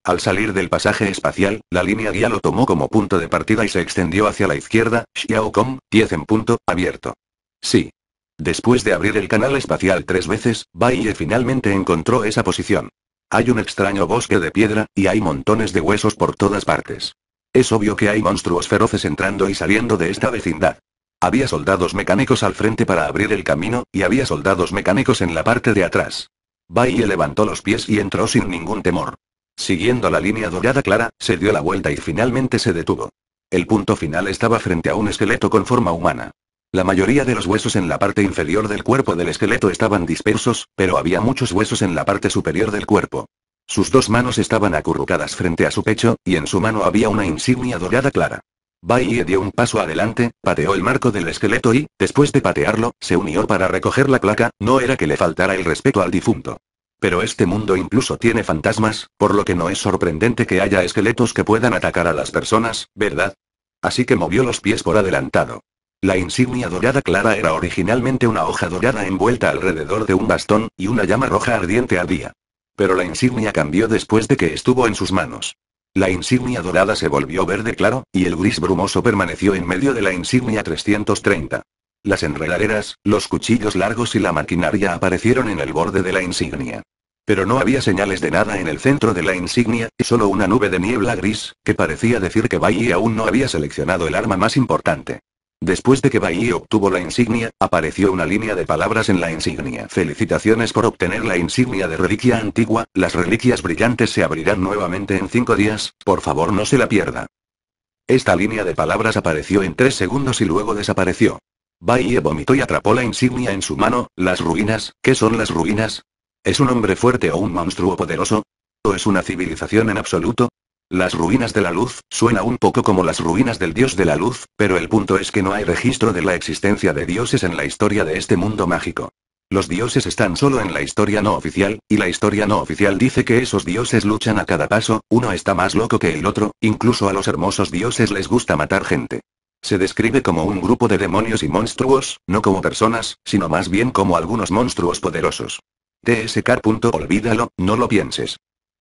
Al salir del pasaje espacial, la línea guía lo tomó como punto de partida y se extendió hacia la izquierda, Xiaocom, 10 en punto, abierto. Sí. Después de abrir el canal espacial tres veces, Baiye finalmente encontró esa posición. Hay un extraño bosque de piedra, y hay montones de huesos por todas partes. Es obvio que hay monstruos feroces entrando y saliendo de esta vecindad. Había soldados mecánicos al frente para abrir el camino, y había soldados mecánicos en la parte de atrás. Baille levantó los pies y entró sin ningún temor. Siguiendo la línea dorada clara, se dio la vuelta y finalmente se detuvo. El punto final estaba frente a un esqueleto con forma humana. La mayoría de los huesos en la parte inferior del cuerpo del esqueleto estaban dispersos, pero había muchos huesos en la parte superior del cuerpo. Sus dos manos estaban acurrucadas frente a su pecho, y en su mano había una insignia dorada clara. Baye dio un paso adelante, pateó el marco del esqueleto y, después de patearlo, se unió para recoger la placa, no era que le faltara el respeto al difunto. Pero este mundo incluso tiene fantasmas, por lo que no es sorprendente que haya esqueletos que puedan atacar a las personas, ¿verdad? Así que movió los pies por adelantado. La insignia dorada clara era originalmente una hoja dorada envuelta alrededor de un bastón, y una llama roja ardiente ardía. Pero la insignia cambió después de que estuvo en sus manos. La insignia dorada se volvió verde claro, y el gris brumoso permaneció en medio de la insignia 330. Las enredaderas, los cuchillos largos y la maquinaria aparecieron en el borde de la insignia. Pero no había señales de nada en el centro de la insignia, y solo una nube de niebla gris, que parecía decir que Bailly aún no había seleccionado el arma más importante. Después de que Bailly obtuvo la insignia, apareció una línea de palabras en la insignia. Felicitaciones por obtener la insignia de reliquia antigua, las reliquias brillantes se abrirán nuevamente en cinco días, por favor no se la pierda. Esta línea de palabras apareció en tres segundos y luego desapareció. Bailly vomitó y atrapó la insignia en su mano, las ruinas, ¿qué son las ruinas? ¿Es un hombre fuerte o un monstruo poderoso? ¿O es una civilización en absoluto? Las ruinas de la luz, suena un poco como las ruinas del dios de la luz, pero el punto es que no hay registro de la existencia de dioses en la historia de este mundo mágico. Los dioses están solo en la historia no oficial, y la historia no oficial dice que esos dioses luchan a cada paso, uno está más loco que el otro, incluso a los hermosos dioses les gusta matar gente. Se describe como un grupo de demonios y monstruos, no como personas, sino más bien como algunos monstruos poderosos. TSK. Olvídalo, no lo pienses.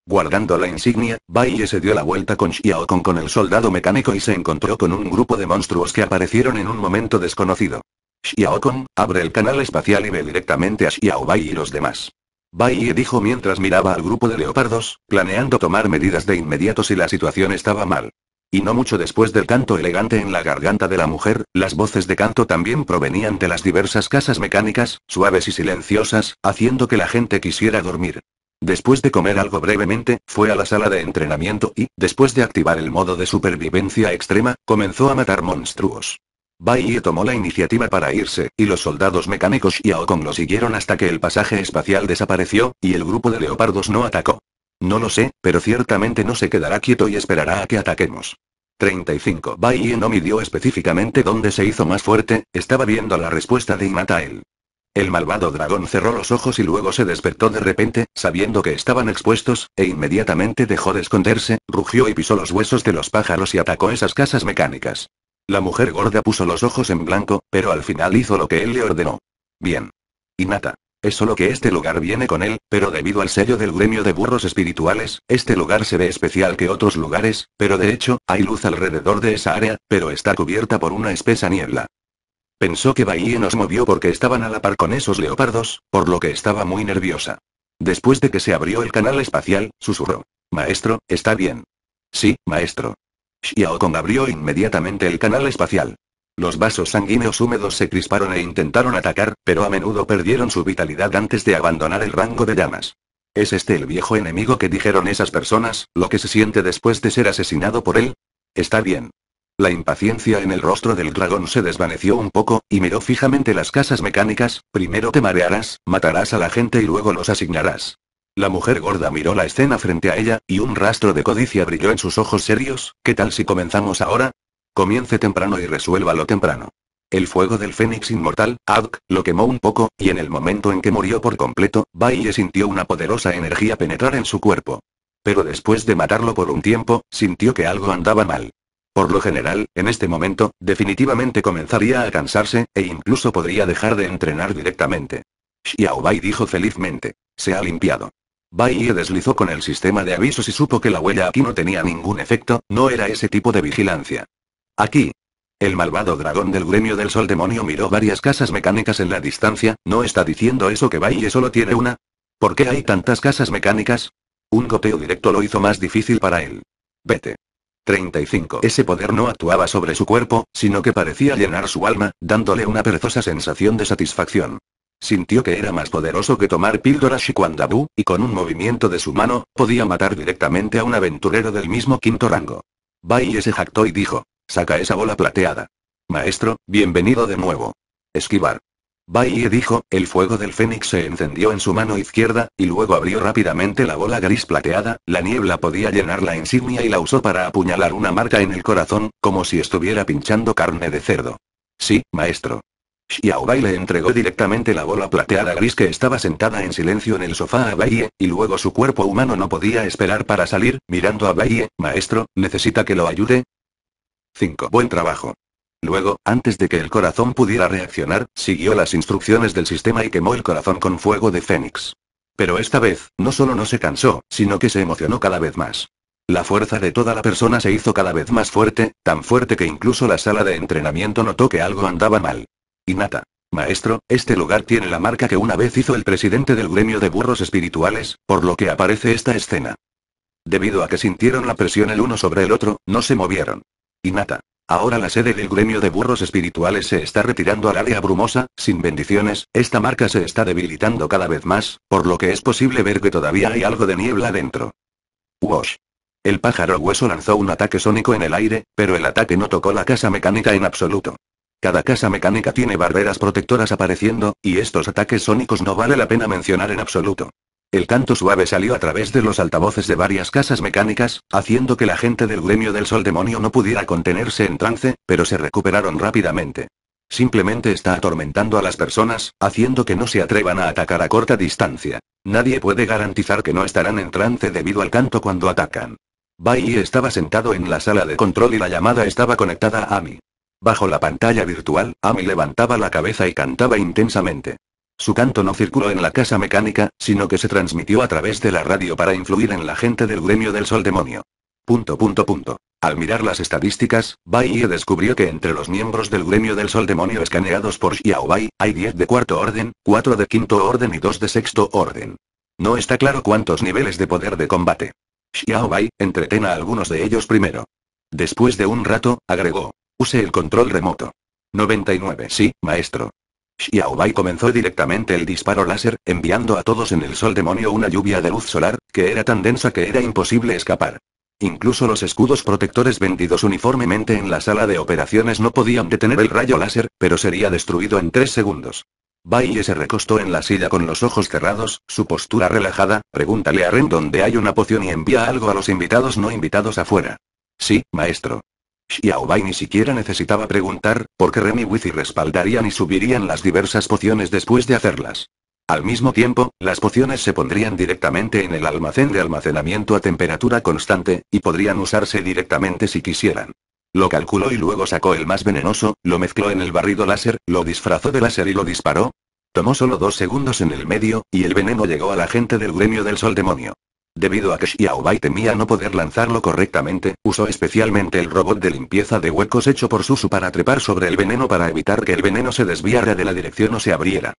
Guardando la insignia, Baiye se dio la vuelta con Xiao con el soldado mecánico y se encontró con un grupo de monstruos que aparecieron en un momento desconocido. Xiao abre el canal espacial y ve directamente a Xiao Bai y los demás. Baiye dijo mientras miraba al grupo de leopardos, planeando tomar medidas de inmediato si la situación estaba mal. Y no mucho después del canto elegante en la garganta de la mujer, las voces de canto también provenían de las diversas casas mecánicas, suaves y silenciosas, haciendo que la gente quisiera dormir. Después de comer algo brevemente, fue a la sala de entrenamiento y, después de activar el modo de supervivencia extrema, comenzó a matar monstruos. Bai tomó la iniciativa para irse, y los soldados mecánicos y Aokong lo siguieron hasta que el pasaje espacial desapareció, y el grupo de leopardos no atacó. No lo sé, pero ciertamente no se quedará quieto y esperará a que ataquemos. 35. Bai no midió específicamente dónde se hizo más fuerte, estaba viendo la respuesta de Imatael. El malvado dragón cerró los ojos y luego se despertó de repente, sabiendo que estaban expuestos, e inmediatamente dejó de esconderse, rugió y pisó los huesos de los pájaros y atacó esas casas mecánicas. La mujer gorda puso los ojos en blanco, pero al final hizo lo que él le ordenó. Bien. Inata. Es solo que este lugar viene con él, pero debido al sello del gremio de burros espirituales, este lugar se ve especial que otros lugares, pero de hecho, hay luz alrededor de esa área, pero está cubierta por una espesa niebla. Pensó que Bahía nos movió porque estaban a la par con esos leopardos, por lo que estaba muy nerviosa. Después de que se abrió el canal espacial, susurró. Maestro, ¿está bien? Sí, maestro. Kong abrió inmediatamente el canal espacial. Los vasos sanguíneos húmedos se crisparon e intentaron atacar, pero a menudo perdieron su vitalidad antes de abandonar el rango de llamas. ¿Es este el viejo enemigo que dijeron esas personas, lo que se siente después de ser asesinado por él? Está bien. La impaciencia en el rostro del dragón se desvaneció un poco, y miró fijamente las casas mecánicas, primero te marearás, matarás a la gente y luego los asignarás. La mujer gorda miró la escena frente a ella, y un rastro de codicia brilló en sus ojos serios, ¿qué tal si comenzamos ahora? Comience temprano y resuélvalo temprano. El fuego del fénix inmortal, Adk, lo quemó un poco, y en el momento en que murió por completo, Baile sintió una poderosa energía penetrar en su cuerpo. Pero después de matarlo por un tiempo, sintió que algo andaba mal. Por lo general, en este momento, definitivamente comenzaría a cansarse, e incluso podría dejar de entrenar directamente. Xiao dijo felizmente. Se ha limpiado. Bai Ye deslizó con el sistema de avisos y supo que la huella aquí no tenía ningún efecto, no era ese tipo de vigilancia. Aquí. El malvado dragón del gremio del sol demonio miró varias casas mecánicas en la distancia, ¿no está diciendo eso que Bai Ye solo tiene una? ¿Por qué hay tantas casas mecánicas? Un goteo directo lo hizo más difícil para él. Vete. 35. Ese poder no actuaba sobre su cuerpo, sino que parecía llenar su alma, dándole una perezosa sensación de satisfacción. Sintió que era más poderoso que tomar píldoras Shikwandabu, y con un movimiento de su mano, podía matar directamente a un aventurero del mismo quinto rango. Bai se jactó y dijo, saca esa bola plateada. Maestro, bienvenido de nuevo. Esquivar. Baiye dijo, el fuego del fénix se encendió en su mano izquierda, y luego abrió rápidamente la bola gris plateada, la niebla podía llenar la insignia y la usó para apuñalar una marca en el corazón, como si estuviera pinchando carne de cerdo. Sí, maestro. Xiao Bai le entregó directamente la bola plateada gris que estaba sentada en silencio en el sofá a Baie, y luego su cuerpo humano no podía esperar para salir, mirando a Baie, maestro, ¿necesita que lo ayude? 5. Buen trabajo. Luego, antes de que el corazón pudiera reaccionar, siguió las instrucciones del sistema y quemó el corazón con fuego de Fénix. Pero esta vez, no solo no se cansó, sino que se emocionó cada vez más. La fuerza de toda la persona se hizo cada vez más fuerte, tan fuerte que incluso la sala de entrenamiento notó que algo andaba mal. Inata. Maestro, este lugar tiene la marca que una vez hizo el presidente del gremio de burros espirituales, por lo que aparece esta escena. Debido a que sintieron la presión el uno sobre el otro, no se movieron. Inata. Ahora la sede del gremio de burros espirituales se está retirando al área brumosa, sin bendiciones, esta marca se está debilitando cada vez más, por lo que es posible ver que todavía hay algo de niebla dentro. Wash. El pájaro hueso lanzó un ataque sónico en el aire, pero el ataque no tocó la casa mecánica en absoluto. Cada casa mecánica tiene barreras protectoras apareciendo, y estos ataques sónicos no vale la pena mencionar en absoluto. El canto suave salió a través de los altavoces de varias casas mecánicas, haciendo que la gente del gremio del sol demonio no pudiera contenerse en trance, pero se recuperaron rápidamente. Simplemente está atormentando a las personas, haciendo que no se atrevan a atacar a corta distancia. Nadie puede garantizar que no estarán en trance debido al canto cuando atacan. Bai estaba sentado en la sala de control y la llamada estaba conectada a Ami. Bajo la pantalla virtual, Ami levantaba la cabeza y cantaba intensamente. Su canto no circuló en la casa mecánica, sino que se transmitió a través de la radio para influir en la gente del gremio del Sol Demonio. Punto punto punto. Al mirar las estadísticas, Bai descubrió que entre los miembros del gremio del Sol Demonio escaneados por Xiao Bai, hay 10 de cuarto orden, 4 de quinto orden y 2 de sexto orden. No está claro cuántos niveles de poder de combate. Xiaobai Bai, entretena a algunos de ellos primero. Después de un rato, agregó. Use el control remoto. 99 Sí, maestro. Bai comenzó directamente el disparo láser, enviando a todos en el sol demonio una lluvia de luz solar, que era tan densa que era imposible escapar. Incluso los escudos protectores vendidos uniformemente en la sala de operaciones no podían detener el rayo láser, pero sería destruido en tres segundos. Bai se recostó en la silla con los ojos cerrados, su postura relajada, pregúntale a Ren dónde hay una poción y envía algo a los invitados no invitados afuera. Sí, maestro. Xiaobai ni siquiera necesitaba preguntar, porque Remy y respaldarían y subirían las diversas pociones después de hacerlas. Al mismo tiempo, las pociones se pondrían directamente en el almacén de almacenamiento a temperatura constante, y podrían usarse directamente si quisieran. Lo calculó y luego sacó el más venenoso, lo mezcló en el barrido láser, lo disfrazó de láser y lo disparó. Tomó solo dos segundos en el medio, y el veneno llegó a la gente del gremio del sol demonio. Debido a que Xiaobai temía no poder lanzarlo correctamente, usó especialmente el robot de limpieza de huecos hecho por Susu para trepar sobre el veneno para evitar que el veneno se desviara de la dirección o se abriera.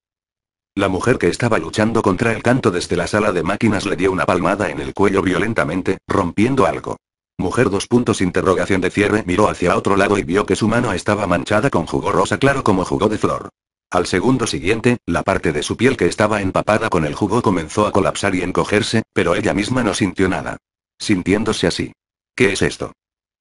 La mujer que estaba luchando contra el canto desde la sala de máquinas le dio una palmada en el cuello violentamente, rompiendo algo. Mujer dos interrogación de cierre miró hacia otro lado y vio que su mano estaba manchada con jugo rosa claro como jugo de flor. Al segundo siguiente, la parte de su piel que estaba empapada con el jugo comenzó a colapsar y encogerse, pero ella misma no sintió nada. Sintiéndose así. ¿Qué es esto?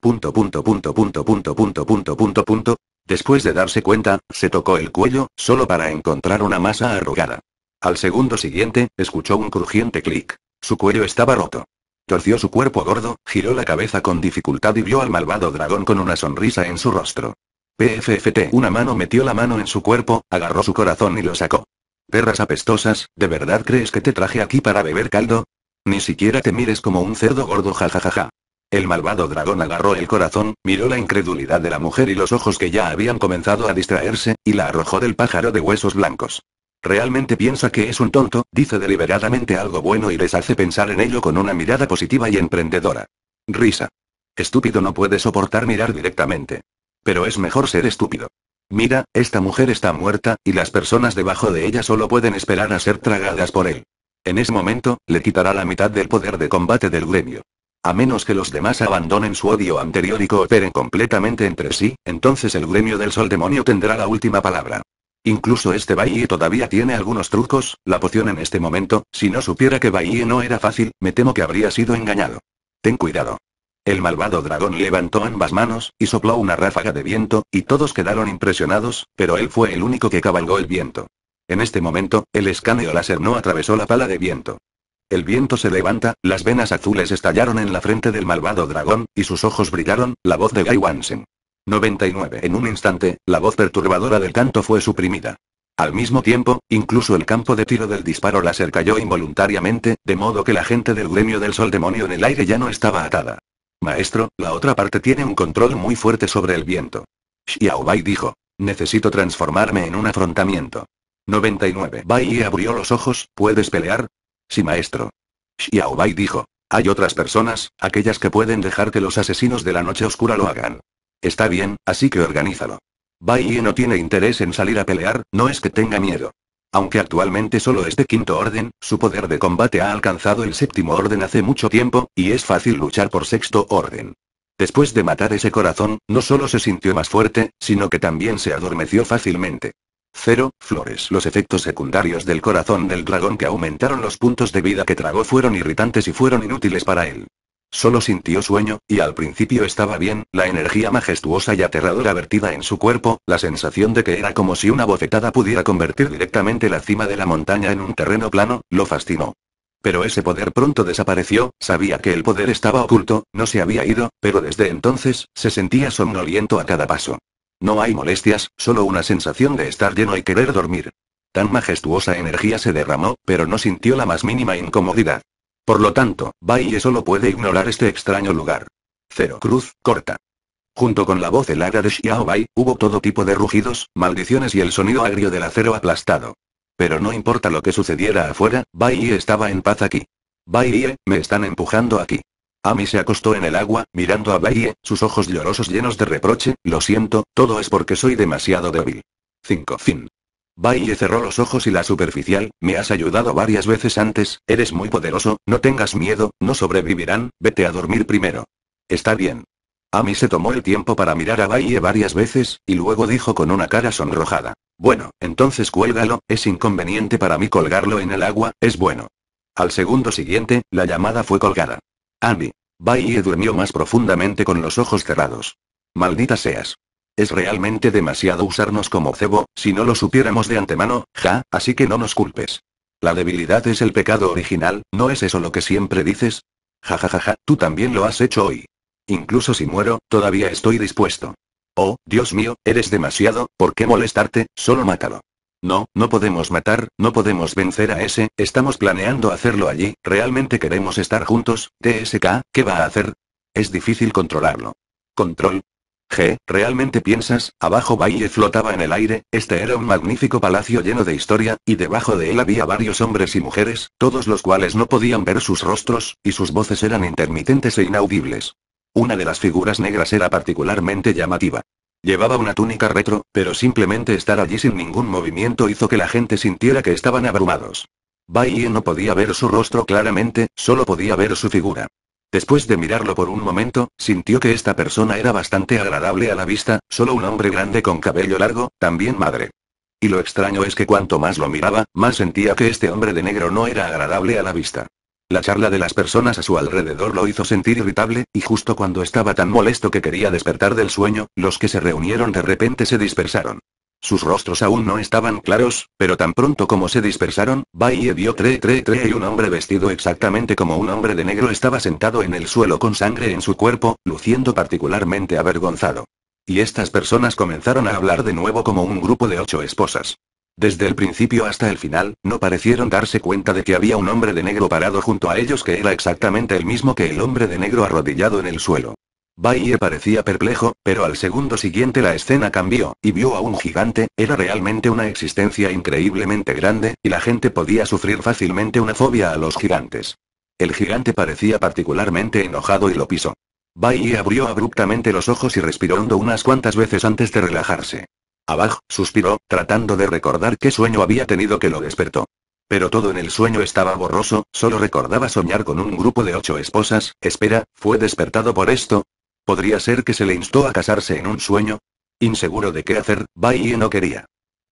Punto punto punto punto punto punto punto punto punto. Después de darse cuenta, se tocó el cuello, solo para encontrar una masa arrugada. Al segundo siguiente, escuchó un crujiente clic. Su cuello estaba roto. Torció su cuerpo gordo, giró la cabeza con dificultad y vio al malvado dragón con una sonrisa en su rostro. PFFT. Una mano metió la mano en su cuerpo, agarró su corazón y lo sacó. Perras apestosas, ¿de verdad crees que te traje aquí para beber caldo? Ni siquiera te mires como un cerdo gordo, jajajaja. El malvado dragón agarró el corazón, miró la incredulidad de la mujer y los ojos que ya habían comenzado a distraerse, y la arrojó del pájaro de huesos blancos. Realmente piensa que es un tonto, dice deliberadamente algo bueno y les hace pensar en ello con una mirada positiva y emprendedora. Risa. Estúpido no puede soportar mirar directamente. Pero es mejor ser estúpido. Mira, esta mujer está muerta, y las personas debajo de ella solo pueden esperar a ser tragadas por él. En ese momento, le quitará la mitad del poder de combate del gremio. A menos que los demás abandonen su odio anterior y cooperen completamente entre sí, entonces el gremio del sol demonio tendrá la última palabra. Incluso este Bahie todavía tiene algunos trucos, la poción en este momento, si no supiera que Bahie no era fácil, me temo que habría sido engañado. Ten cuidado. El malvado dragón levantó ambas manos, y sopló una ráfaga de viento, y todos quedaron impresionados, pero él fue el único que cabalgó el viento. En este momento, el escáneo láser no atravesó la pala de viento. El viento se levanta, las venas azules estallaron en la frente del malvado dragón, y sus ojos brillaron, la voz de Guy Wansen. 99. En un instante, la voz perturbadora del canto fue suprimida. Al mismo tiempo, incluso el campo de tiro del disparo láser cayó involuntariamente, de modo que la gente del gremio del sol demonio en el aire ya no estaba atada. Maestro, la otra parte tiene un control muy fuerte sobre el viento. Xiaobai dijo. Necesito transformarme en un afrontamiento. 99. Bai abrió los ojos, ¿puedes pelear? Sí, maestro. Xiao dijo. Hay otras personas, aquellas que pueden dejar que los asesinos de la noche oscura lo hagan. Está bien, así que organízalo. Bai no tiene interés en salir a pelear, no es que tenga miedo. Aunque actualmente solo es de quinto orden, su poder de combate ha alcanzado el séptimo orden hace mucho tiempo, y es fácil luchar por sexto orden. Después de matar ese corazón, no solo se sintió más fuerte, sino que también se adormeció fácilmente. Cero, Flores. Los efectos secundarios del corazón del dragón que aumentaron los puntos de vida que tragó fueron irritantes y fueron inútiles para él. Solo sintió sueño, y al principio estaba bien, la energía majestuosa y aterradora vertida en su cuerpo, la sensación de que era como si una bofetada pudiera convertir directamente la cima de la montaña en un terreno plano, lo fascinó. Pero ese poder pronto desapareció, sabía que el poder estaba oculto, no se había ido, pero desde entonces, se sentía somnoliento a cada paso. No hay molestias, solo una sensación de estar lleno y querer dormir. Tan majestuosa energía se derramó, pero no sintió la más mínima incomodidad. Por lo tanto, Baiye solo puede ignorar este extraño lugar. Cero Cruz, corta. Junto con la voz helada de Xiao Bai, hubo todo tipo de rugidos, maldiciones y el sonido agrio del acero aplastado. Pero no importa lo que sucediera afuera, Bai estaba en paz aquí. Bai, me están empujando aquí. Ami se acostó en el agua, mirando a Bai, sus ojos llorosos llenos de reproche, lo siento, todo es porque soy demasiado débil. 5. Fin. Baye cerró los ojos y la superficial, me has ayudado varias veces antes, eres muy poderoso, no tengas miedo, no sobrevivirán, vete a dormir primero. Está bien. Ami se tomó el tiempo para mirar a Baye varias veces, y luego dijo con una cara sonrojada. Bueno, entonces cuélgalo, es inconveniente para mí colgarlo en el agua, es bueno. Al segundo siguiente, la llamada fue colgada. Ami. Baye durmió más profundamente con los ojos cerrados. Maldita seas. Es realmente demasiado usarnos como cebo, si no lo supiéramos de antemano, ja, así que no nos culpes. La debilidad es el pecado original, ¿no es eso lo que siempre dices? Ja ja ja ja, tú también lo has hecho hoy. Incluso si muero, todavía estoy dispuesto. Oh, Dios mío, eres demasiado, ¿por qué molestarte? Solo mátalo. No, no podemos matar, no podemos vencer a ese, estamos planeando hacerlo allí, realmente queremos estar juntos, TSK, ¿qué va a hacer? Es difícil controlarlo. Control, G, ¿realmente piensas? Abajo Valle flotaba en el aire, este era un magnífico palacio lleno de historia, y debajo de él había varios hombres y mujeres, todos los cuales no podían ver sus rostros, y sus voces eran intermitentes e inaudibles. Una de las figuras negras era particularmente llamativa. Llevaba una túnica retro, pero simplemente estar allí sin ningún movimiento hizo que la gente sintiera que estaban abrumados. Baye no podía ver su rostro claramente, solo podía ver su figura. Después de mirarlo por un momento, sintió que esta persona era bastante agradable a la vista, solo un hombre grande con cabello largo, también madre. Y lo extraño es que cuanto más lo miraba, más sentía que este hombre de negro no era agradable a la vista. La charla de las personas a su alrededor lo hizo sentir irritable, y justo cuando estaba tan molesto que quería despertar del sueño, los que se reunieron de repente se dispersaron. Sus rostros aún no estaban claros, pero tan pronto como se dispersaron, Baye vio tre tre tre y un hombre vestido exactamente como un hombre de negro estaba sentado en el suelo con sangre en su cuerpo, luciendo particularmente avergonzado. Y estas personas comenzaron a hablar de nuevo como un grupo de ocho esposas. Desde el principio hasta el final, no parecieron darse cuenta de que había un hombre de negro parado junto a ellos que era exactamente el mismo que el hombre de negro arrodillado en el suelo. Baye parecía perplejo, pero al segundo siguiente la escena cambió, y vio a un gigante, era realmente una existencia increíblemente grande, y la gente podía sufrir fácilmente una fobia a los gigantes. El gigante parecía particularmente enojado y lo pisó. Baye abrió abruptamente los ojos y respiró hondo unas cuantas veces antes de relajarse. Abajo, suspiró, tratando de recordar qué sueño había tenido que lo despertó. Pero todo en el sueño estaba borroso, solo recordaba soñar con un grupo de ocho esposas, espera, ¿fue despertado por esto? Podría ser que se le instó a casarse en un sueño. Inseguro de qué hacer, Baiye no quería.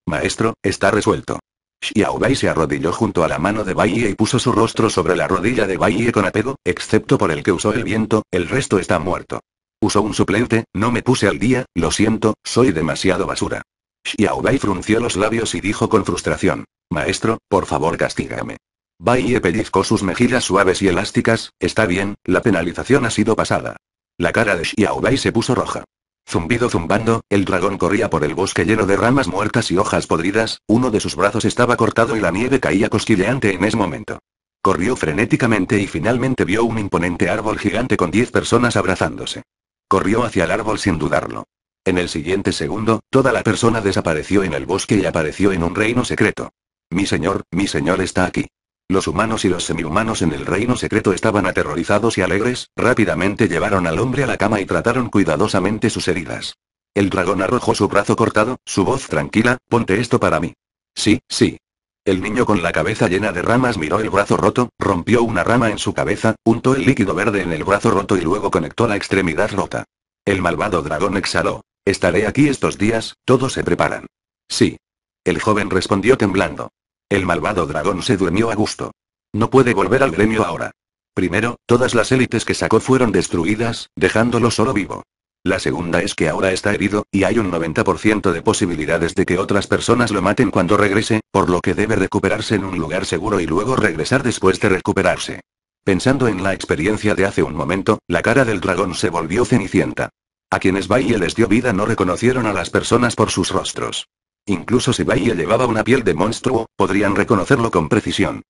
Maestro, está resuelto. Xiaobai se arrodilló junto a la mano de Baiye y puso su rostro sobre la rodilla de Baiye con apego, excepto por el que usó el viento, el resto está muerto. Usó un suplente, no me puse al día, lo siento, soy demasiado basura. Xiaobai frunció los labios y dijo con frustración. Maestro, por favor castígame. Baiye pellizcó sus mejillas suaves y elásticas, está bien, la penalización ha sido pasada. La cara de Xiaobai se puso roja. Zumbido zumbando, el dragón corría por el bosque lleno de ramas muertas y hojas podridas, uno de sus brazos estaba cortado y la nieve caía cosquilleante en ese momento. Corrió frenéticamente y finalmente vio un imponente árbol gigante con diez personas abrazándose. Corrió hacia el árbol sin dudarlo. En el siguiente segundo, toda la persona desapareció en el bosque y apareció en un reino secreto. Mi señor, mi señor está aquí. Los humanos y los semihumanos en el reino secreto estaban aterrorizados y alegres, rápidamente llevaron al hombre a la cama y trataron cuidadosamente sus heridas. El dragón arrojó su brazo cortado, su voz tranquila, ponte esto para mí. Sí, sí. El niño con la cabeza llena de ramas miró el brazo roto, rompió una rama en su cabeza, untó el líquido verde en el brazo roto y luego conectó la extremidad rota. El malvado dragón exhaló. Estaré aquí estos días, todos se preparan. Sí. El joven respondió temblando. El malvado dragón se durmió a gusto. No puede volver al gremio ahora. Primero, todas las élites que sacó fueron destruidas, dejándolo solo vivo. La segunda es que ahora está herido, y hay un 90% de posibilidades de que otras personas lo maten cuando regrese, por lo que debe recuperarse en un lugar seguro y luego regresar después de recuperarse. Pensando en la experiencia de hace un momento, la cara del dragón se volvió cenicienta. A quienes Baile les dio vida no reconocieron a las personas por sus rostros. Incluso si Baye llevaba una piel de monstruo, podrían reconocerlo con precisión.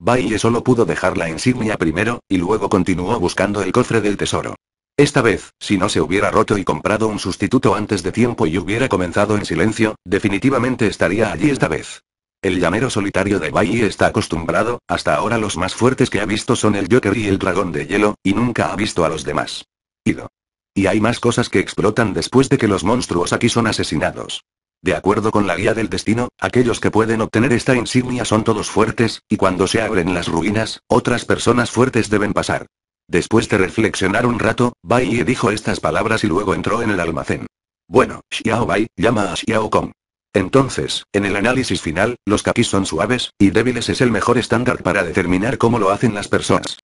Baye solo pudo dejar la insignia primero, y luego continuó buscando el cofre del tesoro. Esta vez, si no se hubiera roto y comprado un sustituto antes de tiempo y hubiera comenzado en silencio, definitivamente estaría allí esta vez. El llanero solitario de Baye está acostumbrado, hasta ahora los más fuertes que ha visto son el Joker y el dragón de hielo, y nunca ha visto a los demás. Ido. Y hay más cosas que explotan después de que los monstruos aquí son asesinados. De acuerdo con la guía del destino, aquellos que pueden obtener esta insignia son todos fuertes, y cuando se abren las ruinas, otras personas fuertes deben pasar. Después de reflexionar un rato, Bai dijo estas palabras y luego entró en el almacén. Bueno, Xiao Bai, llama a Xiao Kong. Entonces, en el análisis final, los kakis son suaves, y débiles es el mejor estándar para determinar cómo lo hacen las personas.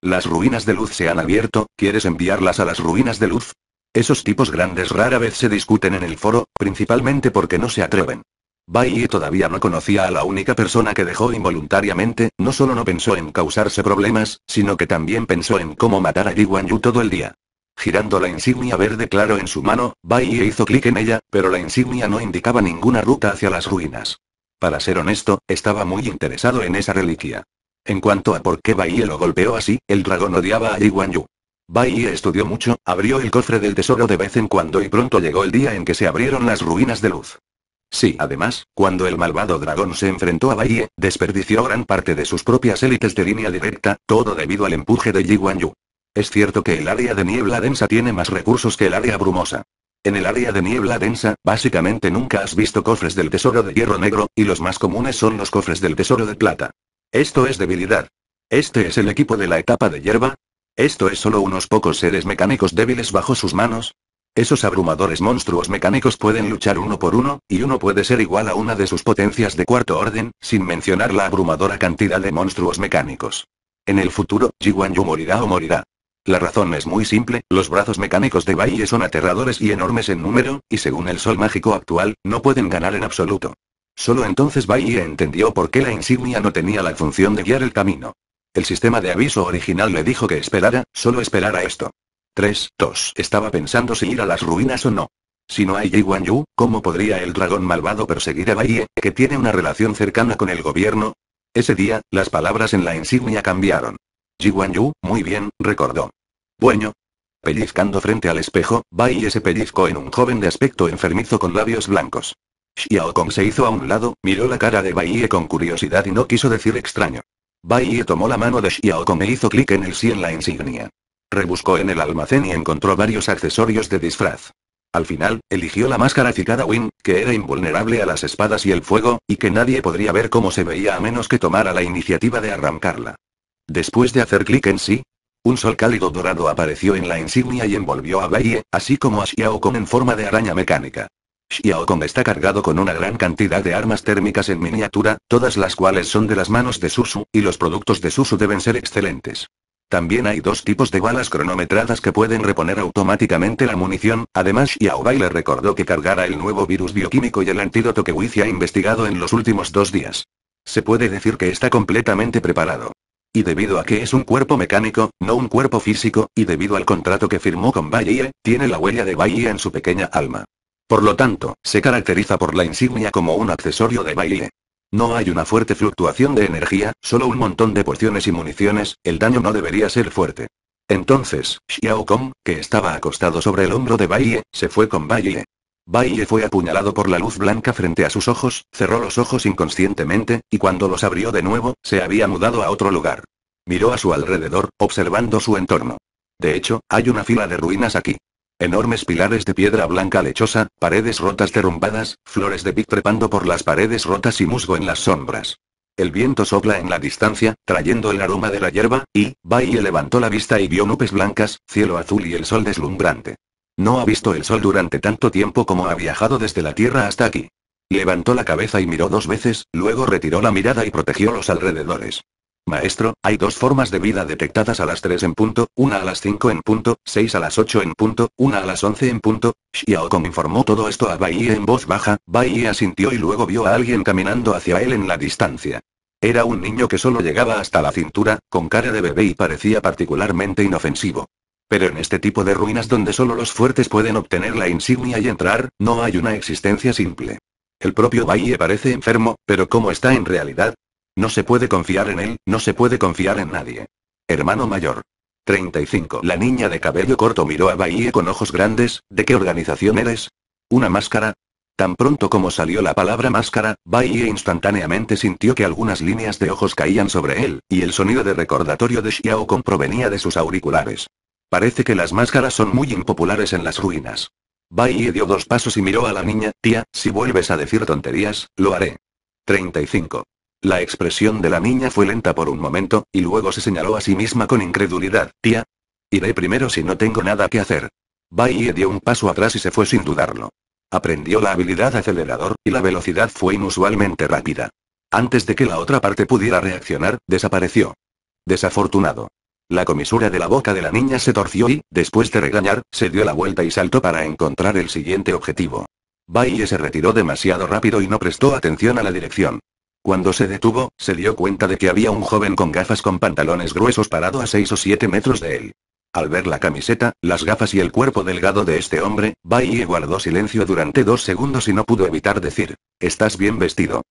Las ruinas de luz se han abierto, ¿quieres enviarlas a las ruinas de luz? Esos tipos grandes rara vez se discuten en el foro, principalmente porque no se atreven. Bai todavía no conocía a la única persona que dejó involuntariamente, no solo no pensó en causarse problemas, sino que también pensó en cómo matar a Li Yu todo el día. Girando la insignia verde claro en su mano, Bai hizo clic en ella, pero la insignia no indicaba ninguna ruta hacia las ruinas. Para ser honesto, estaba muy interesado en esa reliquia. En cuanto a por qué Bai lo golpeó así, el dragón odiaba a Li Yu. Bai estudió mucho, abrió el cofre del tesoro de vez en cuando y pronto llegó el día en que se abrieron las ruinas de luz. Sí, además, cuando el malvado dragón se enfrentó a Baiye, desperdició gran parte de sus propias élites de línea directa, todo debido al empuje de Yi Yu. Es cierto que el área de niebla densa tiene más recursos que el área brumosa. En el área de niebla densa, básicamente nunca has visto cofres del tesoro de hierro negro, y los más comunes son los cofres del tesoro de plata. Esto es debilidad. Este es el equipo de la etapa de hierba, esto es solo unos pocos seres mecánicos débiles bajo sus manos. Esos abrumadores monstruos mecánicos pueden luchar uno por uno, y uno puede ser igual a una de sus potencias de cuarto orden, sin mencionar la abrumadora cantidad de monstruos mecánicos. En el futuro, Jiwan Yu morirá o morirá. La razón es muy simple, los brazos mecánicos de Baiye son aterradores y enormes en número, y según el sol mágico actual, no pueden ganar en absoluto. Solo entonces Baiye entendió por qué la insignia no tenía la función de guiar el camino. El sistema de aviso original le dijo que esperara, solo esperara esto. 3. 2, Estaba pensando si ir a las ruinas o no. Si no hay jiwangyu Yu, ¿cómo podría el dragón malvado perseguir a Baiye que tiene una relación cercana con el gobierno? Ese día, las palabras en la insignia cambiaron. Ji Yu, muy bien, recordó. Bueno. Pellizcando frente al espejo, Baiye se pellizcó en un joven de aspecto enfermizo con labios blancos. Xiao Kong se hizo a un lado, miró la cara de Baiye con curiosidad y no quiso decir extraño. Bai tomó la mano de Xiaokon e hizo clic en el sí en la insignia. Rebuscó en el almacén y encontró varios accesorios de disfraz. Al final, eligió la máscara Cicada Wing, que era invulnerable a las espadas y el fuego, y que nadie podría ver cómo se veía a menos que tomara la iniciativa de arrancarla. Después de hacer clic en sí, un sol cálido dorado apareció en la insignia y envolvió a Baiye, así como a Xiaokon en forma de araña mecánica. Xiao Kong está cargado con una gran cantidad de armas térmicas en miniatura, todas las cuales son de las manos de Susu, y los productos de Susu deben ser excelentes. También hay dos tipos de balas cronometradas que pueden reponer automáticamente la munición, además Xiao Bai le recordó que cargara el nuevo virus bioquímico y el antídoto que Wizi ha investigado en los últimos dos días. Se puede decir que está completamente preparado. Y debido a que es un cuerpo mecánico, no un cuerpo físico, y debido al contrato que firmó con Baiye, tiene la huella de Baiye en su pequeña alma. Por lo tanto, se caracteriza por la insignia como un accesorio de baile. No hay una fuerte fluctuación de energía, solo un montón de porciones y municiones, el daño no debería ser fuerte. Entonces, Xiao Kong, que estaba acostado sobre el hombro de Baile, se fue con Baile. Baile fue apuñalado por la luz blanca frente a sus ojos, cerró los ojos inconscientemente, y cuando los abrió de nuevo, se había mudado a otro lugar. Miró a su alrededor, observando su entorno. De hecho, hay una fila de ruinas aquí. Enormes pilares de piedra blanca lechosa, paredes rotas derrumbadas, flores de pit trepando por las paredes rotas y musgo en las sombras. El viento sopla en la distancia, trayendo el aroma de la hierba, y, Bai levantó la vista y vio nubes blancas, cielo azul y el sol deslumbrante. No ha visto el sol durante tanto tiempo como ha viajado desde la Tierra hasta aquí. Levantó la cabeza y miró dos veces, luego retiró la mirada y protegió los alrededores. Maestro, hay dos formas de vida detectadas a las 3 en punto, una a las 5 en punto, 6 a las 8 en punto, una a las 11 en punto. Xiao informó todo esto a Bai en voz baja, Bai asintió y luego vio a alguien caminando hacia él en la distancia. Era un niño que solo llegaba hasta la cintura, con cara de bebé y parecía particularmente inofensivo. Pero en este tipo de ruinas donde solo los fuertes pueden obtener la insignia y entrar, no hay una existencia simple. El propio Baie parece enfermo, pero cómo está en realidad, no se puede confiar en él, no se puede confiar en nadie. Hermano mayor. 35. La niña de cabello corto miró a Baiye con ojos grandes, ¿de qué organización eres? ¿Una máscara? Tan pronto como salió la palabra máscara, Baiye instantáneamente sintió que algunas líneas de ojos caían sobre él, y el sonido de recordatorio de Xiao Kong provenía de sus auriculares. Parece que las máscaras son muy impopulares en las ruinas. Baiye dio dos pasos y miró a la niña, tía, si vuelves a decir tonterías, lo haré. 35. La expresión de la niña fue lenta por un momento, y luego se señaló a sí misma con incredulidad. Tía. Iré primero si no tengo nada que hacer. Bai dio un paso atrás y se fue sin dudarlo. Aprendió la habilidad acelerador, y la velocidad fue inusualmente rápida. Antes de que la otra parte pudiera reaccionar, desapareció. Desafortunado. La comisura de la boca de la niña se torció y, después de regañar, se dio la vuelta y saltó para encontrar el siguiente objetivo. Bailey se retiró demasiado rápido y no prestó atención a la dirección. Cuando se detuvo, se dio cuenta de que había un joven con gafas con pantalones gruesos parado a seis o siete metros de él. Al ver la camiseta, las gafas y el cuerpo delgado de este hombre, Baye guardó silencio durante dos segundos y no pudo evitar decir, Estás bien vestido.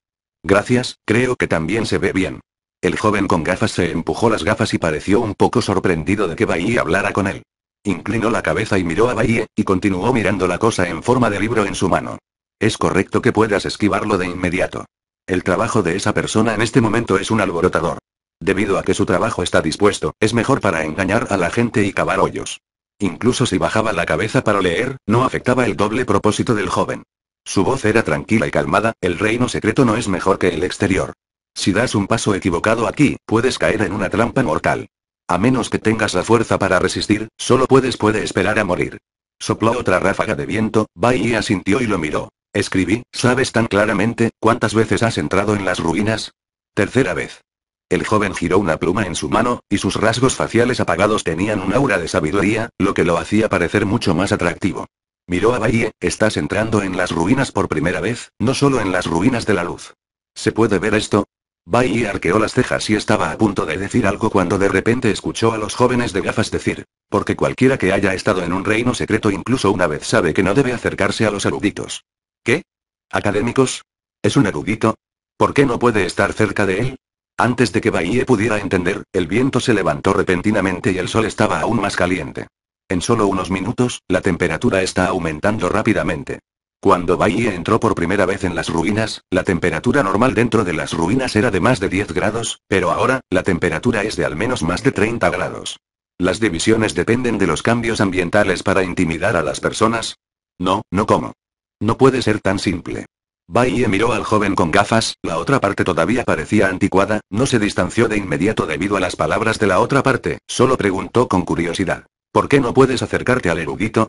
Gracias, creo que también se ve bien. El joven con gafas se empujó las gafas y pareció un poco sorprendido de que Baye hablara con él. Inclinó la cabeza y miró a Baye y continuó mirando la cosa en forma de libro en su mano. Es correcto que puedas esquivarlo de inmediato. El trabajo de esa persona en este momento es un alborotador. Debido a que su trabajo está dispuesto, es mejor para engañar a la gente y cavar hoyos. Incluso si bajaba la cabeza para leer, no afectaba el doble propósito del joven. Su voz era tranquila y calmada, el reino secreto no es mejor que el exterior. Si das un paso equivocado aquí, puedes caer en una trampa mortal. A menos que tengas la fuerza para resistir, solo puedes puede esperar a morir. Sopló otra ráfaga de viento, Bai asintió y lo miró. Escribí, ¿sabes tan claramente cuántas veces has entrado en las ruinas? Tercera vez. El joven giró una pluma en su mano, y sus rasgos faciales apagados tenían un aura de sabiduría, lo que lo hacía parecer mucho más atractivo. Miró a valle estás entrando en las ruinas por primera vez, no solo en las ruinas de la luz. ¿Se puede ver esto? Bahie arqueó las cejas y estaba a punto de decir algo cuando de repente escuchó a los jóvenes de gafas decir, porque cualquiera que haya estado en un reino secreto incluso una vez sabe que no debe acercarse a los eruditos. ¿Qué? ¿Académicos? ¿Es un erudito? ¿Por qué no puede estar cerca de él? Antes de que Bahie pudiera entender, el viento se levantó repentinamente y el sol estaba aún más caliente. En solo unos minutos, la temperatura está aumentando rápidamente. Cuando Bahie entró por primera vez en las ruinas, la temperatura normal dentro de las ruinas era de más de 10 grados, pero ahora, la temperatura es de al menos más de 30 grados. Las divisiones dependen de los cambios ambientales para intimidar a las personas. No, no como. No puede ser tan simple. Baile miró al joven con gafas, la otra parte todavía parecía anticuada, no se distanció de inmediato debido a las palabras de la otra parte, solo preguntó con curiosidad. ¿Por qué no puedes acercarte al erudito?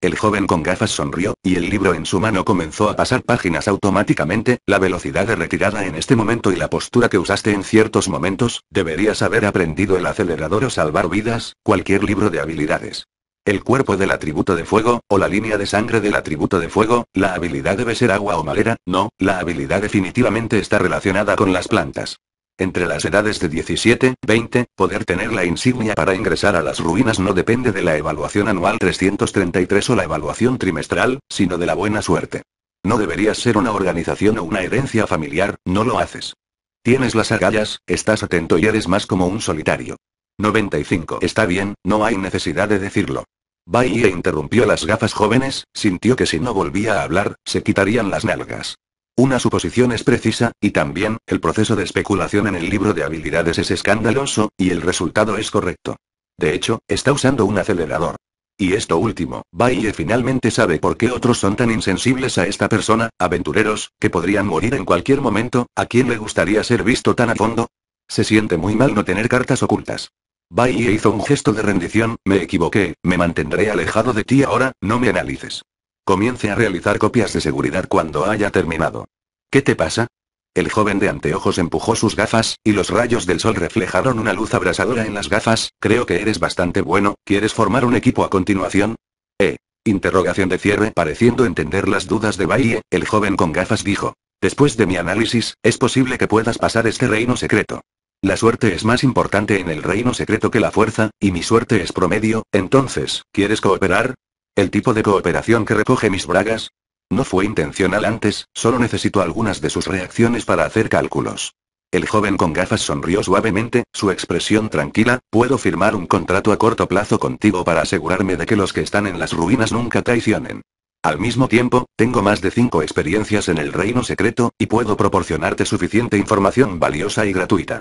El joven con gafas sonrió, y el libro en su mano comenzó a pasar páginas automáticamente, la velocidad de retirada en este momento y la postura que usaste en ciertos momentos, deberías haber aprendido el acelerador o salvar vidas, cualquier libro de habilidades. El cuerpo del atributo de fuego, o la línea de sangre del atributo de fuego, la habilidad debe ser agua o madera, no, la habilidad definitivamente está relacionada con las plantas. Entre las edades de 17, 20, poder tener la insignia para ingresar a las ruinas no depende de la evaluación anual 333 o la evaluación trimestral, sino de la buena suerte. No deberías ser una organización o una herencia familiar, no lo haces. Tienes las agallas, estás atento y eres más como un solitario. 95. Está bien, no hay necesidad de decirlo. Bahía interrumpió las gafas jóvenes, sintió que si no volvía a hablar, se quitarían las nalgas. Una suposición es precisa, y también, el proceso de especulación en el libro de habilidades es escandaloso, y el resultado es correcto. De hecho, está usando un acelerador. Y esto último, Baye finalmente sabe por qué otros son tan insensibles a esta persona, aventureros, que podrían morir en cualquier momento, ¿a quién le gustaría ser visto tan a fondo? Se siente muy mal no tener cartas ocultas. Bailey hizo un gesto de rendición, me equivoqué, me mantendré alejado de ti ahora, no me analices. Comience a realizar copias de seguridad cuando haya terminado. ¿Qué te pasa? El joven de anteojos empujó sus gafas, y los rayos del sol reflejaron una luz abrasadora en las gafas, creo que eres bastante bueno, ¿quieres formar un equipo a continuación? Eh. Interrogación de cierre pareciendo entender las dudas de Bailey, el joven con gafas dijo. Después de mi análisis, es posible que puedas pasar este reino secreto. La suerte es más importante en el reino secreto que la fuerza, y mi suerte es promedio, entonces, ¿quieres cooperar? ¿El tipo de cooperación que recoge mis bragas? No fue intencional antes, solo necesito algunas de sus reacciones para hacer cálculos. El joven con gafas sonrió suavemente, su expresión tranquila, puedo firmar un contrato a corto plazo contigo para asegurarme de que los que están en las ruinas nunca traicionen. Al mismo tiempo, tengo más de cinco experiencias en el reino secreto, y puedo proporcionarte suficiente información valiosa y gratuita.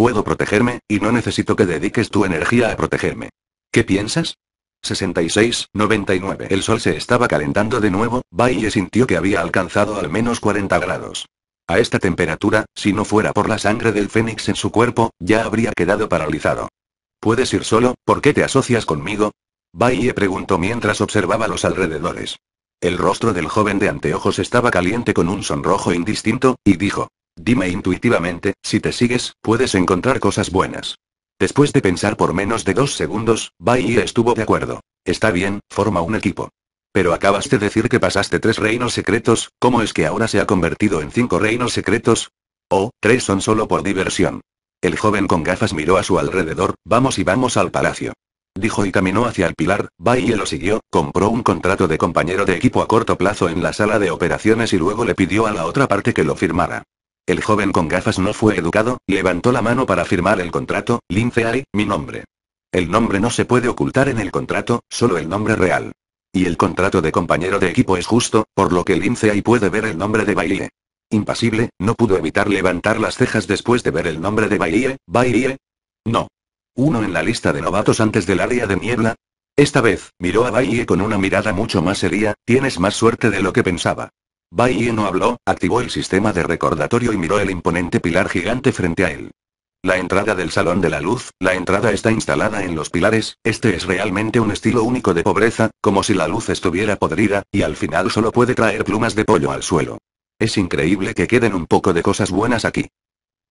Puedo protegerme, y no necesito que dediques tu energía a protegerme. ¿Qué piensas? 66, 99. El sol se estaba calentando de nuevo, Baye sintió que había alcanzado al menos 40 grados. A esta temperatura, si no fuera por la sangre del fénix en su cuerpo, ya habría quedado paralizado. ¿Puedes ir solo? ¿Por qué te asocias conmigo? Baye preguntó mientras observaba los alrededores. El rostro del joven de anteojos estaba caliente con un sonrojo indistinto, y dijo, Dime intuitivamente, si te sigues, puedes encontrar cosas buenas. Después de pensar por menos de dos segundos, Bai estuvo de acuerdo. Está bien, forma un equipo. Pero acabaste de decir que pasaste tres reinos secretos, ¿cómo es que ahora se ha convertido en cinco reinos secretos? Oh, tres son solo por diversión. El joven con gafas miró a su alrededor, vamos y vamos al palacio. Dijo y caminó hacia el pilar, Baye lo siguió, compró un contrato de compañero de equipo a corto plazo en la sala de operaciones y luego le pidió a la otra parte que lo firmara. El joven con gafas no fue educado, levantó la mano para firmar el contrato, Lincei, mi nombre. El nombre no se puede ocultar en el contrato, solo el nombre real. Y el contrato de compañero de equipo es justo, por lo que Lincei puede ver el nombre de Baille. Impasible, no pudo evitar levantar las cejas después de ver el nombre de Baille, Baille. No. Uno en la lista de novatos antes del área de niebla. Esta vez, miró a baile con una mirada mucho más seria, tienes más suerte de lo que pensaba. Baiye no habló, activó el sistema de recordatorio y miró el imponente pilar gigante frente a él. La entrada del Salón de la Luz, la entrada está instalada en los pilares, este es realmente un estilo único de pobreza, como si la luz estuviera podrida, y al final solo puede traer plumas de pollo al suelo. Es increíble que queden un poco de cosas buenas aquí.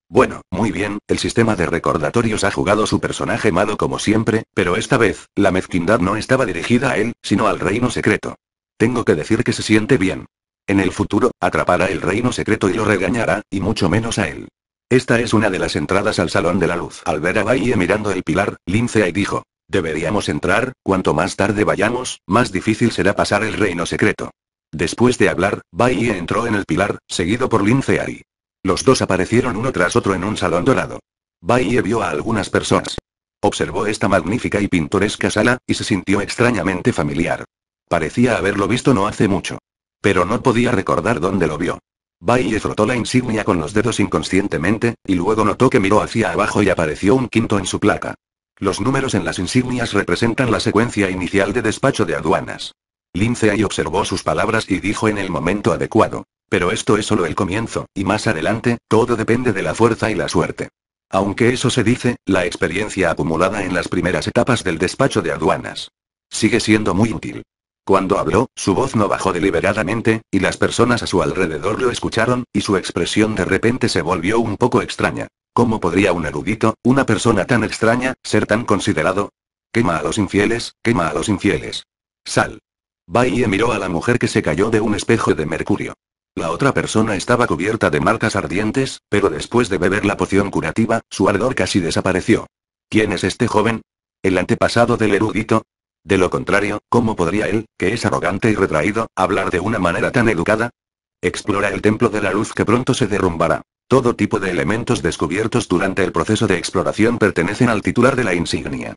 Bueno, muy bien, el sistema de recordatorios ha jugado su personaje malo como siempre, pero esta vez, la mezquindad no estaba dirigida a él, sino al reino secreto. Tengo que decir que se siente bien. En el futuro, atrapará el reino secreto y lo regañará, y mucho menos a él. Esta es una de las entradas al Salón de la Luz. Al ver a Baye mirando el pilar, y dijo. Deberíamos entrar, cuanto más tarde vayamos, más difícil será pasar el reino secreto. Después de hablar, Baye entró en el pilar, seguido por y. Los dos aparecieron uno tras otro en un salón dorado. Baye vio a algunas personas. Observó esta magnífica y pintoresca sala, y se sintió extrañamente familiar. Parecía haberlo visto no hace mucho. Pero no podía recordar dónde lo vio. Baile frotó la insignia con los dedos inconscientemente, y luego notó que miró hacia abajo y apareció un quinto en su placa. Los números en las insignias representan la secuencia inicial de despacho de aduanas. ahí observó sus palabras y dijo en el momento adecuado. Pero esto es solo el comienzo, y más adelante, todo depende de la fuerza y la suerte. Aunque eso se dice, la experiencia acumulada en las primeras etapas del despacho de aduanas sigue siendo muy útil. Cuando habló, su voz no bajó deliberadamente, y las personas a su alrededor lo escucharon, y su expresión de repente se volvió un poco extraña. ¿Cómo podría un erudito, una persona tan extraña, ser tan considerado? Quema a los infieles, quema a los infieles. Sal. Bahía miró a la mujer que se cayó de un espejo de mercurio. La otra persona estaba cubierta de marcas ardientes, pero después de beber la poción curativa, su ardor casi desapareció. ¿Quién es este joven? ¿El antepasado del erudito? De lo contrario, ¿cómo podría él, que es arrogante y retraído, hablar de una manera tan educada? Explora el templo de la luz que pronto se derrumbará. Todo tipo de elementos descubiertos durante el proceso de exploración pertenecen al titular de la insignia.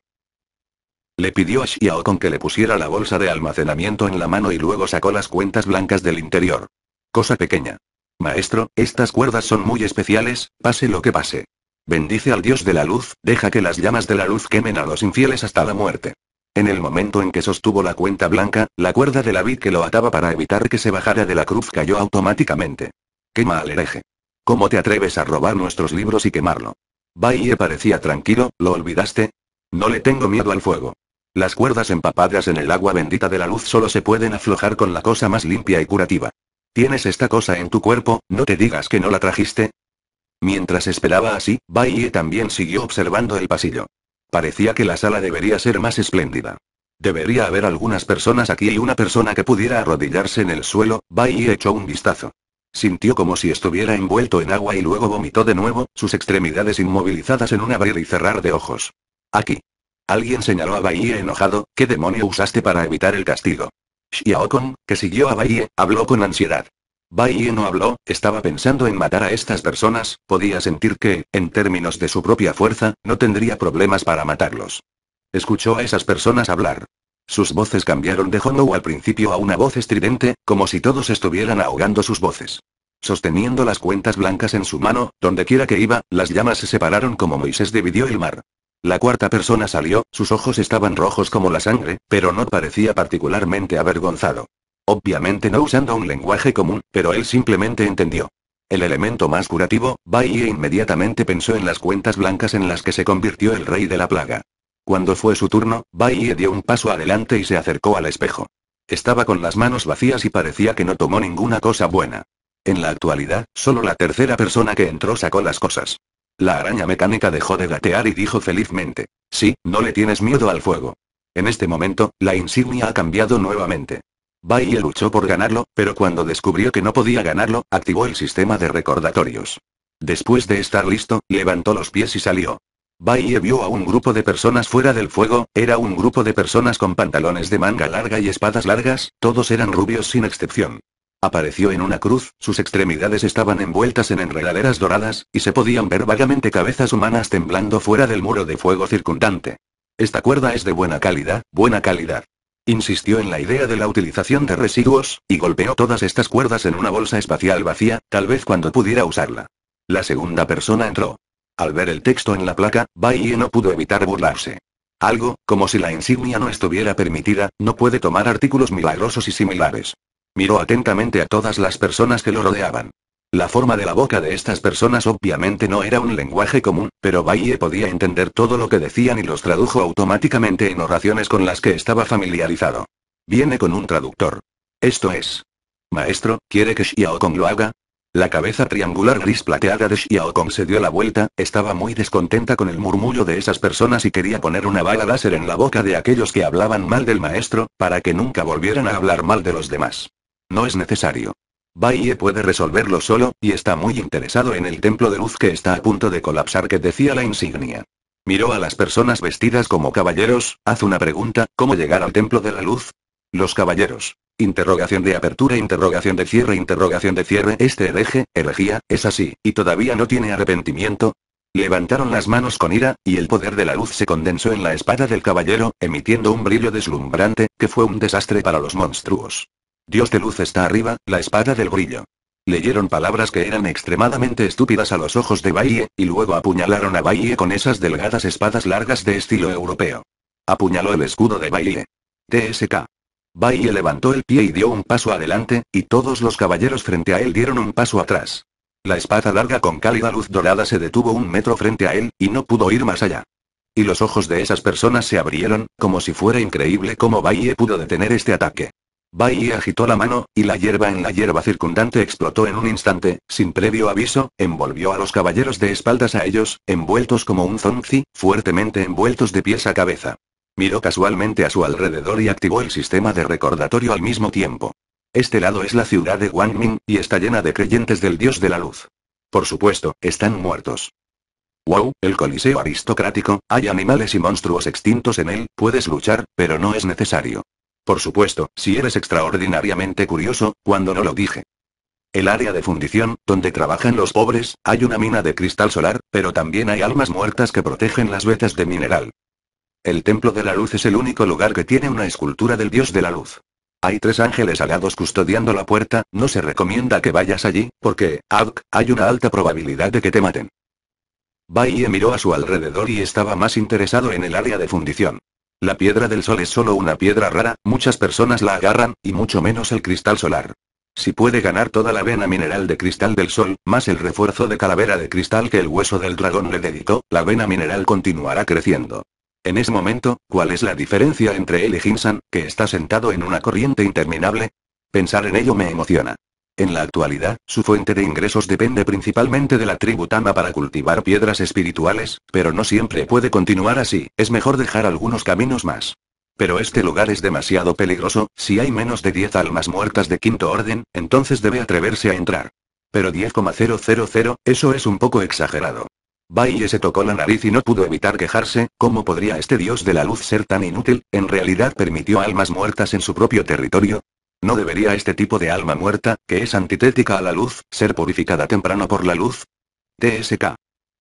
Le pidió a Xiao con que le pusiera la bolsa de almacenamiento en la mano y luego sacó las cuentas blancas del interior. Cosa pequeña. Maestro, estas cuerdas son muy especiales, pase lo que pase. Bendice al dios de la luz, deja que las llamas de la luz quemen a los infieles hasta la muerte. En el momento en que sostuvo la cuenta blanca, la cuerda de la vid que lo ataba para evitar que se bajara de la cruz cayó automáticamente. ¡Qué al hereje. ¿Cómo te atreves a robar nuestros libros y quemarlo? Baye parecía tranquilo, ¿lo olvidaste? No le tengo miedo al fuego. Las cuerdas empapadas en el agua bendita de la luz solo se pueden aflojar con la cosa más limpia y curativa. Tienes esta cosa en tu cuerpo, no te digas que no la trajiste. Mientras esperaba así, Baye también siguió observando el pasillo. Parecía que la sala debería ser más espléndida. Debería haber algunas personas aquí y una persona que pudiera arrodillarse en el suelo, Bai echó un vistazo. Sintió como si estuviera envuelto en agua y luego vomitó de nuevo, sus extremidades inmovilizadas en un abrir y cerrar de ojos. Aquí. Alguien señaló a Ye enojado, ¿qué demonio usaste para evitar el castigo? Xiaokong, que siguió a Ye, habló con ansiedad. Bai no habló, estaba pensando en matar a estas personas, podía sentir que, en términos de su propia fuerza, no tendría problemas para matarlos. Escuchó a esas personas hablar. Sus voces cambiaron de Honou al principio a una voz estridente, como si todos estuvieran ahogando sus voces. Sosteniendo las cuentas blancas en su mano, donde quiera que iba, las llamas se separaron como Moisés dividió el mar. La cuarta persona salió, sus ojos estaban rojos como la sangre, pero no parecía particularmente avergonzado obviamente no usando un lenguaje común, pero él simplemente entendió. El elemento más curativo, Bai inmediatamente pensó en las cuentas blancas en las que se convirtió el rey de la plaga. Cuando fue su turno, Bai dio un paso adelante y se acercó al espejo. Estaba con las manos vacías y parecía que no tomó ninguna cosa buena. En la actualidad, solo la tercera persona que entró sacó las cosas. La araña mecánica dejó de gatear y dijo felizmente, sí, no le tienes miedo al fuego. En este momento, la insignia ha cambiado nuevamente. Bailey luchó por ganarlo, pero cuando descubrió que no podía ganarlo, activó el sistema de recordatorios. Después de estar listo, levantó los pies y salió. Bailey vio a un grupo de personas fuera del fuego, era un grupo de personas con pantalones de manga larga y espadas largas, todos eran rubios sin excepción. Apareció en una cruz, sus extremidades estaban envueltas en enredaderas doradas, y se podían ver vagamente cabezas humanas temblando fuera del muro de fuego circundante. Esta cuerda es de buena calidad, buena calidad. Insistió en la idea de la utilización de residuos, y golpeó todas estas cuerdas en una bolsa espacial vacía, tal vez cuando pudiera usarla. La segunda persona entró. Al ver el texto en la placa, Baye no pudo evitar burlarse. Algo, como si la insignia no estuviera permitida, no puede tomar artículos milagrosos y similares. Miró atentamente a todas las personas que lo rodeaban. La forma de la boca de estas personas obviamente no era un lenguaje común, pero Baiye podía entender todo lo que decían y los tradujo automáticamente en oraciones con las que estaba familiarizado. Viene con un traductor. Esto es. Maestro, ¿quiere que Xiao Kong lo haga? La cabeza triangular gris plateada de Xiao Kong se dio la vuelta, estaba muy descontenta con el murmullo de esas personas y quería poner una bala láser en la boca de aquellos que hablaban mal del maestro, para que nunca volvieran a hablar mal de los demás. No es necesario. Baie puede resolverlo solo, y está muy interesado en el templo de luz que está a punto de colapsar que decía la insignia. Miró a las personas vestidas como caballeros, haz una pregunta, ¿cómo llegar al templo de la luz? Los caballeros. Interrogación de apertura, interrogación de cierre, interrogación de cierre, este hereje, herejía, es así, y todavía no tiene arrepentimiento. Levantaron las manos con ira, y el poder de la luz se condensó en la espada del caballero, emitiendo un brillo deslumbrante, que fue un desastre para los monstruos. Dios de luz está arriba, la espada del brillo. Leyeron palabras que eran extremadamente estúpidas a los ojos de baile y luego apuñalaron a Baille con esas delgadas espadas largas de estilo europeo. Apuñaló el escudo de Baille. TSK. Baye levantó el pie y dio un paso adelante, y todos los caballeros frente a él dieron un paso atrás. La espada larga con cálida luz dorada se detuvo un metro frente a él, y no pudo ir más allá. Y los ojos de esas personas se abrieron, como si fuera increíble cómo Baille pudo detener este ataque. Bai agitó la mano, y la hierba en la hierba circundante explotó en un instante, sin previo aviso, envolvió a los caballeros de espaldas a ellos, envueltos como un zongzi, fuertemente envueltos de pies a cabeza. Miró casualmente a su alrededor y activó el sistema de recordatorio al mismo tiempo. Este lado es la ciudad de Guangming, y está llena de creyentes del dios de la luz. Por supuesto, están muertos. Wow, el coliseo aristocrático, hay animales y monstruos extintos en él, puedes luchar, pero no es necesario. Por supuesto, si eres extraordinariamente curioso, cuando no lo dije. El área de fundición, donde trabajan los pobres, hay una mina de cristal solar, pero también hay almas muertas que protegen las vetas de mineral. El Templo de la Luz es el único lugar que tiene una escultura del dios de la luz. Hay tres ángeles alados custodiando la puerta, no se recomienda que vayas allí, porque, Avk, hay una alta probabilidad de que te maten. Baie miró a su alrededor y estaba más interesado en el área de fundición. La piedra del sol es solo una piedra rara, muchas personas la agarran, y mucho menos el cristal solar. Si puede ganar toda la vena mineral de cristal del sol, más el refuerzo de calavera de cristal que el hueso del dragón le dedicó, la vena mineral continuará creciendo. En ese momento, ¿cuál es la diferencia entre él y Hinsan, que está sentado en una corriente interminable? Pensar en ello me emociona. En la actualidad, su fuente de ingresos depende principalmente de la tribu Tama para cultivar piedras espirituales, pero no siempre puede continuar así, es mejor dejar algunos caminos más. Pero este lugar es demasiado peligroso, si hay menos de 10 almas muertas de quinto orden, entonces debe atreverse a entrar. Pero 10,000, eso es un poco exagerado. Baille se tocó la nariz y no pudo evitar quejarse, ¿cómo podría este dios de la luz ser tan inútil? En realidad permitió almas muertas en su propio territorio, ¿No debería este tipo de alma muerta, que es antitética a la luz, ser purificada temprano por la luz? TSK.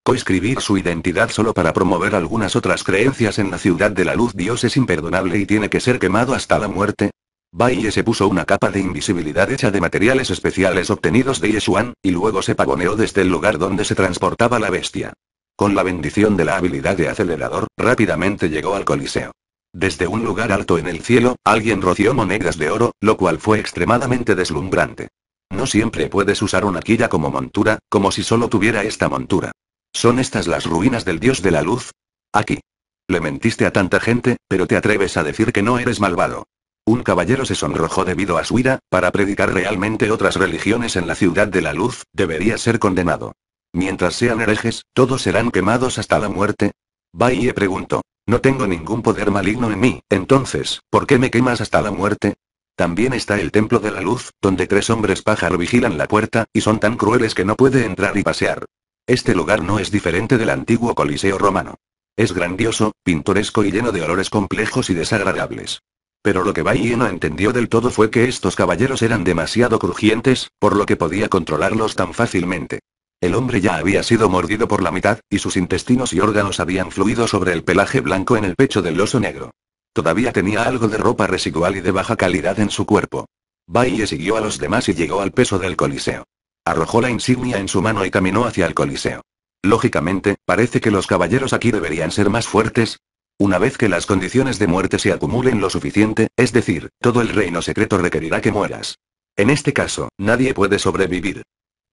Coescribir su identidad solo para promover algunas otras creencias en la ciudad de la luz Dios es imperdonable y tiene que ser quemado hasta la muerte. Baille se puso una capa de invisibilidad hecha de materiales especiales obtenidos de Yeshuan, y luego se pavoneó desde el lugar donde se transportaba la bestia. Con la bendición de la habilidad de acelerador, rápidamente llegó al Coliseo. Desde un lugar alto en el cielo, alguien roció monedas de oro, lo cual fue extremadamente deslumbrante. No siempre puedes usar una quilla como montura, como si solo tuviera esta montura. ¿Son estas las ruinas del dios de la luz? Aquí. Le mentiste a tanta gente, pero te atreves a decir que no eres malvado. Un caballero se sonrojó debido a su ira, para predicar realmente otras religiones en la ciudad de la luz, debería ser condenado. Mientras sean herejes, todos serán quemados hasta la muerte, Valle preguntó. No tengo ningún poder maligno en mí, entonces, ¿por qué me quemas hasta la muerte? También está el Templo de la Luz, donde tres hombres pájaro vigilan la puerta, y son tan crueles que no puede entrar y pasear. Este lugar no es diferente del antiguo Coliseo romano. Es grandioso, pintoresco y lleno de olores complejos y desagradables. Pero lo que Bailly no entendió del todo fue que estos caballeros eran demasiado crujientes, por lo que podía controlarlos tan fácilmente. El hombre ya había sido mordido por la mitad, y sus intestinos y órganos habían fluido sobre el pelaje blanco en el pecho del oso negro. Todavía tenía algo de ropa residual y de baja calidad en su cuerpo. Baille siguió a los demás y llegó al peso del Coliseo. Arrojó la insignia en su mano y caminó hacia el Coliseo. Lógicamente, parece que los caballeros aquí deberían ser más fuertes. Una vez que las condiciones de muerte se acumulen lo suficiente, es decir, todo el reino secreto requerirá que mueras. En este caso, nadie puede sobrevivir.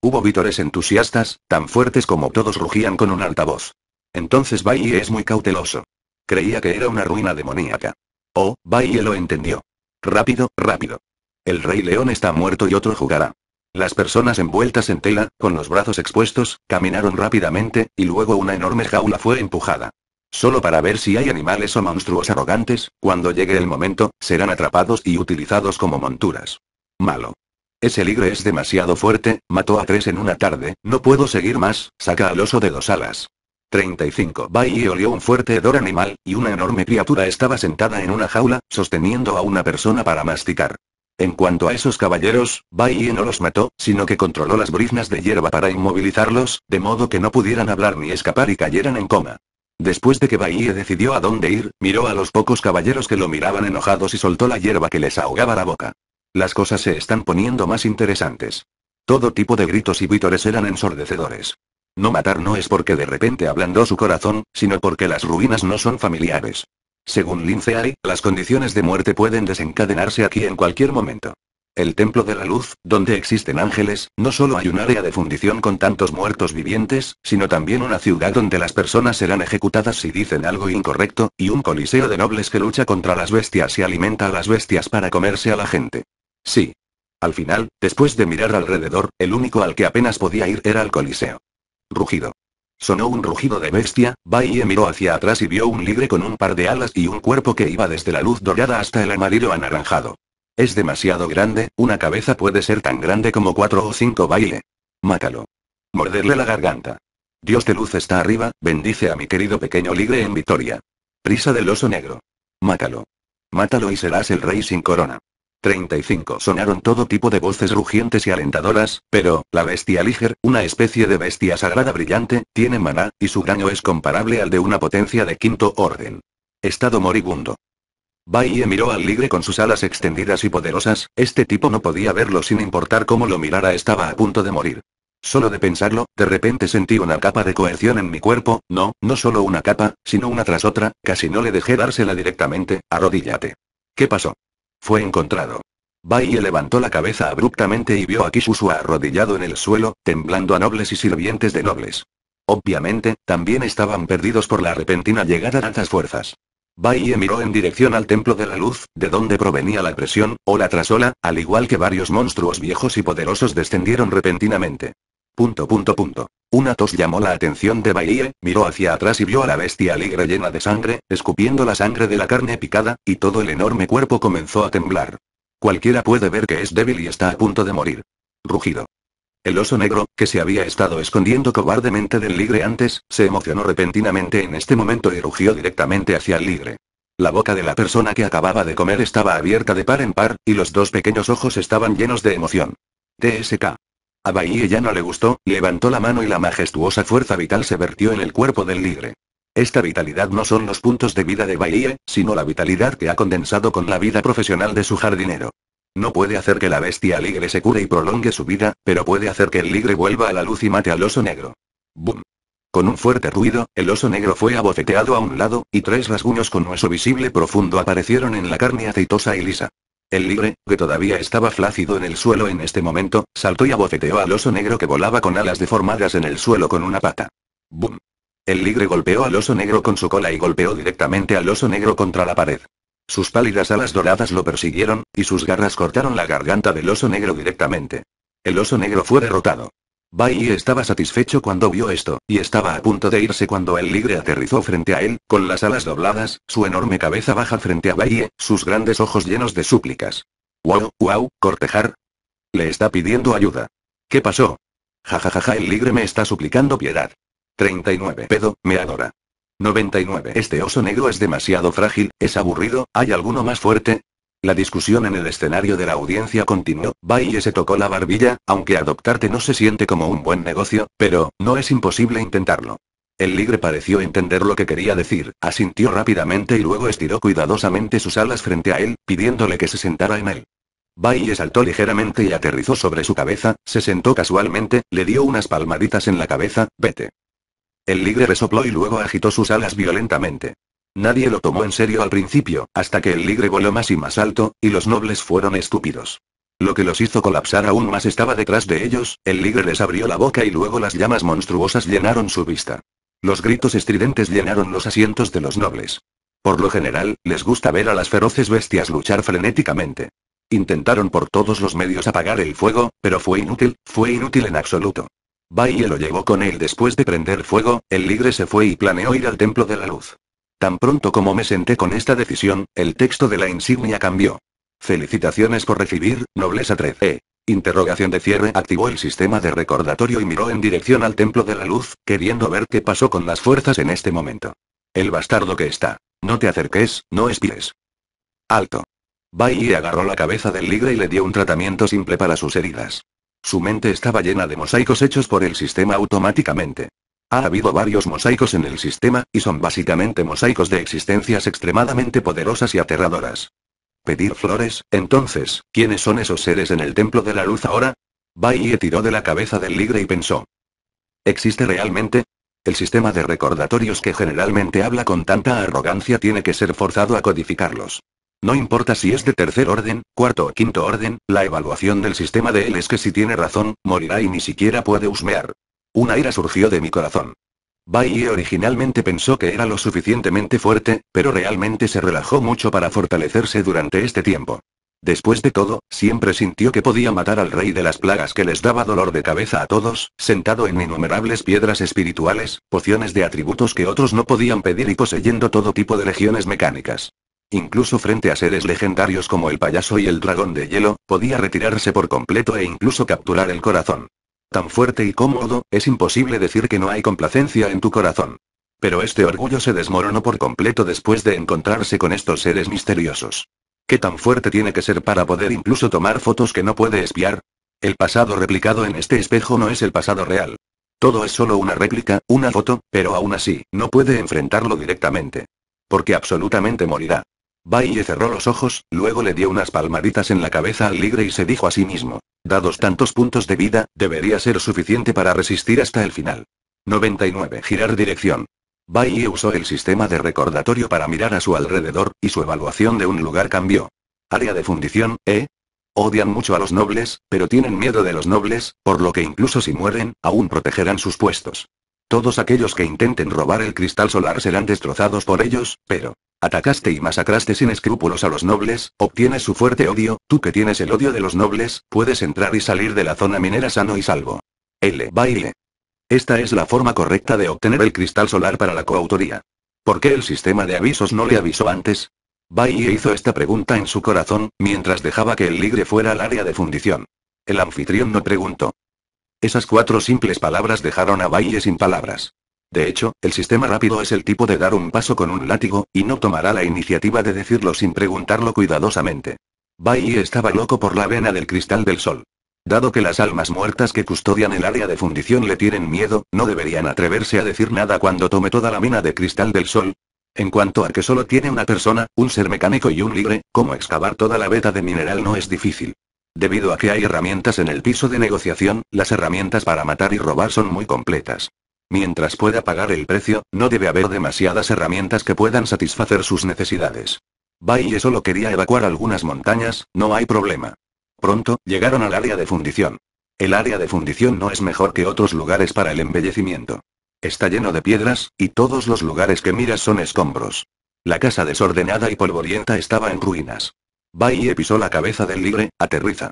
Hubo vítores entusiastas, tan fuertes como todos rugían con un altavoz. Entonces Bailey es muy cauteloso. Creía que era una ruina demoníaca. Oh, Bailey lo entendió. Rápido, rápido. El rey león está muerto y otro jugará. Las personas envueltas en tela, con los brazos expuestos, caminaron rápidamente, y luego una enorme jaula fue empujada. Solo para ver si hay animales o monstruos arrogantes, cuando llegue el momento, serán atrapados y utilizados como monturas. Malo. Ese ligre es demasiado fuerte, mató a tres en una tarde, no puedo seguir más, saca al oso de dos alas. 35. Bai olió un fuerte hedor animal, y una enorme criatura estaba sentada en una jaula, sosteniendo a una persona para masticar. En cuanto a esos caballeros, Bai no los mató, sino que controló las briznas de hierba para inmovilizarlos, de modo que no pudieran hablar ni escapar y cayeran en coma. Después de que Bahía decidió a dónde ir, miró a los pocos caballeros que lo miraban enojados y soltó la hierba que les ahogaba la boca. Las cosas se están poniendo más interesantes. Todo tipo de gritos y vítores eran ensordecedores. No matar no es porque de repente ablandó su corazón, sino porque las ruinas no son familiares. Según Lindsay, las condiciones de muerte pueden desencadenarse aquí en cualquier momento. El Templo de la Luz, donde existen ángeles, no solo hay un área de fundición con tantos muertos vivientes, sino también una ciudad donde las personas serán ejecutadas si dicen algo incorrecto, y un coliseo de nobles que lucha contra las bestias y alimenta a las bestias para comerse a la gente. Sí. Al final, después de mirar alrededor, el único al que apenas podía ir era el Coliseo. Rugido. Sonó un rugido de bestia, y miró hacia atrás y vio un ligre con un par de alas y un cuerpo que iba desde la luz dorada hasta el amarillo anaranjado. Es demasiado grande, una cabeza puede ser tan grande como cuatro o cinco baile. Mátalo. Morderle la garganta. Dios de luz está arriba, bendice a mi querido pequeño ligre en victoria. Prisa del oso negro. Mátalo. Mátalo y serás el rey sin corona. 35. Sonaron todo tipo de voces rugientes y alentadoras, pero, la bestia Liger, una especie de bestia sagrada brillante, tiene maná, y su graño es comparable al de una potencia de quinto orden. Estado moribundo. Baie miró al ligre con sus alas extendidas y poderosas, este tipo no podía verlo sin importar cómo lo mirara estaba a punto de morir. Solo de pensarlo, de repente sentí una capa de coerción en mi cuerpo, no, no solo una capa, sino una tras otra, casi no le dejé dársela directamente, arrodíllate. ¿Qué pasó? Fue encontrado. Baiye levantó la cabeza abruptamente y vio a Kishusu arrodillado en el suelo, temblando a nobles y sirvientes de nobles. Obviamente, también estaban perdidos por la repentina llegada de altas fuerzas. Baie miró en dirección al Templo de la Luz, de donde provenía la presión, ola tras ola, al igual que varios monstruos viejos y poderosos descendieron repentinamente. Punto punto punto. Una tos llamó la atención de Bailey, miró hacia atrás y vio a la bestia ligre llena de sangre, escupiendo la sangre de la carne picada, y todo el enorme cuerpo comenzó a temblar. Cualquiera puede ver que es débil y está a punto de morir. Rugido. El oso negro, que se había estado escondiendo cobardemente del ligre antes, se emocionó repentinamente en este momento y rugió directamente hacia el ligre. La boca de la persona que acababa de comer estaba abierta de par en par, y los dos pequeños ojos estaban llenos de emoción. TSK. A ya no le gustó, levantó la mano y la majestuosa fuerza vital se vertió en el cuerpo del ligre. Esta vitalidad no son los puntos de vida de Bahía, sino la vitalidad que ha condensado con la vida profesional de su jardinero. No puede hacer que la bestia ligre se cure y prolongue su vida, pero puede hacer que el ligre vuelva a la luz y mate al oso negro. ¡Bum! Con un fuerte ruido, el oso negro fue abofeteado a un lado, y tres rasguños con hueso visible profundo aparecieron en la carne aceitosa y lisa. El libre, que todavía estaba flácido en el suelo en este momento, saltó y abofeteó al oso negro que volaba con alas deformadas en el suelo con una pata. ¡Bum! El ligre golpeó al oso negro con su cola y golpeó directamente al oso negro contra la pared. Sus pálidas alas doradas lo persiguieron, y sus garras cortaron la garganta del oso negro directamente. El oso negro fue derrotado. Bai estaba satisfecho cuando vio esto, y estaba a punto de irse cuando el ligre aterrizó frente a él, con las alas dobladas, su enorme cabeza baja frente a Bai, sus grandes ojos llenos de súplicas. Wow, wow, cortejar. Le está pidiendo ayuda. ¿Qué pasó? Jajajaja, ja, ja, el ligre me está suplicando piedad. 39. Pedo, me adora. 99. Este oso negro es demasiado frágil, es aburrido, ¿hay alguno más fuerte? La discusión en el escenario de la audiencia continuó, Baille se tocó la barbilla, aunque adoptarte no se siente como un buen negocio, pero, no es imposible intentarlo. El ligre pareció entender lo que quería decir, asintió rápidamente y luego estiró cuidadosamente sus alas frente a él, pidiéndole que se sentara en él. Baille saltó ligeramente y aterrizó sobre su cabeza, se sentó casualmente, le dio unas palmaditas en la cabeza, vete. El ligre resopló y luego agitó sus alas violentamente. Nadie lo tomó en serio al principio, hasta que el ligre voló más y más alto, y los nobles fueron estúpidos. Lo que los hizo colapsar aún más estaba detrás de ellos, el ligre les abrió la boca y luego las llamas monstruosas llenaron su vista. Los gritos estridentes llenaron los asientos de los nobles. Por lo general, les gusta ver a las feroces bestias luchar frenéticamente. Intentaron por todos los medios apagar el fuego, pero fue inútil, fue inútil en absoluto. Baile lo llevó con él después de prender fuego, el ligre se fue y planeó ir al templo de la luz. Tan pronto como me senté con esta decisión, el texto de la insignia cambió. Felicitaciones por recibir, nobleza 13. Interrogación de cierre activó el sistema de recordatorio y miró en dirección al Templo de la Luz, queriendo ver qué pasó con las fuerzas en este momento. El bastardo que está. No te acerques, no espires. Alto. y agarró la cabeza del ligre y le dio un tratamiento simple para sus heridas. Su mente estaba llena de mosaicos hechos por el sistema automáticamente. Ha habido varios mosaicos en el sistema, y son básicamente mosaicos de existencias extremadamente poderosas y aterradoras. Pedir flores, entonces, ¿quiénes son esos seres en el templo de la luz ahora? Baye tiró de la cabeza del ligre y pensó. ¿Existe realmente? El sistema de recordatorios que generalmente habla con tanta arrogancia tiene que ser forzado a codificarlos. No importa si es de tercer orden, cuarto o quinto orden, la evaluación del sistema de él es que si tiene razón, morirá y ni siquiera puede husmear. Una ira surgió de mi corazón. Bai originalmente pensó que era lo suficientemente fuerte, pero realmente se relajó mucho para fortalecerse durante este tiempo. Después de todo, siempre sintió que podía matar al rey de las plagas que les daba dolor de cabeza a todos, sentado en innumerables piedras espirituales, pociones de atributos que otros no podían pedir y poseyendo todo tipo de legiones mecánicas. Incluso frente a seres legendarios como el payaso y el dragón de hielo, podía retirarse por completo e incluso capturar el corazón tan fuerte y cómodo, es imposible decir que no hay complacencia en tu corazón. Pero este orgullo se desmoronó por completo después de encontrarse con estos seres misteriosos. ¿Qué tan fuerte tiene que ser para poder incluso tomar fotos que no puede espiar? El pasado replicado en este espejo no es el pasado real. Todo es solo una réplica, una foto, pero aún así, no puede enfrentarlo directamente. Porque absolutamente morirá. Baye cerró los ojos, luego le dio unas palmaditas en la cabeza al ligre y se dijo a sí mismo. Dados tantos puntos de vida, debería ser suficiente para resistir hasta el final. 99. Girar dirección. Baye usó el sistema de recordatorio para mirar a su alrededor, y su evaluación de un lugar cambió. Área de fundición, ¿eh? Odian mucho a los nobles, pero tienen miedo de los nobles, por lo que incluso si mueren, aún protegerán sus puestos. Todos aquellos que intenten robar el cristal solar serán destrozados por ellos, pero... Atacaste y masacraste sin escrúpulos a los nobles, obtienes su fuerte odio, tú que tienes el odio de los nobles, puedes entrar y salir de la zona minera sano y salvo. L. Baile. Esta es la forma correcta de obtener el cristal solar para la coautoría. ¿Por qué el sistema de avisos no le avisó antes? Baile hizo esta pregunta en su corazón, mientras dejaba que el ligre fuera al área de fundición. El anfitrión no preguntó. Esas cuatro simples palabras dejaron a Baile sin palabras. De hecho, el sistema rápido es el tipo de dar un paso con un látigo, y no tomará la iniciativa de decirlo sin preguntarlo cuidadosamente. Bailey estaba loco por la vena del cristal del sol. Dado que las almas muertas que custodian el área de fundición le tienen miedo, no deberían atreverse a decir nada cuando tome toda la mina de cristal del sol. En cuanto a que solo tiene una persona, un ser mecánico y un libre, como excavar toda la veta de mineral no es difícil. Debido a que hay herramientas en el piso de negociación, las herramientas para matar y robar son muy completas. Mientras pueda pagar el precio, no debe haber demasiadas herramientas que puedan satisfacer sus necesidades. eso solo quería evacuar algunas montañas, no hay problema. Pronto, llegaron al área de fundición. El área de fundición no es mejor que otros lugares para el embellecimiento. Está lleno de piedras, y todos los lugares que miras son escombros. La casa desordenada y polvorienta estaba en ruinas. Baye pisó la cabeza del libre, aterriza.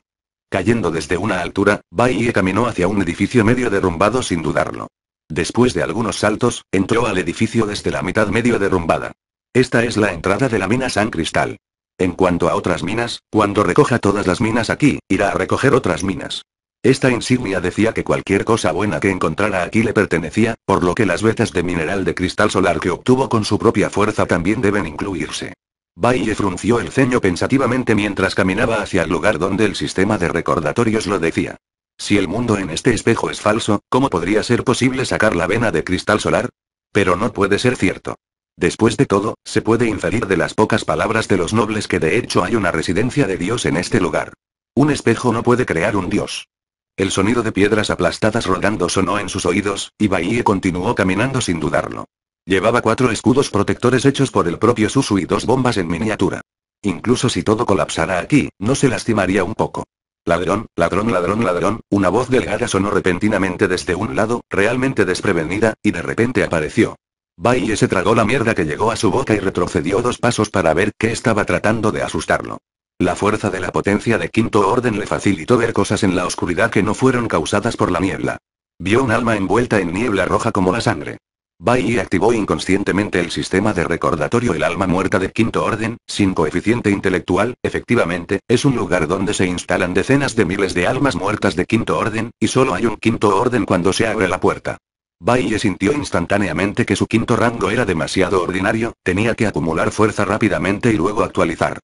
Cayendo desde una altura, Baye caminó hacia un edificio medio derrumbado sin dudarlo. Después de algunos saltos, entró al edificio desde la mitad medio derrumbada. Esta es la entrada de la mina San Cristal. En cuanto a otras minas, cuando recoja todas las minas aquí, irá a recoger otras minas. Esta insignia decía que cualquier cosa buena que encontrara aquí le pertenecía, por lo que las vetas de mineral de cristal solar que obtuvo con su propia fuerza también deben incluirse. Baille frunció el ceño pensativamente mientras caminaba hacia el lugar donde el sistema de recordatorios lo decía. Si el mundo en este espejo es falso, ¿cómo podría ser posible sacar la vena de cristal solar? Pero no puede ser cierto. Después de todo, se puede inferir de las pocas palabras de los nobles que de hecho hay una residencia de Dios en este lugar. Un espejo no puede crear un Dios. El sonido de piedras aplastadas rodando sonó en sus oídos, y Bahie continuó caminando sin dudarlo. Llevaba cuatro escudos protectores hechos por el propio Susu y dos bombas en miniatura. Incluso si todo colapsara aquí, no se lastimaría un poco. Ladrón, ladrón, ladrón, ladrón, una voz delgada sonó repentinamente desde un lado, realmente desprevenida, y de repente apareció. Bailey se tragó la mierda que llegó a su boca y retrocedió dos pasos para ver qué estaba tratando de asustarlo. La fuerza de la potencia de quinto orden le facilitó ver cosas en la oscuridad que no fueron causadas por la niebla. Vio un alma envuelta en niebla roja como la sangre. Bai activó inconscientemente el sistema de recordatorio El alma muerta de quinto orden, sin coeficiente intelectual, efectivamente, es un lugar donde se instalan decenas de miles de almas muertas de quinto orden, y solo hay un quinto orden cuando se abre la puerta. Baye sintió instantáneamente que su quinto rango era demasiado ordinario, tenía que acumular fuerza rápidamente y luego actualizar.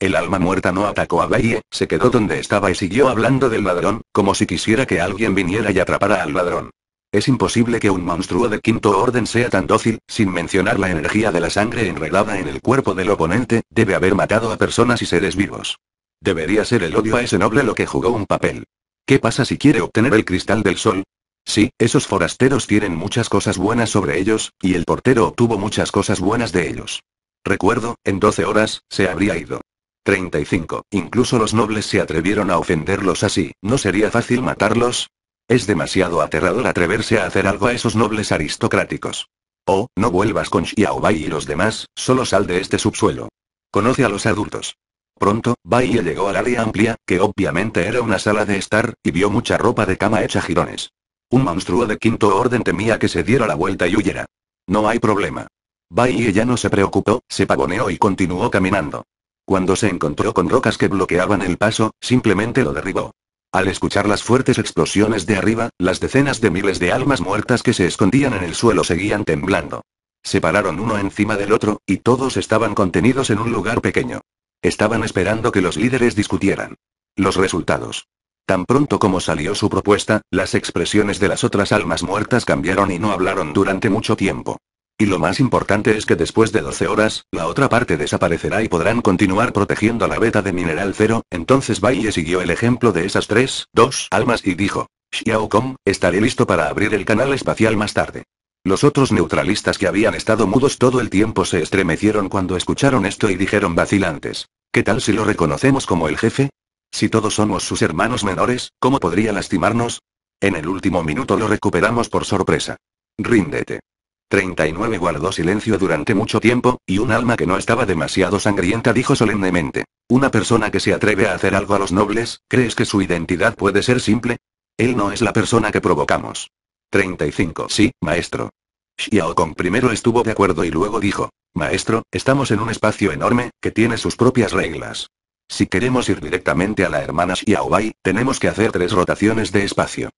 El alma muerta no atacó a Baye, se quedó donde estaba y siguió hablando del ladrón, como si quisiera que alguien viniera y atrapara al ladrón. Es imposible que un monstruo de quinto orden sea tan dócil, sin mencionar la energía de la sangre enredada en el cuerpo del oponente, debe haber matado a personas y seres vivos. Debería ser el odio a ese noble lo que jugó un papel. ¿Qué pasa si quiere obtener el cristal del sol? Sí, esos forasteros tienen muchas cosas buenas sobre ellos, y el portero obtuvo muchas cosas buenas de ellos. Recuerdo, en 12 horas, se habría ido. 35. Incluso los nobles se atrevieron a ofenderlos así, ¿no sería fácil matarlos? Es demasiado aterrador atreverse a hacer algo a esos nobles aristocráticos. Oh, no vuelvas con Bai y los demás, solo sal de este subsuelo. Conoce a los adultos. Pronto, Bai llegó al área amplia, que obviamente era una sala de estar, y vio mucha ropa de cama hecha jirones. Un monstruo de quinto orden temía que se diera la vuelta y huyera. No hay problema. Bai ya no se preocupó, se pavoneó y continuó caminando. Cuando se encontró con rocas que bloqueaban el paso, simplemente lo derribó. Al escuchar las fuertes explosiones de arriba, las decenas de miles de almas muertas que se escondían en el suelo seguían temblando. Se pararon uno encima del otro, y todos estaban contenidos en un lugar pequeño. Estaban esperando que los líderes discutieran. Los resultados. Tan pronto como salió su propuesta, las expresiones de las otras almas muertas cambiaron y no hablaron durante mucho tiempo. Y lo más importante es que después de 12 horas, la otra parte desaparecerá y podrán continuar protegiendo la beta de mineral cero, entonces Valle siguió el ejemplo de esas tres, dos almas y dijo, Xiaocom, estaré listo para abrir el canal espacial más tarde. Los otros neutralistas que habían estado mudos todo el tiempo se estremecieron cuando escucharon esto y dijeron vacilantes. ¿Qué tal si lo reconocemos como el jefe? Si todos somos sus hermanos menores, ¿cómo podría lastimarnos? En el último minuto lo recuperamos por sorpresa. Ríndete. 39 guardó silencio durante mucho tiempo, y un alma que no estaba demasiado sangrienta dijo solemnemente. Una persona que se atreve a hacer algo a los nobles, ¿crees que su identidad puede ser simple? Él no es la persona que provocamos. 35. Sí, maestro. Xiao Kong primero estuvo de acuerdo y luego dijo. Maestro, estamos en un espacio enorme, que tiene sus propias reglas. Si queremos ir directamente a la hermana Xiaobai, tenemos que hacer tres rotaciones de espacio.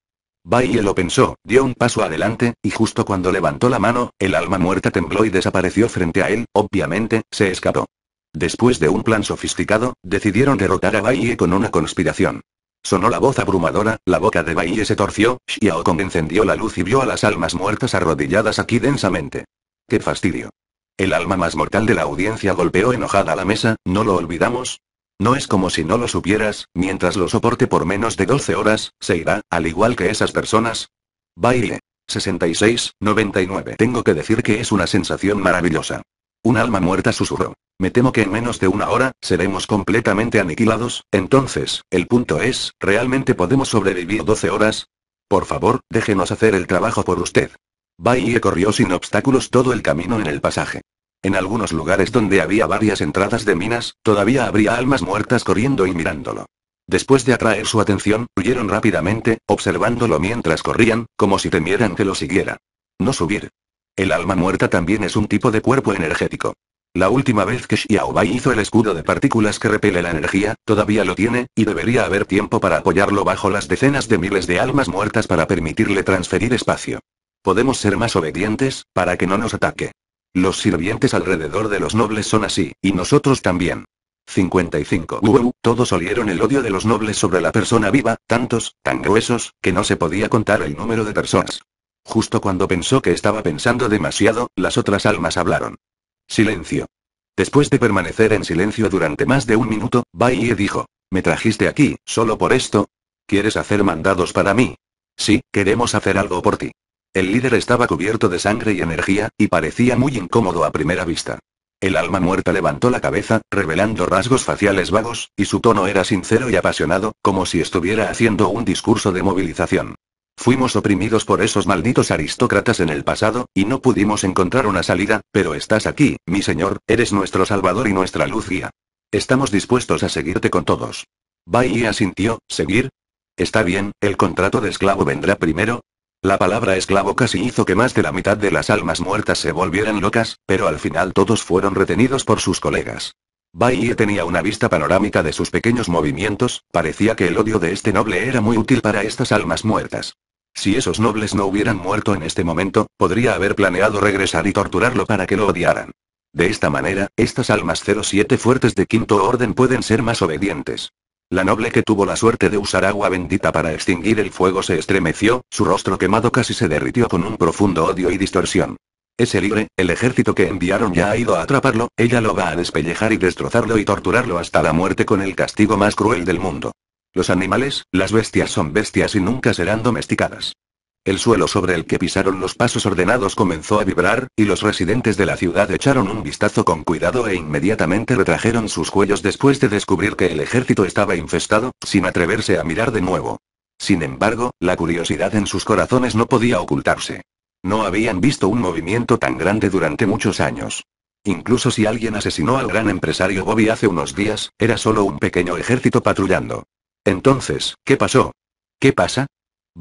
Baille lo pensó, dio un paso adelante, y justo cuando levantó la mano, el alma muerta tembló y desapareció frente a él, obviamente, se escapó. Después de un plan sofisticado, decidieron derrotar a Baiye con una conspiración. Sonó la voz abrumadora, la boca de Baiye se torció, Xiao Kong encendió la luz y vio a las almas muertas arrodilladas aquí densamente. ¡Qué fastidio! El alma más mortal de la audiencia golpeó enojada la mesa, ¿no lo olvidamos? No es como si no lo supieras, mientras lo soporte por menos de 12 horas, se irá, al igual que esas personas. Baile. 66, 99. Tengo que decir que es una sensación maravillosa. Un alma muerta susurró. Me temo que en menos de una hora, seremos completamente aniquilados, entonces, el punto es, ¿realmente podemos sobrevivir 12 horas? Por favor, déjenos hacer el trabajo por usted. Baile corrió sin obstáculos todo el camino en el pasaje. En algunos lugares donde había varias entradas de minas, todavía habría almas muertas corriendo y mirándolo. Después de atraer su atención, huyeron rápidamente, observándolo mientras corrían, como si temieran que lo siguiera. No subir. El alma muerta también es un tipo de cuerpo energético. La última vez que Xiaobai hizo el escudo de partículas que repele la energía, todavía lo tiene, y debería haber tiempo para apoyarlo bajo las decenas de miles de almas muertas para permitirle transferir espacio. Podemos ser más obedientes, para que no nos ataque. Los sirvientes alrededor de los nobles son así, y nosotros también. 55. todos olieron el odio de los nobles sobre la persona viva, tantos, tan gruesos, que no se podía contar el número de personas. Justo cuando pensó que estaba pensando demasiado, las otras almas hablaron. Silencio. Después de permanecer en silencio durante más de un minuto, Baiye dijo, ¿me trajiste aquí, solo por esto? ¿Quieres hacer mandados para mí? Sí, queremos hacer algo por ti. El líder estaba cubierto de sangre y energía, y parecía muy incómodo a primera vista. El alma muerta levantó la cabeza, revelando rasgos faciales vagos, y su tono era sincero y apasionado, como si estuviera haciendo un discurso de movilización. Fuimos oprimidos por esos malditos aristócratas en el pasado, y no pudimos encontrar una salida, pero estás aquí, mi señor, eres nuestro salvador y nuestra luz guía. Estamos dispuestos a seguirte con todos. y asintió, ¿seguir? Está bien, el contrato de esclavo vendrá primero, la palabra esclavo casi hizo que más de la mitad de las almas muertas se volvieran locas, pero al final todos fueron retenidos por sus colegas. Bai tenía una vista panorámica de sus pequeños movimientos, parecía que el odio de este noble era muy útil para estas almas muertas. Si esos nobles no hubieran muerto en este momento, podría haber planeado regresar y torturarlo para que lo odiaran. De esta manera, estas almas 07 fuertes de quinto orden pueden ser más obedientes. La noble que tuvo la suerte de usar agua bendita para extinguir el fuego se estremeció, su rostro quemado casi se derritió con un profundo odio y distorsión. Ese libre, el ejército que enviaron ya ha ido a atraparlo, ella lo va a despellejar y destrozarlo y torturarlo hasta la muerte con el castigo más cruel del mundo. Los animales, las bestias son bestias y nunca serán domesticadas. El suelo sobre el que pisaron los pasos ordenados comenzó a vibrar, y los residentes de la ciudad echaron un vistazo con cuidado e inmediatamente retrajeron sus cuellos después de descubrir que el ejército estaba infestado, sin atreverse a mirar de nuevo. Sin embargo, la curiosidad en sus corazones no podía ocultarse. No habían visto un movimiento tan grande durante muchos años. Incluso si alguien asesinó al gran empresario Bobby hace unos días, era solo un pequeño ejército patrullando. Entonces, ¿qué pasó? ¿Qué pasa?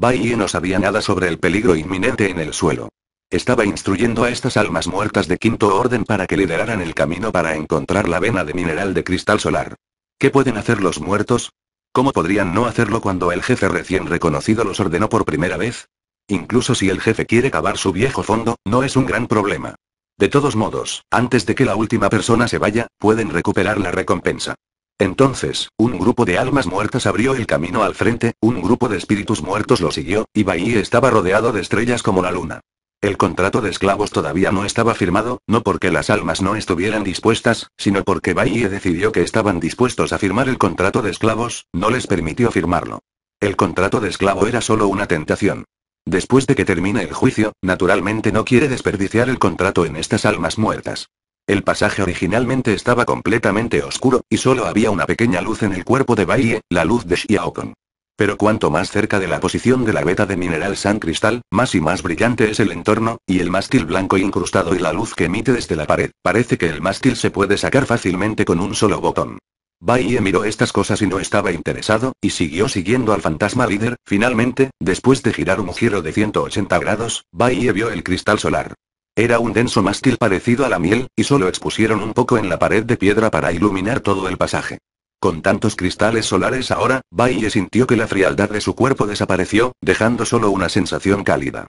Baye no sabía nada sobre el peligro inminente en el suelo. Estaba instruyendo a estas almas muertas de quinto orden para que lideraran el camino para encontrar la vena de mineral de cristal solar. ¿Qué pueden hacer los muertos? ¿Cómo podrían no hacerlo cuando el jefe recién reconocido los ordenó por primera vez? Incluso si el jefe quiere cavar su viejo fondo, no es un gran problema. De todos modos, antes de que la última persona se vaya, pueden recuperar la recompensa. Entonces, un grupo de almas muertas abrió el camino al frente, un grupo de espíritus muertos lo siguió, y Bahí estaba rodeado de estrellas como la luna. El contrato de esclavos todavía no estaba firmado, no porque las almas no estuvieran dispuestas, sino porque Bahía decidió que estaban dispuestos a firmar el contrato de esclavos, no les permitió firmarlo. El contrato de esclavo era solo una tentación. Después de que termine el juicio, naturalmente no quiere desperdiciar el contrato en estas almas muertas. El pasaje originalmente estaba completamente oscuro, y solo había una pequeña luz en el cuerpo de Baie, la luz de Xiaokon. Pero cuanto más cerca de la posición de la veta de mineral San Cristal, más y más brillante es el entorno, y el mástil blanco incrustado y la luz que emite desde la pared. Parece que el mástil se puede sacar fácilmente con un solo botón. Baie miró estas cosas y no estaba interesado, y siguió siguiendo al fantasma líder. Finalmente, después de girar un giro de 180 grados, Baie vio el cristal solar. Era un denso mástil parecido a la miel, y solo expusieron un poco en la pared de piedra para iluminar todo el pasaje. Con tantos cristales solares ahora, Baille sintió que la frialdad de su cuerpo desapareció, dejando solo una sensación cálida.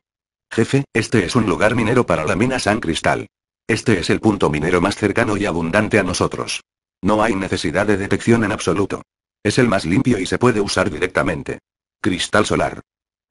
Jefe, este es un lugar minero para la mina San Cristal. Este es el punto minero más cercano y abundante a nosotros. No hay necesidad de detección en absoluto. Es el más limpio y se puede usar directamente. Cristal solar.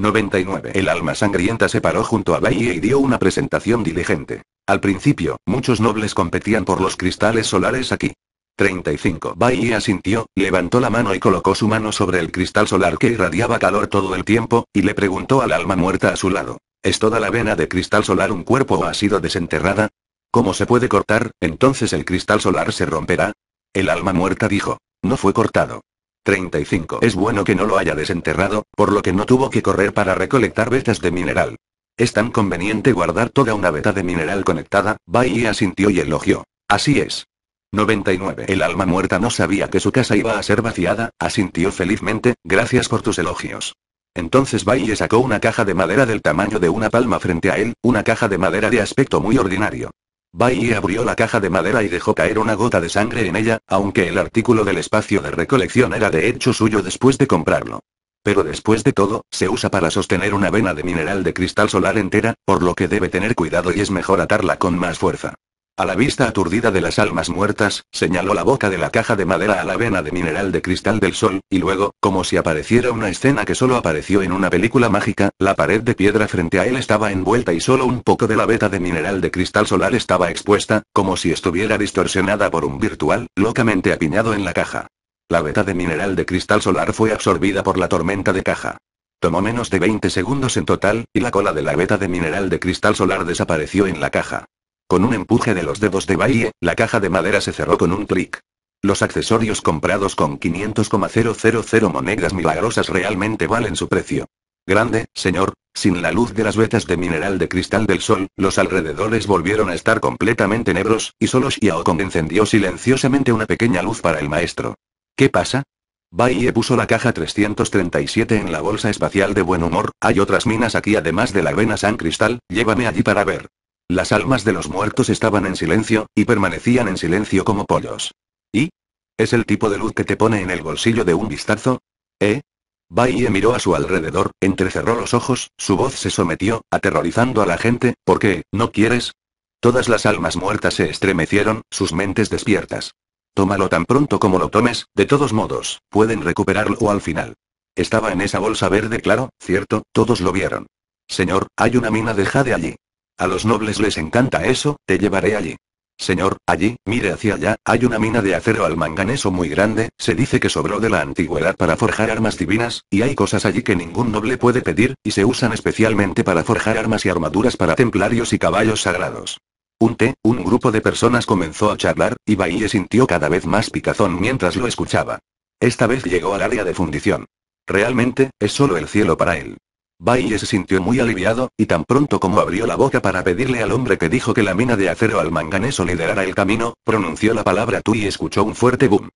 99. El alma sangrienta se paró junto a Bahía y dio una presentación diligente. Al principio, muchos nobles competían por los cristales solares aquí. 35. Bahía asintió, levantó la mano y colocó su mano sobre el cristal solar que irradiaba calor todo el tiempo, y le preguntó al alma muerta a su lado. ¿Es toda la vena de cristal solar un cuerpo o ha sido desenterrada? ¿Cómo se puede cortar, entonces el cristal solar se romperá? El alma muerta dijo. No fue cortado. 35. Es bueno que no lo haya desenterrado, por lo que no tuvo que correr para recolectar vetas de mineral. Es tan conveniente guardar toda una veta de mineral conectada, Bailey asintió y elogió. Así es. 99. El alma muerta no sabía que su casa iba a ser vaciada, asintió felizmente, gracias por tus elogios. Entonces Baille sacó una caja de madera del tamaño de una palma frente a él, una caja de madera de aspecto muy ordinario. Bai abrió la caja de madera y dejó caer una gota de sangre en ella, aunque el artículo del espacio de recolección era de hecho suyo después de comprarlo. Pero después de todo, se usa para sostener una vena de mineral de cristal solar entera, por lo que debe tener cuidado y es mejor atarla con más fuerza. A la vista aturdida de las almas muertas, señaló la boca de la caja de madera a la vena de mineral de cristal del sol, y luego, como si apareciera una escena que solo apareció en una película mágica, la pared de piedra frente a él estaba envuelta y solo un poco de la veta de mineral de cristal solar estaba expuesta, como si estuviera distorsionada por un virtual, locamente apiñado en la caja. La veta de mineral de cristal solar fue absorbida por la tormenta de caja. Tomó menos de 20 segundos en total, y la cola de la veta de mineral de cristal solar desapareció en la caja. Con un empuje de los dedos de Bailey, la caja de madera se cerró con un clic. Los accesorios comprados con 500,000 monedas milagrosas realmente valen su precio. Grande, señor, sin la luz de las vetas de mineral de cristal del sol, los alrededores volvieron a estar completamente negros, y solo Kong encendió silenciosamente una pequeña luz para el maestro. ¿Qué pasa? Baiye puso la caja 337 en la bolsa espacial de buen humor, hay otras minas aquí además de la Vena San Cristal, llévame allí para ver. Las almas de los muertos estaban en silencio, y permanecían en silencio como pollos. ¿Y? ¿Es el tipo de luz que te pone en el bolsillo de un vistazo? ¿Eh? Baie miró a su alrededor, entrecerró los ojos, su voz se sometió, aterrorizando a la gente, ¿por qué, no quieres? Todas las almas muertas se estremecieron, sus mentes despiertas. Tómalo tan pronto como lo tomes, de todos modos, pueden recuperarlo al final. Estaba en esa bolsa verde claro, cierto, todos lo vieron. Señor, hay una mina de jade allí. A los nobles les encanta eso, te llevaré allí. Señor, allí, mire hacia allá, hay una mina de acero al manganeso muy grande, se dice que sobró de la antigüedad para forjar armas divinas, y hay cosas allí que ningún noble puede pedir, y se usan especialmente para forjar armas y armaduras para templarios y caballos sagrados. Un té, un grupo de personas comenzó a charlar, y Bailey sintió cada vez más picazón mientras lo escuchaba. Esta vez llegó al área de fundición. Realmente, es solo el cielo para él. Baye se sintió muy aliviado, y tan pronto como abrió la boca para pedirle al hombre que dijo que la mina de acero al manganeso liderara el camino, pronunció la palabra tú y escuchó un fuerte boom.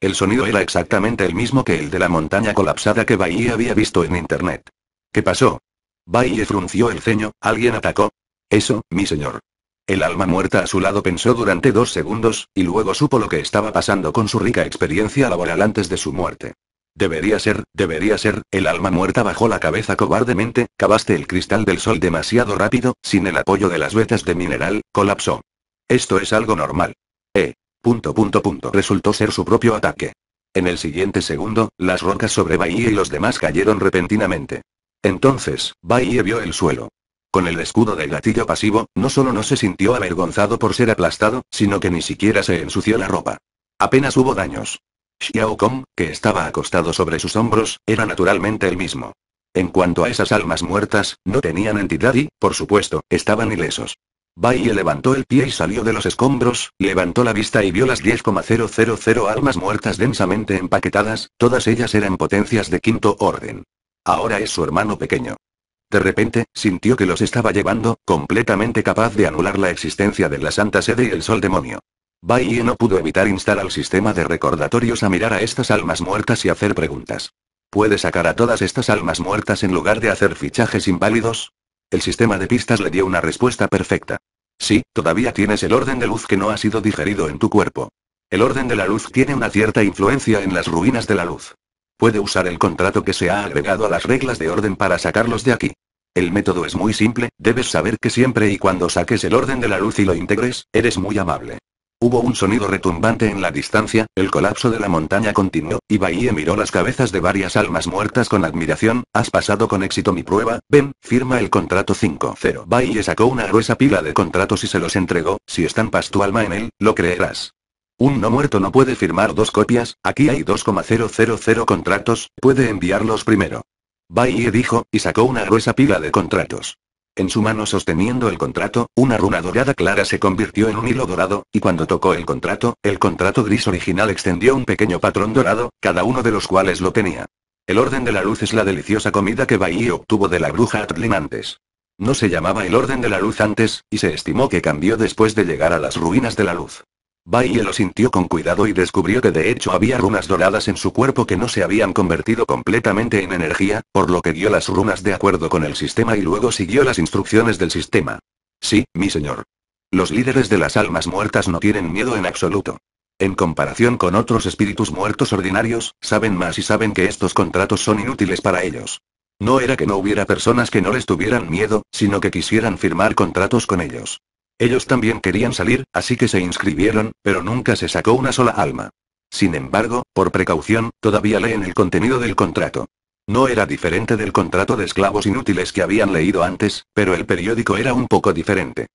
El sonido era exactamente el mismo que el de la montaña colapsada que Bailey había visto en internet. ¿Qué pasó? Bailey frunció el ceño, ¿alguien atacó? Eso, mi señor. El alma muerta a su lado pensó durante dos segundos, y luego supo lo que estaba pasando con su rica experiencia laboral antes de su muerte. Debería ser, debería ser, el alma muerta bajó la cabeza cobardemente, cavaste el cristal del sol demasiado rápido, sin el apoyo de las vetas de mineral, colapsó. Esto es algo normal. E. Punto punto punto resultó ser su propio ataque. En el siguiente segundo, las rocas sobre Bahía y los demás cayeron repentinamente. Entonces, Bahía vio el suelo. Con el escudo del gatillo pasivo, no solo no se sintió avergonzado por ser aplastado, sino que ni siquiera se ensució la ropa. Apenas hubo daños. Xiao Kong, que estaba acostado sobre sus hombros, era naturalmente el mismo. En cuanto a esas almas muertas, no tenían entidad y, por supuesto, estaban ilesos. Bai levantó el pie y salió de los escombros, levantó la vista y vio las 10,000 almas muertas densamente empaquetadas, todas ellas eran potencias de quinto orden. Ahora es su hermano pequeño. De repente, sintió que los estaba llevando, completamente capaz de anular la existencia de la Santa Sede y el Sol Demonio y no pudo evitar instar al sistema de recordatorios a mirar a estas almas muertas y hacer preguntas. ¿Puede sacar a todas estas almas muertas en lugar de hacer fichajes inválidos? El sistema de pistas le dio una respuesta perfecta. Sí, todavía tienes el orden de luz que no ha sido digerido en tu cuerpo. El orden de la luz tiene una cierta influencia en las ruinas de la luz. Puede usar el contrato que se ha agregado a las reglas de orden para sacarlos de aquí. El método es muy simple, debes saber que siempre y cuando saques el orden de la luz y lo integres, eres muy amable. Hubo un sonido retumbante en la distancia, el colapso de la montaña continuó, y Bahie miró las cabezas de varias almas muertas con admiración, has pasado con éxito mi prueba, ven, firma el contrato 5-0. sacó una gruesa pila de contratos y se los entregó, si estampas tu alma en él, lo creerás. Un no muerto no puede firmar dos copias, aquí hay 2,000 contratos, puede enviarlos primero. Bahie dijo, y sacó una gruesa pila de contratos. En su mano sosteniendo el contrato, una runa dorada clara se convirtió en un hilo dorado, y cuando tocó el contrato, el contrato gris original extendió un pequeño patrón dorado, cada uno de los cuales lo tenía. El orden de la luz es la deliciosa comida que Bahía obtuvo de la bruja Atlin antes. No se llamaba el orden de la luz antes, y se estimó que cambió después de llegar a las ruinas de la luz. Bai lo sintió con cuidado y descubrió que de hecho había runas doradas en su cuerpo que no se habían convertido completamente en energía, por lo que dio las runas de acuerdo con el sistema y luego siguió las instrucciones del sistema. Sí, mi señor. Los líderes de las almas muertas no tienen miedo en absoluto. En comparación con otros espíritus muertos ordinarios, saben más y saben que estos contratos son inútiles para ellos. No era que no hubiera personas que no les tuvieran miedo, sino que quisieran firmar contratos con ellos. Ellos también querían salir, así que se inscribieron, pero nunca se sacó una sola alma. Sin embargo, por precaución, todavía leen el contenido del contrato. No era diferente del contrato de esclavos inútiles que habían leído antes, pero el periódico era un poco diferente.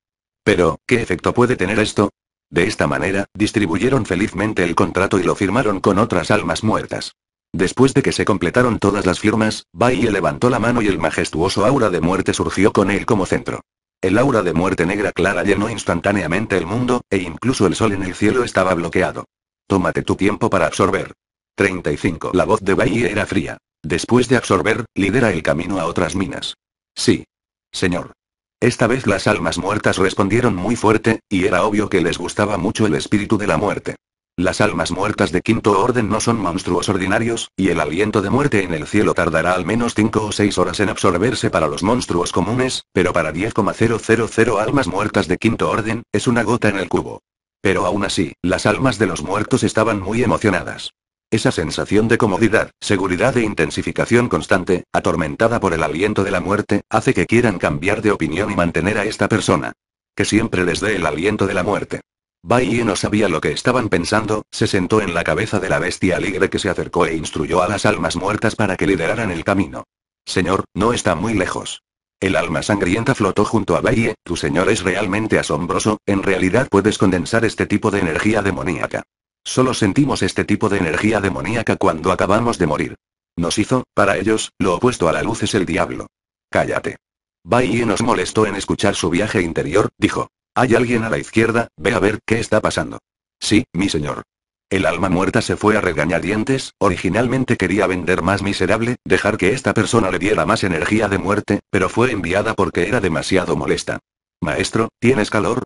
Pero, ¿qué efecto puede tener esto? De esta manera, distribuyeron felizmente el contrato y lo firmaron con otras almas muertas. Después de que se completaron todas las firmas, Bai levantó la mano y el majestuoso aura de muerte surgió con él como centro. El aura de muerte negra clara llenó instantáneamente el mundo, e incluso el sol en el cielo estaba bloqueado. Tómate tu tiempo para absorber. 35. La voz de Bai era fría. Después de absorber, lidera el camino a otras minas. Sí. Señor. Esta vez las almas muertas respondieron muy fuerte, y era obvio que les gustaba mucho el espíritu de la muerte. Las almas muertas de quinto orden no son monstruos ordinarios, y el aliento de muerte en el cielo tardará al menos 5 o 6 horas en absorberse para los monstruos comunes, pero para 10,000 almas muertas de quinto orden, es una gota en el cubo. Pero aún así, las almas de los muertos estaban muy emocionadas. Esa sensación de comodidad, seguridad e intensificación constante, atormentada por el aliento de la muerte, hace que quieran cambiar de opinión y mantener a esta persona. Que siempre les dé el aliento de la muerte. Baiye no sabía lo que estaban pensando, se sentó en la cabeza de la bestia alegre que se acercó e instruyó a las almas muertas para que lideraran el camino. Señor, no está muy lejos. El alma sangrienta flotó junto a Baye, tu señor es realmente asombroso, en realidad puedes condensar este tipo de energía demoníaca. Solo sentimos este tipo de energía demoníaca cuando acabamos de morir. Nos hizo, para ellos, lo opuesto a la luz es el diablo. Cállate. Baye nos molestó en escuchar su viaje interior, dijo. Hay alguien a la izquierda, ve a ver qué está pasando. Sí, mi señor. El alma muerta se fue a regañadientes, originalmente quería vender más miserable, dejar que esta persona le diera más energía de muerte, pero fue enviada porque era demasiado molesta. Maestro, ¿tienes calor?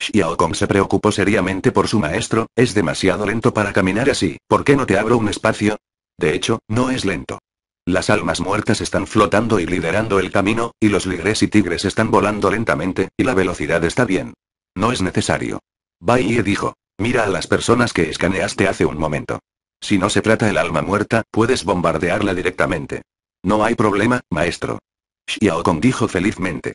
Xiao Kong se preocupó seriamente por su maestro, es demasiado lento para caminar así, ¿por qué no te abro un espacio? De hecho, no es lento. Las almas muertas están flotando y liderando el camino, y los ligres y tigres están volando lentamente, y la velocidad está bien. No es necesario. Ye dijo. Mira a las personas que escaneaste hace un momento. Si no se trata el alma muerta, puedes bombardearla directamente. No hay problema, maestro. Kong dijo felizmente.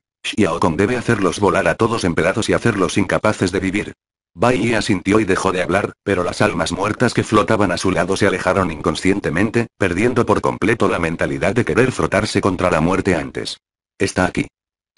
Kong debe hacerlos volar a todos en pedazos y hacerlos incapaces de vivir. Bai asintió y dejó de hablar, pero las almas muertas que flotaban a su lado se alejaron inconscientemente, perdiendo por completo la mentalidad de querer frotarse contra la muerte antes. Está aquí.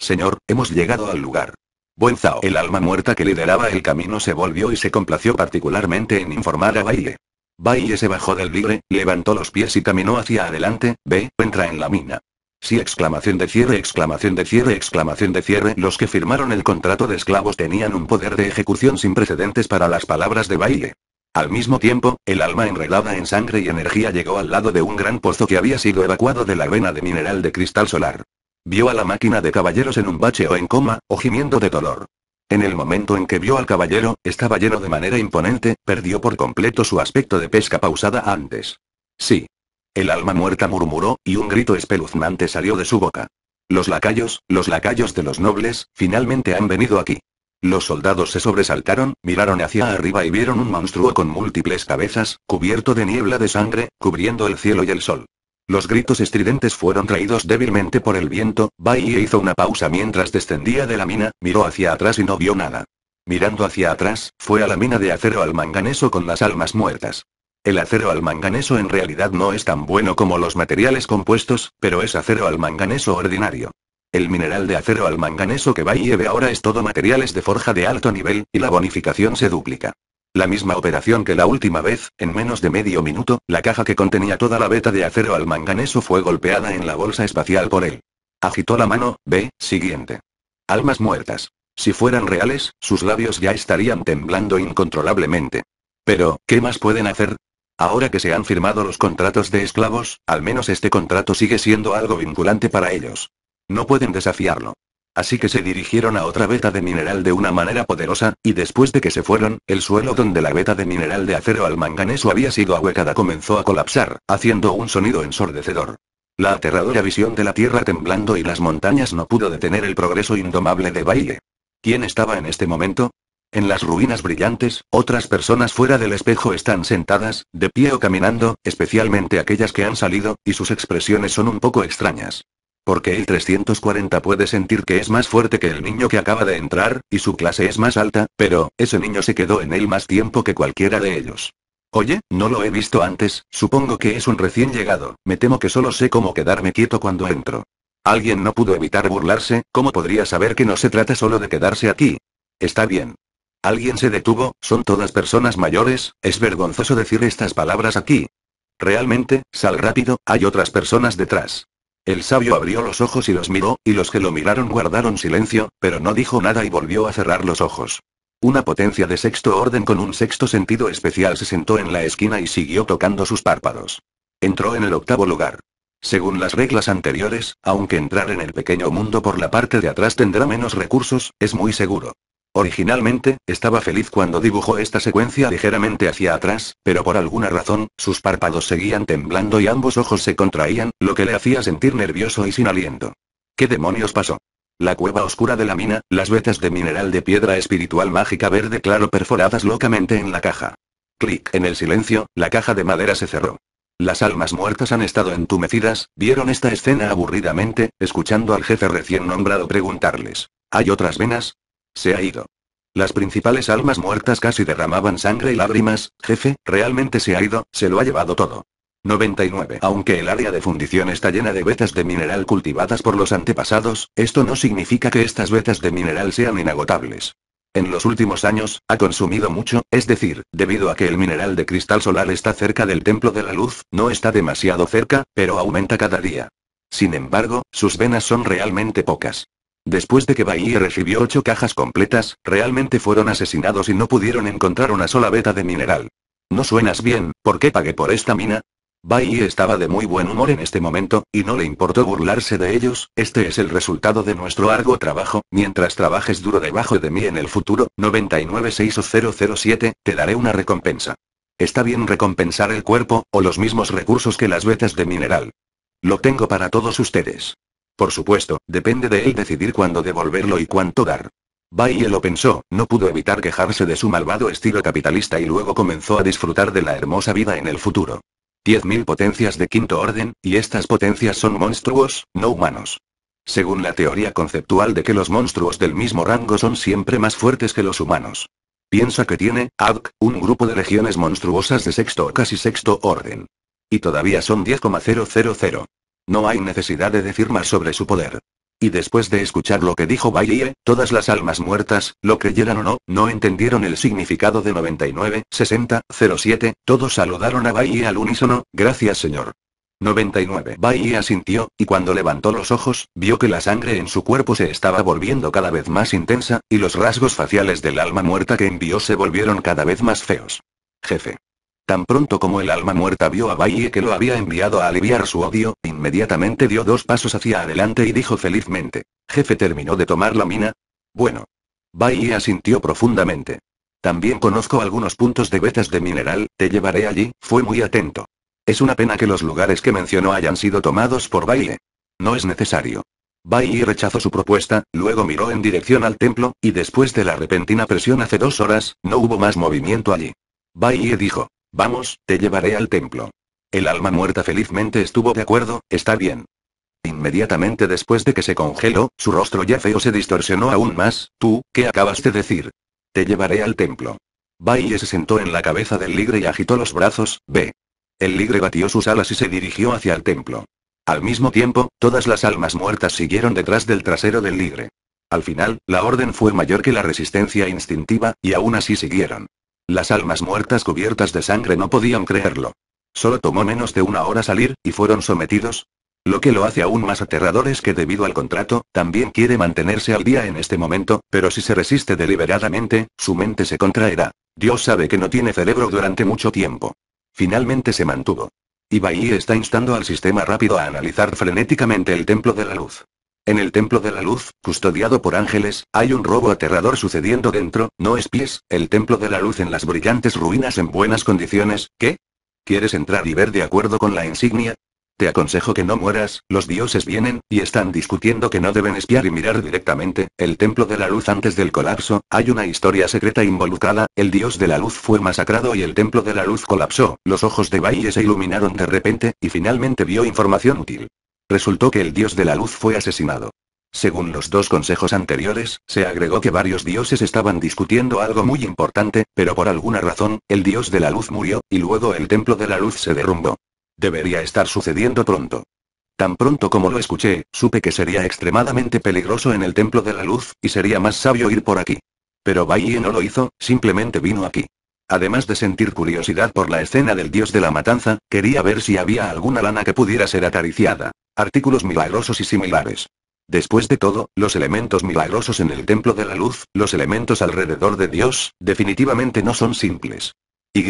Señor, hemos llegado al lugar. Buen el alma muerta que lideraba el camino se volvió y se complació particularmente en informar a Baile. Baile se bajó del libre, levantó los pies y caminó hacia adelante, ve, entra en la mina. Sí, exclamación de cierre, exclamación de cierre, exclamación de cierre. Los que firmaron el contrato de esclavos tenían un poder de ejecución sin precedentes para las palabras de baile. Al mismo tiempo, el alma enredada en sangre y energía llegó al lado de un gran pozo que había sido evacuado de la arena de mineral de cristal solar. Vio a la máquina de caballeros en un bache o en coma, o gimiendo de dolor. En el momento en que vio al caballero, estaba lleno de manera imponente, perdió por completo su aspecto de pesca pausada antes. Sí, el alma muerta murmuró, y un grito espeluznante salió de su boca. Los lacayos, los lacayos de los nobles, finalmente han venido aquí. Los soldados se sobresaltaron, miraron hacia arriba y vieron un monstruo con múltiples cabezas, cubierto de niebla de sangre, cubriendo el cielo y el sol. Los gritos estridentes fueron traídos débilmente por el viento, Bahía hizo una pausa mientras descendía de la mina, miró hacia atrás y no vio nada. Mirando hacia atrás, fue a la mina de acero al manganeso con las almas muertas. El acero al manganeso en realidad no es tan bueno como los materiales compuestos, pero es acero al manganeso ordinario. El mineral de acero al manganeso que va y lleve ahora es todo materiales de forja de alto nivel, y la bonificación se duplica. La misma operación que la última vez, en menos de medio minuto, la caja que contenía toda la beta de acero al manganeso fue golpeada en la bolsa espacial por él. Agitó la mano, ve, siguiente. Almas muertas. Si fueran reales, sus labios ya estarían temblando incontrolablemente. Pero, ¿qué más pueden hacer? Ahora que se han firmado los contratos de esclavos, al menos este contrato sigue siendo algo vinculante para ellos. No pueden desafiarlo. Así que se dirigieron a otra veta de mineral de una manera poderosa, y después de que se fueron, el suelo donde la veta de mineral de acero al manganeso había sido ahuecada comenzó a colapsar, haciendo un sonido ensordecedor. La aterradora visión de la tierra temblando y las montañas no pudo detener el progreso indomable de baile. ¿Quién estaba en este momento? En las ruinas brillantes, otras personas fuera del espejo están sentadas, de pie o caminando, especialmente aquellas que han salido, y sus expresiones son un poco extrañas. Porque el 340 puede sentir que es más fuerte que el niño que acaba de entrar, y su clase es más alta, pero, ese niño se quedó en él más tiempo que cualquiera de ellos. Oye, no lo he visto antes, supongo que es un recién llegado, me temo que solo sé cómo quedarme quieto cuando entro. Alguien no pudo evitar burlarse, ¿cómo podría saber que no se trata solo de quedarse aquí? Está bien, Alguien se detuvo, son todas personas mayores, es vergonzoso decir estas palabras aquí. Realmente, sal rápido, hay otras personas detrás. El sabio abrió los ojos y los miró, y los que lo miraron guardaron silencio, pero no dijo nada y volvió a cerrar los ojos. Una potencia de sexto orden con un sexto sentido especial se sentó en la esquina y siguió tocando sus párpados. Entró en el octavo lugar. Según las reglas anteriores, aunque entrar en el pequeño mundo por la parte de atrás tendrá menos recursos, es muy seguro. Originalmente, estaba feliz cuando dibujó esta secuencia ligeramente hacia atrás, pero por alguna razón, sus párpados seguían temblando y ambos ojos se contraían, lo que le hacía sentir nervioso y sin aliento. ¿Qué demonios pasó? La cueva oscura de la mina, las vetas de mineral de piedra espiritual mágica verde claro perforadas locamente en la caja. Clic en el silencio, la caja de madera se cerró. Las almas muertas han estado entumecidas, vieron esta escena aburridamente, escuchando al jefe recién nombrado preguntarles. ¿Hay otras venas? Se ha ido. Las principales almas muertas casi derramaban sangre y lágrimas, jefe, realmente se ha ido, se lo ha llevado todo. 99. Aunque el área de fundición está llena de vetas de mineral cultivadas por los antepasados, esto no significa que estas vetas de mineral sean inagotables. En los últimos años, ha consumido mucho, es decir, debido a que el mineral de cristal solar está cerca del templo de la luz, no está demasiado cerca, pero aumenta cada día. Sin embargo, sus venas son realmente pocas. Después de que Bahía recibió ocho cajas completas, realmente fueron asesinados y no pudieron encontrar una sola beta de mineral. No suenas bien, ¿por qué pagué por esta mina? Bai estaba de muy buen humor en este momento, y no le importó burlarse de ellos, este es el resultado de nuestro arduo trabajo, mientras trabajes duro debajo de mí en el futuro, 996007, te daré una recompensa. Está bien recompensar el cuerpo, o los mismos recursos que las vetas de mineral. Lo tengo para todos ustedes. Por supuesto, depende de él decidir cuándo devolverlo y cuánto dar. Baille lo pensó, no pudo evitar quejarse de su malvado estilo capitalista y luego comenzó a disfrutar de la hermosa vida en el futuro. 10.000 potencias de quinto orden, y estas potencias son monstruos, no humanos. Según la teoría conceptual de que los monstruos del mismo rango son siempre más fuertes que los humanos. Piensa que tiene, ADK, un grupo de regiones monstruosas de sexto o casi sexto orden. Y todavía son 10,000. No hay necesidad de decir más sobre su poder. Y después de escuchar lo que dijo Baiye, eh, todas las almas muertas, lo creyeran o no, no entendieron el significado de 99, 60, 07, todos saludaron a Baiye al unísono, gracias señor. 99. Baiye asintió, y cuando levantó los ojos, vio que la sangre en su cuerpo se estaba volviendo cada vez más intensa, y los rasgos faciales del alma muerta que envió se volvieron cada vez más feos. Jefe. Tan pronto como el alma muerta vio a Bailey que lo había enviado a aliviar su odio, inmediatamente dio dos pasos hacia adelante y dijo felizmente. Jefe terminó de tomar la mina. Bueno. Bailey asintió profundamente. También conozco algunos puntos de vetas de mineral, te llevaré allí, fue muy atento. Es una pena que los lugares que mencionó hayan sido tomados por Baile. No es necesario. Bailey rechazó su propuesta, luego miró en dirección al templo, y después de la repentina presión hace dos horas, no hubo más movimiento allí. Bailey dijo. Vamos, te llevaré al templo. El alma muerta felizmente estuvo de acuerdo, está bien. Inmediatamente después de que se congeló, su rostro ya feo se distorsionó aún más. Tú, ¿qué acabas de decir? Te llevaré al templo. Baile se sentó en la cabeza del ligre y agitó los brazos, ve. El ligre batió sus alas y se dirigió hacia el templo. Al mismo tiempo, todas las almas muertas siguieron detrás del trasero del ligre. Al final, la orden fue mayor que la resistencia instintiva, y aún así siguieron. Las almas muertas cubiertas de sangre no podían creerlo. Solo tomó menos de una hora salir, y fueron sometidos. Lo que lo hace aún más aterrador es que debido al contrato, también quiere mantenerse al día en este momento, pero si se resiste deliberadamente, su mente se contraerá. Dios sabe que no tiene cerebro durante mucho tiempo. Finalmente se mantuvo. Ibai está instando al sistema rápido a analizar frenéticamente el templo de la luz. En el Templo de la Luz, custodiado por ángeles, hay un robo aterrador sucediendo dentro, no espies, el Templo de la Luz en las brillantes ruinas en buenas condiciones, ¿qué? ¿Quieres entrar y ver de acuerdo con la insignia? Te aconsejo que no mueras, los dioses vienen, y están discutiendo que no deben espiar y mirar directamente, el templo de la luz antes del colapso, hay una historia secreta involucrada, el dios de la luz fue masacrado y el templo de la luz colapsó, los ojos de Baille se iluminaron de repente, y finalmente vio información útil. Resultó que el dios de la luz fue asesinado. Según los dos consejos anteriores, se agregó que varios dioses estaban discutiendo algo muy importante, pero por alguna razón, el dios de la luz murió, y luego el templo de la luz se derrumbó. Debería estar sucediendo pronto. Tan pronto como lo escuché, supe que sería extremadamente peligroso en el templo de la luz, y sería más sabio ir por aquí. Pero Bai no lo hizo, simplemente vino aquí. Además de sentir curiosidad por la escena del dios de la matanza, quería ver si había alguna lana que pudiera ser acariciada. Artículos milagrosos y similares. Después de todo, los elementos milagrosos en el templo de la luz, los elementos alrededor de Dios, definitivamente no son simples. Y.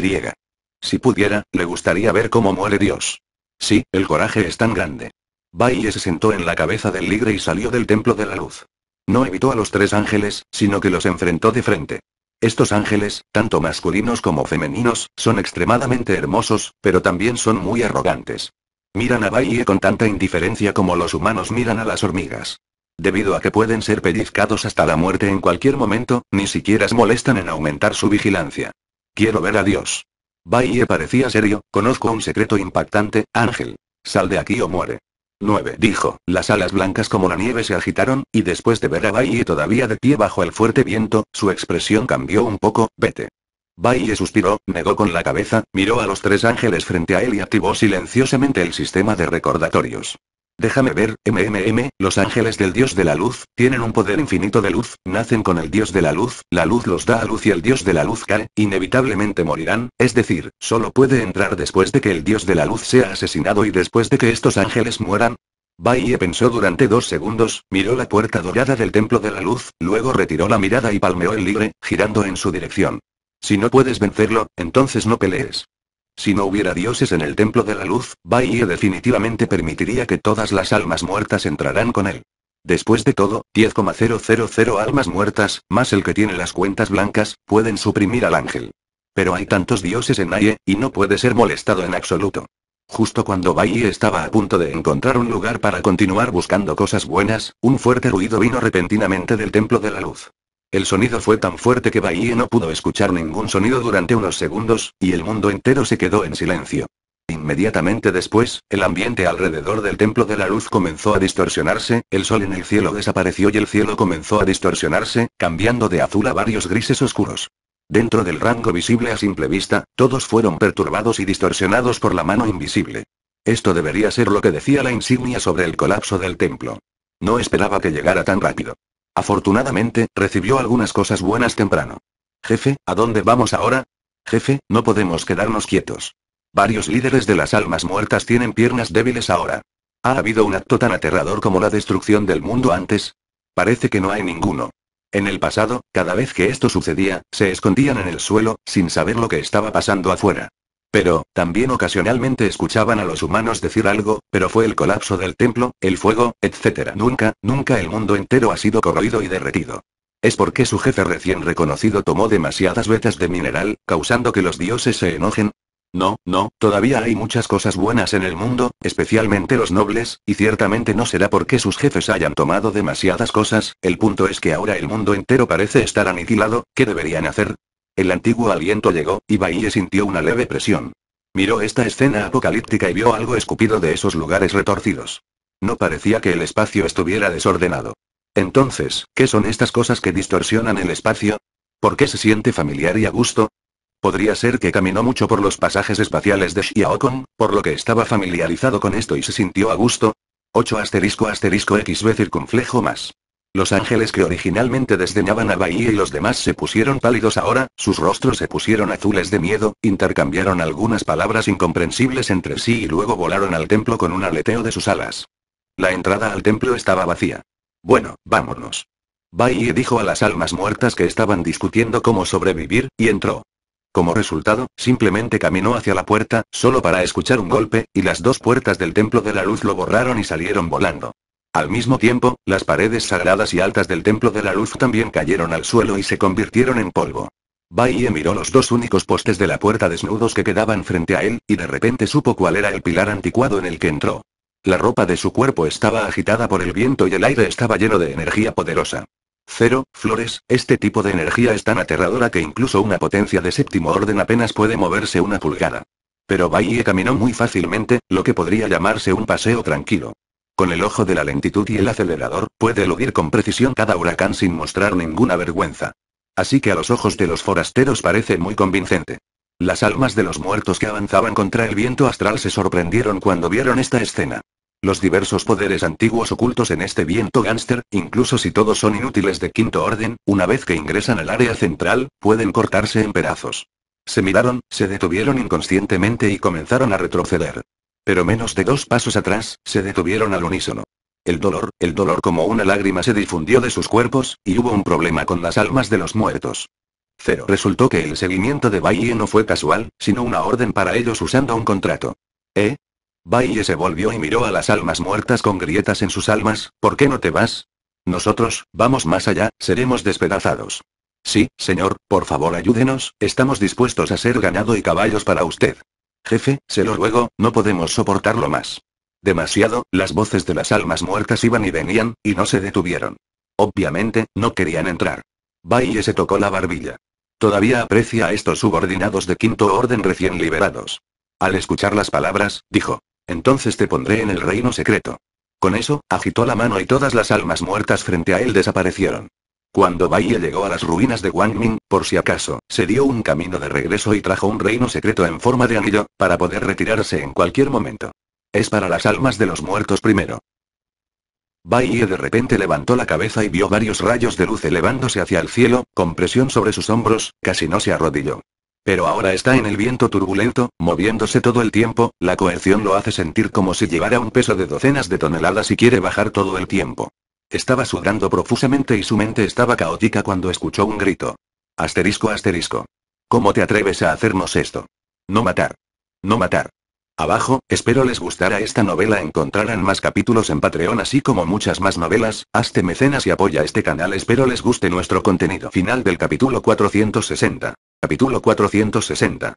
Si pudiera, le gustaría ver cómo muere Dios. Sí, el coraje es tan grande. Baille se sentó en la cabeza del ligre y salió del templo de la luz. No evitó a los tres ángeles, sino que los enfrentó de frente. Estos ángeles, tanto masculinos como femeninos, son extremadamente hermosos, pero también son muy arrogantes. Miran a Baye con tanta indiferencia como los humanos miran a las hormigas. Debido a que pueden ser pellizcados hasta la muerte en cualquier momento, ni siquiera se molestan en aumentar su vigilancia. Quiero ver a Dios. Baye parecía serio, conozco un secreto impactante, Ángel. Sal de aquí o muere. 9. Dijo, las alas blancas como la nieve se agitaron, y después de ver a Baye todavía de pie bajo el fuerte viento, su expresión cambió un poco, vete. Baye suspiró, negó con la cabeza, miró a los tres ángeles frente a él y activó silenciosamente el sistema de recordatorios. Déjame ver, MMM, los ángeles del dios de la luz, tienen un poder infinito de luz, nacen con el dios de la luz, la luz los da a luz y el dios de la luz cae, inevitablemente morirán, es decir, solo puede entrar después de que el dios de la luz sea asesinado y después de que estos ángeles mueran, Baie pensó durante dos segundos, miró la puerta dorada del templo de la luz, luego retiró la mirada y palmeó el libre, girando en su dirección. Si no puedes vencerlo, entonces no pelees. Si no hubiera dioses en el templo de la luz, Baie definitivamente permitiría que todas las almas muertas entraran con él. Después de todo, 10,000 almas muertas, más el que tiene las cuentas blancas, pueden suprimir al ángel. Pero hay tantos dioses en Aie, y no puede ser molestado en absoluto. Justo cuando Baie estaba a punto de encontrar un lugar para continuar buscando cosas buenas, un fuerte ruido vino repentinamente del templo de la luz. El sonido fue tan fuerte que Bahía no pudo escuchar ningún sonido durante unos segundos, y el mundo entero se quedó en silencio. Inmediatamente después, el ambiente alrededor del templo de la luz comenzó a distorsionarse, el sol en el cielo desapareció y el cielo comenzó a distorsionarse, cambiando de azul a varios grises oscuros. Dentro del rango visible a simple vista, todos fueron perturbados y distorsionados por la mano invisible. Esto debería ser lo que decía la insignia sobre el colapso del templo. No esperaba que llegara tan rápido. Afortunadamente, recibió algunas cosas buenas temprano. Jefe, ¿a dónde vamos ahora? Jefe, no podemos quedarnos quietos. Varios líderes de las almas muertas tienen piernas débiles ahora. ¿Ha habido un acto tan aterrador como la destrucción del mundo antes? Parece que no hay ninguno. En el pasado, cada vez que esto sucedía, se escondían en el suelo, sin saber lo que estaba pasando afuera. Pero, también ocasionalmente escuchaban a los humanos decir algo, pero fue el colapso del templo, el fuego, etc. Nunca, nunca el mundo entero ha sido corroído y derretido. Es porque su jefe recién reconocido tomó demasiadas vetas de mineral, causando que los dioses se enojen. No, no, todavía hay muchas cosas buenas en el mundo, especialmente los nobles, y ciertamente no será porque sus jefes hayan tomado demasiadas cosas, el punto es que ahora el mundo entero parece estar aniquilado, ¿qué deberían hacer? El antiguo aliento llegó, y Bahie sintió una leve presión. Miró esta escena apocalíptica y vio algo escupido de esos lugares retorcidos. No parecía que el espacio estuviera desordenado. Entonces, ¿qué son estas cosas que distorsionan el espacio? ¿Por qué se siente familiar y a gusto? Podría ser que caminó mucho por los pasajes espaciales de Xiaokon, por lo que estaba familiarizado con esto y se sintió a gusto. 8 asterisco asterisco XB circunflejo más. Los ángeles que originalmente desdeñaban a Bahía y los demás se pusieron pálidos ahora, sus rostros se pusieron azules de miedo, intercambiaron algunas palabras incomprensibles entre sí y luego volaron al templo con un aleteo de sus alas. La entrada al templo estaba vacía. Bueno, vámonos. Bahía dijo a las almas muertas que estaban discutiendo cómo sobrevivir, y entró. Como resultado, simplemente caminó hacia la puerta, solo para escuchar un golpe, y las dos puertas del templo de la luz lo borraron y salieron volando. Al mismo tiempo, las paredes sagradas y altas del templo de la luz también cayeron al suelo y se convirtieron en polvo. Baie miró los dos únicos postes de la puerta desnudos que quedaban frente a él, y de repente supo cuál era el pilar anticuado en el que entró. La ropa de su cuerpo estaba agitada por el viento y el aire estaba lleno de energía poderosa. Cero, Flores, este tipo de energía es tan aterradora que incluso una potencia de séptimo orden apenas puede moverse una pulgada. Pero Baie caminó muy fácilmente, lo que podría llamarse un paseo tranquilo. Con el ojo de la lentitud y el acelerador, puede eludir con precisión cada huracán sin mostrar ninguna vergüenza. Así que a los ojos de los forasteros parece muy convincente. Las almas de los muertos que avanzaban contra el viento astral se sorprendieron cuando vieron esta escena. Los diversos poderes antiguos ocultos en este viento gánster, incluso si todos son inútiles de quinto orden, una vez que ingresan al área central, pueden cortarse en pedazos. Se miraron, se detuvieron inconscientemente y comenzaron a retroceder pero menos de dos pasos atrás, se detuvieron al unísono. El dolor, el dolor como una lágrima se difundió de sus cuerpos, y hubo un problema con las almas de los muertos. Cero. Resultó que el seguimiento de Bailly no fue casual, sino una orden para ellos usando un contrato. ¿Eh? Bailly se volvió y miró a las almas muertas con grietas en sus almas, ¿por qué no te vas? Nosotros, vamos más allá, seremos despedazados. Sí, señor, por favor ayúdenos, estamos dispuestos a ser ganado y caballos para usted. Jefe, se lo ruego, no podemos soportarlo más. Demasiado, las voces de las almas muertas iban y venían, y no se detuvieron. Obviamente, no querían entrar. Vaille se tocó la barbilla. Todavía aprecia a estos subordinados de quinto orden recién liberados. Al escuchar las palabras, dijo. Entonces te pondré en el reino secreto. Con eso, agitó la mano y todas las almas muertas frente a él desaparecieron. Cuando Bai llegó a las ruinas de Wangming, por si acaso, se dio un camino de regreso y trajo un reino secreto en forma de anillo, para poder retirarse en cualquier momento. Es para las almas de los muertos primero. Bai de repente levantó la cabeza y vio varios rayos de luz elevándose hacia el cielo, con presión sobre sus hombros, casi no se arrodilló. Pero ahora está en el viento turbulento, moviéndose todo el tiempo, la coerción lo hace sentir como si llevara un peso de docenas de toneladas y quiere bajar todo el tiempo. Estaba sudando profusamente y su mente estaba caótica cuando escuchó un grito. Asterisco, asterisco. ¿Cómo te atreves a hacernos esto? No matar. No matar. Abajo, espero les gustara esta novela encontrarán más capítulos en Patreon así como muchas más novelas, hazte mecenas y apoya este canal espero les guste nuestro contenido final del capítulo 460. Capítulo 460.